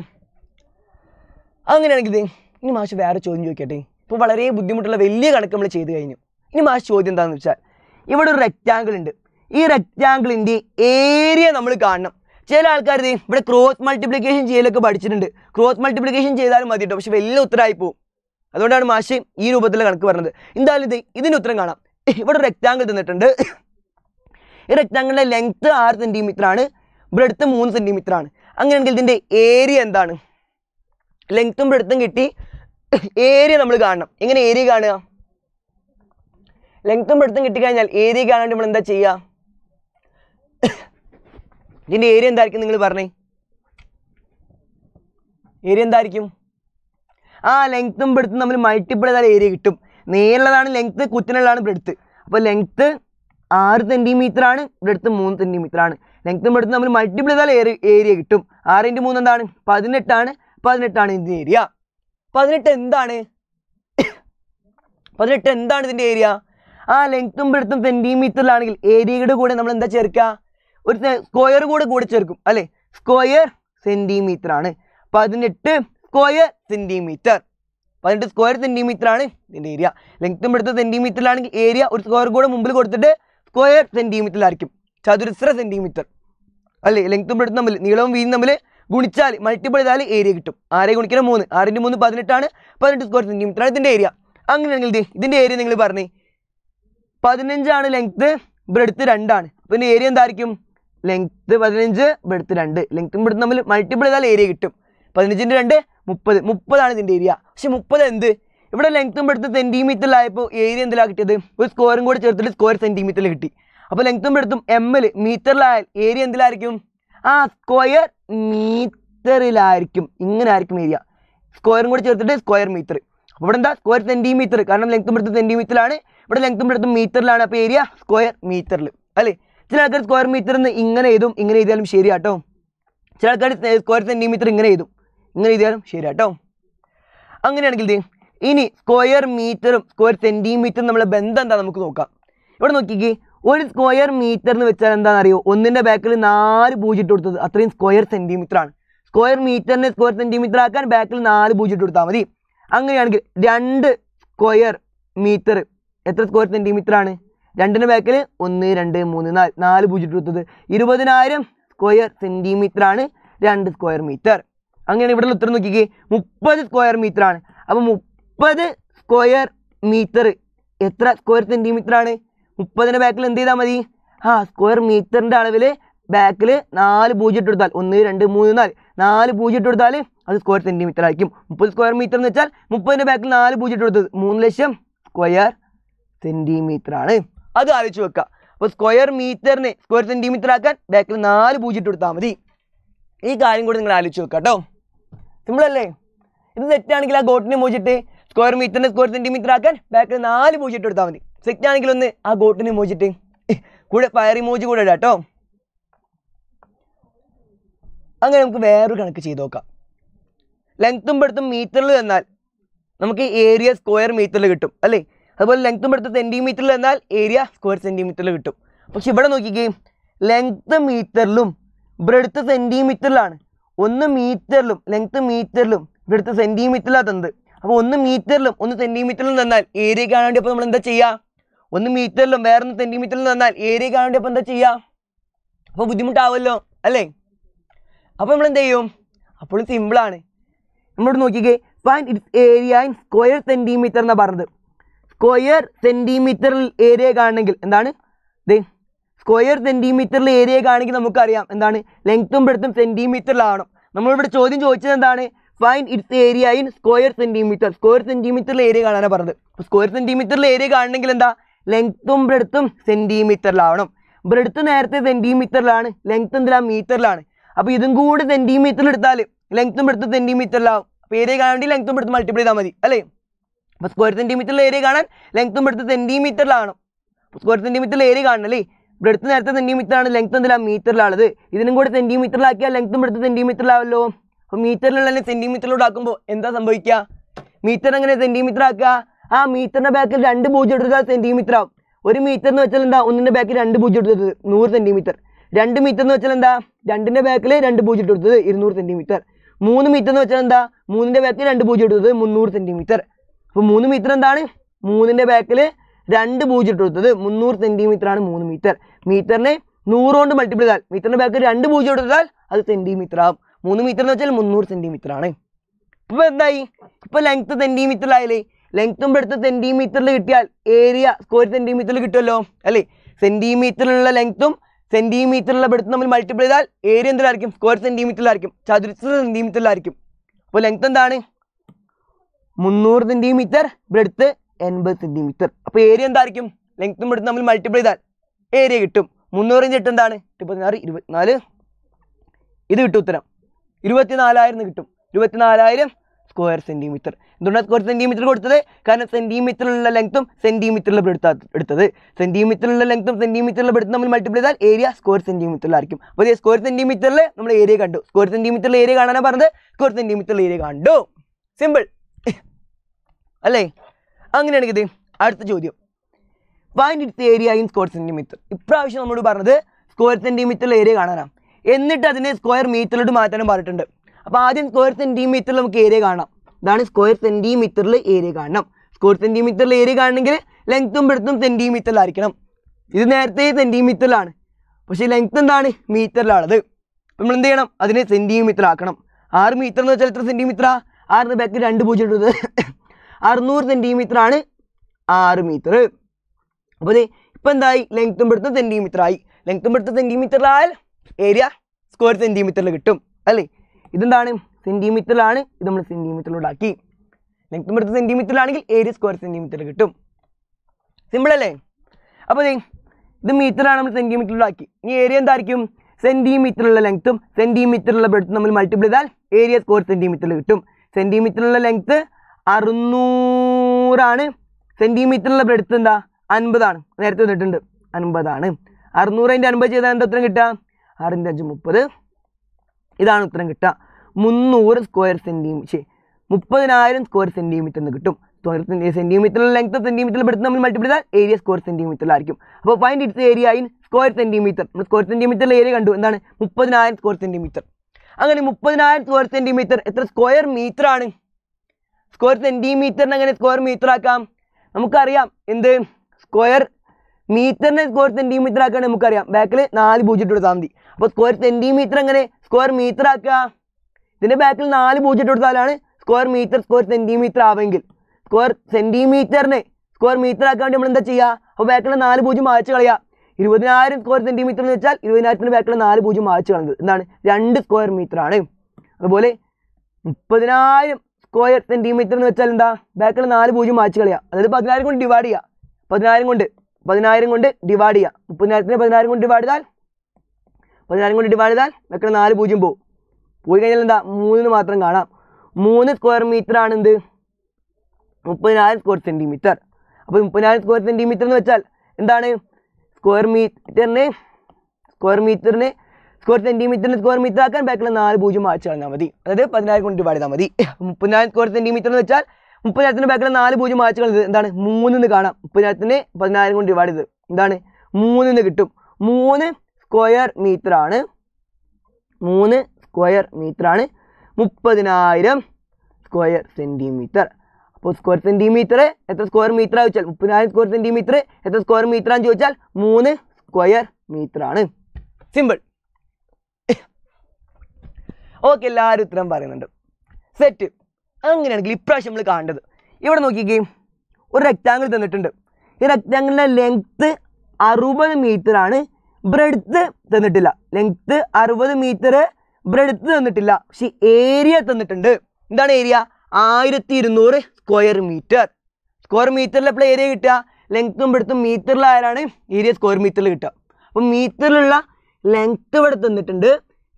അങ്ങനെയാണെങ്കിൽ ഇനി മാഷ് വേറെ ചോദ്യം ചോദിക്കട്ടെ ഇപ്പോൾ വളരെ ബുദ്ധിമുട്ടുള്ള വലിയ കണക്ക് നമ്മൾ ചെയ്ത് കഴിഞ്ഞു ഇനി മാഷ് ചോദ്യം എന്താണെന്ന് വെച്ചാൽ ഇവിടെ ഒരു റെക്റ്റാങ്കിൾ ഉണ്ട് ഈ റെക്റ്റാങ്കിളിൻ്റെ ഏരിയ നമ്മൾ കാണണം ചില ആൾക്കാർ ഇവിടെ ക്രോസ് മൾട്ടിപ്ലിക്കേഷൻ ചെയ്യലൊക്കെ പഠിച്ചിട്ടുണ്ട് ക്രോസ് മൾട്ടിപ്ലിക്കേഷൻ ചെയ്താലും മതി കേട്ടോ പക്ഷെ വലിയ ഉത്തരമായി പോകും അതുകൊണ്ടാണ് മാഷ് ഈ രൂപത്തിൽ കണക്ക് പറഞ്ഞത് എന്തായാലും ഇത് ഇതിൻ്റെ ഉത്തരം കാണാം ഇവിടെ റെക്റ്റാങ്കിൾ തന്നിട്ടുണ്ട് ഈ റെക്റ്റാങ്കിളിൻ്റെ ലെങ്ത്ത് ആറ് സെൻറ്റിമീറ്റർ ആണ് അടുത്ത് മൂന്ന് സെൻറ്റിമീറ്റർ ആണ് അങ്ങനെയാണെങ്കിൽ ഇതിൻ്റെ ഏരിയ എന്താണ് ലെങ്ത്തും ബ്രെഡ്ത്തും കിട്ടി ഏരിയ നമ്മൾ കാണണം എങ്ങനെ ഏരിയ കാണുക ലെങ്ത്തും ബ്രെഡ്ത്തും കിട്ടിക്കഴിഞ്ഞാൽ ഏരിയ കാണാണ്ട് നമ്മൾ എന്താ ചെയ്യുക ഇതിൻ്റെ ഏരിയ എന്തായിരിക്കും നിങ്ങൾ പറഞ്ഞേ ഏരിയ എന്തായിരിക്കും ആ ലെങ്ത്തും ബ്രെഡ്ത്തും നമ്മൾ മൾട്ടിപ്പിൾ ചെയ്താൽ ഏരിയ കിട്ടും നേരുള്ളതാണ് ലെങ്ത്ത് കുത്തിനുള്ളതാണ് ബ്രെഡ്ത്ത് അപ്പോൾ ലെങ്ത്ത് ആറ് സെൻറ്റിമീറ്റർ ആണ് ബ്രെഡ്ത്ത് മൂന്ന് സെൻറ്റിമീറ്റർ ആണ് ലെങ്ത്തും ബ്രെഡ്ത്തും നമ്മൾ മൾട്ടിപ്പിൾ ചെയ്താൽ ഏരിയ കിട്ടും ആറ് ഇൻറ്റു മൂന്ന് എന്താണ് പതിനെട്ടാണ് പതിനെട്ടാണ് ഇതിൻ്റെ ഏരിയ പതിനെട്ട് എന്താണ് പതിനെട്ട് എന്താണ് ഇതിൻ്റെ ഏരിയ ആ ലെങ്ത്തും ബ്രെഡ്ത്തും സെൻറ്റിമീറ്ററിലാണെങ്കിൽ ഏരിയയുടെ കൂടെ നമ്മൾ എന്താ ചേർക്കുക ഒരു സ്ക്വയർ കൂടെ കൂടി ചേർക്കും അല്ലേ സ്ക്വയർ സെന്റിമീറ്റർ ആണ് പതിനെട്ട് സ്ക്വയർ സെന്റിമീറ്റർ പതിനെട്ട് സ്ക്വയർ സെന്റിമീറ്റർ ആണ് ഇതിന്റെ ഏരിയ ലെങ്ത്തും എടുത്ത സെൻറ്റിമീറ്ററിലാണെങ്കിൽ ഏരിയ ഒരു സ്ക്വയർ കൂടെ മുമ്പിൽ കൊടുത്തിട്ട് സ്ക്വയർ ആയിരിക്കും ചതുരശ്ര സെന്റിമീറ്റർ അല്ലേ ലെങ്ത്തും എടുത്ത് തമ്മിൽ നീളവും വീതി തമ്മിൽ ഗുണിച്ചാൽ മൾട്ടിപ്പിൾ ചെയ്താൽ ഏരിയ കിട്ടും ആരെ ഗുണിക്കണം മൂന്ന് ആറിൻ്റെ മൂന്ന് പതിനെട്ടാണ് പതിനെട്ട് സ്ക്വയർ സെന്റിമീറ്റർ ആണ് ഇതിൻ്റെ ഏരിയ അങ്ങനെയാണെങ്കിൽ ഇത് ഇതിൻ്റെ ഏരിയ നിങ്ങൾ പറഞ്ഞേ പതിനഞ്ചാണ് ലെങ്ത്ത് ബ്രെഡ്ത്ത് രണ്ടാണ് അപ്പോൾ ഇതിൻ്റെ ഏരിയ എന്തായിരിക്കും ലെങ്ത്ത് പതിനഞ്ച് ബെടുത്ത് രണ്ട് ലെങ്ത്തും ബെടുത്ത് തമ്മിൽ മൾട്ടിപ്പിൾ ചെയ്താൽ ഏരിയ കിട്ടും പതിനഞ്ചിൻ്റെ രണ്ട് മുപ്പത് മുപ്പതാണ് ഇതിൻ്റെ ഏരിയ പക്ഷെ മുപ്പത് എന്ത് ഇവിടെ ലെങ്ത്തും ബെടുത്ത് ആയപ്പോൾ ഏരിയ എന്തിലാണ് കിട്ടിയത് ഒരു സ്കോറും കൂടി ചേർത്തിട്ട് സ്ക്വയർ സെൻറ്റിമീറ്ററിൽ കിട്ടി അപ്പോൾ ലെങ്ത്തും ബെടുത്തും എം എൽ മീറ്ററിലായാൽ ഏരിയ എന്തിലായിരിക്കും ആ സ്ക്വയർ മീറ്ററിലായിരിക്കും ഇങ്ങനെ ആയിരിക്കും ഏരിയ സ്ക്വയറും കൂടി ചേർത്തിട്ട് സ്ക്വയർ മീറ്റർ അപ്പോൾ ഇവിടെ എന്താ സ്ക്വയർ സെൻറ്റിമീറ്റർ കാരണം ലെങ്ത്തും എടുത്ത് സെൻറ്റിമീറ്ററിലാണ് ഇവിടെ ലെങ്ത്തും എടുത്ത് മീറ്ററിലാണ് അപ്പോൾ ഏരിയ സ്ക്വയർ മീറ്ററിൽ അല്ലേ ചില ആൾക്കാർ സ്ക്വയർ മീറ്റർ ഇങ്ങനെ എഴുതും ഇങ്ങനെ എഴുതിയാലും ശരി കേട്ടോ ചില ആൾക്കാർ സ്ക്വയർ സെൻറ്റിമീറ്റർ ഇങ്ങനെ എഴുതും ഇങ്ങനെ എഴുതിയാലും ശരി കേട്ടോ അങ്ങനെയാണെങ്കിൽ ഇത് ഇനി സ്ക്വയർ മീറ്ററും സ്ക്വയർ സെൻറ്റിമീറ്ററും നമ്മളെ ബന്ധം എന്താ നമുക്ക് നോക്കാം ഇവിടെ നോക്കിക്കേ ഒരു സ്ക്വയർ മീറ്റർ എന്ന് വെച്ചാൽ എന്താണെന്ന് അറിയോ ഒന്നിൻ്റെ ബാക്കിൽ നാല് പൂജ്യം ഇട്ട് കൊടുത്തത് അത്രയും സ്ക്വയർ സെൻറ്റിമീറ്റർ ആണ് സ്ക്വയർ മീറ്ററിനെ സ്ക്വയർ സെൻറ്റിമീറ്റർ ആക്കാൻ ബാക്കിൽ നാല് പൂജ്യം ഇട്ട് കൊടുത്താൽ മതി അങ്ങനെയാണെങ്കിൽ രണ്ട് സ്ക്വയർ മീറ്റർ എത്ര സ്ക്വയർ സെൻറ്റിമീറ്റർ ആണ് രണ്ടിന് ബാക്കിൽ ഒന്ന് രണ്ട് മൂന്ന് നാല് നാല് പൂജ്യം എടുത്തത് ഇരുപതിനായിരം സ്ക്വയർ സെൻറ്റിമീറ്റർ ആണ് രണ്ട് സ്ക്വയർ മീറ്റർ അങ്ങനെ ഇവിടെ ഉത്തരം നോക്കിക്കേ മുപ്പത് സ്ക്വയർ മീറ്റർ ആണ് അപ്പോൾ മുപ്പത് സ്ക്വയർ മീറ്റർ എത്ര സ്ക്വയർ സെൻറ്റിമീറ്റർ ആണ് മുപ്പതിൻ്റെ ബാക്കിൽ എന്ത് ചെയ്താൽ മതി ആ സ്ക്വയർ മീറ്ററിൻ്റെ അളവിൽ ബാക്കിൽ നാല് പൂജ്യം ഇട്ട് കൊടുത്താൽ ഒന്ന് രണ്ട് മൂന്ന് നാല് നാല് പൂജ്യം ഇട്ട് കൊടുത്താൽ അത് സ്ക്വയർ സെൻറ്റിമീറ്റർ ആയിരിക്കും മുപ്പത് സ്ക്വയർ മീറ്റർ എന്ന് വെച്ചാൽ മുപ്പതിൻ്റെ ബാക്കിൽ നാല് പൂജ്യം ഇട്ട് കൊടുത്തത് മൂന്ന് ലക്ഷം സ്ക്വയർ സെൻറ്റിമീറ്റർ ആണ് അത് ആലോചിച്ച് വെക്കുക അപ്പോൾ സ്ക്വയർ മീറ്ററിന് സ്ക്വയർ സെൻറ്റിമീറ്റർ ആക്കാൻ ബാക്കിൽ നാല് പൂജ്യം കൊടുത്താൽ മതി ഈ കാര്യം കൂടി നിങ്ങൾ ആലോചിച്ച് വെക്കുക കേട്ടോ സിമ്പിളല്ലേ ഇത് തെറ്റാണെങ്കിൽ ആ ഗോട്ടിനെ മോചിട്ട് സ്ക്വയർ മീറ്ററിന് സ്ക്വയർ സെൻറ്റിമീറ്റർ ആക്കാൻ ബാക്കിൽ നാല് പൂജ്യം കൊടുത്താൽ മതി സെറ്റാണെങ്കിൽ ഒന്ന് ആ ഗോട്ടിനെ മോചിട്ട് കൂടെ പയറി ഇമോജി കൂടെ ഇടാം കേട്ടോ അങ്ങനെ നമുക്ക് വേറൊരു കണക്ക് ചെയ്ത് നോക്കാം ലെങ്ത്തും പെടുത്തും മീറ്ററിൽ തന്നാൽ നമുക്ക് ഏരിയ സ്ക്വയർ മീറ്ററിൽ കിട്ടും അല്ലേ അതുപോലെ ലെങ്ത്തും എടുത്ത് സെൻറ്റിമീറ്ററിൽ എന്നാൽ ഏരിയ സ്ക്വയർ സെൻറ്റിമീറ്ററിൽ കിട്ടും പക്ഷെ ഇവിടെ നോക്കിക്കേ ലെങ്ത്ത് മീറ്ററിലും ബ്രെഡ്ത്ത് സെൻറ്റിമീറ്ററിലാണ് ഒന്ന് മീറ്ററിലും ലെങ്ത്ത് മീറ്ററിലും ബ്രെഡ്ത്ത് സെൻറ്റിമീറ്ററിലാണ് തന്നത് അപ്പോൾ ഒന്ന് മീറ്ററിലും ഒന്ന് സെൻറ്റിമീറ്ററിലും തന്നാൽ ഏരിയ കാണാൻ വേണ്ടി അപ്പോൾ നമ്മൾ എന്താ ചെയ്യുക ഒന്ന് മീറ്ററിലും വേറൊന്ന് സെൻറ്റിമീറ്ററിലും തന്നാൽ ഏരിയ കാണാൻ വേണ്ടി അപ്പോൾ എന്താ ചെയ്യുക അപ്പോൾ ബുദ്ധിമുട്ടാവുമല്ലോ അല്ലേ അപ്പോൾ നമ്മൾ എന്ത് ചെയ്യും അപ്പോഴും സിമ്പിളാണ് നമ്മളോട് നോക്കിക്കേ find its area in square centimetre എന്നാണ് പറഞ്ഞത് സ്ക്വയർ സെൻറ്റിമീറ്ററിൽ കാണണമെങ്കിൽ എന്താണ് ഇത് സ്ക്വയർ സെൻറ്റിമീറ്ററിൽ കാണണമെങ്കിൽ നമുക്കറിയാം എന്താണ് ലെങ്ത്തും ബ്രെത്തും സെൻറ്റിമീറ്ററിലാവണം നമ്മളിവിടെ ചോദ്യം ചോദിച്ചത് എന്താണ് find its area in square centimetre square സെൻറ്റിമീറ്ററിൽ ഏരിയ കാണാനാണ് പറഞ്ഞത് സ്ക്വയർ സെൻറ്റിമീറ്ററിൽ ഏരിയ കാണണമെങ്കിൽ എന്താ ലെങ്ത്തും ബ്രെടുത്തും സെൻറ്റിമീറ്ററിലാവണം ബ്രെടുത്ത് നേരത്തെ സെൻറ്റിമീറ്ററിലാണ് ലെങ്ത്ത് എന്തിലാ മീറ്ററിലാണ് അപ്പോൾ ഇതും കൂടി സെൻറ്റിമീറ്ററിൽ എടുത്താൽ ലെങ്ത്തും ബ്രെടുത്തും സെൻറ്റിമീറ്ററിലാവും അപ്പോൾ ഏരിയ കാണാൻ വേണ്ടി ലെങ്ത്തും ബ്രെടുത്തും മൾട്ടിപ്ലൈ ചെയ്താൽ മതി അല്ലേ അപ്പോൾ സ്ക്വയർ സെൻറ്റിമീറ്ററിലെ ഏരിയ കാണാൻ ലെങ്ത്തും ബ്രെഡ്ത്ത് സെൻറ്റിമീറ്ററിലാണ് സ്ക്വയർ സെൻറ്റിമീറ്ററിലെ ഏരിയ കാണണം അല്ലേ ബ്രെഡ്ത്ത് നേരത്തെ സെൻറ്റിമീറ്ററാണ് ലെങ്ത്ത് എന്തെല്ലാം മീറ്ററിലാണത് ഇതിനും കൂടി സെൻറ്റിമീറ്ററിലാക്കിയാൽ ലെങ്ത്തും ബ്രെഡ്ത്ത് സെൻറ്റിമീറ്ററിലാവല്ലോ അപ്പോൾ മീറ്ററിലുള്ള സെൻറ്റിമീറ്ററിലൂടെ ആക്കുമ്പോൾ എന്താ സംഭവിക്കുക മീറ്റർ എങ്ങനെ സെൻറ്റിമീറ്റർ ആക്കുക ആ മീറ്ററിൻ്റെ ബാക്കിൽ രണ്ട് പൂജ്യം എടുത്താൽ സെൻറ്റിമീറ്റർ ആവും ഒരു മീറ്റർ എന്ന് വെച്ചാൽ എന്താ ഒന്നിൻ്റെ ബാക്കിൽ രണ്ട് പൂജ്യം എടുത്തത് നൂറ് സെൻറ്റിമീറ്റർ രണ്ട് മീറ്റർ എന്ന് വെച്ചാൽ എന്താ രണ്ടിൻ്റെ ബാക്കിൽ രണ്ട് പൂജ്യം എടുത്തത് ഇരുന്നൂറ് സെൻറ്റിമീറ്റർ മൂന്ന് മീറ്റർ എന്ന് വെച്ചാൽ എന്താ മൂന്നിൻ്റെ ബാക്കിൽ രണ്ട് പൂജ്യം എടുത്തത് മുന്നൂറ് സെൻറ്റിമീറ്റർ അപ്പോൾ മൂന്ന് മീറ്റർ എന്താണ് മൂന്നിൻ്റെ ബാക്കിൽ രണ്ട് പൂജ്യം ഇട്ട് കൊടുത്തത് മുന്നൂറ് ആണ് മൂന്ന് മീറ്റർ മീറ്ററിനെ നൂറ് കൊണ്ട് മൾട്ടിപ്ലൈ ചെയ്താൽ മീറ്ററിൻ്റെ ബാക്കിൽ രണ്ട് പൂജ്യം കൊടുത്താൽ അത് സെൻറ്റിമീറ്റർ ആവും മൂന്ന് മീറ്റർ എന്ന് വെച്ചാൽ മുന്നൂറ് സെൻറ്റിമീറ്റർ ആണ് ഇപ്പോൾ എന്തായി ഇപ്പോൾ ലെങ്ത്ത് സെൻറ്റിമീറ്റർ ആയില്ലേ ലെങ്ത്തും ബ്രെഡ്ത്തും സെൻറ്റിമീറ്ററിൽ കിട്ടിയാൽ ഏരിയ സ്ക്വയർ സെൻറ്റിമീറ്ററിൽ കിട്ടുമല്ലോ അല്ലേ സെൻറ്റിമീറ്ററിലുള്ള ലെങ്ത്തും സെൻറ്റിമീറ്ററിലുള്ള ബ്രെഡ്ത്തും നമ്മൾ മൾട്ടിപ്ലൈ ചെയ്താൽ ഏരിയ എന്തിലായിരിക്കും സ്ക്വയർ സെൻറ്റിമീറ്ററിലായിരിക്കും ചതുരശ്ര സെൻറ്റിമീറ്ററിലായിരിക്കും അപ്പോൾ ലെങ്ത്ത് എന്താണ് മുന്നൂറ് സെന്റിമീറ്റർ ബ്രെഡ്ത്ത് എൺപത് സെന്റിമീറ്റർ അപ്പോൾ ഏരിയ എന്തായിരിക്കും ലെങ്ത്തും ബ്രെഡ്ത്തും നമ്മൾ മൾട്ടിപ്ലൈ ചെയ്താൽ ഏരിയ കിട്ടും മുന്നൂറ് ഇഞ്ച് എട്ട് എന്താണ് ഇരുപത്തിനാറ് ഇരുപത്തിനാല് ഇത് കിട്ടും ഉത്തരം ഇരുപത്തിനാലായിരം കിട്ടും ഇരുപത്തിനാലായിരം സ്ക്വയർ സെന്റിമീറ്റർ എന്തുകൊണ്ടാണ് സ്ക്വയർ സെന്റിമീറ്റർ കൊടുത്തത് കാരണം സെന്റിമീറ്ററിലുള്ള ലെങ്ത്തും സെന്റിമീറ്ററിൽ എടുത്താ എടുത്തത് സെന്റിമീറ്ററിലുള്ള ലെങ്ത്തും സെന്റിമീറ്ററിൽ എടുത്ത് നമ്മൾ മൾട്ടിപ്ലൈ ചെയ്താൽ ഏരിയ സ്ക്വയർ സെന്റിമീറ്ററിലായിരിക്കും അപ്പോൾ ഈ സ്ക്വയർ സെന്റിമീറ്ററിൽ നമ്മൾ ഏരിയ കണ്ടു സ്ക്വയർ സെന്റിമീറ്ററിൽ ഏരിയ കാണാനാണ് പറഞ്ഞത് സ്ക്വയർ സെന്റിമീറ്ററിൽ ഏരിയ കണ്ടു സിമ്പിൾ അല്ലേ അങ്ങനെയാണെങ്കിൽ ഇത് അടുത്ത ചോദ്യം find its area in square centimetre ഇപ്രാവശ്യം നമ്മളോട് പറഞ്ഞത് സ്ക്വയർ സെൻറ്റിമീറ്ററിൽ ഏരിയ കാണാനാണ് എന്നിട്ട് അതിനെ സ്ക്വയർ മീറ്ററിലോട്ട് മാറ്റാനും പറഞ്ഞിട്ടുണ്ട് അപ്പോൾ ആദ്യം സ്ക്വയർ സെൻറ്റിമീറ്ററിൽ നമുക്ക് ഏരിയ കാണാം ഇതാണ് സ്ക്വയർ സെൻറ്റിമീറ്ററിൽ ഏരിയ കാണണം സ്ക്വയർ സെൻറ്റിമീറ്ററിൽ ഏരിയ കാണണമെങ്കിൽ ലെങ്ത്തും ബ്രെത്തും സെൻറ്റിമീറ്ററിലായിരിക്കണം ഇത് നേരത്തെ സെൻറ്റിമീറ്ററിലാണ് പക്ഷേ ലെങ്ത്ത് എന്താണ് മീറ്ററിലാണത് നമ്മൾ എന്ത് ചെയ്യണം അതിനെ സെൻറ്റിമീറ്റർ ആക്കണം ആറ് മീറ്റർ എന്ന് വെച്ചാൽ എത്ര സെൻറ്റിമീറ്ററാണ് ആറിന് ബാക്ക് രണ്ട് പൂജ്യം ഇട്ടത് അറുന്നൂറ് സെൻറ്റിമീറ്റർ ആണ് ആറ് മീറ്റർ അപ്പോൾ ഇപ്പം എന്തായി ലെങ്ത്തും പെടുത്തും സെൻറ്റിമീറ്റർ ആയി ലെങ്ത്തും പെടുത്തും സെൻറ്റിമീറ്ററിലായാൽ ഏരിയ സ്ക്വയർ സെൻറ്റിമീറ്ററിൽ കിട്ടും അല്ലേ ഇതെന്താണ് സെൻറ്റിമീറ്ററിലാണ് ഇത് നമ്മൾ സെൻറ്റിമീറ്ററിലൂടാക്കി ലെങ്ത്തും പെടുത്തും സെൻറ്റിമീറ്ററിലാണെങ്കിൽ ഏരിയ സ്ക്വയർ സെൻറ്റിമീറ്ററിൽ കിട്ടും സിമ്പിൾ അല്ലേ അപ്പോൾ ഇത് മീറ്ററാണ് നമ്മൾ ആക്കി ഈ ഏരിയ എന്തായിരിക്കും സെൻറ്റിമീറ്ററുള്ള ലെങ്ത്തും സെൻറ്റിമീറ്ററുള്ള ബ്രെഡും നമ്മൾ മൾട്ടിപ്ലൈ ചെയ്താൽ ഏരിയ സ്ക്വയർ സെൻറ്റിമീറ്ററിൽ കിട്ടും സെൻറ്റിമീറ്ററുള്ള ലെങ്ത്ത് അറുന്നൂറാണ് സെൻറ്റിമീറ്ററിലെ ബ്രെഡ്ത്ത് എന്താ അൻപതാണ് നേരത്തെ തന്നിട്ടുണ്ട് അൻപതാണ് അറുന്നൂറ് അതിൻ്റെ അൻപത് ചെയ്താൽ എന്താ ഉത്തരം കിട്ടുക ആറിൻ്റെ അഞ്ച് മുപ്പത് ഇതാണ് ഉത്തരം കിട്ടുക മുന്നൂറ് സ്ക്വയർ സെൻറ്റിമീറ്റർ മുപ്പതിനായിരം സ്ക്വയർ സെൻറ്റിമീറ്റർ എന്ന് കിട്ടും സ്ക്വയർ സെൻറ്റിമീറ്റർ ലെങ്ത് സെൻറ്റിമീറ്ററിൽ ബ്രെഡ്ത്ത് നമ്മൾ മൾട്ടിപ്ലൈ ചെയ്താൽ ഏരിയ സ്ക്വയർ സെൻറ്റിമീറ്ററിലായിരിക്കും അപ്പോൾ find its area in square centimetre നമ്മൾ സ്ക്വയർ സെൻറ്റിമീറ്ററിലെ ഏരിയ കണ്ടു എന്താണ് മുപ്പതിനായിരം സ്ക്വയർ സെൻറ്റിമീറ്റർ അങ്ങനെ മുപ്പതിനായിരം സ്ക്വയർ സെൻറ്റിമീറ്റർ എത്ര സ്ക്വയർ മീറ്റർ ആണ് സ്ക്വയർ സെൻറ്റിമീറ്ററിനെ എങ്ങനെ സ്ക്വയർ മീറ്റർ ആക്കാം നമുക്കറിയാം എന്ത് സ്ക്വയർ മീറ്ററിനെ സ്ക്വയർ സെൻറ്റിമീറ്റർ ആക്കാൻ നമുക്കറിയാം ബാക്കിൽ നാല് പൂജ്യം ഇട്ട് കൊടുത്താൽ മതി അപ്പോൾ സ്ക്വയർ സെൻറ്റിമീറ്റർ എങ്ങനെ സ്ക്വയർ മീറ്റർ ആക്കുക ഇതിൻ്റെ ബാക്കിൽ നാല് പൂജ്യം ഇട്ട് കൊടുത്താലാണ് സ്ക്വയർ മീറ്റർ സ്ക്വയർ സെൻറ്റിമീറ്റർ ആവെങ്കിൽ സ്ക്വയർ സെൻറ്റിമീറ്ററിനെ സ്ക്വയർ മീറ്റർ ആക്കാൻ വേണ്ടി നമ്മൾ എന്താ ചെയ്യുക അപ്പോൾ ബാക്കിൽ നാല് പൂജ്യം മായച്ച് കളയുക ഇരുപതിനായിരം സ്ക്വയർ സെൻറ്റിമീറ്റർ എന്ന് വെച്ചാൽ ഇരുപതിനായിരത്തിൻ്റെ ബാക്കിൽ നാല് പൂജ്യം മായച്ച് കളഞ്ഞത് എന്താണ് രണ്ട് സ്ക്വയർ മീറ്റർ ആണ് അതുപോലെ മുപ്പതിനായിരം സ്ക്വയർ സെൻറ്റിമീറ്റർ എന്ന് വെച്ചാൽ എന്താ ബാക്കിൽ നാല് പൂജ്യം മാച്ച് കളയാം അതായത് പതിനായിരം കൊണ്ട് ഡിവൈഡ് ചെയ്യുക പതിനായിരം കൊണ്ട് പതിനായിരം കൊണ്ട് ഡിവൈഡ് ചെയ്യുക മുപ്പതിനായിരത്തിന് പതിനായിരം കൊണ്ട് ഡിവൈഡ് ചെയ്താൽ പതിനായിരം കൊണ്ട് ഡിവൈഡ് ചെയ്താൽ ബാക്കിൽ നാല് പൂജ്യം പോകും പോയി കഴിഞ്ഞാൽ എന്താ മൂന്നിന് മാത്രം കാണാം മൂന്ന് സ്ക്വയർ മീറ്റർ ആണ് എന്ത് മുപ്പതിനായിരം സ്ക്വയർ സെൻറ്റിമീറ്റർ അപ്പോൾ മുപ്പതിനായിരം സ്ക്വയർ സെൻറ്റിമീറ്റർ എന്ന് വെച്ചാൽ എന്താണ് സ്ക്വയർ മീറ്ററിന് സ്ക്വയർ മീറ്ററിന് സ്ക്വയർ സെന്റിമീറ്ററിന് സ്ക്വയർ മീറ്റർ ആക്കാൻ ബാക്കിൽ നാല് പൂജ്യം മാച്ച് കളഞ്ഞാൽ മതി അതായത് പതിനായിരം കൊണ്ട് ഡിവൈഡ് ചെയ്താൽ മതി മുപ്പതിനായിരം സ്ക്വയർ സെന്റിമീറ്റർ എന്ന് വെച്ചാൽ മുപ്പതിനായിരത്തിന് ബാക്കിൽ നാല് പൂജ്യം മാച്ച് കളഞ്ഞത് എന്താണ് മൂന്നിന്ന് കാണാം മുപ്പതിനായിരത്തിന് പതിനായിരം കൊണ്ട് ഡിവൈഡ് ചെയ്ത് എന്താണ് മൂന്നിന്ന് കിട്ടും മൂന്ന് സ്ക്വയർ മീറ്റർ ആണ് മൂന്ന് സ്ക്വയർ മീറ്റർ ആണ് മുപ്പതിനായിരം സ്ക്വയർ സെന്റിമീറ്റർ അപ്പോൾ സ്ക്വയർ സെന്റിമീറ്റർ എത്ര സ്ക്വയർ മീറ്റർ ആ ചോദിച്ചാൽ മുപ്പതിനായിരം സ്ക്വയർ സെന്റിമീറ്റർ എത്ര സ്ക്വയർ മീറ്റർ ആണെന്ന് ചോദിച്ചാൽ മൂന്ന് സ്ക്വയർ മീറ്റർ ആണ് സിമ്പിൾ ഓക്കെ എല്ലാവരും ഉത്തരം പറയുന്നുണ്ട് സെറ്റ് അങ്ങനെയാണെങ്കിൽ ഇപ്രാവശ്യം നമ്മൾ കാണേണ്ടത് ഇവിടെ നോക്കിക്കേ ഒരു റെക്റ്റാങ്കിൾ തന്നിട്ടുണ്ട് ഈ റെക്റ്റാങ്കിളിൻ്റെ ലെങ്ത്ത് അറുപത് മീറ്റർ ആണ് ബ്രെഡ്ത്ത് തന്നിട്ടില്ല ലെങ്ത്ത് അറുപത് മീറ്റർ ബ്രെഡ്ത്ത് തന്നിട്ടില്ല പക്ഷെ ഏരിയ തന്നിട്ടുണ്ട് എന്താണ് ഏരിയ ആയിരത്തി ഇരുന്നൂറ് സ്ക്വയർ മീറ്റർ സ്ക്വയർ മീറ്ററിൽ എപ്പോൾ ഏരിയ കിട്ടുക ലെങ്ത്തും ബ്രെഡ്ത്തും മീറ്ററിലായാലാണ് ഏരിയ സ്ക്വയർ മീറ്ററിൽ കിട്ടുക അപ്പം മീറ്ററിലുള്ള ലെങ്ത്ത് ഇവിടെ തന്നിട്ടുണ്ട്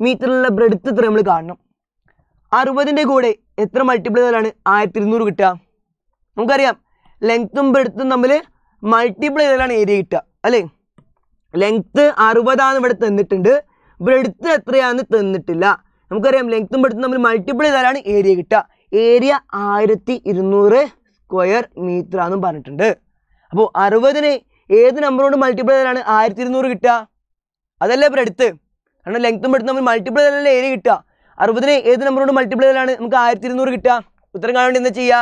മീറ്ററിലുള്ള ബ്രെഡ്ത്ത് എത്ര നമ്മൾ കാണണം അറുപതിൻ്റെ കൂടെ എത്ര മൾട്ടിപ്ലൈ ചെയ്താലാണ് ആയിരത്തി ഇരുന്നൂറ് കിട്ടുക നമുക്കറിയാം ലെങ്ത്തും ബ്രെഡ്ത്തും തമ്മിൽ മൾട്ടിപ്ലൈ ചെയ്താലാണ് ഏരിയ കിട്ടുക അല്ലേ ലെങ്ത്ത് അറുപതാണ് ഇവിടെ തന്നിട്ടുണ്ട് ബ്രെഡ്ത്ത് എത്രയാന്ന് തന്നിട്ടില്ല നമുക്കറിയാം ലെങ്ത്തും ബ്രെഡ്ത്തും തമ്മിൽ മൾട്ടിപ്ലൈ ചെയ്താലാണ് ഏരിയ കിട്ടുക ഏരിയ ആയിരത്തി ഇരുന്നൂറ് സ്ക്വയർ മീറ്റർ ആണെന്നും പറഞ്ഞിട്ടുണ്ട് അപ്പോൾ അറുപതിന് ഏത് നമ്പറോട് മൾട്ടിപ്ലൈ ചെയ്താലാണ് ആയിരത്തി ഇരുന്നൂറ് കിട്ടുക അതല്ലേ ബ്രെഡ്ത്ത് കാരണം ലെങ്ത്തും എടുത്ത് നമ്മൾ മൾട്ടിപ്പിൾ ചെയ്താലല്ലേ ഏരിയ കിട്ടുക അറുപതിന് ഏത് നമ്പറോട് മൾട്ടിപ്പിൾ ചെയ്താലാണ് നമുക്ക് ആയിരത്തി ഇരുന്നൂറ് കിട്ടുക ഉത്തരം കാണേണ്ടി എന്താ ചെയ്യുക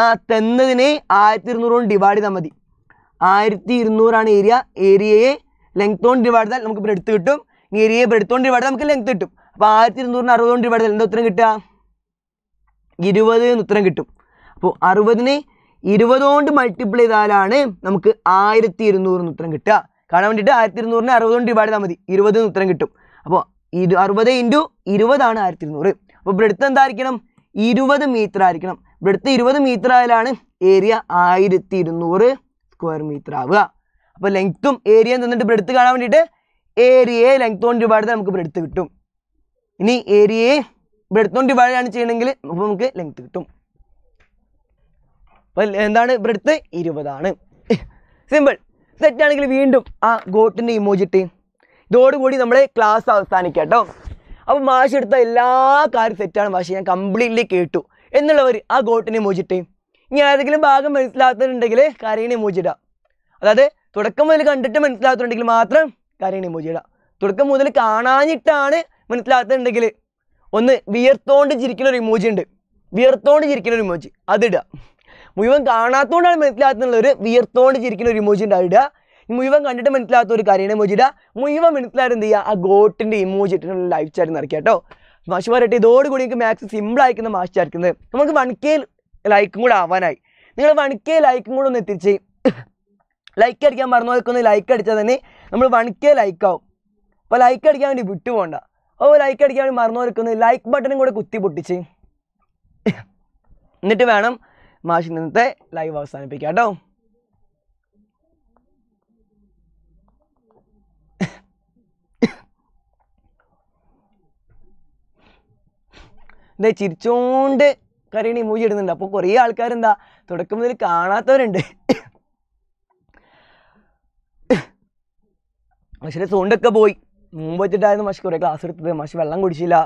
ആ തെന്നതിന് ആയിരത്തി ഇരുന്നൂറ് കൊണ്ട് ഡിവൈഡ് ചെയ്താൽ മതി ആയിരത്തി ഇരുന്നൂറാണ് ഏരിയ ഏരിയയെ ലെങ്ത് കൊണ്ട് ഡിവൈഡ് ചെയ്താൽ നമുക്ക് ബ്രെഡ്ത്ത് കിട്ടും ഏരിയയെ ബ്രെഡ്ത്ത് കൊണ്ട് ഡിവൈഡ് ചെയ്താൽ നമുക്ക് ലെങ്ത്ത് കിട്ടും അപ്പോൾ ആയിരത്തി ഇരുന്നൂറിന് അറുപത് കൊണ്ട് ഡിവൈഡ് ചെയ്താൽ എന്താ ഉത്തരം കിട്ടുക ഇരുപത് എന്ന് ഉത്തരം കിട്ടും അപ്പോൾ അറുപതിന് ഇരുപത് കൊണ്ട് മൾട്ടിപ്ലൈ ചെയ്താലാണ് നമുക്ക് ആയിരത്തി ഇരുന്നൂറിന് ഉത്തരം കിട്ടുക കാണാൻ വേണ്ടിയിട്ട് ആയിരത്തി ഇരുന്നൂറിന് അറുപത് കൊണ്ട് ഡിവൈഡ് ചെയ്താൽ മതി ഇരുപത് എന്ന് ഉത്തരം കിട്ടും ഇരു അറുപത് ഇൻറ്റു ഇരുപതാണ് ആയിരത്തി ഇരുന്നൂറ് അപ്പോൾ ബ്രെഡ്ത്ത് എന്തായിരിക്കണം ഇരുപത് മീറ്റർ ആയിരിക്കണം ബ്രെഡ്ത്ത് ഇരുപത് മീറ്റർ ആയാലാണ് ഏരിയ ആയിരത്തി ഇരുന്നൂറ് സ്ക്വയർ മീറ്റർ ആവുക അപ്പോൾ ലെങ്ത്തും ഏരിയയും തന്നിട്ട് ബ്രെഡ്ത്ത് കാണാൻ വേണ്ടിയിട്ട് ഏരിയയെ ലെങ്ത് കൊണ്ട് ഡിവൈഡ് നമുക്ക് ബ്രെഡ്ത്ത് കിട്ടും ഇനി ഏരിയയെ ബ്രെഡ്ത്ത് കൊണ്ട് ഡിവൈഡ് ആണ് ചെയ്യണമെങ്കിൽ അപ്പോൾ നമുക്ക് ലെങ്ത്ത് കിട്ടും അപ്പോൾ എന്താണ് ബ്രെഡ്ത്ത് ഇരുപതാണ് സിമ്പിൾ സെറ്റ് ആണെങ്കിൽ വീണ്ടും ആ ഗോട്ടിൻ്റെ ഇമോജിട്ട് ഇതോടുകൂടി നമ്മൾ ക്ലാസ് അവസാനിക്കാം കേട്ടോ അപ്പോൾ മാഷ് എടുത്ത എല്ലാ കാര്യം സെറ്റാണ് മാഷ് ഞാൻ കംപ്ലീറ്റ്ലി കേട്ടു എന്നുള്ളവർ ആ ഗോട്ടിനെ മോചിട്ടേ ഇനി ഏതെങ്കിലും ഭാഗം മനസ്സിലാക്കുന്നുണ്ടെങ്കിൽ കരയിനെ മോചിടാം അതായത് തുടക്കം മുതൽ കണ്ടിട്ട് മനസ്സിലാക്കുന്നുണ്ടെങ്കിൽ മാത്രം കരയിനെ മോചിടാം തുടക്കം മുതൽ കാണാഞ്ഞിട്ടാണ് മനസ്സിലാക്കുന്നുണ്ടെങ്കിൽ ഒന്ന് വിയർത്തോണ്ട് ചിരിക്കുന്ന ഒരു ഇമോജി ഉണ്ട് വിയർത്തോണ്ട് ചിരിക്കുന്ന ഒരു ഇമോജി അതിടുക മുഴുവൻ കാണാത്തോണ്ടാണ് മനസ്സിലാക്കുന്നുള്ള ഒരു വിയർത്തോണ്ട് ചിരിക്കുന്ന ഒരു ഇമോജി ഉണ്ട് അതിടുക മുഴുവൻ കണ്ടിട്ട് മനസ്സിലാത്ത ഒരു കാര്യമാണ് മൊജിട മുഴുവൻ മനസ്സിലായിട്ട് എന്ത് ചെയ്യുക ആ ഗോട്ടിൻ്റെ ഇമോജി ഇട്ടിട്ടുള്ള ലൈഫ് ചാറ്റ് നിറയ്ക്കുക കേട്ടോ പറയട്ടെ ഇതോടുകൂടി എനിക്ക് മാത്സ് സിമ്പിൾ ആയിരിക്കുന്ന മാഷ് ചേർക്കുന്നത് നമുക്ക് വൺ കെ ലൈക്കും കൂടെ ആവാനായി നിങ്ങൾ വൺ കെ ലൈക്കും കൂടെ ഒന്ന് എത്തിച്ച് ലൈക്ക് അടിക്കാൻ മറന്നു നോക്കുന്ന ലൈക്ക് അടിച്ചാൽ തന്നെ നമ്മൾ വൺ കെ ലൈക്കാവും അപ്പോൾ ലൈക്ക് അടിക്കാൻ വേണ്ടി പോകണ്ട ഓ ലൈക്ക് അടിക്കാൻ വേണ്ടി മറന്നു നോക്കുന്നത് ലൈക്ക് ബട്ടനും കൂടെ കുത്തി പൊട്ടിച്ച് എന്നിട്ട് വേണം ഇന്നത്തെ ലൈവ് അവസാനിപ്പിക്കാം കേട്ടോ എന്താ ചിരിച്ചോണ്ട് കരീണി മൂജി ഇടുന്നുണ്ട് അപ്പോൾ കുറേ ആൾക്കാരെന്താ തുടക്കം മുതൽ കാണാത്തവരുണ്ട് മഷിൻ്റെ സോണ്ടൊക്കെ പോയി മുമ്പ് വെച്ചിട്ടായിരുന്നു മഷി കുറേ ക്ലാസ് എടുത്തത് മഷി വെള്ളം കുടിച്ചില്ല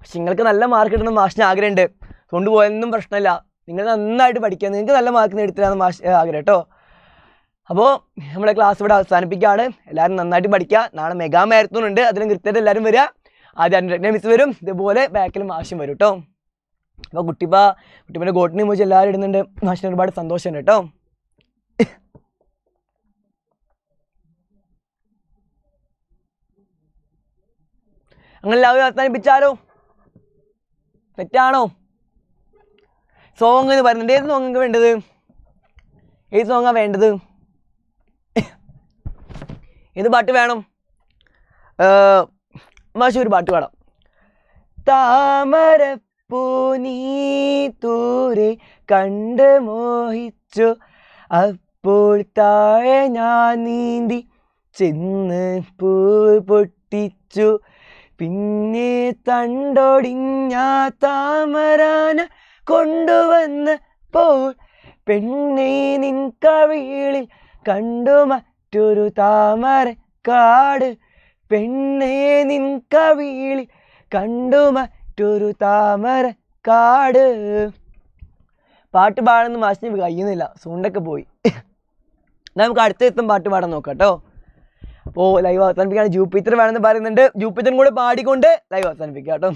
പക്ഷെ നിങ്ങൾക്ക് നല്ല മാർക്ക് കിട്ടണം മാഷിന് ആഗ്രഹമുണ്ട് സോണ്ട് പോയെന്നും പ്രശ്നമില്ല നിങ്ങൾ നന്നായിട്ട് പഠിക്കുക നിങ്ങൾക്ക് നല്ല മാർക്ക് നേടിത്തരാന്ന് മാഷ് ആഗ്രഹം കേട്ടോ അപ്പോൾ നമ്മുടെ ക്ലാസ് ഇവിടെ അവസാനിപ്പിക്കുകയാണ് എല്ലാവരും നന്നായിട്ട് പഠിക്കുക നാളെ മെഗാ മാരത്തോൺ ഉണ്ട് അതിലും കൃത്യമായിട്ട് എല്ലാവരും വരിക ആദ്യം അണ്ടർടെക്കിൻ്റെ മിസ് വരും ഇതുപോലെ ബാക്കിൽ മാഷും വരും കേട്ടോ അപ്പോൾ കുട്ടിപ്പ കുട്ടിപ്പൻ്റെ ഗോട്ടിനെ മോശം എല്ലാവരും ഇടുന്നുണ്ട് മാഷിന് ഒരുപാട് സന്തോഷമുണ്ട് കേട്ടോ അങ്ങനെ എല്ലാവരും അവസാനിപ്പിച്ചാലോ തെറ്റാണോ സോങ് എന്ന് പറയുന്നുണ്ട് ഏത് സോങ്ങ് വേണ്ടത് ഏത് സോങ്ങാണ് വേണ്ടത് ഏത് പാട്ട് വേണം മാഷ് ഒരു പാട്ട് പാടാം താമരപ്പൂ നീ തൂരെ കണ്ട് മോഹിച്ചു അപ്പോൾ താഴെ ഞാൻ നീന്തി ചെന്ന് പൂ പൊട്ടിച്ചു പിന്നെ തണ്ടൊടിഞ്ഞ താമരാന പോൾ പെണ്ണെ നിൻ കവിളിൽ കണ്ടു മറ്റൊരു താമര കാട് പെണ്ണേ നിൻ കവിളിൽ കണ്ടു മറ്റൊരു താമര കാട് പാട്ട് പാടുന്ന മാഷിന് കഴിയുന്നില്ല സൂണ്ടൊക്കെ പോയി നമുക്ക് അടുത്ത ദിവസം പാട്ട് പാടാൻ നോക്കാം കേട്ടോ അപ്പോൾ ലൈവ് അവസാനിപ്പിക്കുകയാണ് ജൂപ്പിറ്റർ വേണമെന്ന് പറയുന്നുണ്ട് ജൂപ്പിറ്ററും കൂടെ പാടിക്കൊണ്ട് ലൈവ് അവസാനിപ്പിക്കുക കേട്ടോ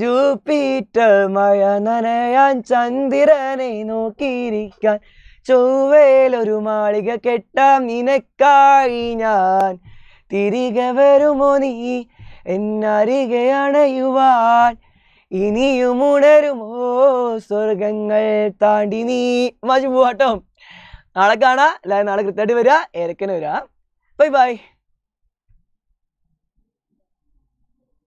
ജൂപ്പിറ്റർ മഴ നനയാൻ ചന്ദ്രനെ നോക്കിയിരിക്കാൻ ചൊവ്വയിലൊരു മാളിക കെട്ടാം നിനക്കായി ഞാൻ തിരികെ വരുമോ നീ എന്നരികെ അണയുവാൻ ഇനിയും ഉണരുമോ സ്വർഗങ്ങൾ താണ്ടി നീ മജു പോവാട്ടോ നാളെ അല്ലാതെ നാളെ കൃത്യമായിട്ട് വരിക ഏരക്കനെ വരിക ബൈ ബൈ